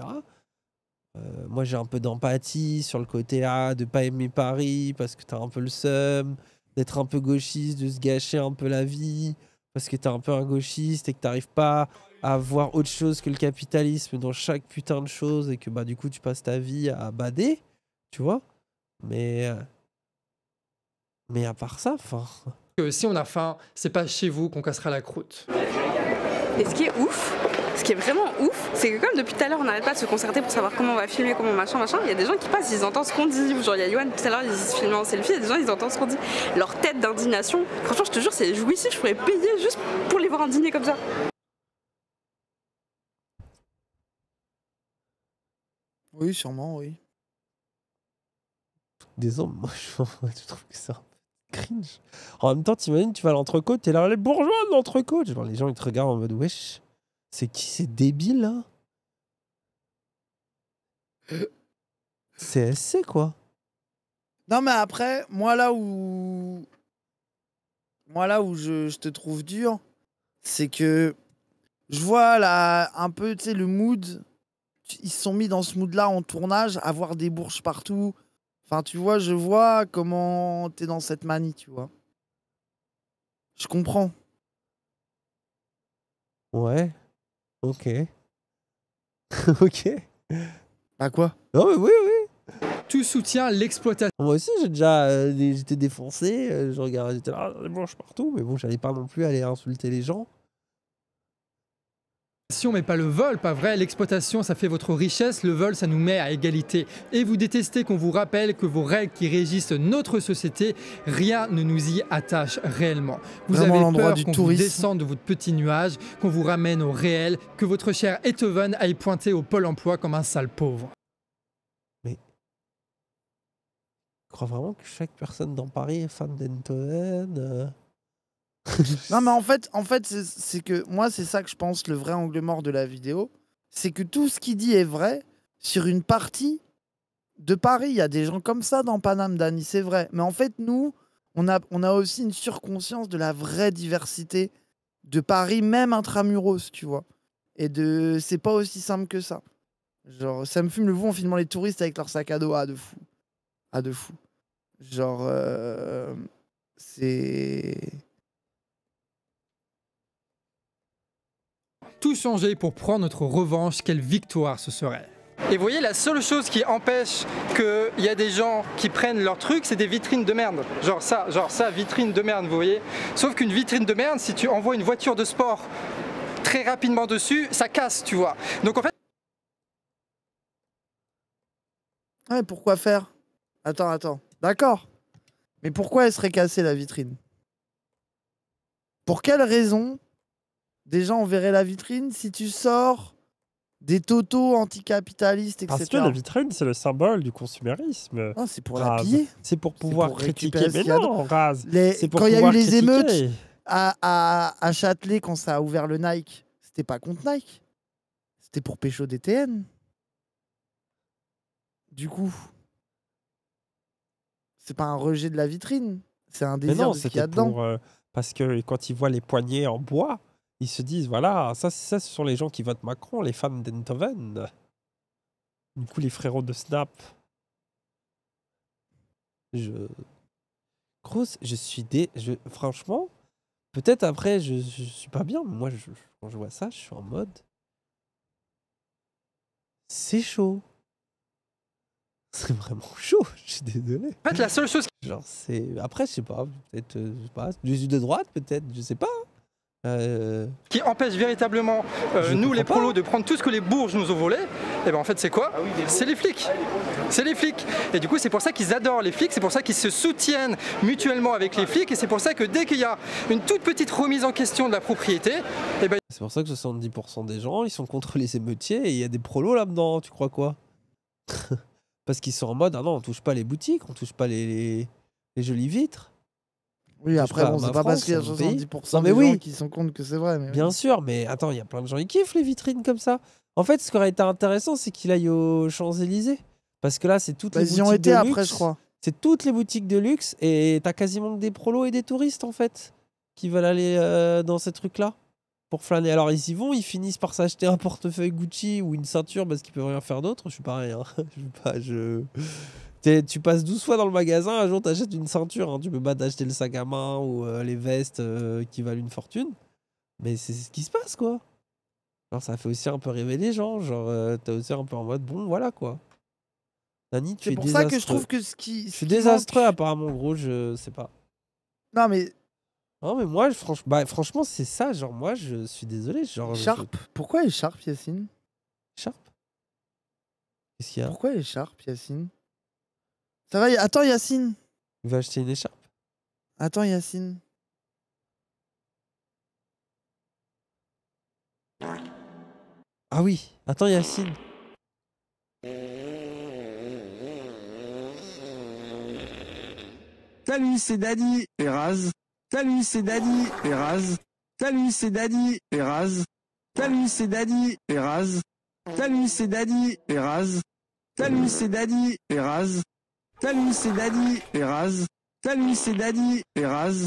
Euh, moi j'ai un peu d'empathie sur le côté là, ah, de pas aimer Paris parce que t'as un peu le seum, d'être un peu gauchiste, de se gâcher un peu la vie parce que t'es un peu un gauchiste et que t'arrives pas à voir autre chose que le capitalisme dans chaque putain de chose et que bah du coup tu passes ta vie à bader, tu vois. Mais euh, mais à part ça, enfin que si on a faim, c'est pas chez vous qu'on cassera la croûte. Et ce qui est ouf, ce qui est vraiment ouf, c'est que comme depuis tout à l'heure on n'arrête pas de se concerter pour savoir comment on va filmer, comment machin, machin, il y a des gens qui passent, ils entendent ce qu'on dit. Genre il y a Yohan tout à l'heure, ils se filment en selfie, il y a des gens, ils entendent ce qu'on dit. Leur tête d'indignation, franchement je te jure, c'est jouissif, je pourrais payer juste pour les voir en dîner comme ça. Oui, sûrement, oui. Des hommes, moi je trouve que ça cringe. En même temps, imagines tu vas à l'entrecôte, t'es là, les bourgeois de l'entrecôte. les gens, ils te regardent en mode, wesh, c'est qui ces débiles là C'est SC, quoi. Non, mais après, moi là où. Moi là où je, je te trouve dur, c'est que je vois là un peu, tu sais, le mood. Ils se sont mis dans ce mood là en tournage, avoir des bourges partout, Enfin, tu vois, je vois comment t'es dans cette manie, tu vois. Je comprends. Ouais. Ok. ok. À bah, quoi Non, oui, oui. Tu soutiens l'exploitation. Moi aussi, j'ai déjà, euh, j'étais défoncé, euh, je regardais, j'étais là, ah, je partout, mais bon, j'allais pas non plus aller insulter les gens mais pas le vol, pas vrai. L'exploitation, ça fait votre richesse, le vol, ça nous met à égalité. Et vous détestez qu'on vous rappelle que vos règles qui régissent notre société, rien ne nous y attache réellement. Vous avez peur qu'on vous descende de votre petit nuage, qu'on vous ramène au réel, que votre cher Etoven aille pointer au pôle emploi comme un sale pauvre. Mais. Je crois vraiment que chaque personne dans Paris est fan d'Entoven euh. non, mais en fait, en fait c'est que moi, c'est ça que je pense le vrai angle mort de la vidéo. C'est que tout ce qu'il dit est vrai sur une partie de Paris. Il y a des gens comme ça dans Paname, Dani, c'est vrai. Mais en fait, nous, on a, on a aussi une surconscience de la vraie diversité de Paris, même intramuros, tu vois. Et de c'est pas aussi simple que ça. Genre, ça me fume le vent en les touristes avec leur sac à dos. Ah, de fou. à ah, de fou. Genre, euh, c'est. tout changer pour prendre notre revanche, quelle victoire ce serait. Et vous voyez, la seule chose qui empêche qu'il y a des gens qui prennent leur truc, c'est des vitrines de merde. Genre ça, genre ça, vitrine de merde, vous voyez. Sauf qu'une vitrine de merde, si tu envoies une voiture de sport très rapidement dessus, ça casse, tu vois. Donc en fait... Ouais, pourquoi faire Attends, attends. D'accord. Mais pourquoi elle serait cassée, la vitrine Pour quelle raison Déjà, on verrait la vitrine. Si tu sors des totaux anticapitalistes, etc. Parce que la vitrine, c'est le symbole du consumérisme. c'est pour C'est pour pouvoir critiquer. Les... Pour quand il y a eu les émeutes à, à, Châtelet, quand ça a ouvert le Nike, c'était pas contre Nike. C'était pour pécho des TN. Du coup, c'est pas un rejet de la vitrine. C'est un désir de ce qu'il y a dedans. Euh, parce que quand ils voient les poignées en bois, ils se disent voilà, ça, ça, ce sont les gens qui votent Macron, les femmes d'Entoven. Du coup, les frérots de Snap. Je. Cruz je suis dé... Je... Franchement, peut-être après, je, je, suis pas bien, mais moi, je, quand je vois ça, je suis en mode. C'est chaud. C'est vraiment chaud, je suis désolé. En fait, la seule chose. Genre, c'est. Après, je sais pas, peut-être. Euh, je sais pas, de droite, peut-être, je sais pas. Euh, Qui empêche véritablement euh, nous les prolos de prendre tout ce que les bourges nous ont volé, et eh ben en fait c'est quoi ah C'est les flics. c'est les flics. Et du coup c'est pour ça qu'ils adorent les flics, c'est pour ça qu'ils se soutiennent mutuellement avec les flics, et c'est pour ça que dès qu'il y a une toute petite remise en question de la propriété, et eh ben... C'est pour ça que 70% des gens ils sont contre les émeutiers et il y a des prolos là-dedans, tu crois quoi Parce qu'ils sont en mode ah non on touche pas les boutiques, on touche pas les, les jolies vitres. Oui, après, on va pas parce qu'il y a 70% mais oui. gens qui sont compte que c'est vrai. Mais Bien sûr, mais attends, il y a plein de gens qui kiffent les vitrines comme ça. En fait, ce qui aurait été intéressant, c'est qu'il aille aux Champs-Élysées. Parce que là, c'est toutes les boutiques. Ils ont été de après, luxe. je crois. C'est toutes les boutiques de luxe et t'as quasiment que des prolos et des touristes, en fait, qui veulent aller euh, dans ces trucs-là pour flâner. Alors, ils y vont, ils finissent par s'acheter un portefeuille Gucci ou une ceinture parce qu'ils peuvent rien faire d'autre. Je suis pas rien. Je, pas, je tu passes 12 fois dans le magasin, un jour t'achètes une ceinture, hein. tu peux pas t'acheter le sac à main ou euh, les vestes euh, qui valent une fortune. Mais c'est ce qui se passe quoi. Alors ça fait aussi un peu rêver les gens, genre euh, t'es aussi un peu en mode bon voilà quoi. Nani, tu pour ça que je trouve que ce qui. C'est désastreux apparemment gros, je sais pas. Non mais. Non mais moi bah, franchement c'est ça, genre moi je suis désolé. Genre, Sharp, pourquoi Sharp Yacine Sharp Qu'est-ce qu'il y a Pourquoi Sharp Yacine ça va, attends Yacine. Va acheter une écharpe. Attends Yacine. Ah oui, attends Yacine. Salut, c'est Daddy et Raz. Salut, c'est Daddy et Raz. Salut, c'est Daddy et Raz. Salut, c'est Daddy et Raz. Salut, c'est Daddy et Raz. Salut, c'est Daddy et Salut, c'est Daddy et Raz. Salut, c'est Daddy et Raz.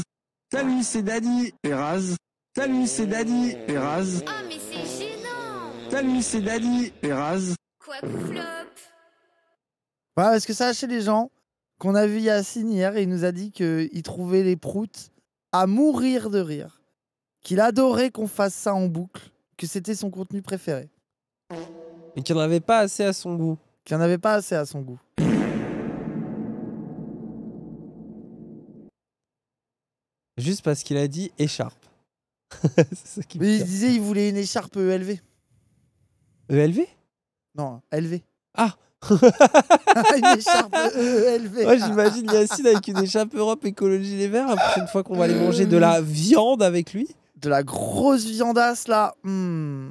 Salut, c'est Daddy et Raz. Salut, c'est Daddy et Raz. Oh, mais c'est gênant Salut, c'est Daddy et Raz. Quoi que flop Voilà, parce que ça chez les gens qu'on a vu Yacine hier et il nous a dit qu'il trouvait les proutes à mourir de rire. Qu'il adorait qu'on fasse ça en boucle, que c'était son contenu préféré. Mais qu'il n'y avait pas assez à son goût. Qu'il en avait pas assez à son goût. Juste parce qu'il a dit écharpe. ça qui Mais il disait il voulait une écharpe ELV. Euh, e ELV Non, LV. Ah une écharpe ELV. Euh, euh, Moi, j'imagine Yacine avec une écharpe Europe Écologie Les Verts. Après, une fois qu'on va aller manger de la viande avec lui. De la grosse viandasse, là. Hmm.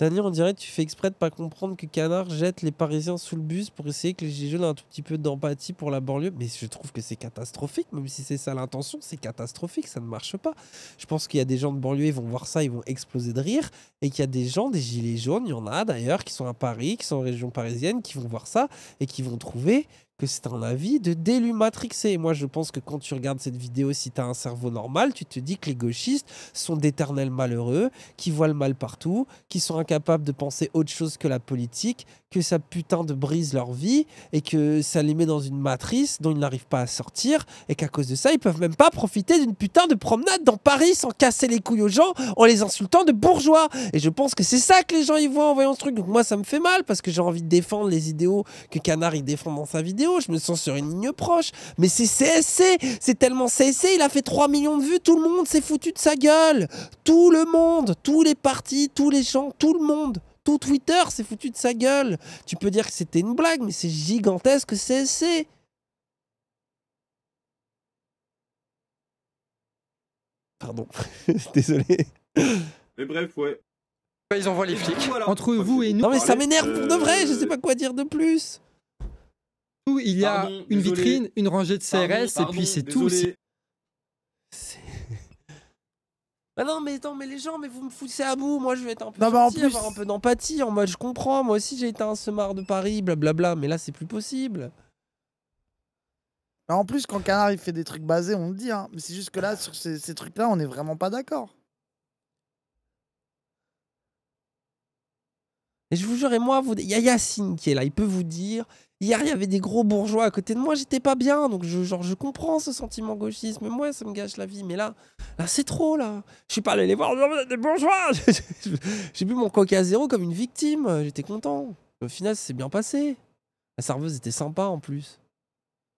Daniel, on dirait que tu fais exprès de pas comprendre que Canard jette les Parisiens sous le bus pour essayer que les Gilets jaunes aient un tout petit peu d'empathie pour la banlieue. Mais je trouve que c'est catastrophique, même si c'est ça l'intention, c'est catastrophique, ça ne marche pas. Je pense qu'il y a des gens de banlieue, ils vont voir ça, ils vont exploser de rire. Et qu'il y a des gens, des Gilets jaunes, il y en a d'ailleurs, qui sont à Paris, qui sont en région parisienne, qui vont voir ça et qui vont trouver que c'est un avis de délumatrixé. Moi, je pense que quand tu regardes cette vidéo, si tu as un cerveau normal, tu te dis que les gauchistes sont d'éternels malheureux, qui voient le mal partout, qui sont incapables de penser autre chose que la politique, que ça putain de brise leur vie et que ça les met dans une matrice dont ils n'arrivent pas à sortir et qu'à cause de ça, ils peuvent même pas profiter d'une putain de promenade dans Paris sans casser les couilles aux gens en les insultant de bourgeois. Et je pense que c'est ça que les gens y voient en voyant ce truc. Donc moi, ça me fait mal parce que j'ai envie de défendre les idéaux que Canard il défend dans sa vidéo. Je me sens sur une ligne proche. Mais c'est CSC, c'est tellement CSC, il a fait 3 millions de vues, tout le monde s'est foutu de sa gueule. Tout le monde, tous les partis, tous les gens, tout le monde. Tout Twitter s'est foutu de sa gueule. Tu peux dire que c'était une blague, mais c'est gigantesque CSC. Pardon, désolé. Mais bref, ouais. Ils envoient les flics. Entre vous et nous. Non mais ça m'énerve pour de vrai, je sais pas quoi dire de plus. Il y a une vitrine, une rangée de CRS, et puis c'est tout. Bah non, mais les gens, mais vous me foutez à bout. Moi, je vais être un peu avoir un peu d'empathie. En mode, je comprends. Moi aussi, j'ai été un semard de Paris, blablabla. Mais là, c'est plus possible. Bah, en plus, quand Canard il fait des trucs basés, on le dit. Hein. Mais c'est juste que là, sur ces, trucs-là, on est vraiment pas d'accord. Et je vous jure, et moi, vous... il y a Yacine qui est là. Il peut vous dire Hier, il y avait des gros bourgeois à côté de moi, j'étais pas bien. Donc, je, genre, je comprends ce sentiment gauchisme. Moi, ça me gâche la vie. Mais là, là c'est trop, là. Je suis pas allé les voir, des bourgeois. J'ai bu mon coca zéro comme une victime. J'étais content. Au final, s'est bien passé. La serveuse était sympa en plus.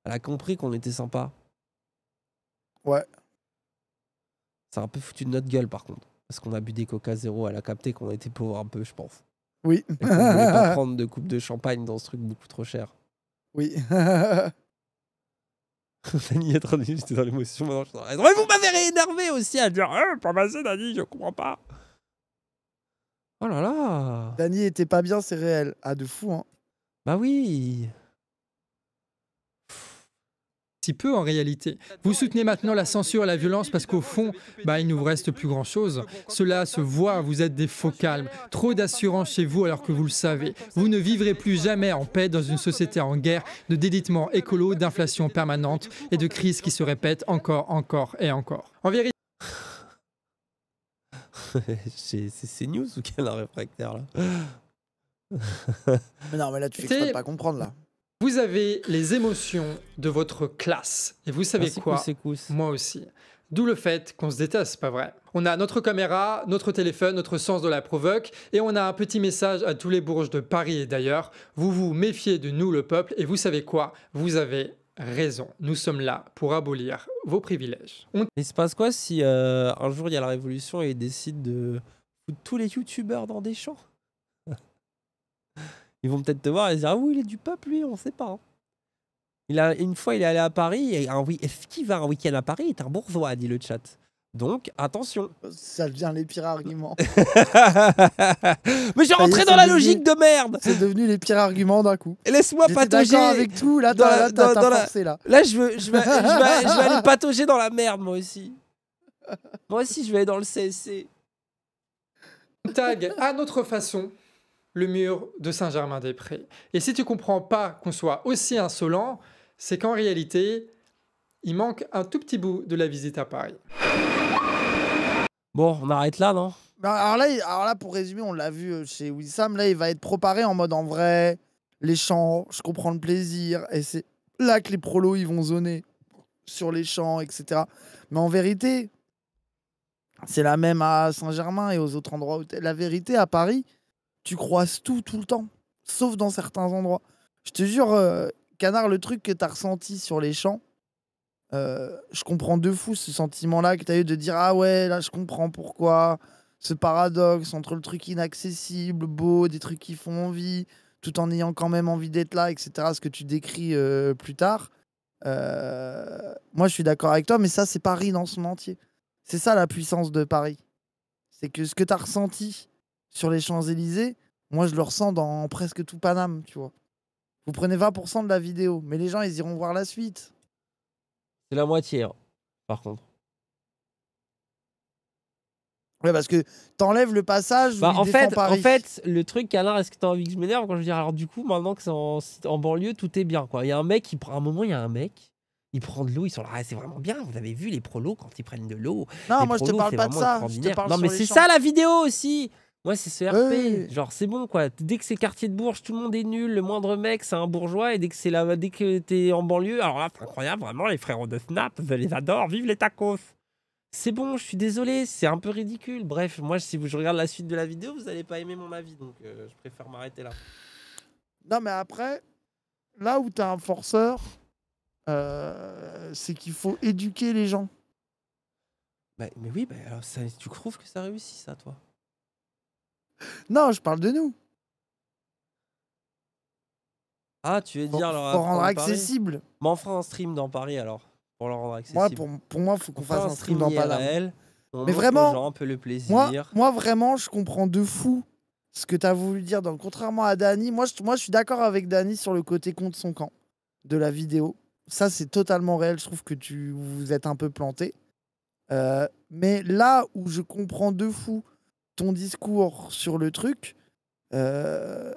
Elle a compris qu'on était sympa. Ouais. Ça a un peu foutu de notre gueule, par contre. Parce qu'on a bu des coca zéro. Elle a capté qu'on était pauvre un peu, je pense. Oui. Et qu'on pas prendre de coupe de champagne dans ce truc beaucoup trop cher. Oui. Fanny est en j'étais dans l'émotion. Mais Vous m'avez réénervé aussi à dire hein, Pas passé, Dani, je comprends pas. Oh là là Dani était pas bien, c'est réel. Ah, de fou, hein. Bah oui si peu en réalité. Vous soutenez maintenant la censure et la violence parce qu'au fond, bah, il ne vous reste plus grand-chose. Cela se voit, vous êtes des faux calmes, trop d'assurance chez vous alors que vous le savez. Vous ne vivrez plus jamais en paix dans une société en guerre de délitement écolo, d'inflation permanente et de crises qui se répètent encore, encore et encore. En vérité... C'est news ou quel réfractaire là non, mais là, tu fais pas comprendre, là. Vous avez les émotions de votre classe. Et vous savez quoi Moi aussi. D'où le fait qu'on se déteste, pas vrai On a notre caméra, notre téléphone, notre sens de la provoque, et on a un petit message à tous les bourges de Paris et d'ailleurs. Vous vous méfiez de nous, le peuple, et vous savez quoi Vous avez raison. Nous sommes là pour abolir vos privilèges. On... Il se passe quoi si euh, un jour il y a la révolution et ils décident de foutre tous les youtubeurs dans des champs ils vont peut-être te voir et dire Ah oui, il est du peuple, lui, on sait pas. Hein. Il a, une fois, il est allé à Paris. Et oui est-ce qu'il va un week-end à Paris est un bourgeois, dit le chat. Donc, attention. Ça devient les pires arguments. Mais j'ai rentré dans la logique de merde. C'est devenu les pires arguments d'un coup. Laisse-moi patauger. avec tout, là, dans la, dans, là. Là, je, veux, je, vais, je, je vais aller patauger dans la merde, moi aussi. Moi aussi, je vais aller dans le CSC. Tag, à notre façon, le mur de Saint-Germain-des-Prés. Et si tu comprends pas qu'on soit aussi insolent, c'est qu'en réalité, il manque un tout petit bout de la visite à Paris. Bon, on arrête là, non bah, alors là, alors pour résumer, on l'a vu euh, chez Wissam, là, il va être préparé en mode en vrai, les champs, je comprends le plaisir, et c'est là que les prolos, ils vont zoner sur les champs, etc. Mais en vérité, c'est la même à Saint-Germain et aux autres endroits. La vérité, à Paris, tu croises tout, tout le temps. Sauf dans certains endroits. Je te jure, euh, Canard, le truc que tu as ressenti sur les champs, euh, je comprends de fou ce sentiment-là que tu as eu de dire Ah ouais, là, je comprends pourquoi. Ce paradoxe entre le truc inaccessible, beau, des trucs qui font envie, tout en ayant quand même envie d'être là, etc. Ce que tu décris euh, plus tard. moi, je suis d'accord avec toi, mais ça, c'est Paris dans son entier. C'est ça la puissance de Paris. C'est que ce que tu as ressenti sur les Champs-Élysées, moi, je le ressens dans presque tout Paname, tu vois. Vous prenez 20% de la vidéo, mais les gens, ils iront voir la suite. C'est la moitié, hein, par contre. Ouais, parce que t'enlèves le passage. bah, en, fait, en fait, le truc, Alain, est-ce que t'as envie que je m'énerve quand je dis, alors du coup, maintenant que c'est en, banlieue, tout est bien, quoi. Il y a un mec, qui prend un moment, il y a un mec, il prend de l'eau, ils sont là, ah, c'est vraiment bien, vous avez vu les prolos quand ils prennent de l'eau. Non, moi je te parle pas de ça. Je te parle non, mais c'est ça la vidéo aussi. Moi, c'est ce RP. Genre, c'est bon, quoi. Dès que c'est quartier de Bourges, tout le monde est nul. Le moindre mec, c'est un bourgeois. Et dès que c'est là, dès que t'es en banlieue, alors là, c'est incroyable, vraiment, les frérots de Snap, je les adore. Vive les tacos. C'est bon, je suis désolé, c'est un peu ridicule. Bref, moi, si je regarde la suite de la vidéo, vous n'allez pas aimer mon avis. Donc, euh, je préfère m'arrêter là. Non, mais après, là où t'as un forceur, euh, c'est qu'il faut éduquer les gens. Bah, mais oui, bah, tu trouves que ça réussit, ça, toi non, je parle de nous. Ah, tu veux dire Pour rendre accessible. Mais on fera un stream dans Paris alors. Pour le rendre accessible. Moi, pour, pour moi, faut qu'on fasse un stream, dans Paris. Mais vraiment. le plaisir. Moi, vraiment, je comprends de fou ce que tu as voulu dire. Donc, contrairement à Dany, moi je, moi, je suis d'accord avec Dany sur le côté contre son camp de la vidéo. Ça, c'est totalement réel. Je trouve que tu vous êtes un peu planté. Euh, mais là où je comprends de fou ton discours sur le truc, euh,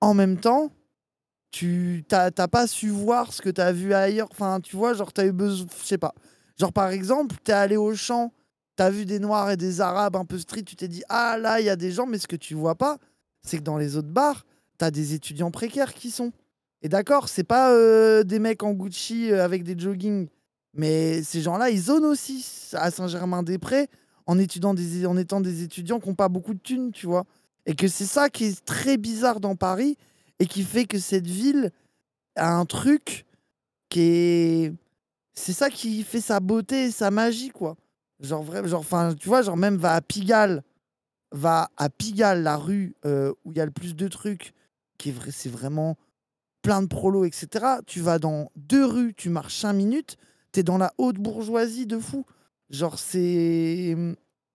en même temps, tu t'as pas su voir ce que tu as vu ailleurs. Enfin, tu vois, genre, tu as eu besoin, je sais pas. Genre, par exemple, tu es allé au champ, tu as vu des Noirs et des Arabes un peu street, tu t'es dit, ah là, il y a des gens, mais ce que tu vois pas, c'est que dans les autres bars, tu as des étudiants précaires qui sont. Et d'accord, c'est pas euh, des mecs en Gucci euh, avec des joggings, mais ces gens-là, ils zonent aussi à Saint-Germain-des-Prés en, étudiant des, en étant des étudiants qui n'ont pas beaucoup de thunes, tu vois. Et que c'est ça qui est très bizarre dans Paris et qui fait que cette ville a un truc qui est. C'est ça qui fait sa beauté et sa magie, quoi. Genre, vrai, genre, enfin, tu vois, genre, même va à Pigalle, va à Pigalle, la rue euh, où il y a le plus de trucs, qui est vrai, c'est vraiment plein de prolos, etc. Tu vas dans deux rues, tu marches cinq minutes, t'es dans la haute bourgeoisie de fou. Genre, c'est.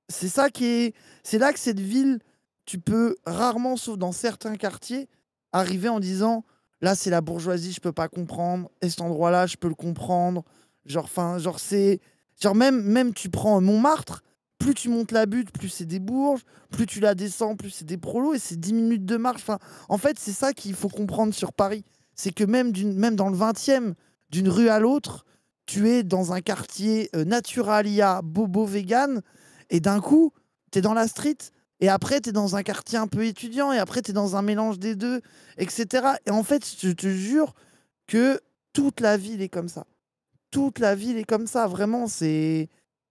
ça qui C'est là que cette ville, tu peux rarement, sauf dans certains quartiers, arriver en disant là, c'est la bourgeoisie, je peux pas comprendre. Et cet endroit-là, je peux le comprendre. Genre, fin, genre, c'est. Genre, même, même tu prends Montmartre, plus tu montes la butte, plus c'est des bourges, plus tu la descends, plus c'est des prolos, et c'est 10 minutes de marche. en fait, c'est ça qu'il faut comprendre sur Paris. C'est que même, même dans le 20e, d'une rue à l'autre, tu es dans un quartier euh, naturalia, bobo vegan, et d'un coup, t'es dans la street, et après, t'es dans un quartier un peu étudiant, et après, t'es dans un mélange des deux, etc. Et en fait, je te jure que toute la ville est comme ça. Toute la ville est comme ça, vraiment, c'est.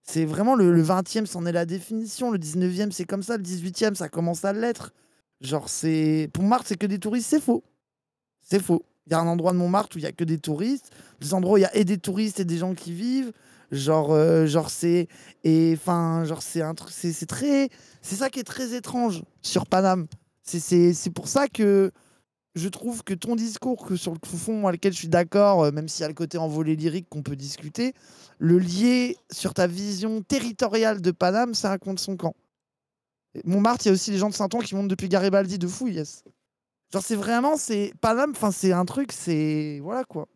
C'est vraiment le, 20e, c'en est la définition. Le 19e, c'est comme ça. Le 18e, ça commence à l'être. Genre, c'est. Pour Marthe, c'est que des touristes, c'est faux. C'est faux. Il y a un endroit de Montmartre où il y a que des touristes, des endroits où il y a et des touristes et des gens qui vivent. Genre, euh, genre c'est et enfin, genre c'est un truc, c'est très, c'est ça qui est très étrange sur Paname. C'est pour ça que je trouve que ton discours, que sur le fond à lequel je suis d'accord, euh, même s'il y a le côté envolé lyrique qu'on peut discuter, le lier sur ta vision territoriale de Paname, ça raconte son camp. Montmartre, il y a aussi les gens de Saint-Ouen qui montent depuis Garibaldi de fou, yes. Genre, c'est vraiment, c'est Paname, enfin, c'est un truc, c'est. Voilà quoi.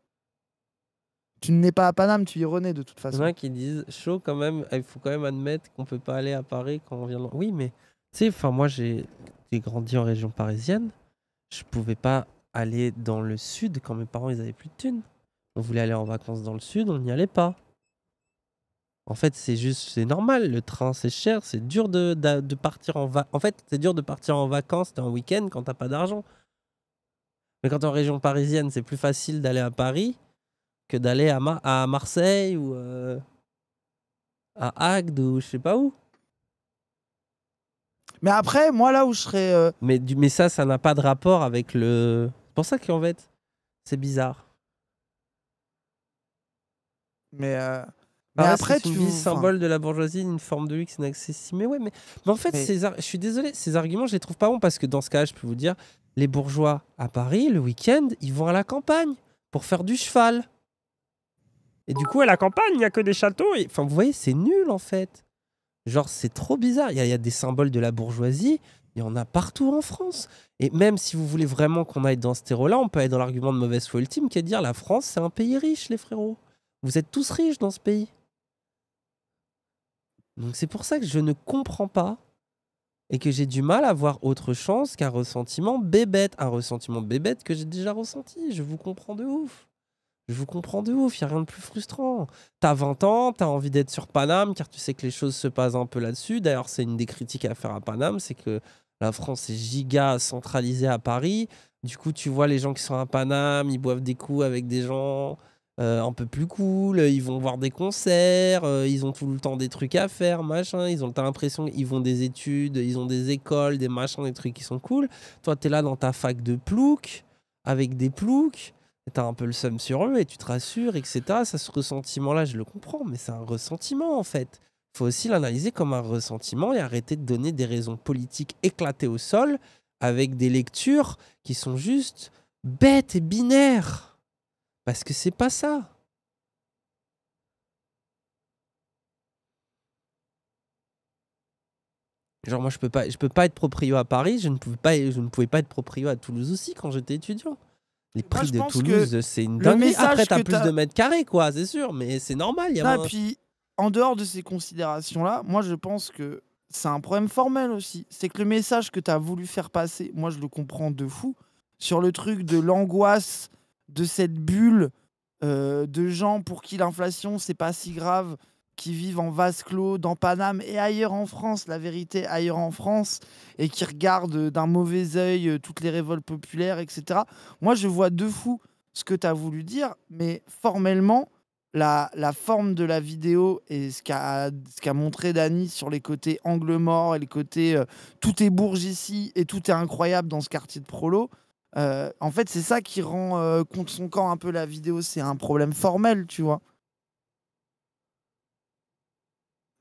Tu n'es pas à Paname, tu y renais de toute façon. Il y en a qui disent chaud quand même, ah, il faut quand même admettre qu'on peut pas aller à Paris quand on vient. Oui, mais tu sais, enfin, moi j'ai grandi en région parisienne, je pouvais pas aller dans le sud quand mes parents ils avaient plus de thunes. On voulait aller en vacances dans le sud, on n'y allait pas. En fait, c'est juste, c'est normal. Le train, c'est cher, c'est dur de, de, partir en va En fait, c'est dur de partir en vacances, dans en week-end quand t'as pas d'argent. Mais quand en région parisienne, c'est plus facile d'aller à Paris que d'aller à, à, Marseille ou euh, à Agde ou je sais pas où. Mais après, moi là où je serais. Euh, mais, mais ça, ça n'a pas de rapport avec le. C'est pour ça qu'en fait, c'est bizarre. Mais. Euh, après, tu vis symbole de la bourgeoisie, une forme de luxe inaccessible. Mais ouais, mais, en fait, je suis désolé, ces arguments, je les trouve pas bons parce que dans ce cas, je peux vous dire, les bourgeois à Paris, le week-end, ils vont à la campagne pour faire du cheval. Et du coup, à la campagne, il n'y a que des châteaux. Et... Enfin, vous voyez, c'est nul en fait. Genre, c'est trop bizarre. Il y, a des symboles de la bourgeoisie. Il y en a partout en France. Et même si vous voulez vraiment qu'on aille dans ce terreau-là, on peut aller dans l'argument de mauvaise foi ultime qui est de dire la France, c'est un pays riche, les frérots. Vous êtes tous riches dans ce pays. Donc c'est pour ça que je ne comprends pas et que j'ai du mal à avoir autre chance qu'un ressentiment bébête, un ressentiment bébête que j'ai déjà ressenti. Je vous comprends de ouf. Je vous comprends de ouf, il n'y a rien de plus frustrant. T'as 20 ans, t'as envie d'être sur Paname, car tu sais que les choses se passent un peu là-dessus. D'ailleurs, c'est une des critiques à faire à Paname, c'est que la France est giga centralisée à Paris. Du coup, tu vois les gens qui sont à Paname, ils boivent des coups avec des gens euh, un peu plus cool, euh, ils vont voir des concerts, euh, ils ont tout le temps des trucs à faire, machin, ils ont l'impression qu'ils vont des études, ils ont des écoles, des machins, des trucs qui sont cool. Toi, t'es là dans ta fac de plouc, avec des ploucs, t'as un peu le seum sur eux et tu te rassures, etc. Ça, ce ressentiment-là, je le comprends, mais c'est un ressentiment en fait. Faut aussi l'analyser comme un ressentiment et arrêter de donner des raisons politiques éclatées au sol avec des lectures qui sont juste bêtes et binaires. Parce que c'est pas ça. Genre moi je peux pas je peux pas être proprio à Paris, je ne pouvais pas je ne pouvais pas être proprio à Toulouse aussi quand j'étais étudiant. Les prix de Toulouse, c'est une dinguerie. Après t'as plus de mètres carrés quoi, c'est sûr, mais c'est normal, puis en dehors de ces considérations là, moi je pense que c'est un problème formel aussi. C'est que le message que tu as voulu faire passer, moi je le comprends de fou, sur le truc de l'angoisse de cette bulle euh, de gens pour qui l'inflation, c'est pas si grave, qui vivent en vase clos dans Paname et ailleurs en France, la vérité, ailleurs en France, et qui regardent d'un mauvais œil euh, toutes les révoltes populaires, etc. Moi, je vois de fou ce que tu as voulu dire, mais formellement, la, forme de la vidéo et ce qu'a montré Dany sur les côtés angle mort et les côtés euh, tout est bourge ici et tout est incroyable dans ce quartier de Prolo, euh, en fait, c'est ça qui rend euh, contre son camp un peu la vidéo. C'est un problème formel, tu vois.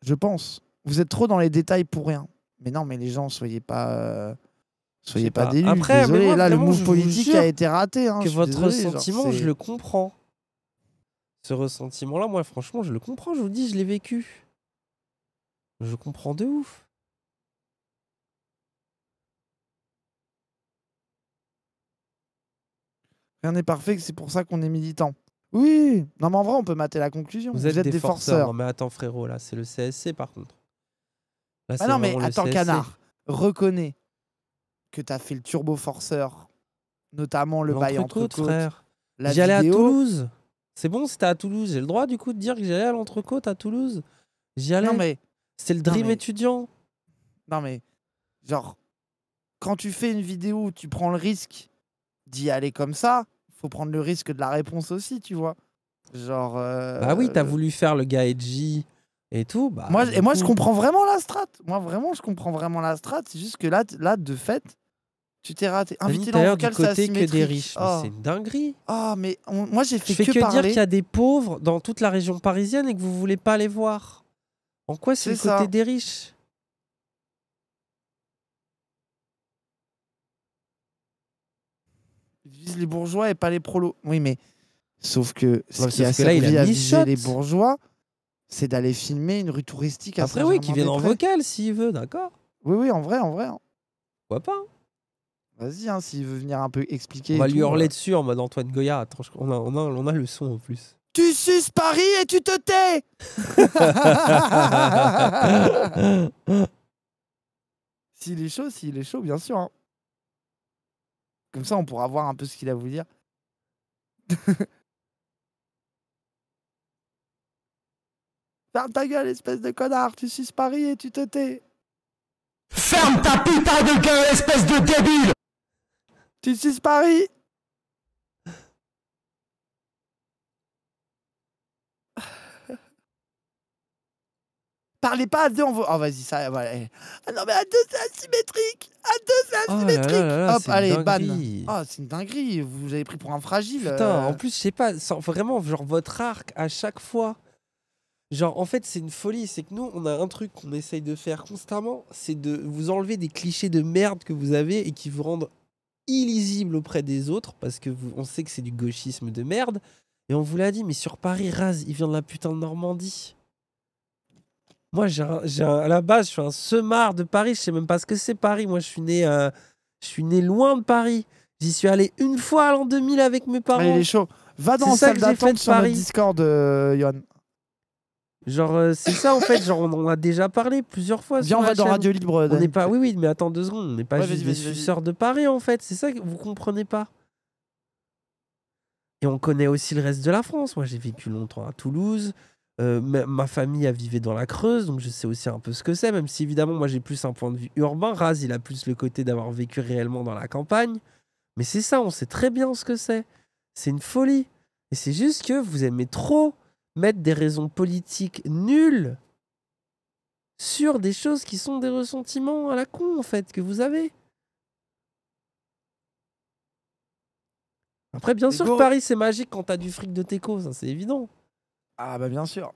Je pense. Vous êtes trop dans les détails pour rien. Mais non, mais les gens, soyez pas. Euh, soyez pas, Après, désolé, là, le mouvement politique a été raté. Hein. que votre ressentiment, je le comprends. Ce ressentiment-là, moi, franchement, je le comprends. Je vous dis, je l'ai vécu. Je comprends de ouf. Rien n'est parfait, c'est pour ça qu'on est militant. Oui, non mais en vrai, on peut mater la conclusion. Vous, êtes, des, forceurs. Non, mais attends frérot, là, c'est le CSC par contre. ah non mais attends canard, reconnais que t'as fait le turbo forceur, notamment le bail entre côtes, frère. à Toulouse. C'est bon, c'était à Toulouse. J'ai le droit du coup de dire que j'allais à l'entrecôte à Toulouse. J'y allais. Non mais c'est le dream étudiant. Non mais genre quand tu fais une vidéo, tu prends le risque d'y aller comme ça, faut prendre le risque de la réponse aussi, tu vois. Genre. Euh, bah oui, t'as voulu faire le gars Edgy et tout. Bah, moi, et moi, je comprends vraiment la strat. Moi, vraiment, je comprends vraiment la strat. C'est juste que là, là de fait, tu t'es raté. Invité dans le du côté que des riches. Oh. c'est C'est dinguerie. Ah, mais moi, j'ai fait je fais que, que dire qu'il y a des pauvres dans toute la région parisienne et que vous voulez pas les voir. En quoi c'est le côté des riches les bourgeois et pas les prolos. Oui, mais sauf que ce qui a que servi là, il à les bourgeois, c'est d'aller filmer une rue touristique Après, oui, qui vienne en vocal s'il veut, d'accord Oui, oui, en vrai, en vrai. Hein. Pourquoi pas hein. Vas-y, hein, s'il veut venir un peu expliquer. On va lui hurler dessus en mode Antoine Goya. on, a, on, a, le son en plus. Tu suces Paris et tu te tais S'il est chaud, s'il est chaud, bien sûr. Comme ça, on pourra voir un peu ce qu'il a à vous dire. Ferme ta gueule, espèce de connard, tu suces Paris et tu te tais. Ferme ta putain de gueule, espèce de débile Tu suces Paris Parlez pas à deux en Oh, vas-y, ça. Voilà. Ah non, mais à deux, c'est asymétrique. À deux, c'est oh asymétrique. Hop, allez, ban. Oh, c'est une dinguerie. Vous, vous avez pris pour un fragile. Putain, en euh. plus, je sais pas. vraiment, genre, votre arc à chaque fois. Genre, en fait, c'est une folie. C'est que nous, on a un truc qu'on essaye de faire constamment c'est de vous enlever des clichés de merde que vous avez et qui vous rendent illisible auprès des autres parce que on sait que c'est du gauchisme de merde. Et on vous l'a dit, mais sur Paris, rase, il vient de la putain de Normandie. Moi, j'ai à la base, je suis un semard de Paris. Je sais même pas ce que c'est Paris. Moi, je suis né, euh, je suis né loin de Paris. J'y suis allé une fois à l'an 2000 avec mes parents. Ah, il est chaud. Va dans la salle d'attente Paris. Discord, euh, Johan. Genre, euh, c'est ça en fait. Genre, on en a déjà parlé plusieurs fois. Viens, on va dans Radio Libre. pas. Oui, oui, mais attends deux secondes. On n'est pas juste des suceurs de Paris en fait. C'est ça que vous comprenez pas. Et on connaît aussi le reste de la France. Moi, j'ai vécu longtemps à Toulouse. Euh, ma, famille a vivé dans la Creuse, donc je sais aussi un peu ce que c'est, même si évidemment moi j'ai plus un point de vue urbain. Raz, il a plus le côté d'avoir vécu réellement dans la campagne. Mais c'est ça, on sait très bien ce que c'est. C'est une folie. Et c'est juste que vous aimez trop mettre des raisons politiques nulles sur des choses qui sont des ressentiments à la con, en fait, que vous avez. Après, bien sûr, Paris, c'est magique quand t'as du fric de tes hein, c'est évident. Ah bah bien sûr.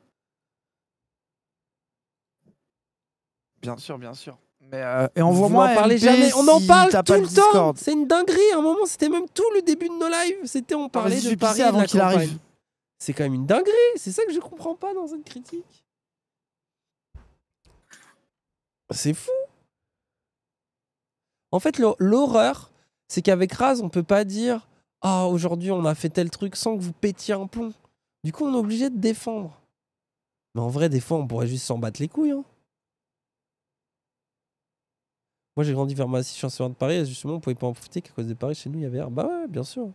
Bien sûr, bien sûr. Mais euh, et envoie-moi en jamais. On en parle tout le, temps. C'est une dinguerie. À un moment, c'était même tout le début de nos lives. C'était on ah, parlait de Paris avant qu'il arrive. C'est quand même une dinguerie. C'est ça que je comprends pas dans une critique. C'est fou. En fait, l'horreur, c'est qu'avec Raz, on peut pas dire ah aujourd'hui on a fait tel truc sans que vous pétiez un plomb. Du coup, on est obligé de défendre. Mais en vrai, des fois, on pourrait juste s'en battre les couilles. Hein. Moi, j'ai grandi vers ma je suis de Paris. Et justement, on pouvait pas en profiter qu'à cause de Paris, chez nous, il y avait Bah ouais, bien sûr.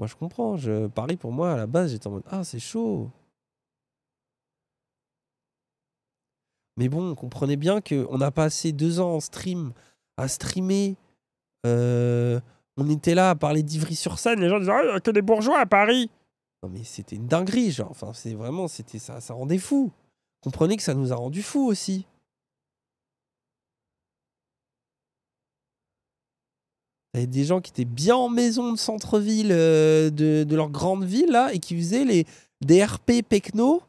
Moi, je comprends. Je... Paris, pour moi, à la base, j'étais en mode Ah, c'est chaud. Mais bon, on comprenait bien qu'on a passé deux ans en stream, à streamer. Euh, on était là à parler d'Ivry-sur-Seine. Les gens disaient Ah, il n'y a que des bourgeois à Paris. Non mais c'était une dinguerie, Enfin, c'est vraiment, c'était ça, ça rendait fou. Comprenez que ça nous a rendu fous aussi. Il y des gens qui étaient bien en maison de centre-ville euh, de, leur grande ville là et qui faisaient les DRP Pecno.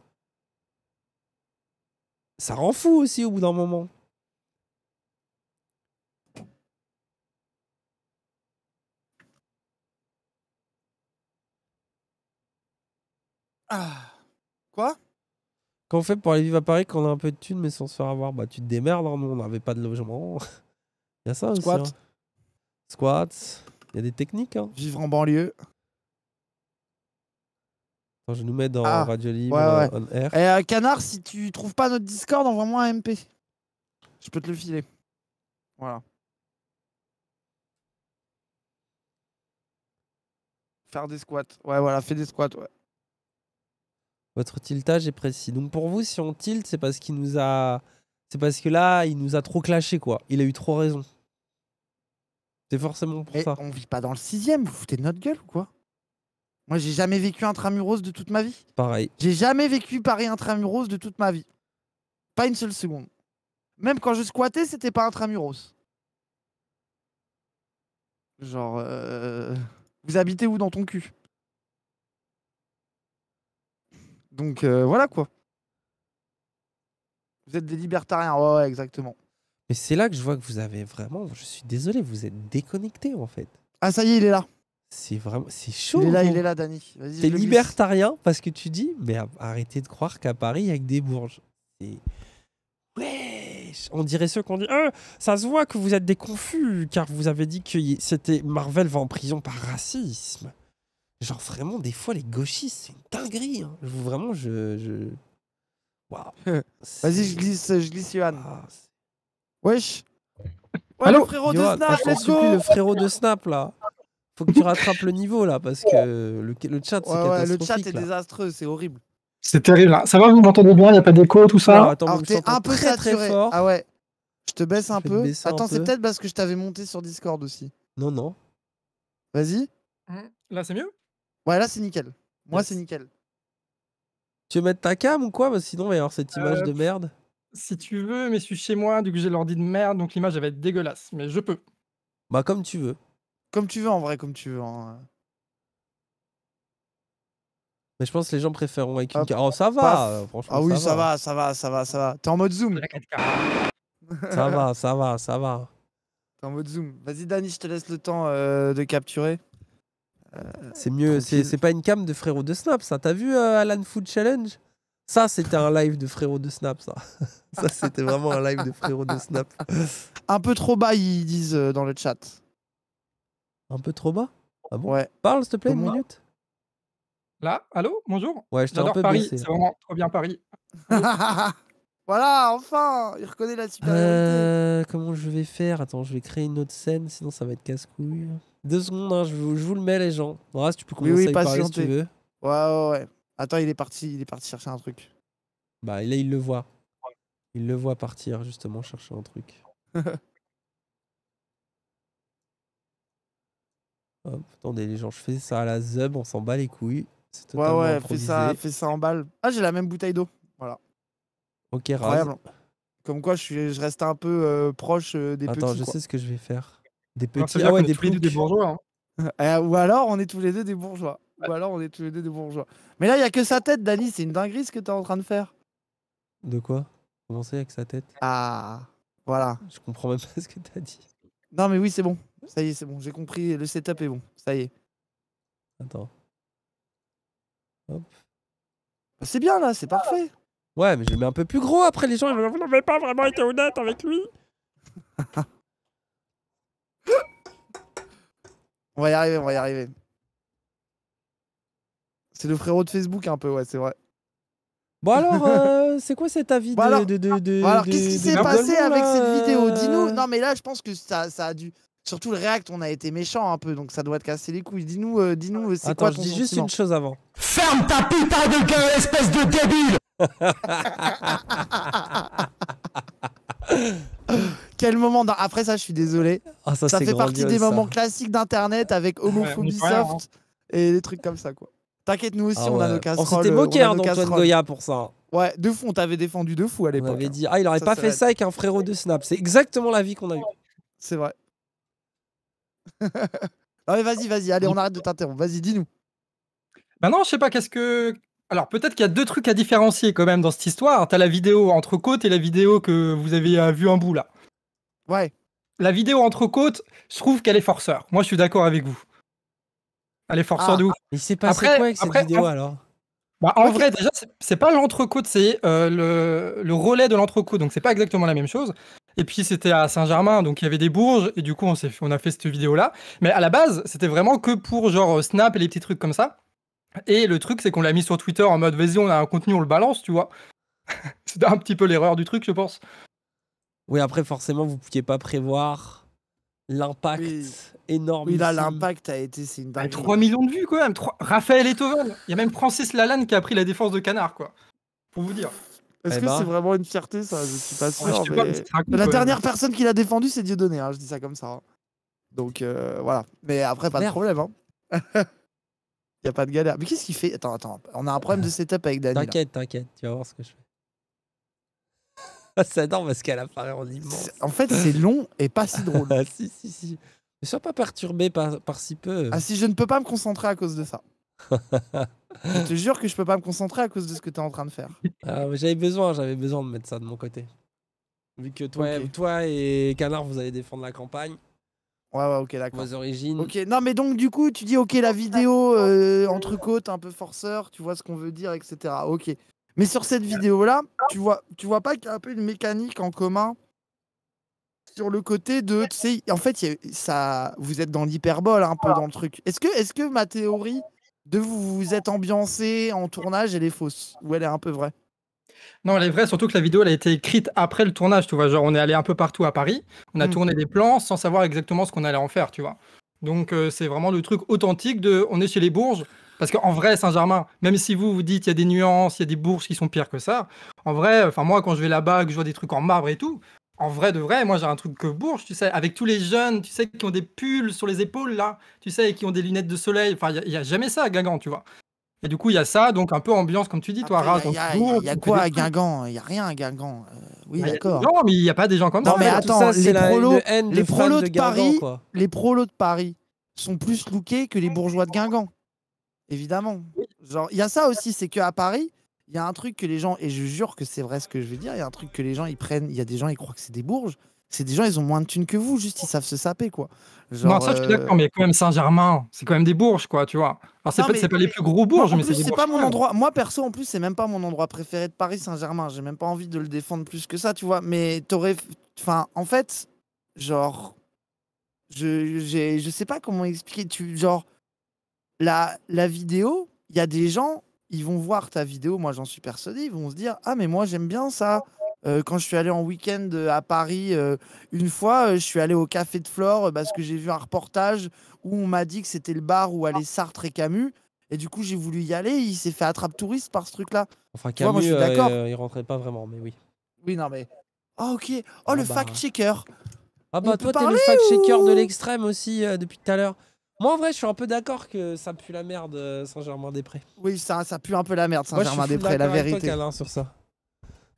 Ça rend fou aussi au bout d'un moment. Quoi Qu'on fait pour aller vivre à Paris quand on a un peu de thunes mais sans se faire avoir Bah tu te démerdes, hein. on n'avait pas de logement. Il y a ça Squat. Hein. Squats. Il y a des techniques. Hein. Vivre en banlieue. Attends, je nous mets dans ah. Radio Libre, on air. Et eh, euh, Canard, si tu trouves pas notre Discord, envoie-moi un MP. Je peux te le filer. Voilà. Faire des squats. Ouais, voilà, fais des squats, ouais. Votre tiltage est précis. Donc pour vous, si on tilt, c'est parce qu'il nous a... C'est parce que là, il nous a trop clashé, quoi. Il a eu trop raison. C'est forcément pour ça. On vit pas dans le sixième, vous foutez de notre gueule ou quoi Moi, j'ai jamais vécu un intramuros de toute ma vie. Pareil. J'ai jamais vécu Paris intramuros de toute ma vie. Pas une seule seconde. Même quand je squattais, c'était pas intramuros. Genre, euh, vous habitez où dans ton cul Donc euh, voilà quoi. Vous êtes des libertariens, ouais, exactement. Mais c'est là que je vois que vous avez vraiment. Je suis désolé, vous êtes déconnecté en fait. Ah ça y est, il est là. C'est vraiment, c'est chaud. Il est là, il est là, Dani. T'es libertarien parce que tu dis, mais arrêtez de croire qu'à Paris il y a que des bourges. Et... Wesh On dirait ceux qu'on dit, hein, ça se voit que vous êtes des confus car vous avez dit que c'était Marvel va en prison par racisme. Genre vraiment, des fois, les gauchistes, c'est une dinguerie. Hein. Je, vraiment, je. je... Waouh. Vas-y, je glisse, je glisse, Johan. Ah, Wesh. Ouais, Allô le frérot de Snap, let's go le frérot de Snap là. Faut que tu rattrapes le niveau là parce que le, le chat c'est catastrophique. le chat est désastreux, c'est horrible. C'est terrible là. Hein. Ça va, vous m'entendez bien, il n'y a pas d'écho, tout ça Alors, attends, t'es un peu saturé. fort. Ah ouais. Je te baisse un peu. Attends, c'est peut-être parce que je t'avais monté sur Discord aussi. Non, non. Vas-y. Hein là, c'est mieux Ouais, là, c'est nickel. Moi, c'est nickel. Tu veux mettre ta cam ou quoi Sinon, il va y avoir cette image euh, de merde. Si tu veux, mais je suis chez moi, du coup, j'ai l'ordi de merde, donc l'image, va être dégueulasse. Mais je peux. Bah, comme tu veux. Comme tu veux, en vrai, comme tu veux. Hein. Mais je pense que les gens préféreront avec une Oh, ça va euh, Ah oui, ça, va. ça va, ça va, ça va. T'es en mode zoom. ça va, ça va, ça va. T'es en mode zoom. Vas-y, Dani, je te laisse le temps euh, de capturer. Euh, c'est mieux, c'est pas une cam de frérot de Snap, ça. T'as vu euh, Alan Food Challenge ça, c'était un live de frérot de Snap, ça. ça, c'était vraiment un live de frérot de Snap. Un peu trop bas, ils disent euh, dans le chat. Un peu trop bas Ah ouais. Parle, s'il te plaît, une minute. Là, allô, bonjour. Ouais, je Paris, c'est vraiment trop bien Paris. voilà, enfin, il reconnaît la super. comment je vais faire Attends, je vais créer une autre scène, sinon ça va être casse-couille. Deux secondes, hein, je, vous, le mets, les gens. Bon, tu peux commencer à parler si tu veux. Ouais, ouais, ouais. Attends, il est parti, il est parti chercher un truc. Bah là, il le voit. Il le voit partir, justement, chercher un truc. Hop, attendez, les gens, je fais ça à la zub, on s'en bat les couilles. Ouais, ouais, fais ça, ça en balle. Ah, j'ai la même bouteille d'eau. Voilà. Ok, Incroyable. Comme quoi, je, suis, reste un peu euh, proche euh, des petits. Attends, je sais ce que je vais faire. Des petits. Ah des, petits des bourgeois. Hein. Euh, euh, ou alors on est tous les deux des bourgeois. Ou alors on est tous les deux des bourgeois. Mais là, il y a que sa tête, Dani. C'est une dinguerie ce que es en train de faire. De quoi Commencer avec sa tête. Ah, voilà. Je comprends même pas ce que t'as dit. Non, mais oui, c'est bon. Ça y est, c'est bon. J'ai compris. Le setup est bon. Ça y est. Attends. Hop. Bah, c'est bien là, c'est parfait. Ouais, mais je le mets un peu plus gros après les gens. Ils... Vous n'avez pas vraiment été honnête avec lui. on va y arriver, on va y arriver. C'est le frérot de Facebook un peu, ouais, c'est vrai. Bon alors, euh, c'est quoi cet avis de, alors, bon alors, qu'est-ce qui s'est passé avec cette euh, vidéo Dis-nous. Non, mais là, je pense que ça, ça a dû. Surtout le React, on a été méchant un peu, donc ça doit te casser les couilles. Dis-nous, euh, dis-nous, c'est quoi ton je dis juste une chose avant. Ferme ta putain de gueule, espèce de débile quel moment Après ça, je suis désolé. Ah, ça, fait partie des moments classiques d'Internet avec Homophobie hein. Soft et des trucs comme ça, quoi. T'inquiète, nous aussi, ah oh, on a nos casseroles. On s'était moqué d'Antoine Goya pour ça. Ouais, de fou, on t'avait défendu de fou à l'époque. On avait dit, ah, il aurait pas fait ça avec un frérot de Snap. C'est exactement la vie qu'on a eu C'est vrai. non, mais vas-y, vas-y, allez, on arrête de t'interrompre. Vas-y, dis-nous. Bah non, je sais pas, qu'est-ce que. Alors peut-être qu'il y a deux trucs à différencier quand même dans cette histoire. T'as la vidéo entre Côte et la vidéo que vous avez vu en bout là. Ouais. La vidéo entre côtes, je trouve qu'elle est forceur. Moi, je suis d'accord avec vous. Elle est forceur ah, de ouf. Il s'est passé après, quoi avec cette vidéo alors bah, En vrai, déjà, c'est pas l'entrecôte, c'est euh, le, le, relais de l'entrecôte, donc c'est pas exactement la même chose. Et puis c'était à Saint-Germain, donc il y avait des bourges, et du coup on, on a fait cette vidéo-là. Mais à la base, c'était vraiment que pour genre euh, Snap et les petits trucs comme ça. Et le truc, c'est qu'on l'a mis sur Twitter en mode vas-y, on a un contenu, on le balance, tu vois. c'était un petit peu l'erreur du truc, je pense. Oui, après, forcément, vous ne pouviez pas prévoir l'impact énorme. Il là, l'impact a été. C'est une 3 bah, millions de vues, quand même. 3... Raphaël Etoven Il y a même Francis Lalanne qui a pris la défense de Canard, quoi. Pour vous dire. Est-ce eh que ben. c'est vraiment une fierté, ça Je suis pas sûr. la dernière personne qui l'a défendu, c'est Dieudonné. Hein, je dis ça comme ça. Hein. Donc, euh, voilà. Mais après, pas de problème. Hein. Il n'y a pas de galère. Mais qu'est-ce qu'il fait Attends, attends. On a un problème euh, de setup avec Daniel. T'inquiète, t'inquiète. Tu vas voir ce que je fais ça dort parce qu'elle apparaît en immense. En fait, c'est long et pas si drôle. Ah, si, si, si. Ne sois pas perturbé par, si peu. Ah, si je ne peux pas me concentrer à cause de ça. je te jure que je ne peux pas me concentrer à cause de ce que tu es en train de faire. Ah, j'avais besoin, j'avais besoin de mettre ça de mon côté. Vu que toi, toi et Canard, vous allez défendre la campagne. Ouais, ouais, ok, d'accord. Vos origines. Ok, non, mais donc, du coup, tu dis, ok, la vidéo euh, entre côtes, un peu forceur, tu vois ce qu'on veut dire, etc. Ok. Mais sur cette vidéo-là, tu vois, tu vois pas qu'il y a un peu une mécanique en commun sur le côté de, tu en fait, ça, vous êtes dans l'hyperbole un peu dans le truc. Est-ce que, est-ce que ma théorie de vous vous êtes ambiancé en tournage, elle est fausse ou elle est un peu vraie non, elle est vraie, surtout que la vidéo elle a été écrite après le tournage, tu vois. Genre, on est allé un peu partout à Paris, on a mmh. tourné des plans sans savoir exactement ce qu'on allait en faire, tu vois. Donc, euh, c'est vraiment le truc authentique de on est chez les Bourges, parce qu'en vrai, Saint-Germain, même si vous vous dites il y a des nuances, il y a des bourses qui sont pires que ça, en vrai, enfin moi quand je vais là-bas, que je vois des trucs en marbre et tout, en vrai de vrai, moi j'ai un truc que Bourges, tu sais, avec tous les jeunes, tu sais, qui ont des pulls sur les épaules là, tu sais, et qui ont des lunettes de soleil. Enfin, il n'y a, jamais ça à Guingamp, tu vois. Et du coup, il y a ça, donc un peu ambiance, comme tu dis, toi, Raz. Il y a, quoi à Guingamp Il n'y a rien à Guingamp. oui, d'accord. Non, mais il n'y a pas des gens comme ça. Non, mais attends, les, la, les, de, Paris, les prolos de Paris sont plus lookés que les bourgeois de Guingamp. Évidemment. Genre, il y a ça aussi, c'est qu'à Paris, il y a un truc que les gens, et je jure que c'est vrai ce que je veux dire, il y a un truc que les gens, ils prennent, il y a des gens, ils croient que c'est des bourges. C'est des gens, ils ont moins de thunes que vous, juste ils savent se saper, quoi. non, ça, je suis euh, d'accord, mais quand même Saint-Germain, c'est quand même des bourges, quoi, tu vois. Alors, c'est pas, pas, les plus gros bourges, mais c'est pas mon endroit. Moi, perso, en plus, c'est même pas mon endroit préféré de Paris, Saint-Germain. J'ai même pas envie de le défendre plus que ça, tu vois. Mais t'aurais. Enfin, en fait, genre. Je, je sais pas comment expliquer. Tu, genre, la, vidéo, il y a des gens, ils vont voir ta vidéo, moi j'en suis persuadé, ils vont se dire Ah, mais moi j'aime bien ça. Euh, quand je suis allé en week-end euh, à Paris, euh, une fois, je suis allé au Café de Flore parce que j'ai vu un reportage où on m'a dit que c'était le bar où allaient Sartre et Camus. Et du coup, j'ai voulu y aller. Il s'est fait attrape touriste par ce truc-là. Enfin, Camus, il rentrait pas vraiment, mais oui. Oui, non, mais. oh, ok. Oh, ah le bah. fact-checker. Ah, bah, toi, t'es le fact-checker de l'extrême aussi depuis tout à l'heure. Moi, en vrai, je suis un peu d'accord que ça pue la merde, euh, Saint-Germain-des-Prés. Oui, ça, ça pue un peu la merde, Saint-Germain-des-Prés, la vérité. sur ça.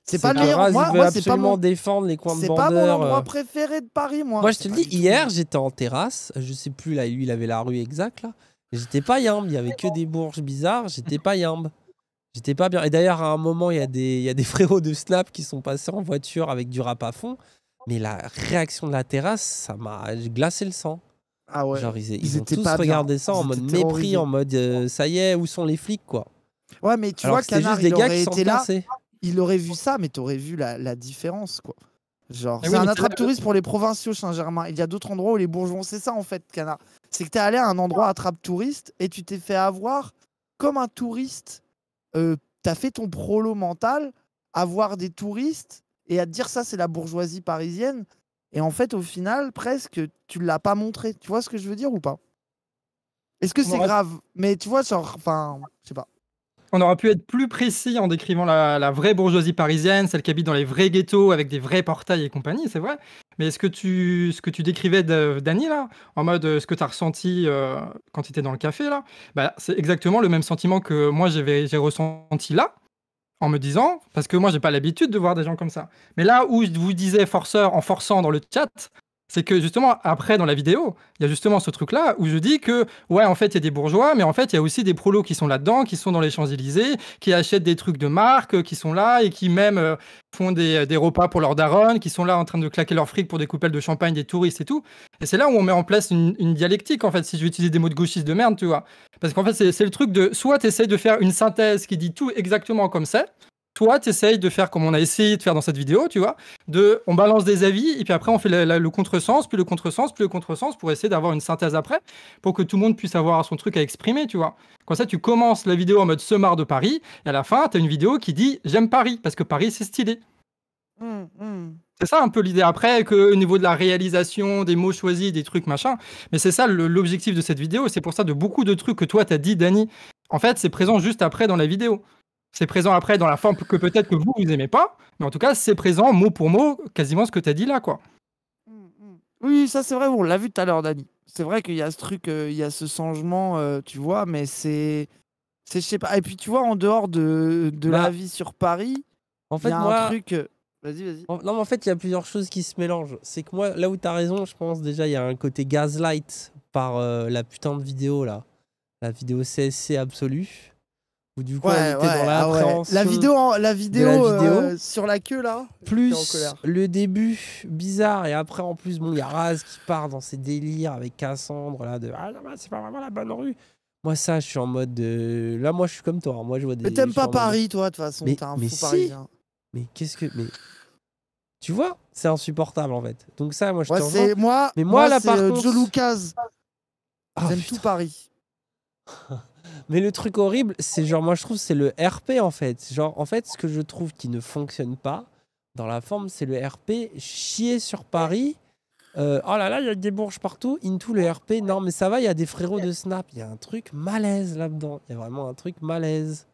C'est pas le meilleur. Moi, moi c'est pas mon défendre les coins de C'est pas mon euh. endroit préféré de Paris, moi. Moi, je te le dis, hier, j'étais en terrasse. Je sais plus, là, lui, il avait la rue exacte, là. J'étais pas yambe. Il y avait que des bourges bizarres. J'étais pas yambe. J'étais pas bien. Et d'ailleurs, à un moment, il y, a des, y a des frérots de Snap qui sont passés en voiture avec du rap à fond. Mais la réaction de la terrasse, ça m'a glacé le sang. Ah ouais. ils, ils, tous pas ça en mode mépris, en mode euh, ça y est, où sont les flics, quoi. Ouais, mais tu vois, Canard, juste des il aurait là, il aurait vu ça, mais t'aurais vu la, différence, quoi. Genre, ah c'est un attrape-touriste pour les provinciaux, Saint-Germain. Il y a d'autres endroits où les bourgeons, c'est ça, en fait, Canard. C'est que t'es allé à un endroit attrape-touriste et tu t'es fait avoir comme un touriste. Euh, t'as fait ton prolo mental à voir des touristes et à te dire ça, c'est la bourgeoisie parisienne. Et en fait, au final, presque, tu l'as pas montré. Tu vois ce que je veux dire ou pas Est-ce que c'est grave Mais tu vois, genre, enfin, je sais pas. On aurait pu être plus précis en décrivant la, vraie bourgeoisie parisienne, celle qui habite dans les vrais ghettos avec des vrais portails et compagnie, c'est vrai. Mais est ce que tu, ce que tu décrivais, Dani, là, en mode euh, ce que tu as ressenti euh, quand tu étais dans le café, là, bah, c'est exactement le même sentiment que moi j'ai ressenti là en me disant, parce que moi je n'ai pas l'habitude de voir des gens comme ça. Mais là où je vous disais forceur en forçant dans le chat, c'est que justement, après dans la vidéo, il y a justement ce truc-là où je dis que, ouais, en fait, il y a des bourgeois, mais en fait, il y a aussi des prolos qui sont là-dedans, qui sont dans les Champs-Élysées, qui achètent des trucs de marque, qui sont là et qui même euh, font euh, des, repas pour leurs darons, qui sont là en train de claquer leur fric pour des coupelles de champagne des touristes et tout. Et c'est là où on met en place une, dialectique, en fait, si je vais des mots de gauchistes de merde, tu vois. Parce qu'en fait, c'est le truc de soit tu essaies de faire une synthèse qui dit tout exactement comme c'est, toi, tu essayes de faire comme on a essayé de faire dans cette vidéo, tu vois, de, on balance des avis, et puis après, on fait le contresens, puis le contresens, puis le contresens, pour essayer d'avoir une synthèse après, pour que tout le monde puisse avoir son truc à exprimer, tu vois. Comme ça, tu commences la vidéo en mode se marre de Paris, et à la fin, tu as une vidéo qui dit j'aime Paris, parce que Paris, c'est stylé. Mmh, mmh. C'est ça un peu l'idée après, que au niveau de la réalisation, des mots choisis, des trucs, machin. Mais c'est ça l'objectif de cette vidéo. C'est pour ça de beaucoup de trucs que toi, t'as dit, Dani. En fait, c'est présent juste après dans la vidéo. C'est présent après dans la forme que peut-être que vous, vous aimez pas, mais en tout cas, c'est présent mot pour mot, quasiment ce que tu as dit là, quoi. Mm, mm. Oui, ça c'est vrai, on l'a vu tout à l'heure, Dani. C'est vrai qu'il y a ce truc, euh, il y a ce changement, euh, tu vois, mais c'est. C'est, je sais pas. Et puis tu vois, en dehors de, bah, la vie sur Paris, en fait, il y a truc. Euh, non, en fait, il y a plusieurs choses qui se mélangent. C'est que moi, là où tu as raison, je pense déjà, il y a un côté gaslight par la putain de vidéo là. La vidéo CSC absolue. Ou du coup, était dans ah la, euh, la vidéo, la vidéo, euh, sur la queue là. Plus le début bizarre et après en plus bon, il y a Raz qui part dans ses délires avec Cassandre là de ah c'est pas vraiment la bonne rue. Moi ça, je suis en mode de... là moi je suis comme toi. Hein. Moi je vois des. Mais t'aimes pas Paris toi de toute façon. Mais, un mais si. parisien. Mais qu'est-ce que mais tu vois c'est insupportable en fait. Donc ça moi je te c'est moi. Mais moi, moi là euh, Joe Lucas. Ah, J'aime tout Paris. Mais le truc horrible, c'est genre, moi je trouve, c'est le RP en fait. Genre, en fait, ce que je trouve qui ne fonctionne pas dans la forme, c'est le RP chier sur Paris. Euh, oh là là, il y a des bourges partout. Into le RP, non mais ça va, il y a des frérots de Snap. Il y a un truc malaise là-dedans. Il y a vraiment un truc malaise.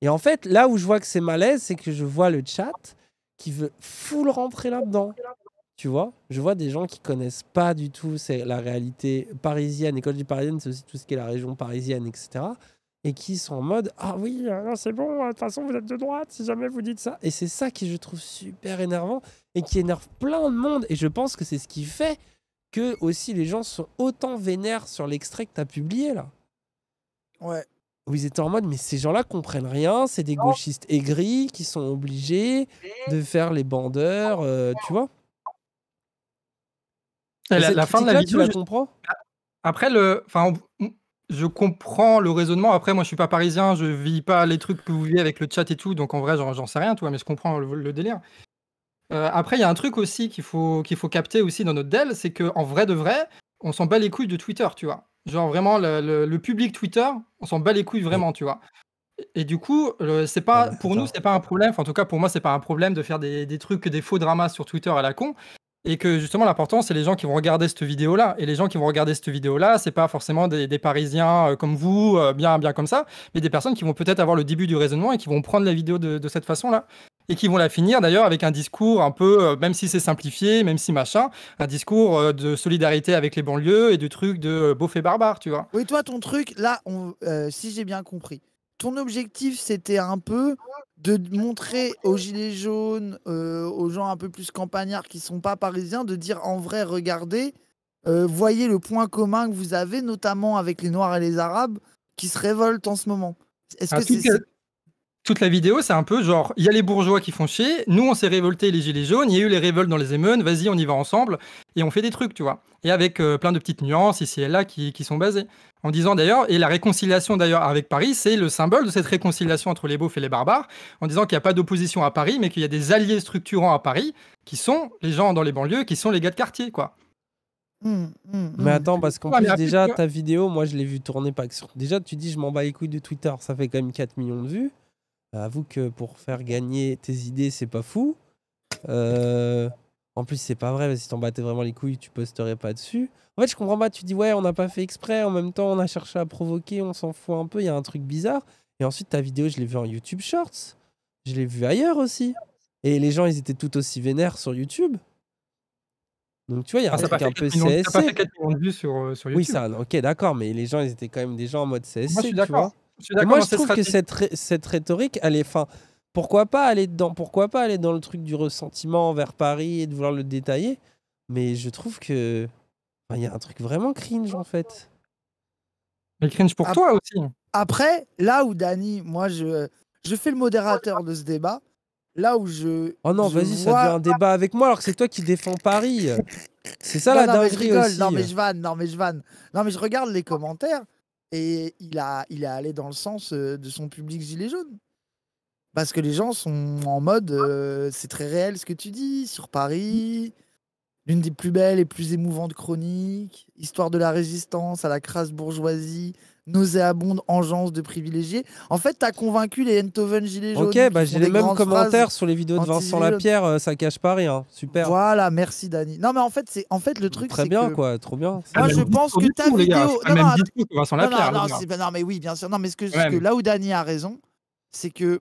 Et en fait, là où je vois que c'est malaise, c'est que je vois le chat qui veut full rentrer là-dedans. Tu vois, je vois des gens qui connaissent pas du tout c'est la réalité parisienne. École du Parisienne, c'est aussi tout ce qui est la région parisienne, etc. Et qui sont en mode Ah oui, euh, c'est bon, de toute façon, vous êtes de droite si jamais vous dites ça. Et c'est ça qui, je trouve, super énervant et qui énerve plein de monde. Et je pense que c'est ce qui fait que aussi les gens sont autant vénères sur l'extrait que tu as publié là. Ouais. Où ils étaient en mode, mais ces gens-là comprennent rien, c'est des gauchistes aigris qui sont obligés de faire les bandeurs, euh, tu vois. La, la, fin de la vidéo, comprends Après, le, enfin, je comprends le raisonnement. Après, moi, je suis pas parisien, je vis pas les trucs que vous vivez avec le chat et tout, donc en vrai, j'en sais rien, toi, mais je comprends le, délire. Euh, après, il y a un truc aussi qu'il faut, qu'il faut capter aussi dans notre dell c'est qu'en vrai de vrai, on s'en bat les couilles de Twitter, tu vois. Genre vraiment, le, le, public Twitter, on s'en bat les couilles vraiment, tu vois. Et du coup, c'est pas pour nous, c'est pas un problème. en tout cas, pour moi, c'est pas un problème de faire des, des, trucs, des faux dramas sur Twitter à la con. Et que justement, l'important, c'est les gens qui vont regarder cette vidéo-là. Et les gens qui vont regarder cette vidéo-là, c'est pas forcément des, Parisiens euh, comme vous, euh, bien, bien comme ça, mais des personnes qui vont peut-être avoir le début du raisonnement et qui vont prendre la vidéo de, cette façon-là. Et qui vont la finir d'ailleurs avec un discours un peu, euh, même si c'est simplifié, même si machin, un discours de solidarité avec les banlieues et du truc de beau fait barbare, tu vois. Oui, toi, ton truc, là, si j'ai bien compris, ton objectif, c'était un peu de montrer aux gilets jaunes, euh, aux gens un peu plus campagnards qui sont pas parisiens, de dire en vrai, regardez, euh, voyez le point commun que vous avez, notamment avec les Noirs et les Arabes qui se révoltent en ce moment. Est-ce que c'est toute la vidéo, c'est un peu genre, il y a les bourgeois qui font chier, nous on s'est révoltés les gilets jaunes, il y a eu les révoltes dans les émeutes, vas-y on y va ensemble, et on fait des trucs, tu vois. Et avec euh, plein de petites nuances ici et là qui, sont basées. En disant d'ailleurs, et la réconciliation d'ailleurs avec Paris, c'est le symbole de cette réconciliation entre les beaufs et les barbares, en disant qu'il n'y a pas d'opposition à Paris, mais qu'il y a des alliés structurants à Paris, qui sont les gens dans les banlieues, qui sont les gars de quartier, quoi. Mmh, mmh, mmh. mais attends, parce qu'en plus, déjà, ta vidéo, moi, je l'ai vue tourner par Déjà, tu dis, je m'en bats les couilles de Twitter, ça fait quand même 4 millions de vues. Euh, avoue que pour faire gagner tes idées, c'est pas fou. Euh, en plus, c'est pas vrai, si t'en battais vraiment les couilles, tu posterais pas dessus. En fait, je comprends pas, tu dis ouais, on n'a pas fait exprès, en même temps, on a cherché à provoquer, on s'en fout un peu, il y a un truc bizarre. Et ensuite, ta vidéo, je l'ai vue en YouTube Shorts, je l'ai vue ailleurs aussi. Et les gens, ils étaient tout aussi vénères sur YouTube. Donc tu vois, il y a un ah, truc un peu pas sur, euh, YouTube. Oui, ça, ok, d'accord, mais les gens, ils étaient quand même des gens en mode CSC, Moi, tu moi, hein, je trouve que cette, cette rhétorique, elle est fin. Pourquoi pas aller dedans Pourquoi pas aller dans le truc du ressentiment envers Paris et de vouloir le détailler Mais je trouve que il y a un truc vraiment cringe en fait. Mais cringe pour toi aussi. Après, là où Dani, moi je je fais le modérateur de ce débat. Là où je. Oh non, vas-y, ça devient un débat avec moi alors que c'est toi qui défends Paris. c'est ça la dinguerie aussi. Non mais je vannes non mais je vannes Non mais je regarde les commentaires et il a, allé dans le sens euh, de son public gilet jaune. Parce que les gens sont en mode, euh, c'est très réel ce que tu dis sur Paris, l'une des plus belles et plus émouvantes chroniques, histoire de la résistance à la crasse bourgeoisie, nauséabonde engeance de privilégiés. En fait, tu as convaincu les Enthoven Gilets jaunes. Ok, bah j'ai les mêmes commentaires sur les vidéos de Vincent Lapierre, Pierre. Euh, ça cache pas rien. Super. Voilà, merci Dani. Non, mais en fait, c'est en fait le truc. Très bien, quoi, trop bien. Ah, Moi, je pense que ta vidéo. Non, non, non, mais oui, bien sûr. Non, mais ce là où Dani a raison, c'est que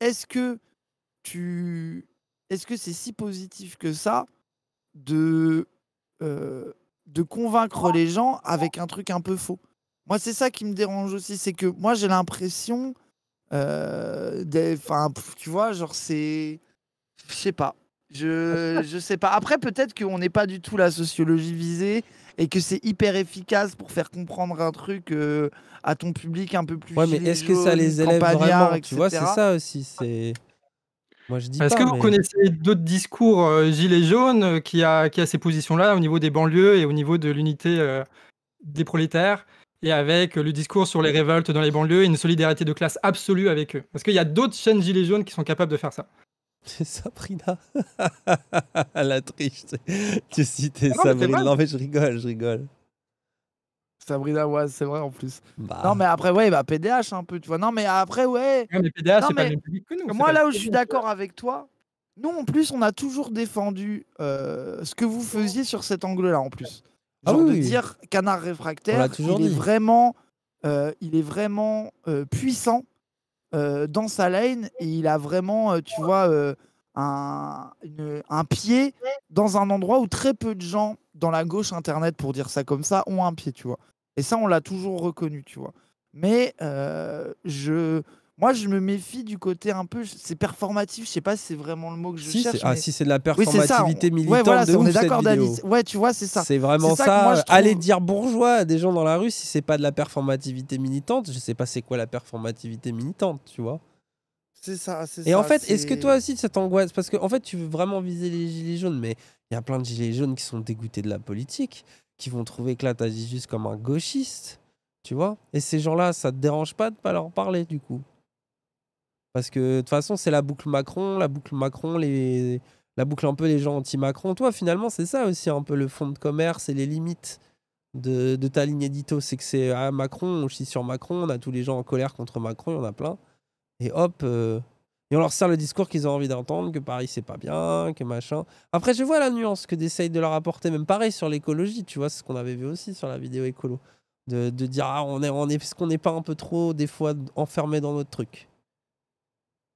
est-ce que tu. Est-ce que c'est si positif que ça de. Euh, de convaincre les gens avec un truc un peu faux moi, c'est ça qui me dérange aussi, c'est que moi, j'ai l'impression. Euh, enfin, tu vois, genre, c'est. Je sais pas. Je, je sais pas. Après, peut-être qu'on n'est pas du tout la sociologie visée et que c'est hyper efficace pour faire comprendre un truc euh, à ton public un peu plus. Ouais, mais est-ce que ça les élève vraiment Tu vois, c'est ça aussi. C'est. Est-ce que vous connaissez d'autres discours euh, Gilets jaunes qui a, qui a ces positions-là au niveau des banlieues et au niveau de l'unité des prolétaires et avec le discours sur les révoltes dans les banlieues et une solidarité de classe absolue avec eux. Parce qu'il y a d'autres chaînes Gilets jaunes qui sont capables de faire ça. C'est Sabrina. la triche. Tu citais ah Sabrina. non, mais je rigole, je rigole. Sabrina, ouais, c'est vrai en plus. Bah. Non, mais après, ouais, bah PDH un peu, tu vois. Non, mais après, ouais. mais nous, Moi, là où je suis d'accord avec toi, nous, en plus, on a toujours défendu euh, ce que vous faisiez sur cet angle-là, en plus. Ah Genre de dire canard réfractaire, euh, il, Est vraiment, il est vraiment puissant euh, dans sa lane et il a vraiment, euh, tu vois, un, un, pied dans un endroit où très peu de gens dans la gauche internet, pour dire ça comme ça, ont un pied, tu vois. Et ça, on l'a toujours reconnu, tu vois. Mais je moi, je me méfie du côté un peu. C'est performatif, je sais pas si c'est vraiment le mot que je si, cherche. Ah, si, c'est de la performativité militante. Ouais, voilà, on est d'accord, David. Ouais, tu vois, c'est ça. C'est vraiment ça. Aller dire bourgeois à des gens dans la rue, si c'est pas de la performativité militante, je sais pas c'est quoi la performativité militante, tu vois. C'est ça, Et en fait, est-ce que toi aussi, cette angoisse. Parce qu'en en fait, tu veux vraiment viser les gilets jaunes, mais il y a plein de gilets jaunes qui sont dégoûtés de la politique, qui vont trouver que là, t'agis juste comme un gauchiste. Tu vois Et ces gens-là, ça te dérange pas de pas leur parler, du coup parce que de toute façon, c'est la boucle Macron, la boucle Macron, les... la boucle un peu les gens anti-Macron. Toi, finalement, c'est ça aussi un peu le fond de commerce et les limites de, ta ligne édito. C'est que c'est Macron, on chie sur Macron, on a tous les gens en colère contre Macron, il y en a plein. Et hop, euh, et on leur sert le discours qu'ils ont envie d'entendre, que Paris, c'est pas bien, que machin. Après, je vois la nuance que d'essayer de leur apporter, même pareil sur l'écologie, tu vois, c'est ce qu'on avait vu aussi sur la vidéo écolo. De, dire, ah, on est, on est, qu'on n'est pas un peu trop, des fois, enfermé dans notre truc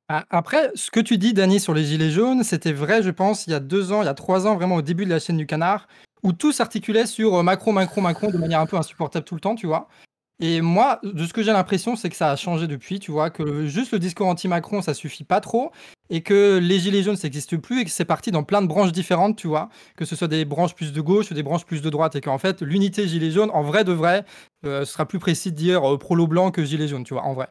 ah, après, ce que tu dis, Dany, sur les Gilets jaunes, c'était vrai, je pense, il y a deux ans, il y a trois ans, vraiment au début de la chaîne du canard, où tout s'articulait sur euh, Macron, Macron, Macron de manière un peu insupportable tout le temps, tu vois. Et moi, de ce que j'ai l'impression, c'est que ça a changé depuis, tu vois, que juste le discours anti-Macron, ça suffit pas trop, et que les Gilets jaunes, ça n'existe plus, et que c'est parti dans plein de branches différentes, tu vois, que ce soit des branches plus de gauche ou des branches plus de droite, et qu'en fait, l'unité Gilets jaunes, en vrai de vrai, euh, ce sera plus précis de dire euh, prolo blanc que Gilets jaunes, tu vois, en vrai.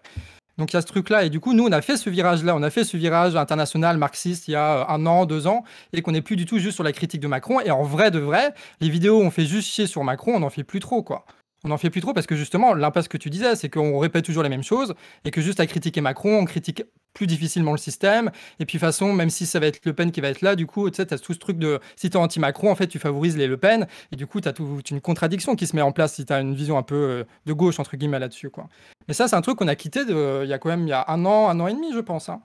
Donc il y a ce truc-là. Et du coup, nous, on a fait ce virage-là. On a fait ce virage international marxiste il y a euh, un an, deux ans, et qu'on n'est plus du tout juste sur la critique de Macron. Et en vrai de vrai, les vidéos, on fait juste chier sur Macron, on n'en fait plus trop, quoi on n'en fait plus trop parce que justement, l'impasse que tu disais, c'est qu'on répète toujours les mêmes choses et que juste à critiquer Macron, on critique plus difficilement le système. Et puis, de façon, même si ça va être Le Pen qui va être là, du coup, tu sais, as tout ce truc de si tu es anti-Macron, en fait, tu favorises les Le Pen. Et du coup, tu as toute une contradiction qui se met en place si tu as une vision un peu euh, de gauche, entre guillemets, là-dessus. quoi. Mais ça, c'est un truc qu'on a quitté il y a quand même y un an, un an et demi, je pense. Hein.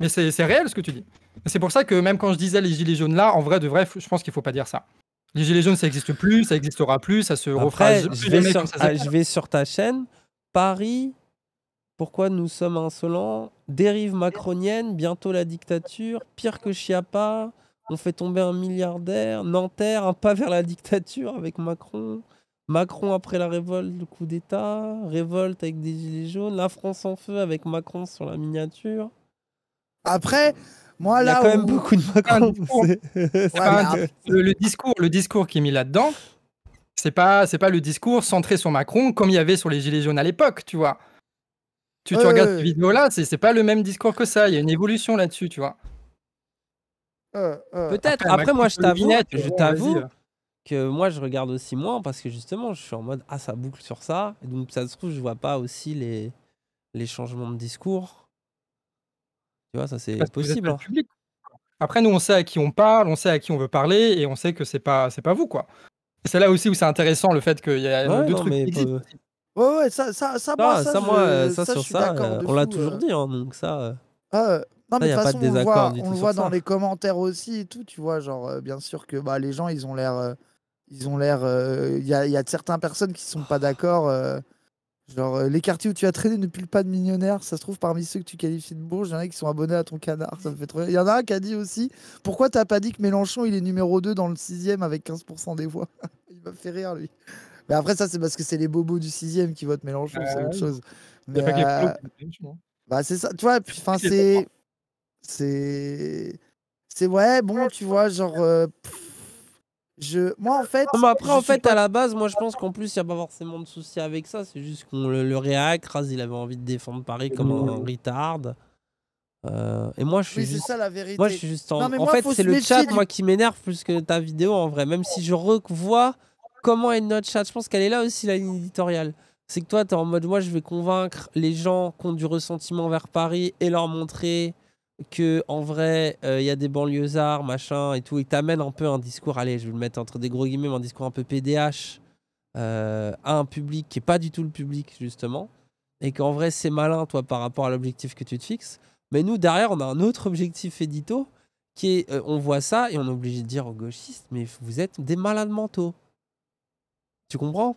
Mais c'est réel ce que tu dis. C'est pour ça que même quand je disais les gilets jaunes là, en vrai, de vrai, je pense qu'il faut pas dire ça. Les Gilets jaunes, ça n'existe plus, ça n'existera plus, ça se refera. Je, vais sur, ah, je vais sur ta chaîne. Paris, pourquoi nous sommes insolents Dérive macronienne, bientôt la dictature, pire que Chiappa, on fait tomber un milliardaire, Nanterre, un pas vers la dictature avec Macron. Macron après la révolte, le coup d'État, révolte avec des gilets jaunes, la France en feu avec Macron sur la miniature. Après, quand même beaucoup de Macron. le, discours, le discours qui est mis là-dedans, c'est pas, c'est pas le discours centré sur Macron comme il y avait sur les Gilets jaunes à l'époque, tu vois. Tu, regardes cette vidéo là c'est, c'est pas le même discours que ça. Il y a une évolution là-dessus, tu vois. Euh, euh. Peut-être. Après, moi, je t'avoue, je t'avoue euh. que moi, je regarde aussi moins parce que justement, je suis en mode ah ça boucle sur ça, et donc ça se trouve, je vois pas aussi les les changements de discours. Tu vois, ça c'est possible. Hein. Après, nous, on sait à qui on parle, on sait à qui on veut parler, et on sait que c'est pas, c'est pas vous, quoi. C'est là aussi où c'est intéressant le fait qu'il y a deux trucs Ouais, ouais, ça, ça, ça, ça, on l'a toujours hein. dit, hein, donc ça. non, mais pas on le voit, dans les commentaires aussi et tout, tu vois, genre, euh, bien sûr que bah, les gens, ils ont l'air. Euh, ils ont l'air. Euh, il y a, y, certaines personnes qui sont pas d'accord. Genre, euh, les quartiers où tu as traîné ne pullent pas de millionnaires ça se trouve parmi ceux que tu qualifies de bourgeois, il y en a qui sont abonnés à ton canard, ça me fait trop Il y en a un qui a dit aussi Pourquoi t'as pas dit que Mélenchon il est numéro 2 dans le 6 avec 15% des voix Il m'a fait rire lui. Mais après, ça c'est parce que c'est les bobos du 6 qui votent Mélenchon, bah c'est autre chose. Mais, euh, hein. bah, c'est ça, tu vois, puis enfin, c'est. C'est. C'est ouais, bon, tu vois, genre. Moi, en fait. après, en fait, à la base, moi, je pense qu'en plus, il n'y a pas forcément de souci avec ça. C'est juste qu'on le, le il avait envie de défendre Paris comme un retard. Euh, et moi, je suis juste. ça la vérité. Moi, je suis juste en. en fait, c'est le chat, moi, qui m'énerve plus que ta vidéo, en vrai. Même si je revois comment est notre chat. Je pense qu'elle est là aussi, la ligne éditoriale. C'est que toi, tu es en mode, moi, je vais convaincre les gens qui ont du ressentiment vers Paris et leur montrer que en vrai, euh, il y a des banlieusards, machin et tout, et t'amènes un peu un discours, allez, je vais le mettre entre des gros guillemets, un discours un peu PDH euh, à un public qui est pas du tout le public, justement, et qu'en vrai, c'est malin, toi, par rapport à l'objectif que tu te fixes. Mais nous, derrière, on a un autre objectif édito qui est, euh, on voit ça et on est obligé de dire aux gauchistes, mais vous êtes des malades mentaux. Tu comprends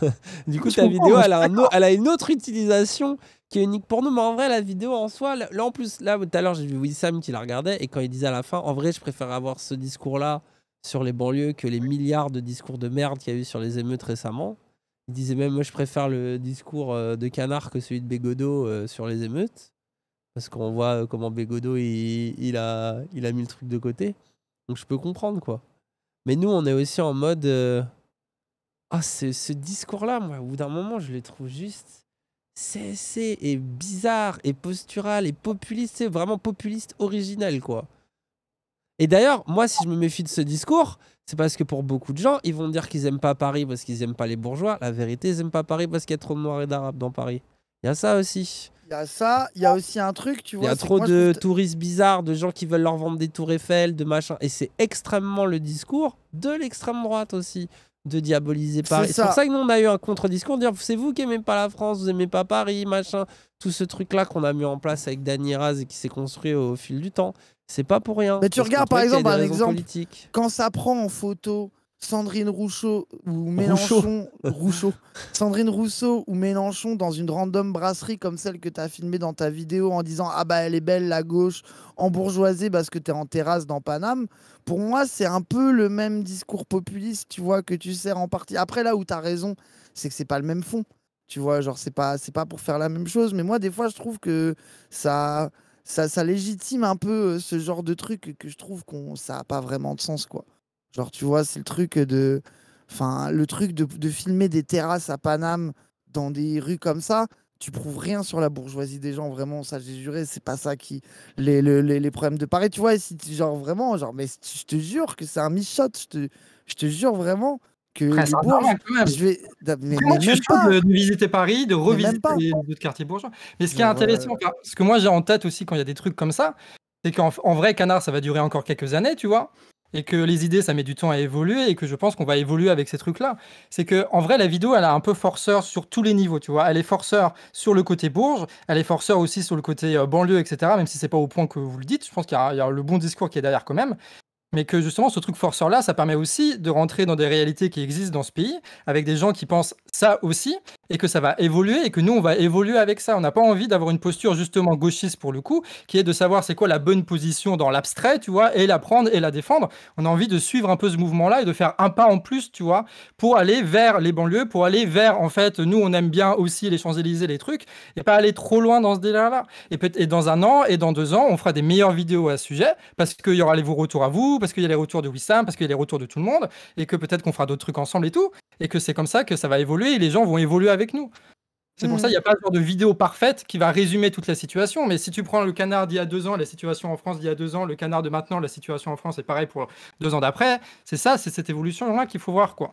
du coup, ta vidéo, elle a, elle a, une autre utilisation qui est unique pour nous. Mais en vrai, la vidéo en soi, là en plus, là tout à l'heure, j'ai vu Wissam qui la regardait et quand il disait à la fin, en vrai, je préfère avoir ce discours-là sur les banlieues que les milliards de discours de merde qu'il y a eu sur les émeutes récemment. Il disait même, moi, je préfère le discours euh, de Canard que celui de bégodo euh, sur les émeutes. Parce qu'on voit euh, comment bégodo il, a, il a mis le truc de côté. Donc je peux comprendre, quoi. Mais nous, on est aussi en mode. Ah, ce, discours-là, moi, au bout d'un moment, je le trouve juste cessé et bizarre et postural et populiste. C'est vraiment populiste originel, quoi. Et d'ailleurs, moi, si je me méfie de ce discours, c'est parce que pour beaucoup de gens, ils vont dire qu'ils aiment pas Paris parce qu'ils aiment pas les bourgeois. La vérité, ils aiment pas Paris parce qu'il y a trop de Noirs et d'Arabes dans Paris. Il y a ça aussi. Il y a ça, il y a aussi un truc, tu vois. Il y a trop de touristes bizarres, de gens qui veulent leur vendre des tours Eiffel, de machin. Et c'est extrêmement le discours de l'extrême droite aussi de diaboliser Paris. C'est pour ça que nous, on a eu un contre-discours, dire c'est vous qui aimez pas la France, vous aimez pas Paris, machin. Tout ce truc-là qu'on a mis en place avec Dani Raz et qui s'est construit au fil du temps, c'est pas pour rien. Mais tu regardes par exemple, un exemple, quand ça prend en photo Sandrine Rousseau ou Mélenchon, Rousseau, Sandrine Rousseau ou Mélenchon dans une random brasserie comme celle que tu as filmée dans ta vidéo en disant ah bah elle est belle la gauche en bourgeoisie parce que tu es en terrasse dans Paname. Pour moi, c'est un peu le même discours populiste, tu vois que tu sers en partie. Après là où tu as raison, c'est que c'est pas le même fond. Tu vois, genre c'est pas c'est pas pour faire la même chose, mais moi des fois je trouve que ça ça, ça légitime un peu euh, ce genre de truc que je trouve qu'on ça a pas vraiment de sens quoi. Genre, tu vois, c'est le truc de. Enfin, le truc de, filmer des terrasses à Paname dans des rues comme ça, tu prouves rien sur la bourgeoisie des gens, vraiment, ça j'ai juré, c'est pas ça qui. Les, problèmes de Paris, tu vois, si tu, genre vraiment, genre, mais je te jure que c'est un misshot je te, je te jure vraiment que. Je vais... mais, De, visiter Paris, de revisiter les quartiers bourgeois Mais ce qui est euh, intéressant, ce que moi j'ai en tête aussi quand il y a des trucs comme ça, c'est qu'en vrai, Canard, ça va durer encore quelques années, tu vois et que les idées, ça met du temps à évoluer et que je pense qu'on va évoluer avec ces trucs-là. C'est que en vrai, la vidéo, elle a un peu forceur sur tous les niveaux, tu vois. Elle est forceur sur le côté bourge, elle est forceur aussi sur le côté euh, banlieue, etc. Même si c'est pas au point que vous le dites, je pense qu'il y, a le bon discours qui est derrière quand même mais que justement ce truc forceur-là, ça permet aussi de rentrer dans des réalités qui existent dans ce pays, avec des gens qui pensent ça aussi, et que ça va évoluer, et que nous, on va évoluer avec ça. On n'a pas envie d'avoir une posture justement gauchiste pour le coup, qui est de savoir c'est quoi la bonne position dans l'abstrait, tu vois, et la prendre et la défendre. On a envie de suivre un peu ce mouvement-là et de faire un pas en plus, tu vois, pour aller vers les banlieues, pour aller vers, en fait, nous, on aime bien aussi les Champs-Élysées, les trucs, et pas aller trop loin dans ce délire-là. Et, et dans un an et dans deux ans, on fera des meilleures vidéos à ce sujet, parce qu'il y aura les vos retours à vous, parce qu'il y a les retours de Wissam, parce qu'il y a les retours de tout le monde, et que peut-être qu'on fera d'autres trucs ensemble et tout, et que c'est comme ça que ça va évoluer et les gens vont évoluer avec nous. C'est pour mm. ça qu'il n'y a pas de vidéo parfaite qui va résumer toute la situation. Mais si tu prends le canard d'il y a deux ans, la situation en France d'il y a deux ans, le canard de maintenant, la situation en France, est pareil pour deux ans d'après, c'est ça, c'est cette évolution-là qu'il faut voir. quoi.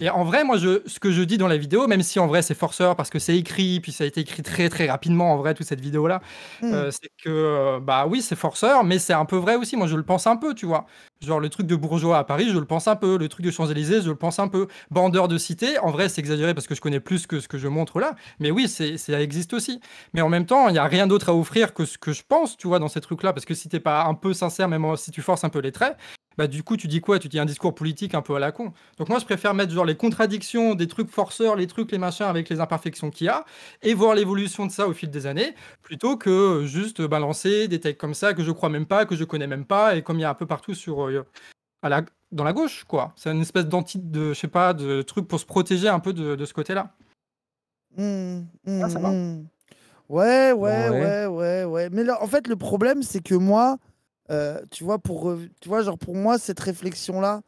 Et en vrai, moi, ce que je dis dans la vidéo, même si en vrai c'est forceur parce que c'est écrit, puis ça a été écrit très très rapidement en vrai toute cette vidéo là, hmm. euh, c'est que euh, bah oui c'est forceur, mais c'est un peu vrai aussi. Moi, je le pense un peu, tu vois. Genre le truc de bourgeois à Paris, je le pense un peu. Le truc de Champs Élysées, je le pense un peu. Bandeur de cité, en vrai c'est exagéré parce que je connais plus que ce que je montre là, mais oui c'est ça existe aussi. Mais en même temps, il n'y a rien d'autre à offrir que ce que je pense, tu vois, dans ces trucs là, parce que si t'es pas un peu sincère, même si tu forces un peu les traits, bah, du coup, tu dis quoi Tu dis un discours politique un peu à la con. Donc, moi, je préfère mettre genre les contradictions, des trucs forceurs, les trucs, les machins avec les imperfections qu'il y a et voir l'évolution de ça au fil des années plutôt que juste balancer des textes comme ça que je crois même pas, que je connais même pas et comme il y a un peu partout sur. Euh, à la, dans la gauche, quoi. C'est une espèce d'anti, de, je sais pas, de truc pour se protéger un peu de, ce côté-là. Mmh, mmh, ah, ça va. Mmh. Ouais, ouais, ouais, ouais, ouais, ouais, Mais là, en fait, le problème, c'est que moi, euh, tu vois, pour, tu vois, genre pour moi, cette réflexion-là,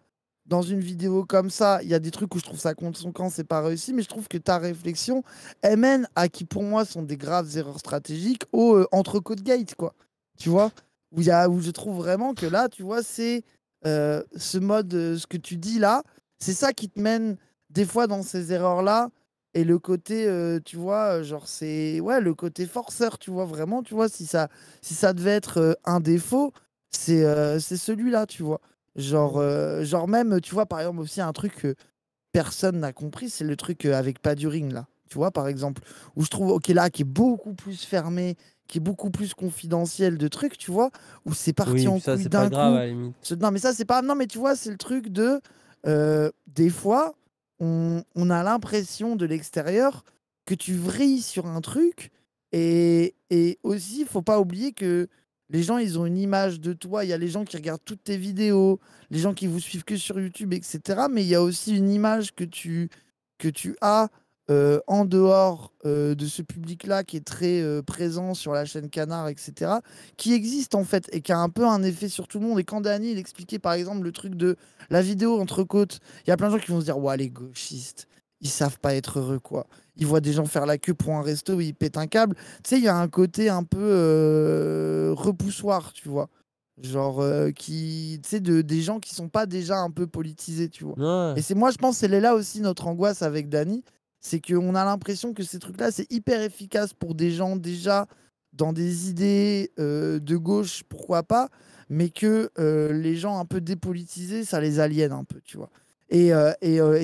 dans une vidéo comme ça, il y a des trucs où je trouve ça son compte camp c'est pas réussi, mais je trouve que ta réflexion, elle mène à qui pour moi sont des graves erreurs stratégiques au euh, entre gate, quoi. Tu vois où, y a, où je trouve vraiment que là, tu vois, c'est euh, ce mode, euh, ce que tu dis là, c'est ça qui te mène des fois dans ces erreurs-là. Et le côté, tu vois, genre c'est ouais, le côté forceur, tu vois vraiment, tu vois, si ça, si ça devait être un défaut, euh, c'est celui-là, tu vois. Genre, mmh. euh, genre même, tu vois, par exemple, aussi un truc que personne n'a compris, c'est le truc euh, avec pas du ring là. Tu vois, par exemple, où je trouve, ok, là, qui est beaucoup plus fermé, qui est beaucoup plus confidentiel de trucs, tu vois, où c'est parti en d'un coup. Non, mais ça, c'est pas... Non, mais tu vois, c'est le truc de... des fois, on, a l'impression de l'extérieur que tu vrilles sur un truc, et, et aussi, faut pas oublier que les gens, ils ont une image de toi. Il y a les gens qui regardent toutes tes vidéos, les gens qui vous suivent que sur YouTube, etc. Mais il y a aussi une image que tu, que tu as euh, en dehors euh, de ce public-là qui est très euh, présent sur la chaîne Canard, etc., qui existe en fait et qui a un peu un effet sur tout le monde. Et quand Dany, il expliquait par exemple le truc de la vidéo entre côtes, il y a plein de gens qui vont se dire Ouais, les gauchistes, ils savent pas être heureux, quoi il voit des gens faire la queue pour un resto où il pète un câble. Tu sais, il y a un côté un peu euh, repoussoir, tu vois. Genre, euh, qui, tu sais, de, des gens qui sont pas déjà un peu politisés, tu vois. Et c'est moi, je pense, elle là aussi notre angoisse avec Dany. C'est qu'on a l'impression que ces trucs-là, c'est hyper efficace pour des gens déjà dans des idées euh, de gauche, pourquoi pas, mais que les gens un peu dépolitisés, ça les aliène un peu, tu vois. et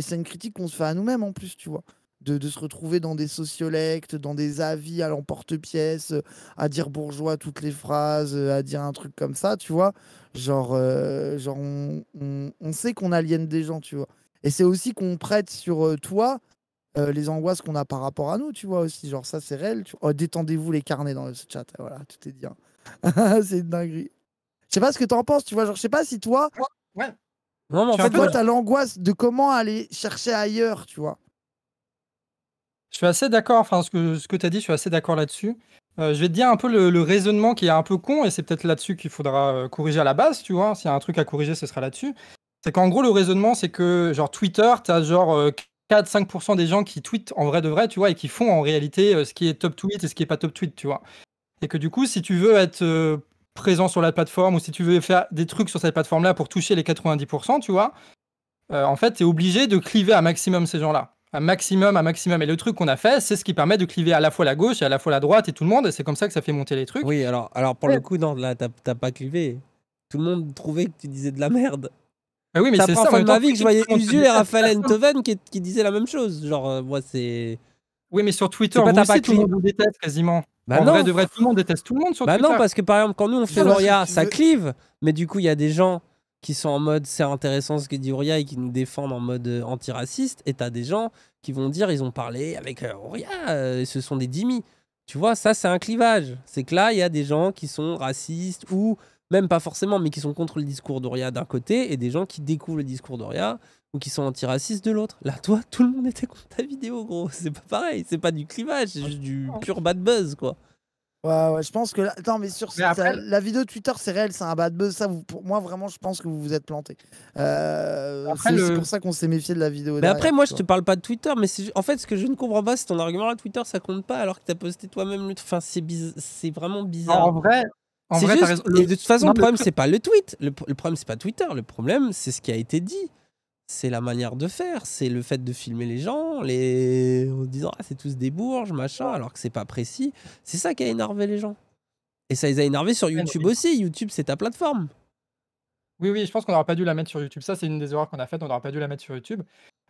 c'est une critique qu'on se fait à nous-mêmes en plus, tu vois de, se retrouver dans des sociolectes, dans des avis à l'emporte-pièce, à dire bourgeois toutes les phrases, à dire un truc comme ça, tu vois. Genre, euh, genre on, on, sait qu'on aliène des gens, tu vois. Et c'est aussi qu'on prête sur euh, toi euh, les angoisses qu'on a par rapport à nous, tu vois aussi. Genre, ça, c'est réel. Oh, détendez-vous les carnets dans le chat. Hein, voilà, tout est bien c'est une dinguerie. Je sais pas ce que t'en penses, tu vois. Genre, je sais pas si toi. Ouais. Non, toi, t'as l'angoisse de comment aller chercher ailleurs, tu vois. Je suis assez d'accord, enfin ce que, ce que tu as dit, je suis assez d'accord là-dessus. Euh, je vais te dire un peu le, raisonnement qui est un peu con, et c'est peut-être là-dessus qu'il faudra euh, corriger à la base, tu vois. S'il y a un truc à corriger, ce sera là-dessus. C'est qu'en gros, le raisonnement, c'est que, genre, Twitter, t'as genre 4-5% euh, des gens qui tweetent en vrai de vrai, tu vois, et qui font en réalité ce qui est top tweet et ce qui n'est pas top tweet, tu vois. Et que du coup, si tu veux être présent sur la plateforme ou si tu veux faire des trucs sur cette plateforme-là pour toucher les 90%, tu vois, en fait, t'es obligé de cliver un maximum ces gens-là. Un maximum, un maximum. Et le truc qu'on a fait, c'est ce qui permet de cliver à la fois la gauche et à la fois la droite et tout le monde. Et c'est comme ça que ça fait monter les trucs. Oui, alors, alors pour le coup, non, là, t'as pas clivé. Tout le monde trouvait que tu disais de la merde. Mais ah oui, mais c'est ça. Fois ma vie que je voyais Usul et Raphaël Entoven qui, disaient la même chose. Genre, euh, moi, c'est. Oui, mais sur Twitter, vous aussi, tout le monde déteste quasiment. Bah en non. vrai, tout le monde déteste tout le monde sur bah Twitter. Bah non, parce que par exemple, quand nous on fait Loria, ça clive, mais du coup, il y a des gens qui sont en mode c'est intéressant ce que dit Oria et qui nous défendent en mode euh, antiraciste, et t'as des gens qui vont dire ils ont parlé avec euh, euh, et ce sont des dimmies. Tu vois, ça c'est un clivage. C'est que là, il y a des gens qui sont racistes ou même pas forcément, mais qui sont contre le discours d'Oria d'un côté et des gens qui découvrent le discours d'Oria ou qui sont antiracistes de l'autre. Là, toi, tout le monde était contre ta vidéo, gros. C'est pas pareil, c'est pas du clivage, c'est ah, juste du pur bad buzz, quoi. Ouais, ouais, je pense que. Attends, mais sur la vidéo Twitter, c'est réel, c'est un bad buzz. Ça, pour moi, vraiment, je pense que vous vous êtes planté. Euh... c'est pour ça qu'on s'est méfié de la vidéo. Mais après, moi, je te parle pas de Twitter, mais en fait, ce que je ne comprends pas, c'est ton argument à Twitter, ça compte pas alors que t'as posté toi-même le. Enfin, c'est vraiment bizarre. En vrai. En vrai raison... De toute façon, le problème, c'est pas le tweet. Le, le problème, c'est pas Twitter. Le problème, c'est ce qui a été dit c'est la manière de faire, c'est le fait de filmer les gens, les... en disant ah, c'est tous des bourges, machin, alors que c'est pas précis. C'est ça qui a énervé les gens. Et ça les a énervés sur YouTube aussi. YouTube, c'est ta plateforme. Oui, oui, je pense qu'on n'aurait pas dû la mettre sur YouTube. Ça, c'est une des erreurs qu'on a faites. On n'aurait pas dû la mettre sur YouTube.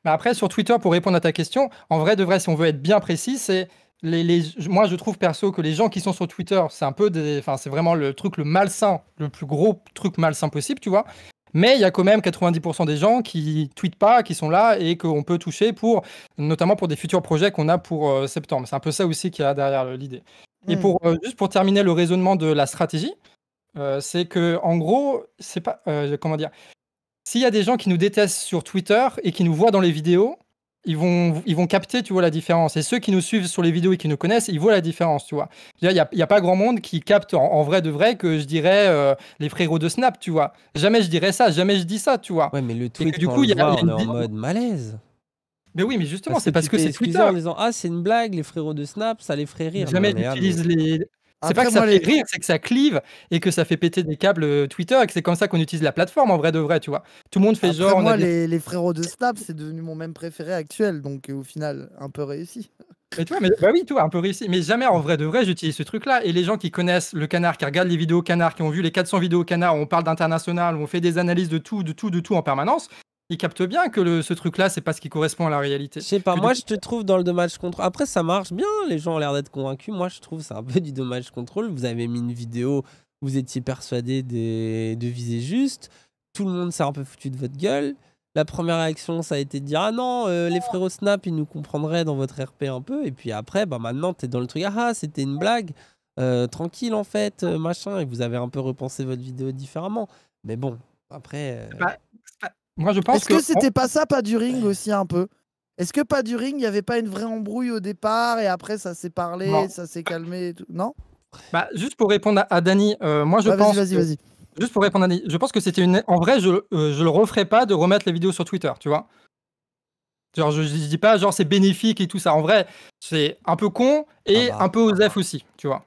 Mais après, sur Twitter, pour répondre à ta question, en vrai, de vrai, si on veut être bien précis, c'est les, moi, je trouve perso que les gens qui sont sur Twitter, c'est un peu des. Enfin, c'est vraiment le truc le malsain, le plus gros truc malsain possible, tu vois. Mais il y a quand même 90% des gens qui tweetent pas, qui sont là et qu'on peut toucher pour, notamment pour des futurs projets qu'on a pour euh, septembre. C'est un peu ça aussi qu'il y a derrière euh, l'idée. Et mm. pour euh, juste pour terminer le raisonnement de la stratégie, c'est que en gros, c'est pas comment dire. S'il y a des gens qui nous détestent sur Twitter et qui nous voient dans les vidéos, ils vont, ils vont capter, tu vois, la différence. Et ceux qui nous suivent sur les vidéos et qui nous connaissent, ils voient la différence, tu vois. Il n'y a, pas grand monde qui capte en, vrai de vrai que je dirais euh, les frérots de Snap, tu vois. Jamais je dirais ça, jamais je dis ça, tu vois. Ouais, mais le tweet, du coup, il y, a, est en mode malaise. Mais oui, mais justement, c'est parce que c'est Twitter. En disant, ah, c'est une blague, les frérots de Snap, ça les ferait rire. Jamais ils utilisent les. C'est pas que ça fait rire, c'est que ça clive et que ça fait péter des câbles euh, Twitter et que c'est comme ça qu'on utilise la plateforme en vrai de vrai, tu vois. Tout le monde fait genre. Moi, les, les, frérots de Snap, c'est devenu mon même préféré actuel, donc euh, au final, un peu réussi. Mais toi, mais, bah oui, toi, un peu réussi. Mais jamais en vrai de vrai, j'utilise ce truc-là. Et les gens qui connaissent le canard, qui regardent les vidéos canard, qui ont vu les 400 vidéos canard, où on parle d'international, où on fait des analyses de tout, de tout, de tout en permanence, il capte bien que ce truc-là, c'est pas ce qui correspond à la réalité. Je sais pas, moi je te trouve dans le dommage contrôle. Après, ça marche bien, les gens ont l'air d'être convaincus. Moi, je trouve c'est un peu du dommage contrôle. Vous avez mis une vidéo, vous étiez persuadé de viser juste. Tout le monde s'est un peu foutu de votre gueule. La première réaction, ça a été de dire Ah non, euh, les frérots Snap, ils nous comprendraient dans votre RP un peu. Et puis après, bah maintenant, t'es dans le truc Ah, c'était une blague. Euh, tranquille, en fait, euh, machin. Et vous avez un peu repensé votre vidéo différemment. Mais bon, après. Bah, est-ce que, c'était pas ça, pas du ring aussi un peu Est-ce que pas du ring, il n'y avait pas une vraie embrouille au départ et après ça s'est parlé, ça s'est calmé et tout Non bah, Juste pour répondre à, Danny, euh, moi je bah, pense. Vas-y, vas-y, vas-y. Juste pour répondre à je pense que c'était une. En vrai, je, ne euh, le referais pas de remettre les vidéos sur Twitter, tu vois. Genre, je, ne dis pas, genre, c'est bénéfique et tout ça. En vrai, c'est un peu con et ah bah. un peu osef aussi, tu vois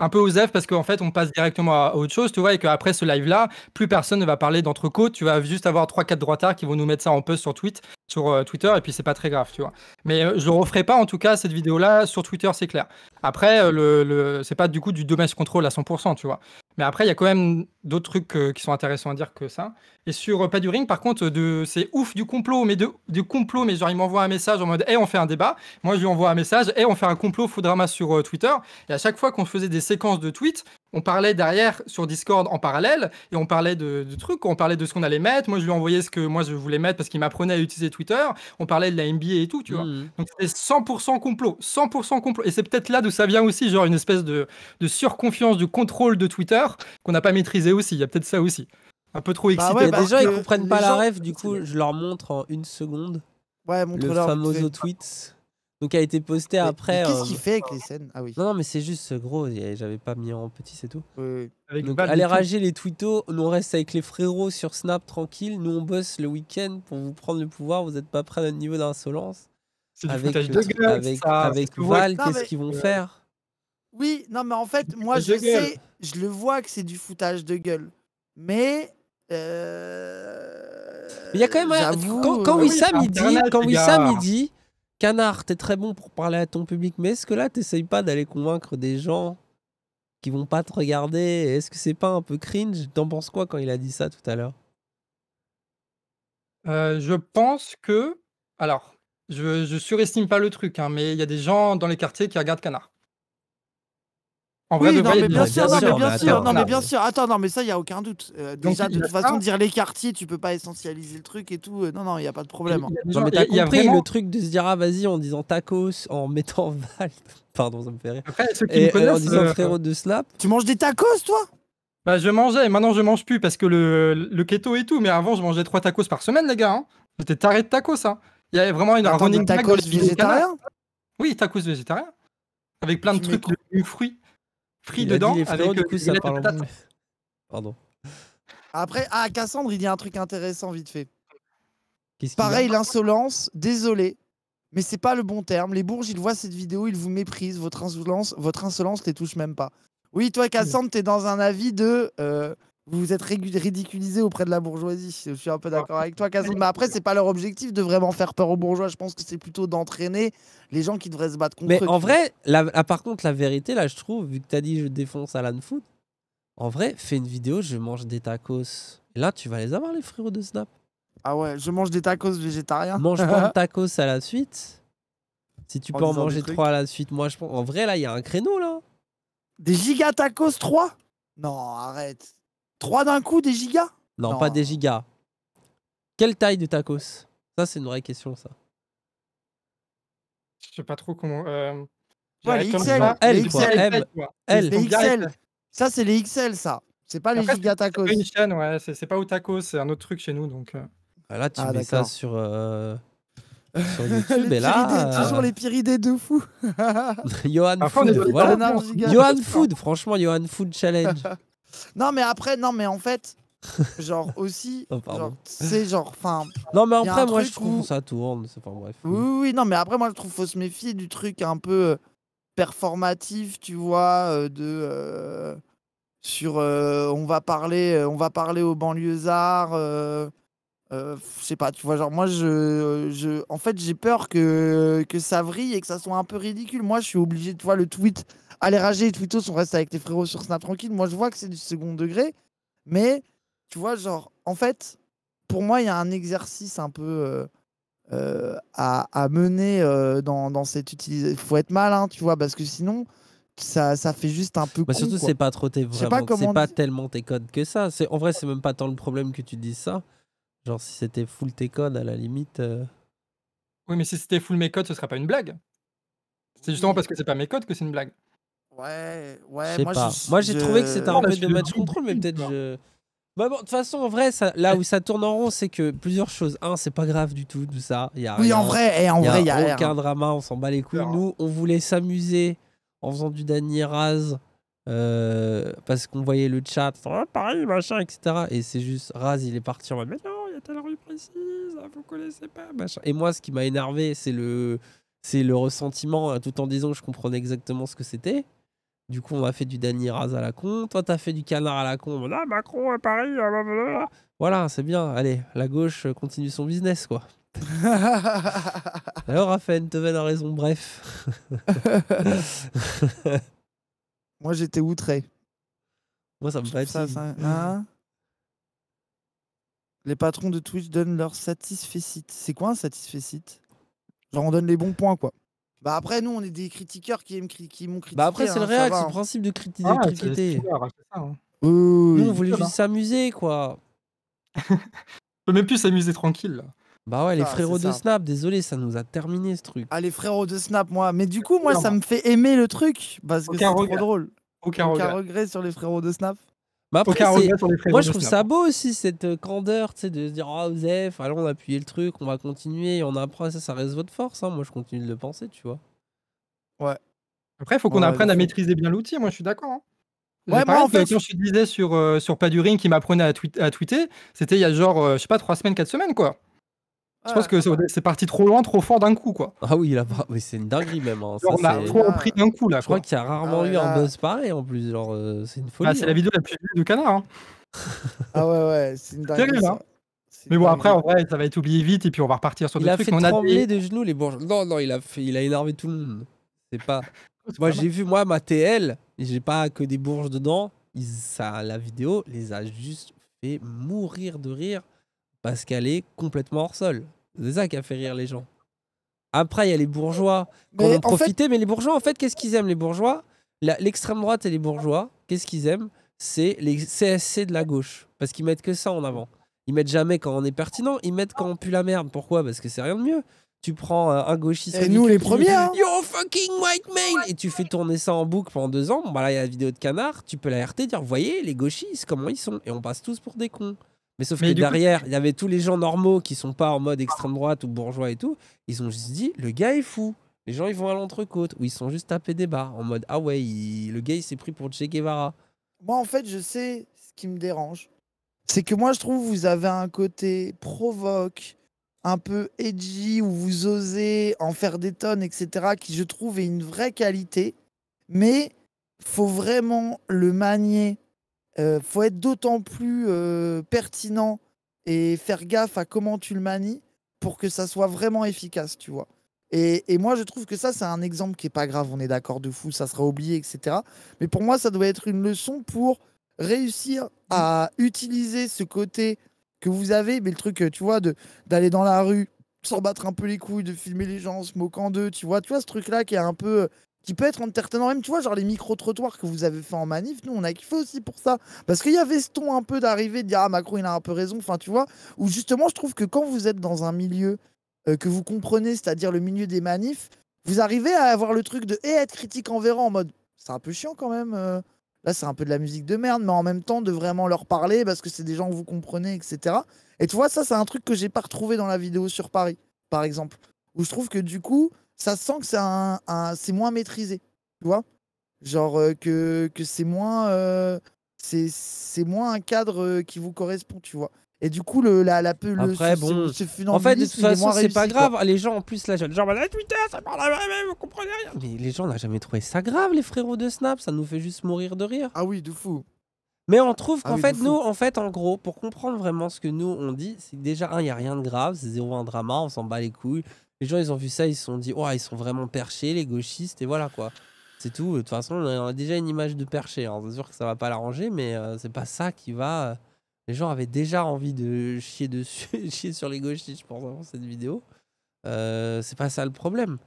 un peu aux F parce qu'en fait, on passe directement à autre chose, tu vois, et qu'après ce live-là, plus personne ne va parler d'entrecôte. Tu vas juste avoir 3-4 droitards qui vont nous mettre ça en peu sur, Twitter, sur euh, Twitter, et puis c'est pas très grave, tu vois. Mais euh, je referai pas, en tout cas, cette vidéo-là sur Twitter, c'est clair. Après, euh, le, c'est pas du coup du domaine contrôle à 100%, tu vois. Mais après, il y a quand même d'autres trucs euh, qui sont intéressants à dire que ça. Et sur euh, Paduring par contre, de... c'est ouf du complot, mais du complot, mais genre, il m'envoie un message en mode, hé, on fait un débat. Moi, je lui envoie un message, hé, on fait un complot, faux drama sur euh, Twitter. Et à chaque fois qu'on faisait des séquences de tweets, on parlait derrière sur Discord en parallèle et on parlait de, trucs, on parlait de ce qu'on allait mettre. Moi, je lui envoyais ce que moi je voulais mettre parce qu'il m'apprenait à utiliser Twitter. On parlait de la NBA et tout, tu vois. Mm. Donc c'était 100% complot, 100% complot. Et c'est peut-être là d'où ça vient aussi, genre une espèce de, surconfiance du contrôle de Twitter qu'on n'a pas maîtrisé aussi. Il y a peut-être ça aussi. Un peu trop bah excité. Bah déjà, ils comprennent pas la rêve, du coup, je leur montre en une seconde ouais, montre le fameux tweet donc a été posté après. Qu'est-ce euh, qu'il fait avec les scènes Ah oui. Non, non mais c'est juste gros, j'avais pas mis en petit, c'est tout. Oui, Donc, allez rager les twittos, nous on reste avec les frérots sur Snap tranquille, nous on bosse le week-end pour vous prendre le pouvoir, vous n'êtes pas près à notre niveau d'insolence. C'est avec, foutage de gueule, avec, avec Val, qu'est-ce qu'ils vont faire Oui, non mais en fait, moi je sais, je le vois que c'est du foutage de gueule. Mais euh, il y a quand même quand, il dit quand Wissam il dit Canard, t'es très bon pour parler à ton public, mais est-ce que là, t'essayes pas d'aller convaincre des gens qui vont pas te regarder Est-ce que c'est pas un peu cringe T'en penses quoi quand il a dit ça tout à l'heure euh, Je pense que. Alors, je, je surestime pas le truc, hein, mais il y a des gens dans les quartiers qui regardent Canard oui, non, mais bien, sûr, non, mais bien sûr, non, mais bien sûr. mais ça, il n'y a aucun doute. Euh, déjà, de toute façon, dire les quartiers, tu peux pas essentialiser le truc et tout. Euh, non, non, il n'y a pas de problème. il y a le truc de se dire, ah, vas-y, en disant tacos, en mettant Val. Pardon, ça me fait rire. Après, ceux qui me euh, connaissent, en disant frérot de slap. Tu manges des tacos, toi Bah, je mangeais, maintenant, je mange plus parce que le, le keto et tout. Mais avant, je mangeais trois tacos par semaine, les gars. Hein. J'étais taré de tacos, hein. Il y avait vraiment une running tacos végétarien Oui, tacos végétarien. Avec plein de trucs, de fruits pris dedans. Pardon. Après, ah, Cassandre, il y a un truc intéressant vite fait. Pareil, l'insolence, désolé, mais c'est pas le bon terme. Les bourges, ils voient cette vidéo, ils vous méprisent, votre insolence, votre insolence les touche même pas. Oui, toi, Cassandre, tu es dans un avis de. Euh, vous vous êtes ridiculisé auprès de la bourgeoisie. Je suis un peu ah. d'accord avec toi, Casim Mais après, c'est pas leur objectif de vraiment faire peur aux bourgeois. Je pense que c'est plutôt d'entraîner les gens qui devraient se battre contre. Mais en vrai, ah, par contre, la vérité, là, je trouve, vu que tu as dit je défonce Alan Food, en vrai, fais une vidéo, je mange des tacos. là, tu vas les avoir, les frérots de Snap. Ah ouais, je mange des tacos végétariens. Mange pas de tacos à la suite. Si tu peux en manger trois à la suite, moi, je pense. En vrai, là, il y a un créneau, là. Des giga tacos 3 Non, arrête. 3 d'un coup, des gigas non, pas des gigas. Quelle taille de tacos Ça, c'est une vraie question, ça. Je sais pas trop comment. Euh... Ouais, les XL, L, les XL, Les XL. Ça, c'est les XL, ça. C'est pas les gigas tacos. C'est ouais. C'est pas au tacos, c'est un autre truc chez nous, donc. Euh. Ah, là, tu ah, mets ça sur. Euh, sur YouTube, et là. Euh... Toujours les idées de fou. Johan ah, Food, Johan Food, franchement, Johan Food Challenge. Non, mais après, non, mais en fait, genre aussi, oh, genre, c'est genre, enfin. Non, mais après, moi, je trouve ça tourne. C'est pas bref. Oui, oui, non, mais après, moi, je trouve faut se méfier du truc un peu euh, performatif, tu vois, euh, de. Euh, sur on va parler on va parler aux banlieusards je sais pas tu vois genre moi je, je en fait j'ai peur que que ça vrille et que ça soit un peu ridicule moi je suis obligé tu vois le tweet Allez, rager et Twitos, on reste avec tes frérots sur Snap tranquille. Moi, je vois que c'est du second degré, mais tu vois, genre, en fait, pour moi, il y a un exercice un peu euh, euh, à, à, mener euh, dans, dans, cette utilisation. Il faut être malin, hein, tu vois, parce que sinon, ça, ça fait juste un peu. Bah surtout, c'est pas trop tes vraiment, c'est pas tellement tes codes que ça. C'est en vrai, c'est même pas tant le problème que tu dis ça. Genre, si c'était full tes codes, à la limite. Oui, mais si c'était full mes codes, ce serait pas une blague. C'est justement parce que c'est pas mes codes que c'est une blague. Ouais, ouais, moi, j'ai trouvé que c'était un peu de match contrôle, mais peut-être je. Bah, de toute façon, en vrai, là où ça tourne en rond, c'est que plusieurs choses. Un, c'est pas grave du tout, tout ça. Y a oui, en vrai, et en vrai, il n'y a aucun drama, on s'en bat les couilles. Nous, on voulait s'amuser en faisant du dernier Raz euh, parce qu'on voyait le chat, pareil, machin, etc. Et c'est juste Raz, il est parti en mode, mais non, il y a telle rue précise, hein, vous connaissez pas, machin. Et moi, ce qui m'a énervé, c'est le, c'est le ressentiment, euh, tout en disant que je comprenais exactement ce que c'était. Du coup, on a fait du Danny Raz à la con. Toi, t'as fait du canard à la con. Ah, Macron à Paris. Ah, bah, bah, bah, voilà, c'est bien. Allez, la gauche euh, continue son business, quoi. Alors, Raphaël, Teven a raison. Bref. Moi, j'étais outré. Moi, ça me plaît Ça, hein les patrons de Twitch donnent leur satisfecit. C'est quoi un satisfecit Genre, on donne les bons points, quoi. Bah après, nous, on est des critiqueurs qui, aiment, qui, m'ont critiqué. Bah après, c'est le hein, réel, c'est le principe de, critiquer. nous, on voulait juste hein. s'amuser, quoi. on peut même plus s'amuser tranquille. Bah ouais, les frérots de Snap, désolé, ça nous a terminé ce truc. Ah, les frérots de Snap, moi. Mais du coup, moi, ça me fait aimer le truc parce que c'est trop drôle. Aucun, Aucun regret. regret. sur les frérots de Snap. Bah, moi, je trouve ça beau aussi, cette euh, candeur, tu de se dire, oh, ah, Osef, allons appuyer le truc, on va continuer, et on apprend, ça, ça reste votre force. Hein. Moi, je continue de le penser, tu vois. Ouais. Après, il faut qu'on apprenne à maîtriser bien l'outil, moi, je suis d'accord. Hein. Ouais, moi, en fait, quand je disais sur, euh, sur Ring qui m'apprenait à, tweeter, c'était il y a genre, euh, je sais pas, trois semaines, quatre semaines, quoi. Je pense que c'est parti trop loin, trop fort d'un coup, quoi. Ah oui, c'est une dinguerie même. Hein. on a trop repris ah. d'un coup, là. Je crois qu'il y a rarement ah eu un buzz pareil en plus. Genre, euh, c'est une folie. Ah, c'est la hein. vidéo la plus vue du Canard. Hein. ah ouais, ouais, c'est une dinguerie. Hein. Mais bon, après, en vrai, ça va être oublié vite et puis on va repartir sur il des trucs. Il a fait trembler des... des genoux, les bourges. Non, non, il a, il a énervé tout le monde. C'est pas. moi, j'ai vu, moi, ma TL, j'ai pas que des bourges dedans. Ça, la vidéo les a juste fait mourir de rire. Parce qu'elle est complètement hors sol. C'est ça qui a fait rire les gens. Après, il y a les bourgeois qui en ont profité, mais les bourgeois, en fait, qu'est-ce qu'ils aiment Les bourgeois, l'extrême droite et les bourgeois, qu'est-ce qu'ils aiment C'est les CSC de la gauche. Parce qu'ils mettent que ça en avant. Ils mettent jamais quand on est pertinent, ils mettent quand on pue la merde. Pourquoi Parce que c'est rien de mieux. Tu prends euh, un gauchiste. Et nous, les premiers hein. fucking white male. Et tu fais tourner ça en boucle pendant deux ans. là, il y a la vidéo de Canard. Tu peux la RT dire Voyez, les gauchistes, comment ils sont Et on passe tous pour des cons. Mais sauf que derrière, il y avait tous les gens normaux qui sont pas en mode extrême droite ou bourgeois et tout. Ils ont juste dit, le gars est fou. Les gens, ils vont à l'entrecôte ou ils sont juste tapés des bars en mode, ah ouais, le gars, il s'est pris pour Che Guevara. Moi, en fait, je sais ce qui me dérange. C'est que moi, je trouve vous avez un côté provoque, un peu edgy, où vous osez en faire des tonnes, etc., qui, je trouve, est une vraie qualité. Mais faut vraiment le manier il euh, faut être d'autant plus euh, pertinent et faire gaffe à comment tu le manies pour que ça soit vraiment efficace, tu vois. Et, moi, je trouve que ça, c'est un exemple qui est pas grave, on est d'accord de fou, ça sera oublié, etc. Mais pour moi, ça doit être une leçon pour réussir à utiliser ce côté que vous avez, mais le truc, euh, tu vois, d'aller dans la rue, s'en battre un peu les couilles, de filmer les gens se moquant d'eux, tu vois, tu vois ce truc-là qui est un peu qui peut être entertainant. Même, tu vois, genre les micro-trottoirs que vous avez fait en manif, nous, on a kiffé aussi pour ça. Parce qu'il y avait ce ton un peu d'arrivée, de dire Ah, Macron, il a un peu raison. Enfin, tu vois, ou justement, je trouve que quand vous êtes dans un milieu euh, que vous comprenez, c'est-à-dire le milieu des manifs, vous arrivez à avoir le truc de et être critique en envers en mode C'est un peu chiant quand même. Euh, là, c'est un peu de la musique de merde, mais en même temps, de vraiment leur parler parce que c'est des gens que vous comprenez, etc. Et tu vois, ça, c'est un truc que j'ai pas retrouvé dans la vidéo sur Paris, par exemple. Où je trouve que du coup, ça sent que c'est c'est moins maîtrisé, tu vois Genre euh, que, que c'est moins, euh, c'est, c'est moins un cadre euh, qui vous correspond, tu vois et du coup, le, la, la, le, Après, bon, en fait, de toute façon, c'est pas grave. Les gens, en plus, là, genre, ah, bah, Twitter, ça parle à même, vous comprenez rien. Mais les gens, n'ont jamais trouvé ça grave, les frérots de Snap. Ça nous fait juste mourir de rire. Ah oui, de fou. Mais on trouve ah qu'en fait, nous, en fait, en gros, pour comprendre vraiment ce que nous, on dit, c'est déjà, un, il n'y a rien de grave, c'est zéro un drama, on s'en bat les couilles. Les gens, ils ont vu ça, ils se sont dit, oh, ils sont vraiment perchés, les gauchistes, et voilà quoi. C'est tout. De toute façon, on a déjà une image de perché. Hein. c'est sûr que ça va pas l'arranger, mais euh, c'est pas ça qui va. Euh, les gens avaient déjà envie de chier dessus, chier sur les gauchistes, je pense, avant cette vidéo. Euh, c'est pas ça le problème.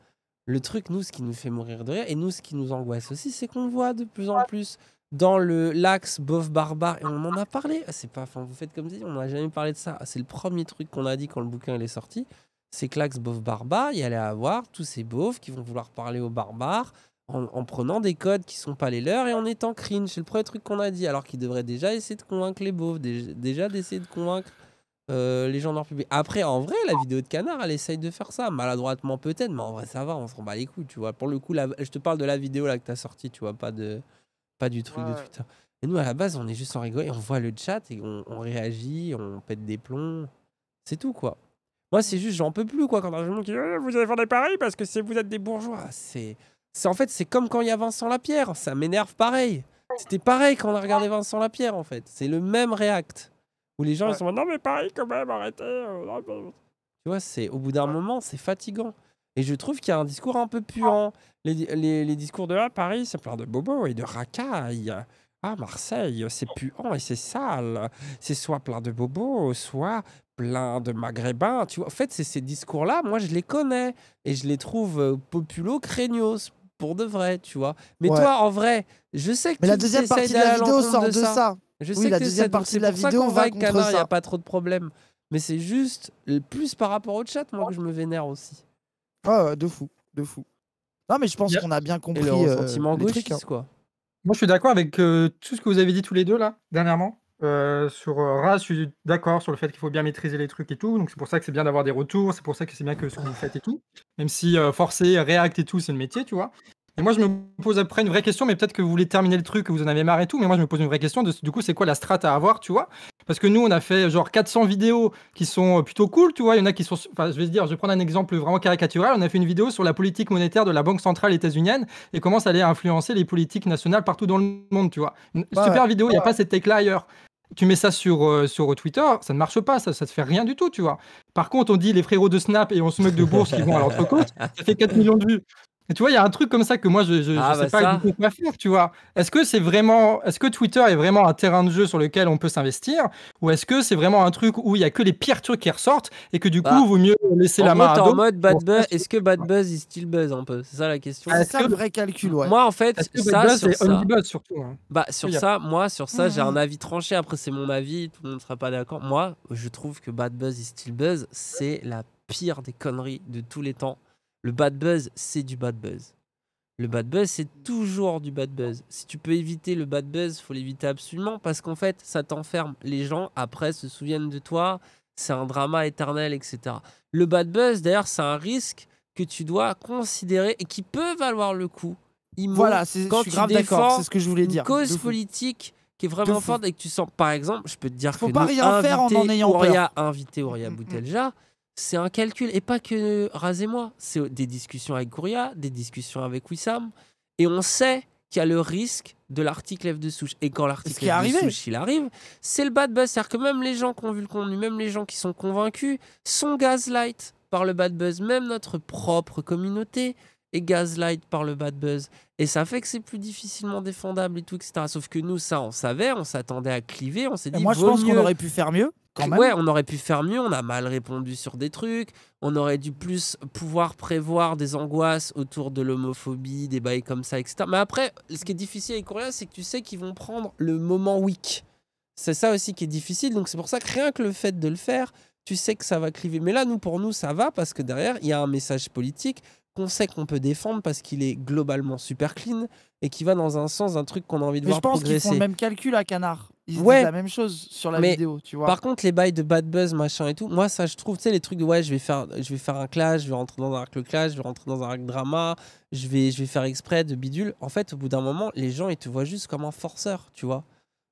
Le truc, nous, ce qui nous fait mourir de rire, et nous, ce qui nous angoisse aussi, c'est qu'on voit de plus en plus dans le l'axe bof barbare, et on en a parlé. Ah, c'est pas, enfin, vous faites comme si on n'a jamais parlé de ça. Ah, c'est le premier truc qu'on a dit quand le bouquin est sorti ces clax boves barbares, il allait avoir tous ces boves qui vont vouloir parler aux barbares en, prenant des codes qui sont pas les leurs et en étant cringe. C'est le premier truc qu'on a dit, alors qu'ils devraient déjà essayer de convaincre les boves, déjà d'essayer de convaincre euh, les gens dans leur public. Après, en vrai, la vidéo de Canard, elle essaye de faire ça, maladroitement peut-être, mais en vrai, ça va, on s'en bat les couilles, tu vois. Pour le coup, je te parle de la vidéo là que as sortie, tu vois, pas, de, pas du truc de Twitter. Et nous, à la base, on est juste en rigolant, on voit le chat et on réagit, on pète des plombs. C'est tout, quoi. Moi, c'est juste, j'en peux plus, quoi, quand un dit eh, « vous allez faire paris parce que vous êtes des bourgeois. C'est, c'est en fait, c'est comme quand il y a Vincent Lapierre, ça m'énerve pareil. C'était pareil quand on a regardé Vincent Lapierre, en fait. C'est le même react où les gens ils sont non mais Paris, quand même, arrêtez. Euh, tu vois, c'est au bout d'un moment, c'est fatigant. Et je trouve qu'il y a un discours un peu puant. Les, discours de ah, Paris, c'est plein de bobos et de racailles. Ah, Marseille, c'est puant et c'est sale. C'est soit plein de bobos, soit plein de maghrébins. Tu vois, en fait, c'est ces discours-là, moi, je les connais et je les trouve euh, populo-craignos pour de vrai, tu vois. Mais toi, en vrai, je sais que tu la deuxième partie de la vidéo sort de ça. Je oui, que la deuxième partie de la vidéo on va avec Canard, il n'y a pas trop de problème. Mais c'est juste euh, plus par rapport au chat, moi, que je me vénère aussi. Ah, de fou, de fou. Non, mais je pense qu'on a bien compris. le euh, sentiment hein. quoi. Moi, je suis d'accord avec euh, tout ce que vous avez dit tous les deux, là, dernièrement. Euh, sur euh, RAS, je suis d'accord sur le fait qu'il faut bien maîtriser les trucs et tout. Donc, c'est pour ça que c'est bien d'avoir des retours. C'est pour ça que c'est bien que ce que vous faites et tout. Même si forcer, réact et tout, c'est le métier, tu vois. Et moi, je me pose après une vraie question, mais peut-être que vous voulez terminer le truc, que vous en avez marre et tout. Mais moi, je me pose une vraie question de, du coup, c'est quoi la strate à avoir, tu vois Parce que nous, on a fait genre 400 vidéos qui sont euh, plutôt cool, tu vois. Il y en a qui sont. Enfin, je vais dire, je vais prendre un exemple vraiment caricatural. On a fait une vidéo sur la politique monétaire de la Banque centrale états-unienne et comment ça allait influencer les politiques nationales partout dans le monde, tu vois. super vidéo, il n'y a pas cette tech-là ailleurs tu mets ça sur, euh, sur euh, Twitter, ça ne marche pas, ça, ne te fait rien du tout, tu vois. Par contre, on dit les frérots de Snap et on se moque de bourse qui vont à l'entrecôte, ça fait 4 millions de vues tu vois, il y a un truc comme ça que moi, je ne ah, sais bah, pas du quoi faire, tu vois. Est-ce que c'est vraiment, est-ce que Twitter est vraiment un terrain de jeu sur lequel on peut s'investir, ou est-ce que c'est vraiment un truc où il y a que les pires trucs qui ressortent et que du coup, il bah, vaut mieux laisser la main à En mode est-ce que bad buzz il still buzz un peu C'est ça la question. c'est ça vrai calcul, ouais. Moi, en fait, ça, c'est sur Buzz, surtout. Hein? Bah sur ça, moi, sur ça, j'ai un mmh. avis tranché. Après, c'est mon avis, tout le monde ne sera pas d'accord. Moi, je trouve que bad buzz il still buzz, c'est la pire des conneries de tous les temps. Le bad buzz, c'est du bad buzz. Le bad buzz, c'est toujours du bad buzz. Si tu peux éviter le bad buzz, faut l'éviter absolument parce qu'en fait, ça t'enferme. Les gens, après, se souviennent de toi. C'est un drama éternel, etc. Le bad buzz, d'ailleurs, c'est un risque que tu dois considérer et qui peut valoir le coup. voilà, c'est quand je tu défends c'est ce que je voulais dire. Une cause politique qui est vraiment forte et que tu sens, par exemple, je peux te dire Faut pas rien faire en en ayant peur. invité mm, mm. Boutelja, c'est un calcul. Et pas que Raz moi. C'est des discussions avec Gouria, des discussions avec Wissam. Et on sait qu'il y a le risque de l'article F de souche. Et quand l'article F de souche il arrive, c'est le bad buzz. C'est-à-dire que même les gens qui ont vu le contenu, même les gens qui sont convaincus, sont gaslight par le bad buzz. Même notre propre communauté est gaslight par le bad buzz. Et ça fait que c'est plus difficilement défendable et tout, etc. Sauf que nous, ça, on savait, on s'attendait à cliver, on s'est dit. moi, je pense qu'on aurait pu faire mieux. Ouais, on aurait pu faire mieux, on a mal répondu sur des trucs, on aurait dû plus pouvoir prévoir des angoisses autour de l'homophobie, des bails comme ça, etc. Mais après, ce qui est difficile avec Coréa, c'est que tu sais qu'ils vont prendre le moment week. C'est ça aussi qui est difficile, donc c'est pour ça que rien que le fait de le faire, tu sais que ça va cliver. Mais là, nous, pour nous, ça va parce que derrière, il y a un message politique qu'on sait qu'on peut défendre parce qu'il est globalement super clean et qui va dans un sens un truc qu'on a envie de voir progresser. Je pense qu'ils font le même calcul à Canard ouais, la même chose sur la vidéo, tu vois. Par contre, les bails de bad buzz, machin et tout, moi, ça, je trouve, tu sais, les trucs de ouais, je vais faire, je vais faire un clash, je vais rentrer dans un arc le clash, je vais rentrer dans un arc drama, je vais, je vais faire exprès de bidule. En fait, au bout d'un moment, les gens, ils te voient juste comme un forceur, tu vois.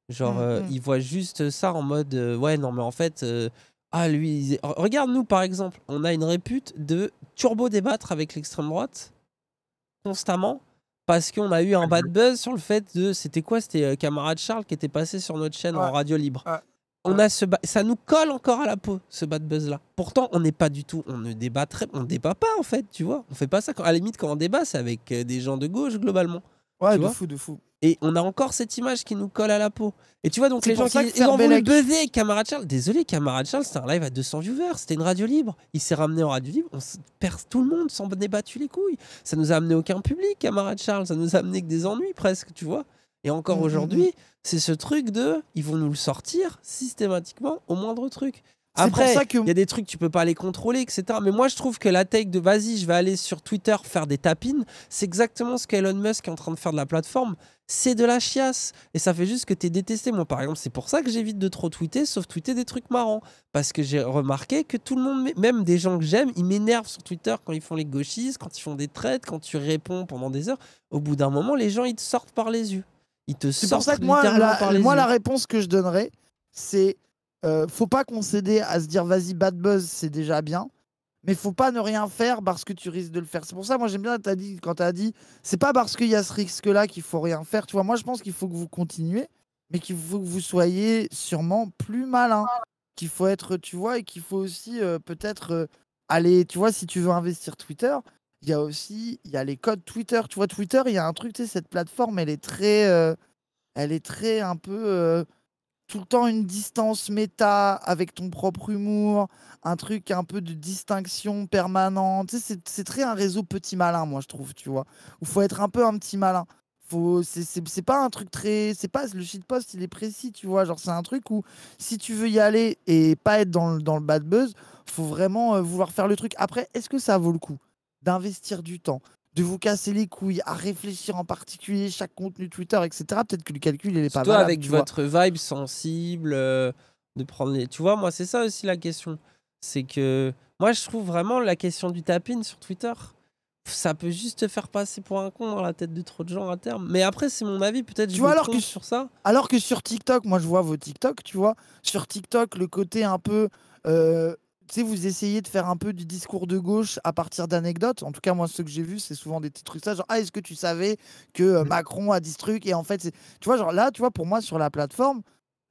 Genre, mm, euh, mm. ils voient juste ça en mode euh, ouais, non, mais en fait, euh, ah, lui, regarde, nous, par exemple, on a une répute de turbo débattre avec l'extrême droite constamment parce qu'on a eu un bad mhm. buzz sur le fait de. C'était quoi C'était euh, Camarade Charles qui était passé sur notre chaîne en radio libre. On a ce ça nous colle encore à la peau, ce bad buzz là. Pourtant, on n'est pas du tout. On ne débat On débat pas en fait, tu vois. On fait pas ça. à la limite, quand on débat, c'est avec euh, des gens de gauche globalement. Ouais, de fou, de fou. Et on a encore cette image qui nous colle à la peau. Et tu vois, donc les gens qui ont voulu buzzer Camarade Charles. Désolé, Camarade Charles, c'était un live à 200 viewers. C'était une radio libre. Il s'est ramené en radio libre. On perd tout le monde, s'en débattu les couilles. Ça nous a amené aucun public, Camarade Charles. Ça nous a amené que des ennuis presque, tu vois. Et encore mmh, mmh, aujourd'hui, mmh. c'est ce truc de ils vont nous le sortir systématiquement au moindre truc. Après, il que... y a des trucs, tu peux pas les contrôler, etc. Mais moi, je trouve que la take de vas-y, je vais aller sur Twitter faire des tapines, c'est exactement ce qu'Elon Musk est en train de faire de la plateforme c'est de la chiasse. Et ça fait juste que t'es détesté. Moi, par exemple, c'est pour ça que j'évite de trop tweeter, sauf tweeter des trucs marrants. Parce que j'ai remarqué que tout le monde, même des gens que j'aime, ils m'énervent sur Twitter quand ils font les gauchistes, quand ils font des traites, quand tu réponds pendant des heures. Au bout d'un moment, les gens, ils te sortent par les yeux. Ils te sortent pour ça que moi, la, moi, la réponse que je donnerais, c'est euh, faut pas concéder à se dire vas-y, bad buzz, c'est déjà bien mais faut pas ne rien faire parce que tu risques de le faire. C'est pour ça, moi j'aime bien quand tu as dit, c'est pas parce qu'il y a ce risque-là qu'il faut rien faire. Tu vois, moi je pense qu'il faut que vous continuez, mais qu'il faut que vous soyez sûrement plus malin. Qu'il faut être, tu vois, et qu'il faut aussi euh, peut-être euh, aller, tu vois, si tu veux investir Twitter, il y a aussi, il y a les codes Twitter. Tu vois, Twitter, il y a un truc, tu sais, cette plateforme, elle est très, euh, elle est très un peu tout le temps une distance méta avec ton propre humour, un truc un peu de distinction permanente. c'est très un réseau petit malin, moi je trouve, tu vois. Il faut être un peu un petit malin. Faut, c'est pas un truc très, c'est pas le shitpost, il est précis, tu vois. Genre c'est un truc où si tu veux y aller et pas être dans le, dans le bad buzz, faut vraiment euh, vouloir faire le truc. Après, est-ce que ça vaut le coup d'investir du temps de vous casser les couilles à réfléchir en particulier chaque contenu Twitter, etc. Peut-être que le calcul, il est pas Toi, avec votre vibe sensible, euh, de prendre Tu vois, moi, c'est ça aussi la question. C'est que moi, je trouve vraiment la question du tapping sur Twitter, ça peut juste te faire passer pour un con dans la tête de trop de gens à terme. Mais après, c'est mon avis, peut-être. Tu je vois, alors que sur ça. Alors que sur TikTok, moi, je vois vos TikTok, tu vois. Sur TikTok, le côté un peu. Euh, sais, vous essayez de faire un peu du discours de gauche à partir d'anecdotes. En tout cas, moi, ce que j'ai vu, c'est souvent des petits trucs ça, genre, ah, est-ce que tu savais que euh, mmh. Macron a dit ce truc Et en fait, tu vois, genre là, tu vois, pour moi, sur la plateforme,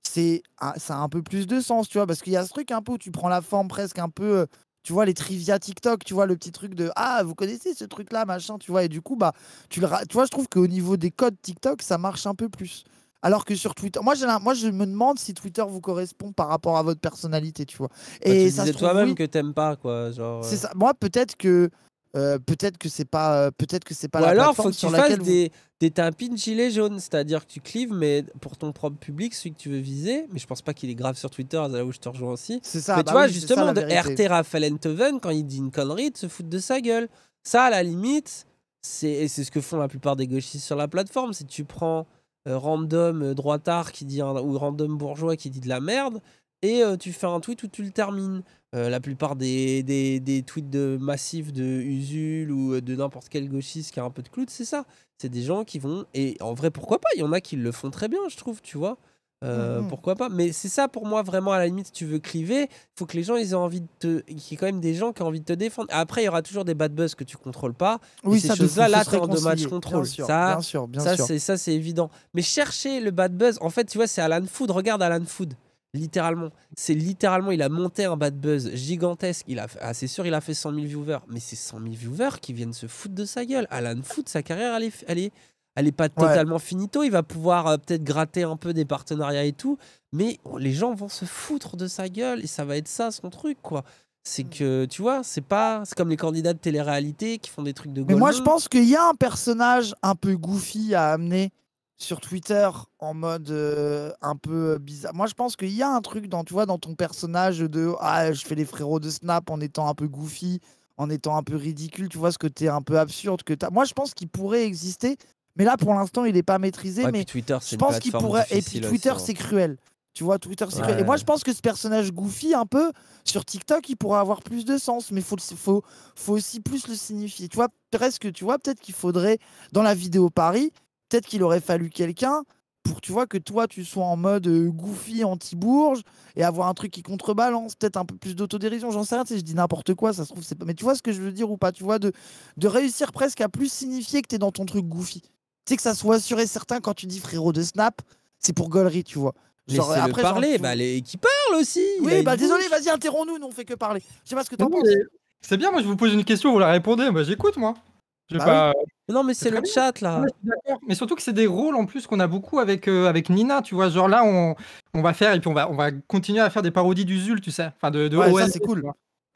c'est ça a un peu plus de sens, tu vois, parce qu'il y a ce truc un peu où tu prends la forme presque un peu. Euh, tu vois les trivia TikTok, tu vois le petit truc de ah vous connaissez ce truc là machin, tu vois et du coup bah tu le tu vois je trouve qu'au niveau des codes TikTok ça marche un peu plus. Alors que sur Twitter, moi, je me demande si Twitter vous correspond par rapport à votre personnalité, tu vois. Bah, et toi-même que t'aimes pas, quoi. Genre... C'est euh. ça. Moi, peut-être que euh, peut-être que c'est pas euh, peut-être que c'est pas Ou la alors, faut que tu fasses des, des tapines gilet jaune, c'est-à-dire que tu clives mais pour ton propre public, celui que tu veux viser, mais je pense pas qu'il est grave sur Twitter, là où je te rejoins aussi. C'est ça. Mais tu bah vois justement RT Raphaël Enthoven quand il dit une connerie, de se fout de sa gueule. Ça à la limite, c'est c'est ce que font la plupart des gauchistes sur la plateforme, si tu prends euh, random euh, droitard qui dit ou random bourgeois qui dit de la merde et euh, tu fais un tweet où tu le termines. la plupart des, des, tweets de massifs de Usul ou de n'importe quel gauchiste qui a un peu de clout, c'est ça. C'est des gens qui vont. Et en vrai, pourquoi pas Il y en a qui le font très bien, je trouve, tu vois. Euh, mhm. Pourquoi pas Mais c'est ça pour moi vraiment à la limite si tu veux cliver, faut que les gens ils aient envie de te, qu'il y quand même des gens qui ont envie de te défendre. Après il y aura toujours des bad buzz que tu contrôles pas. Oui, ces choses là là t'es en match contrôle. Bien sûr, ça, bien sûr, ça c'est ça c'est évident. Mais chercher le bad buzz, en fait tu vois c'est Alan Food. Regarde Alan Food. Littéralement, c'est littéralement, il a monté un bad buzz gigantesque. Il a, ah, c'est sûr, il a fait 100 000 viewers, mais c'est 100 000 viewers qui viennent se foutre de sa gueule. Alan Food, sa carrière, elle est, elle n'est pas totalement finito. Il va pouvoir euh, peut-être gratter un peu des partenariats et tout, mais les gens vont se foutre de sa gueule et ça va être ça son truc, quoi. C'est mm. que, tu vois, c'est pas. C'est comme les candidats de télé-réalité qui font des trucs de Mais moi, je pense qu'il y a un personnage un peu goofy à amener sur Twitter en mode euh, un peu euh, bizarre. Moi, je pense qu'il y a un truc dans, tu vois, dans ton personnage de ah, je fais les frérots de Snap en étant un peu goofy, en étant un peu ridicule, tu vois, ce que t'es un peu absurde que t'as. Moi, je pense qu'il pourrait exister mais là, pour l'instant, il n'est pas maîtrisé. mais je pense qu'il pourrait. Et Twitter, hein. c'est cruel. Tu vois, Twitter, c'est cruel. Et moi, je pense que ce personnage goofy, un peu, sur TikTok, il pourrait avoir plus de sens. Mais il faut, faut, faut aussi plus le signifier. Tu vois, presque, tu vois, peut-être qu'il faudrait, dans la vidéo Paris, peut-être qu'il aurait fallu quelqu'un pour tu vois que toi tu sois en mode euh, goofy anti-bourge et avoir un truc qui contrebalance peut-être un peu plus d'autodérision j'en sais rien je dis n'importe quoi ça se trouve c'est pas mais tu vois ce que je veux dire ou pas tu vois de de réussir presque à plus signifier que tu es dans ton truc goofy sais que ça soit sûr et certain quand tu dis frérot de Snap, c'est pour Golry, tu vois. Genre, après, parler, bah, les... qui parle aussi. Oui, bah désolé, vas-y, interromps-nous, nous, on fait que parler. Je sais pas ce que t'en penses. C'est bien, moi je vous pose une question, vous la répondez, bah, j'écoute moi. Bah non, mais c'est le chat là. mais surtout que c'est des rôles en plus qu'on a beaucoup avec, euh, avec Nina, tu vois. Genre là, on, on va faire et puis on va, on va continuer à faire des parodies du Zul, tu sais. Enfin, de, de ouais, ça c'est cool.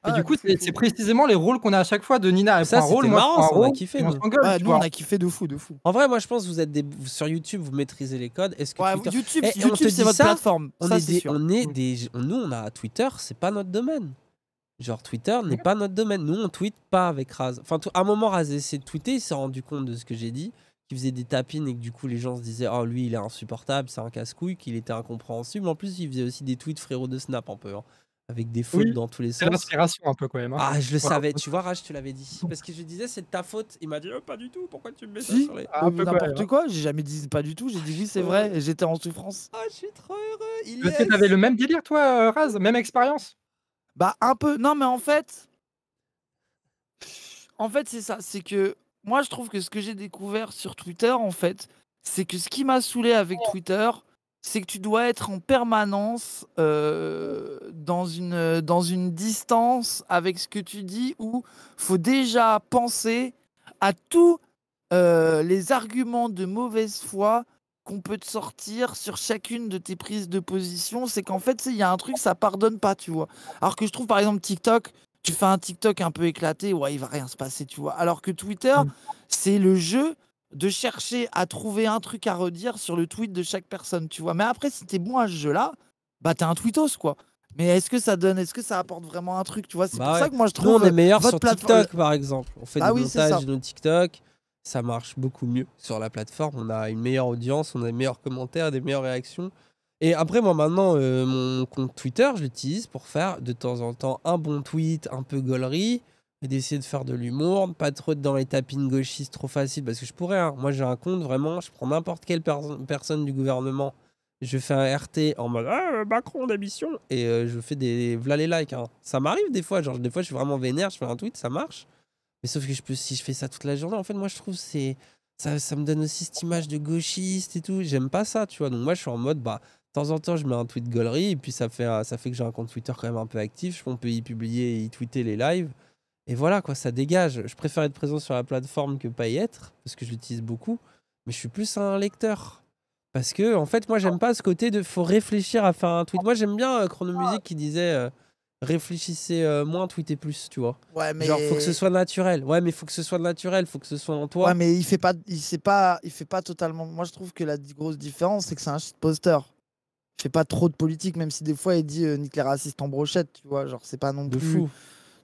Ah, du coup, c'est précisément les rôles qu'on a à chaque fois de Nina. Elle ça, c'est marrant, on a kiffé. On, ah, a kiffé de fou, de fou. En vrai, moi, je pense que vous êtes des... sur YouTube, vous maîtrisez les codes. Est-ce que eh, YouTube, c'est votre plateforme. On est, mm. nous, on a Twitter, c'est pas notre domaine. Genre, Twitter n'est pas notre domaine. Nous, on tweet pas avec Raz. Enfin, à un moment, Raz essayé de tweeter, il s'est rendu compte de ce que j'ai dit, qu'il faisait des tapines et que du coup, les gens se disaient Oh, lui, il est insupportable, c'est un casse-couille, qu'il était incompréhensible. En plus, il faisait aussi des tweets frérot de Snap un peu. Hein avec des fautes dans tous les sens. C'est l'inspiration un peu quand même. Hein. Ah, je le savais, tu vois, Raj, tu l'avais dit. Parce que je disais, c'est de ta faute. Il m'a dit, oh, pas du tout, pourquoi tu me mets ça sur les. Ah, N'importe quoi, hein. quoi. j'ai jamais dit pas du tout, j'ai dit oui, c'est vrai, j'étais en souffrance. Ah, je suis trop heureux. Il est... avais le même délire, toi, euh, Raz, même expérience Bah, un peu. Non, mais en fait. En fait, c'est ça, c'est que moi, je trouve que ce que j'ai découvert sur Twitter, en fait, c'est que ce qui m'a saoulé avec Twitter, c'est que tu dois être en permanence euh, dans, une, dans une distance avec ce que tu dis où faut déjà penser à tous euh, les arguments de mauvaise foi qu'on peut te sortir sur chacune de tes prises de position. C'est qu'en fait, il y a un truc, ça pardonne pas, tu vois. Alors que je trouve, par exemple, TikTok, tu fais un TikTok un peu éclaté, ouais, il va rien se passer, tu vois. Alors que Twitter, mm. c'est le jeu de chercher à trouver un truc à redire sur le tweet de chaque personne, tu vois. Mais après, si t'es bon à ce jeu-là, bah t'es un tweetos, quoi. Mais est-ce que ça donne, est-ce que ça apporte vraiment un truc, tu vois C'est bah pour ça que moi je trouve. Nous, on est meilleur sur TikTok, par exemple. On fait bah des montages de TikTok, ça marche beaucoup mieux sur la plateforme. On a une meilleure audience, on a des meilleurs commentaires, des meilleures réactions. Et après, moi maintenant, euh, mon compte Twitter, je l'utilise pour faire de temps en temps un bon tweet, un peu gaulerie, et d'essayer de faire de l'humour, pas trop dans les tapines gauchistes trop faciles, parce que je pourrais. Hein. Moi, j'ai un compte vraiment, je prends n'importe quelle personne du gouvernement, je fais un RT en mode ah, euh, Macron démission, et euh, je fais des v'là les likes. Hein. Ça m'arrive des fois, genre des fois, je suis vraiment vénère, je fais un tweet, ça marche. Mais sauf que je si je fais ça toute la journée, en fait, moi, je trouve c'est ça, me donne aussi cette image de gauchiste et tout. J'aime pas ça, tu vois. Donc moi, je suis en mode bah de temps en temps, je mets un tweet gaulerie, et puis ça fait, ça fait que j'ai un compte Twitter quand même un peu actif. Je pense qu'on peut y publier et y tweeter les lives. Et voilà, quoi, ça dégage. Je préfère être présent sur la plateforme que pas y être, parce que je l'utilise beaucoup, mais je suis plus un lecteur. Parce que, en fait, moi, j'aime pas ce côté de faut réfléchir à faire un tweet. Moi, j'aime bien euh, Chronomusique qui disait euh, réfléchissez euh, moins, tweetez plus, tu vois. Ouais, mais... Genre, faut que ce soit naturel. Ouais, mais faut que ce soit naturel, faut que ce soit en toi. Ouais, mais il fait pas, il sait pas, il fait pas totalement. Moi, je trouve que la grosse différence, c'est que c'est un shitposter. Il fait pas trop de politique, même si des fois, il dit nique les en brochette, tu vois. Genre, c'est pas non plus. De fou.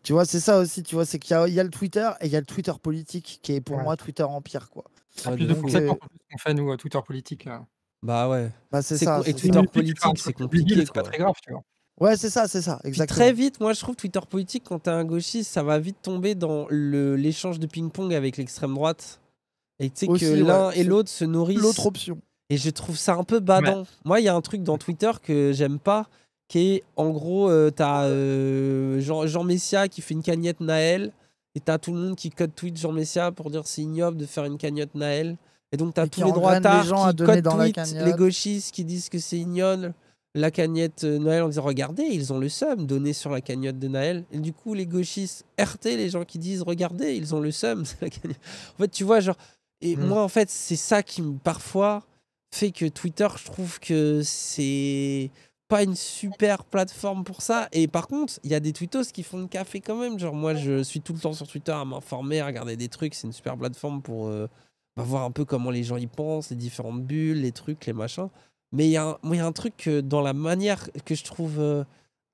Tu vois, c'est ça aussi, tu vois, c'est qu'il y, a le Twitter et il y a le Twitter politique qui est pour moi Twitter empire, quoi. En plus de euh... fait, nous, Twitter politique. Euh. Bah ouais. Bah, c'est ça. Et Twitter politique, c'est compliqué. C'est pas très grave, tu vois. Ouais, c'est ça, c'est ça, exactement. très vite, moi je trouve Twitter politique, quand t'es un gauchiste, ça va vite tomber dans l'échange de ping-pong avec l'extrême droite. Et tu sais que l'un et l'autre se nourrissent. L'autre option. Et je trouve ça un peu badant. Moi, il y a un truc dans Twitter que j'aime pas qui est en gros, euh, t'as euh, Jean, Messia qui fait une cagnette Naël, et t'as tout le monde qui code tweet Jean Messia pour dire c'est ignoble de faire une cagnotte Naël. Et donc t'as tous les droitards les qui code tweet les gauchistes qui disent que c'est ignoble la cagnotte euh, Naël en disant regardez, ils ont le seum donné sur la cagnotte de Naël. Et du coup, les gauchistes RT, les gens qui disent regardez, ils ont le seum. en fait, tu vois, genre. Et hmm. moi, en fait, c'est ça qui parfois fait que Twitter, je trouve que c'est pas une super plateforme pour ça. Et par contre, il y a des twittos qui font le café quand même. Genre, moi, je suis tout le temps sur Twitter à m'informer, à regarder des trucs. C'est une super plateforme pour euh, bah, voir un peu comment les gens y pensent, les différentes bulles, les trucs, les machins. Mais il y, a un truc dans la manière que je trouve. Euh,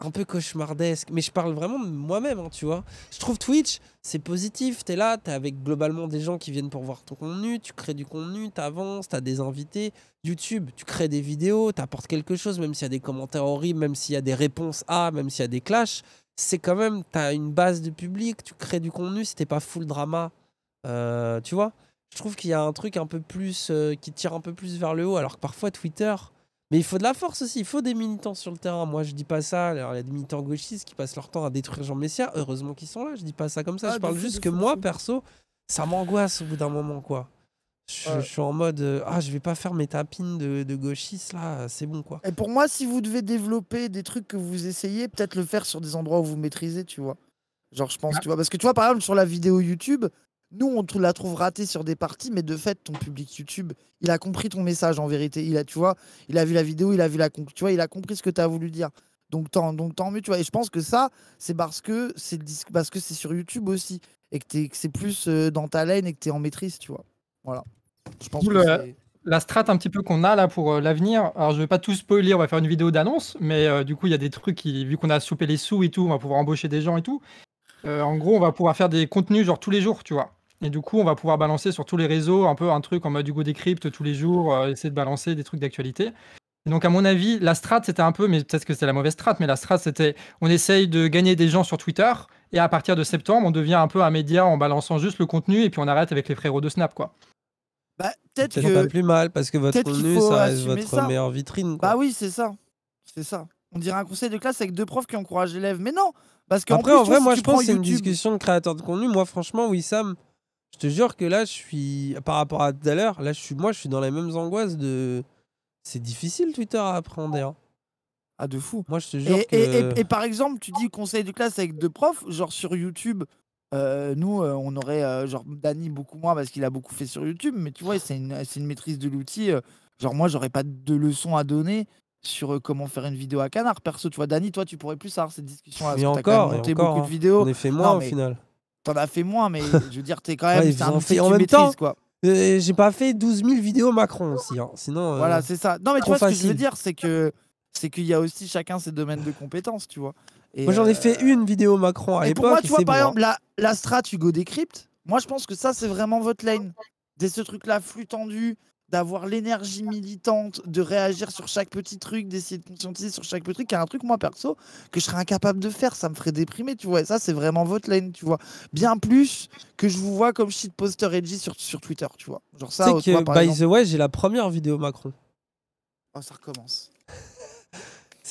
un peu cauchemardesque, mais je parle vraiment de moi-même, hein, tu vois. Je trouve Twitch, c'est positif, t'es là, t'es avec globalement des gens qui viennent pour voir ton contenu, tu crées du contenu, t'avances, t'as des invités. YouTube, tu crées des vidéos, t'apportes quelque chose, même s'il y a des commentaires horribles, même s'il y a des réponses à, même s'il y a des clashs, c'est quand même, t'as une base de public, tu crées du contenu, c'était pas full drama, euh, tu vois. Je trouve qu'il y a un truc un peu plus, euh, qui tire un peu plus vers le haut, alors que parfois Twitter, mais il faut de la force aussi, il faut des militants sur le terrain. Moi, je dis pas ça. Alors, il y a des militants gauchistes qui passent leur temps à détruire Jean Messia. Heureusement qu'ils sont là, je dis pas ça comme ça. Ah, je parle juste que moi, perso, ça m'angoisse au bout d'un moment, quoi. Je, suis en mode euh, ah je vais pas faire mes tapines de, gauchistes là c'est bon quoi. Et pour moi si vous devez développer des trucs que vous essayez peut-être le faire sur des endroits où vous maîtrisez tu vois. Genre je pense ah. tu vois parce que tu vois par exemple sur la vidéo YouTube nous, on la trouve ratée sur des parties, mais de fait, ton public YouTube, il a compris ton message en vérité. Il a, tu vois, il a vu la vidéo, il a vu la tu vois, il a compris ce que tu as voulu dire. Donc tant, donc tant mieux, tu vois. Et je pense que ça, c'est parce que c'est parce que c'est sur YouTube aussi et que, c'est plus euh, dans ta laine et que tu es en maîtrise, tu vois. Voilà. Je pense la strate un petit peu qu'on a là pour euh, l'avenir. Alors je vais pas tout spoiler, on va faire une vidéo d'annonce, mais euh, du coup il y a des trucs qui, vu qu'on a soupé les sous et tout, on va pouvoir embaucher des gens et tout. en gros, on va pouvoir faire des contenus genre tous les jours, tu vois. Et du coup, on va pouvoir balancer sur tous les réseaux un peu un truc en mode Hugo décrypte tous les jours, euh, essayer de balancer des trucs d'actualité. Donc, à mon avis, la strat, c'était un peu, mais peut-être que c'était la mauvaise strat, mais la strat, c'était on essaye de gagner des gens sur Twitter, et à partir de septembre, on devient un peu un média en balançant juste le contenu, et puis on arrête avec les frérots de Snap, quoi. Bah, peut-être que. pas plus mal, parce que votre contenu, ça reste votre meilleure vitrine. Bah oui, c'est ça. C'est ça. On dirait un conseil de classe avec deux profs qui encouragent l'élève, mais non parce que Après, en, vrai, moi, je pense que c'est une discussion de créateur de contenu. Moi, franchement, oui, Sam. Je te jure que là, je suis. Par rapport à tout à l'heure, là, je suis... moi, je suis dans les mêmes angoisses de. C'est difficile, Twitter, à appréhender. Hein. Ah, de fou. Moi, je te jure. Et, par exemple, tu dis conseil de classe avec deux profs, genre sur YouTube. Euh, nous, euh, on aurait, euh, genre, Dany beaucoup moins parce qu'il a beaucoup fait sur YouTube, mais tu vois, c'est une, maîtrise de l'outil. genre, moi, j'aurais pas de leçons à donner sur comment faire une vidéo à canard. Perso, tu vois, Danny, toi, tu pourrais plus avoir cette discussion-là. encore, beaucoup de hein. On est fait moins au final. T'en as fait moins, mais je veux dire, t'es quand même. Ouais, un fait, en même temps, quoi. Euh, j'ai pas fait 12 000 vidéos Macron aussi. Hein. Sinon. Euh, voilà, c'est ça. Non, mais tu vois, ce que je veux dire, c'est que c'est qu'il y a aussi chacun ses domaines de compétences, tu vois. moi, j'en ai euh, fait une vidéo Macron à l'époque. Pour moi, tu vois, par exemple, la, la strat Hugo Décrypte, moi, je pense que ça, c'est vraiment votre lane. Dès ce truc-là, flux tendu, d'avoir l'énergie militante, de réagir sur chaque petit truc, d'essayer de conscientiser sur chaque petit truc, il y a un truc, moi, perso, que je serais incapable de faire, ça me ferait déprimer, tu vois, ça, c'est vraiment votre lane, tu vois, bien plus que je vous vois comme shitposter edgy sur, sur Twitter, tu vois, genre ça, by the way, j'ai la première vidéo Macron. Oh, ça recommence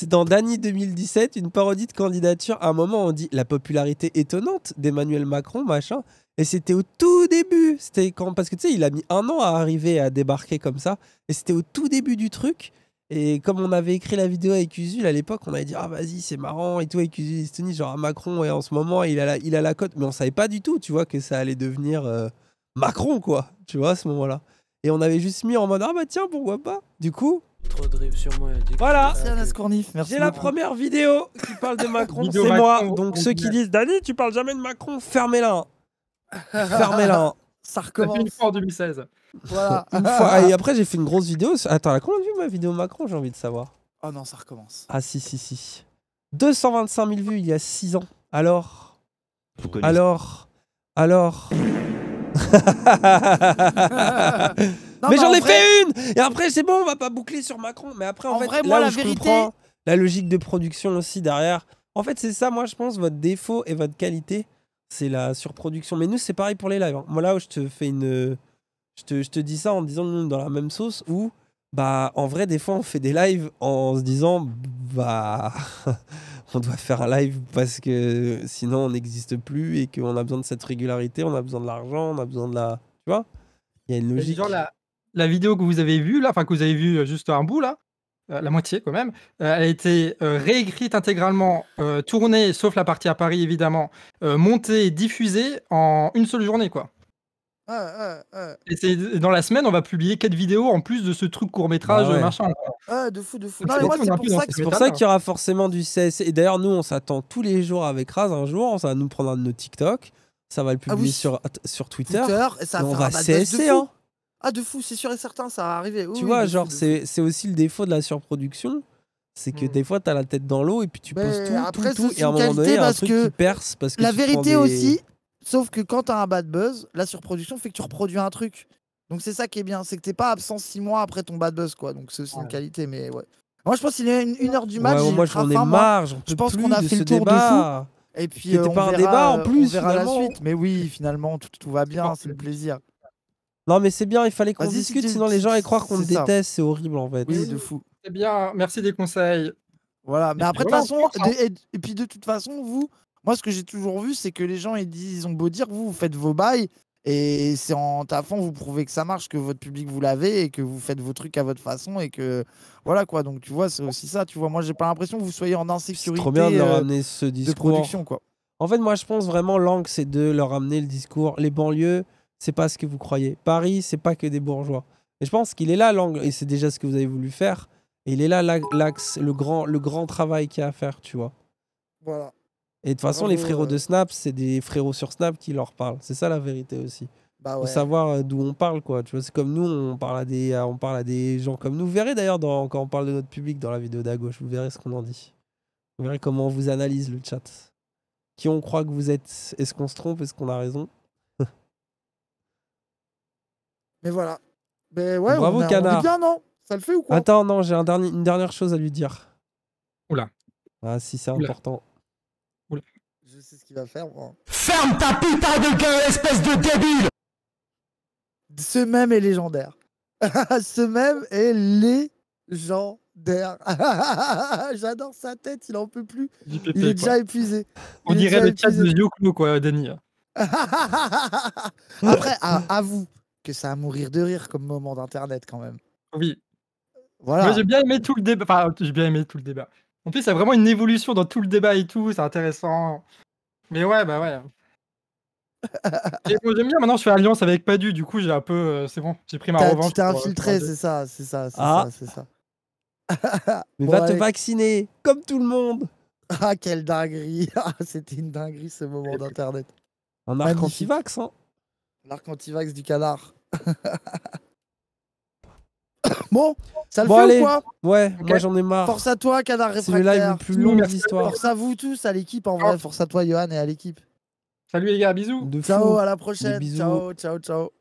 dans Dany 2017, une parodie de candidature. À un moment, on dit la popularité étonnante d'Emmanuel Macron, machin. Et c'était au tout début. C'était quand parce que tu sais, il a mis un an à arriver à débarquer comme ça. Et c'était au tout début du truc. Et comme on avait écrit la vidéo avec Usul à l'époque, on avait dit ah vas-y c'est marrant et tout avec Usul Estonie genre Macron et en ce moment il a la, il a la cote, mais on savait pas du tout, tu vois, que ça allait devenir euh, Macron quoi, tu vois à ce moment-là. Et on avait juste mis en mode ah bah tiens pourquoi pas. Du coup sur moi. Voilà. C'est Merci. J'ai la première vidéo qui parle de Macron. c'est moi. Donc ceux qui disent Dani, tu parles jamais de Macron, fermez-la. Fermez-la. Ça recommence. une fois en 2016. Voilà. une Et après, j'ai fait une grosse vidéo. Attends, à combien de vues ma vidéo Macron J'ai envie de savoir. Oh non, ça recommence. Ah si, si, si. 225 000 vues il y a 6 ans. Alors Alors Alors mais, j'en ai fait une Et après, c'est bon, on va pas boucler sur Macron. Mais après, en, en fait, vrai, là la je comprends la logique de production aussi derrière. En fait, c'est ça, moi, je pense, votre défaut et votre qualité, c'est la surproduction. Mais nous, c'est pareil pour les lives. Hein. Moi, là où je te fais une. Euh, je te, je te dis ça en disant nous, dans la même sauce, où, bah, en vrai, des fois, on fait des lives en se disant, bah. on doit faire un live parce que sinon on n'existe plus et qu'on a besoin de cette régularité, on a besoin de l'argent, on a besoin de la. Tu vois Il y a une bah, logique la vidéo que vous avez vue là, enfin que vous avez vue euh, juste un bout là, euh, la moitié quand même, euh, elle a été réécrite intégralement, tournée, sauf la partie à Paris évidemment, montée et diffusée en une seule journée quoi. Ah, ah, ah. Et dans la semaine, on va publier quatre vidéos en plus de ce truc court métrage de fou, de fou. C'est pour, ça qu'il y aura forcément du CS. Et d'ailleurs, nous, on s'attend tous les jours avec Raz un jour, ça va nous prendre un de nos TikTok, ça va le publier sur, sur Twitter, Twitter ça on va CSC. Hein. Ah, de fou, c'est sûr et certain, ça va arriver. tu vois, genre, c'est aussi le défaut de la surproduction. C'est que hmm. des fois, t'as la tête dans l'eau et puis tu poses tout, après, tout, tout, et à un moment donné, un truc perce. Parce que la vérité aussi, sauf que quand t'as un bad buzz, la surproduction fait que tu reproduis un truc. Donc c'est ça qui est bien, c'est que t'es pas absent six mois après ton bad buzz, quoi. Donc c'est aussi une qualité, mais ouais. Moi, je pense qu'il y a une, heure du match. moi, Je pense qu'on a fait le tour débat. de fou. Et puis, on pas verra, débat en plus. la suite. Mais oui, finalement, tout va bien, c'est le plaisir. Non, mais c'est bien, il fallait qu'on discute, sinon les gens allaient croire qu'on le déteste, c'est horrible en fait. Oui, de fou. C'est bien, merci des conseils. Voilà, mais après, de toute façon, et, puis de toute façon, vous, moi, ce que j'ai toujours vu, c'est que les gens, ils disent, ils ont beau dire, vous, faites vos bails, et c'est en taffant, vous prouvez que ça marche, que votre public, vous l'avez, et que vous faites vos trucs à votre façon, et que voilà quoi. Donc, tu vois, c'est aussi ça, tu vois. Moi, j'ai pas l'impression que vous soyez en insécurité de euh, de production, quoi. En fait, moi, je pense vraiment l'angle, c'est de leur amener le discours. Les banlieues, c'est pas ce que vous croyez. Paris, c'est pas que des bourgeois. Et je pense qu'il est là l'angle, et c'est déjà ce que vous avez voulu faire. Et il est là l'axe, le grand, le grand travail qu'il y a à faire, tu vois. Voilà. Et de toute façon, les frérots de euh, Snap, c'est des frérots sur Snap qui leur parlent. C'est ça la vérité aussi. Bah Faut savoir euh, d'où on parle, quoi. Tu vois, c'est comme nous, on parle à des, euh, on parle à des gens comme nous. Vous verrez d'ailleurs quand on parle de notre public dans la vidéo d'à gauche, vous verrez ce qu'on en dit. Vous verrez comment on vous analyse le chat. Qui on croit que vous êtes. Est-ce qu'on se trompe Est-ce qu'on a raison mais voilà. Mais ouais, Bravo, on Canard. est bien, non Ça le fait ou quoi Attends, non, j'ai une dernière chose à lui dire. Oula. Ah, si, c'est important. Je sais ce qu'il va faire, Ferme ta putain de gueule, espèce de débile Ce même est légendaire. ce même est légendaire. J'adore sa tête, il en peut plus. il est déjà épuisé. On dirait le chat de Youknou, quoi, Denis. Après, à vous que ça à mourir de rire comme moment d'internet quand même. Oui. Voilà. j'ai bien aimé tout le débat. Enfin, j'ai bien aimé tout le débat. En plus, c'est a vraiment une évolution dans tout le débat et tout. C'est intéressant. Mais ouais, bah ouais. J'aime bien. Maintenant, je fais alliance avec Padu. Du coup, j'ai un peu. Euh, c'est bon. J'ai pris ma revanche. Tu t'es euh, infiltré, c'est ça, c'est ça, c'est ah. ça, c'est Mais va te vacciner, comme tout le monde. Ah, quelle dinguerie! Ah, c'était une dinguerie ce moment d'internet. Un arc anti-vax, hein. L'arc anti-vax du canard. bon, ça le fait ou quoi Ouais, moi j'en ai marre. Force à toi, canard réfractaire. C'est live plus long de l'histoire. Force à vous tous, à l'équipe en vrai. Force à toi, Johan, et à l'équipe. Salut les gars, bisous. De ciao, à la prochaine. Ciao, ciao, ciao.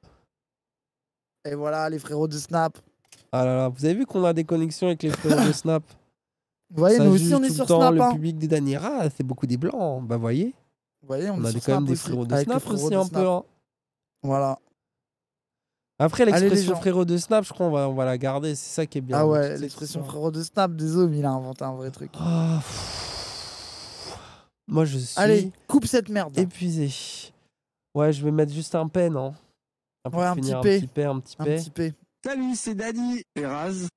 Et voilà, les frérots de Snap. Ah là là, vous avez vu qu'on a des connexions avec les frérots de Snap Vous voyez, nous aussi on est sur temps, Snap. Le hein. public des Danira, ah, c'est beaucoup des blancs, bah voyez. Vous voyez, on, on a quand même des frérots de Snap aussi un peu. Voilà. Après, l'expression frérot de Snap, je crois qu'on va, on va la garder. C'est ça qui est bien. Ah ouais, l'expression frérot de Snap, désolé, il a inventé un vrai truc. Ah, Moi, je suis. Allez, coupe cette merde. Épuisé. Ouais, je vais mettre juste un P, hein un, petit P. un petit P. Un petit P. Salut, c'est Dani et Raz.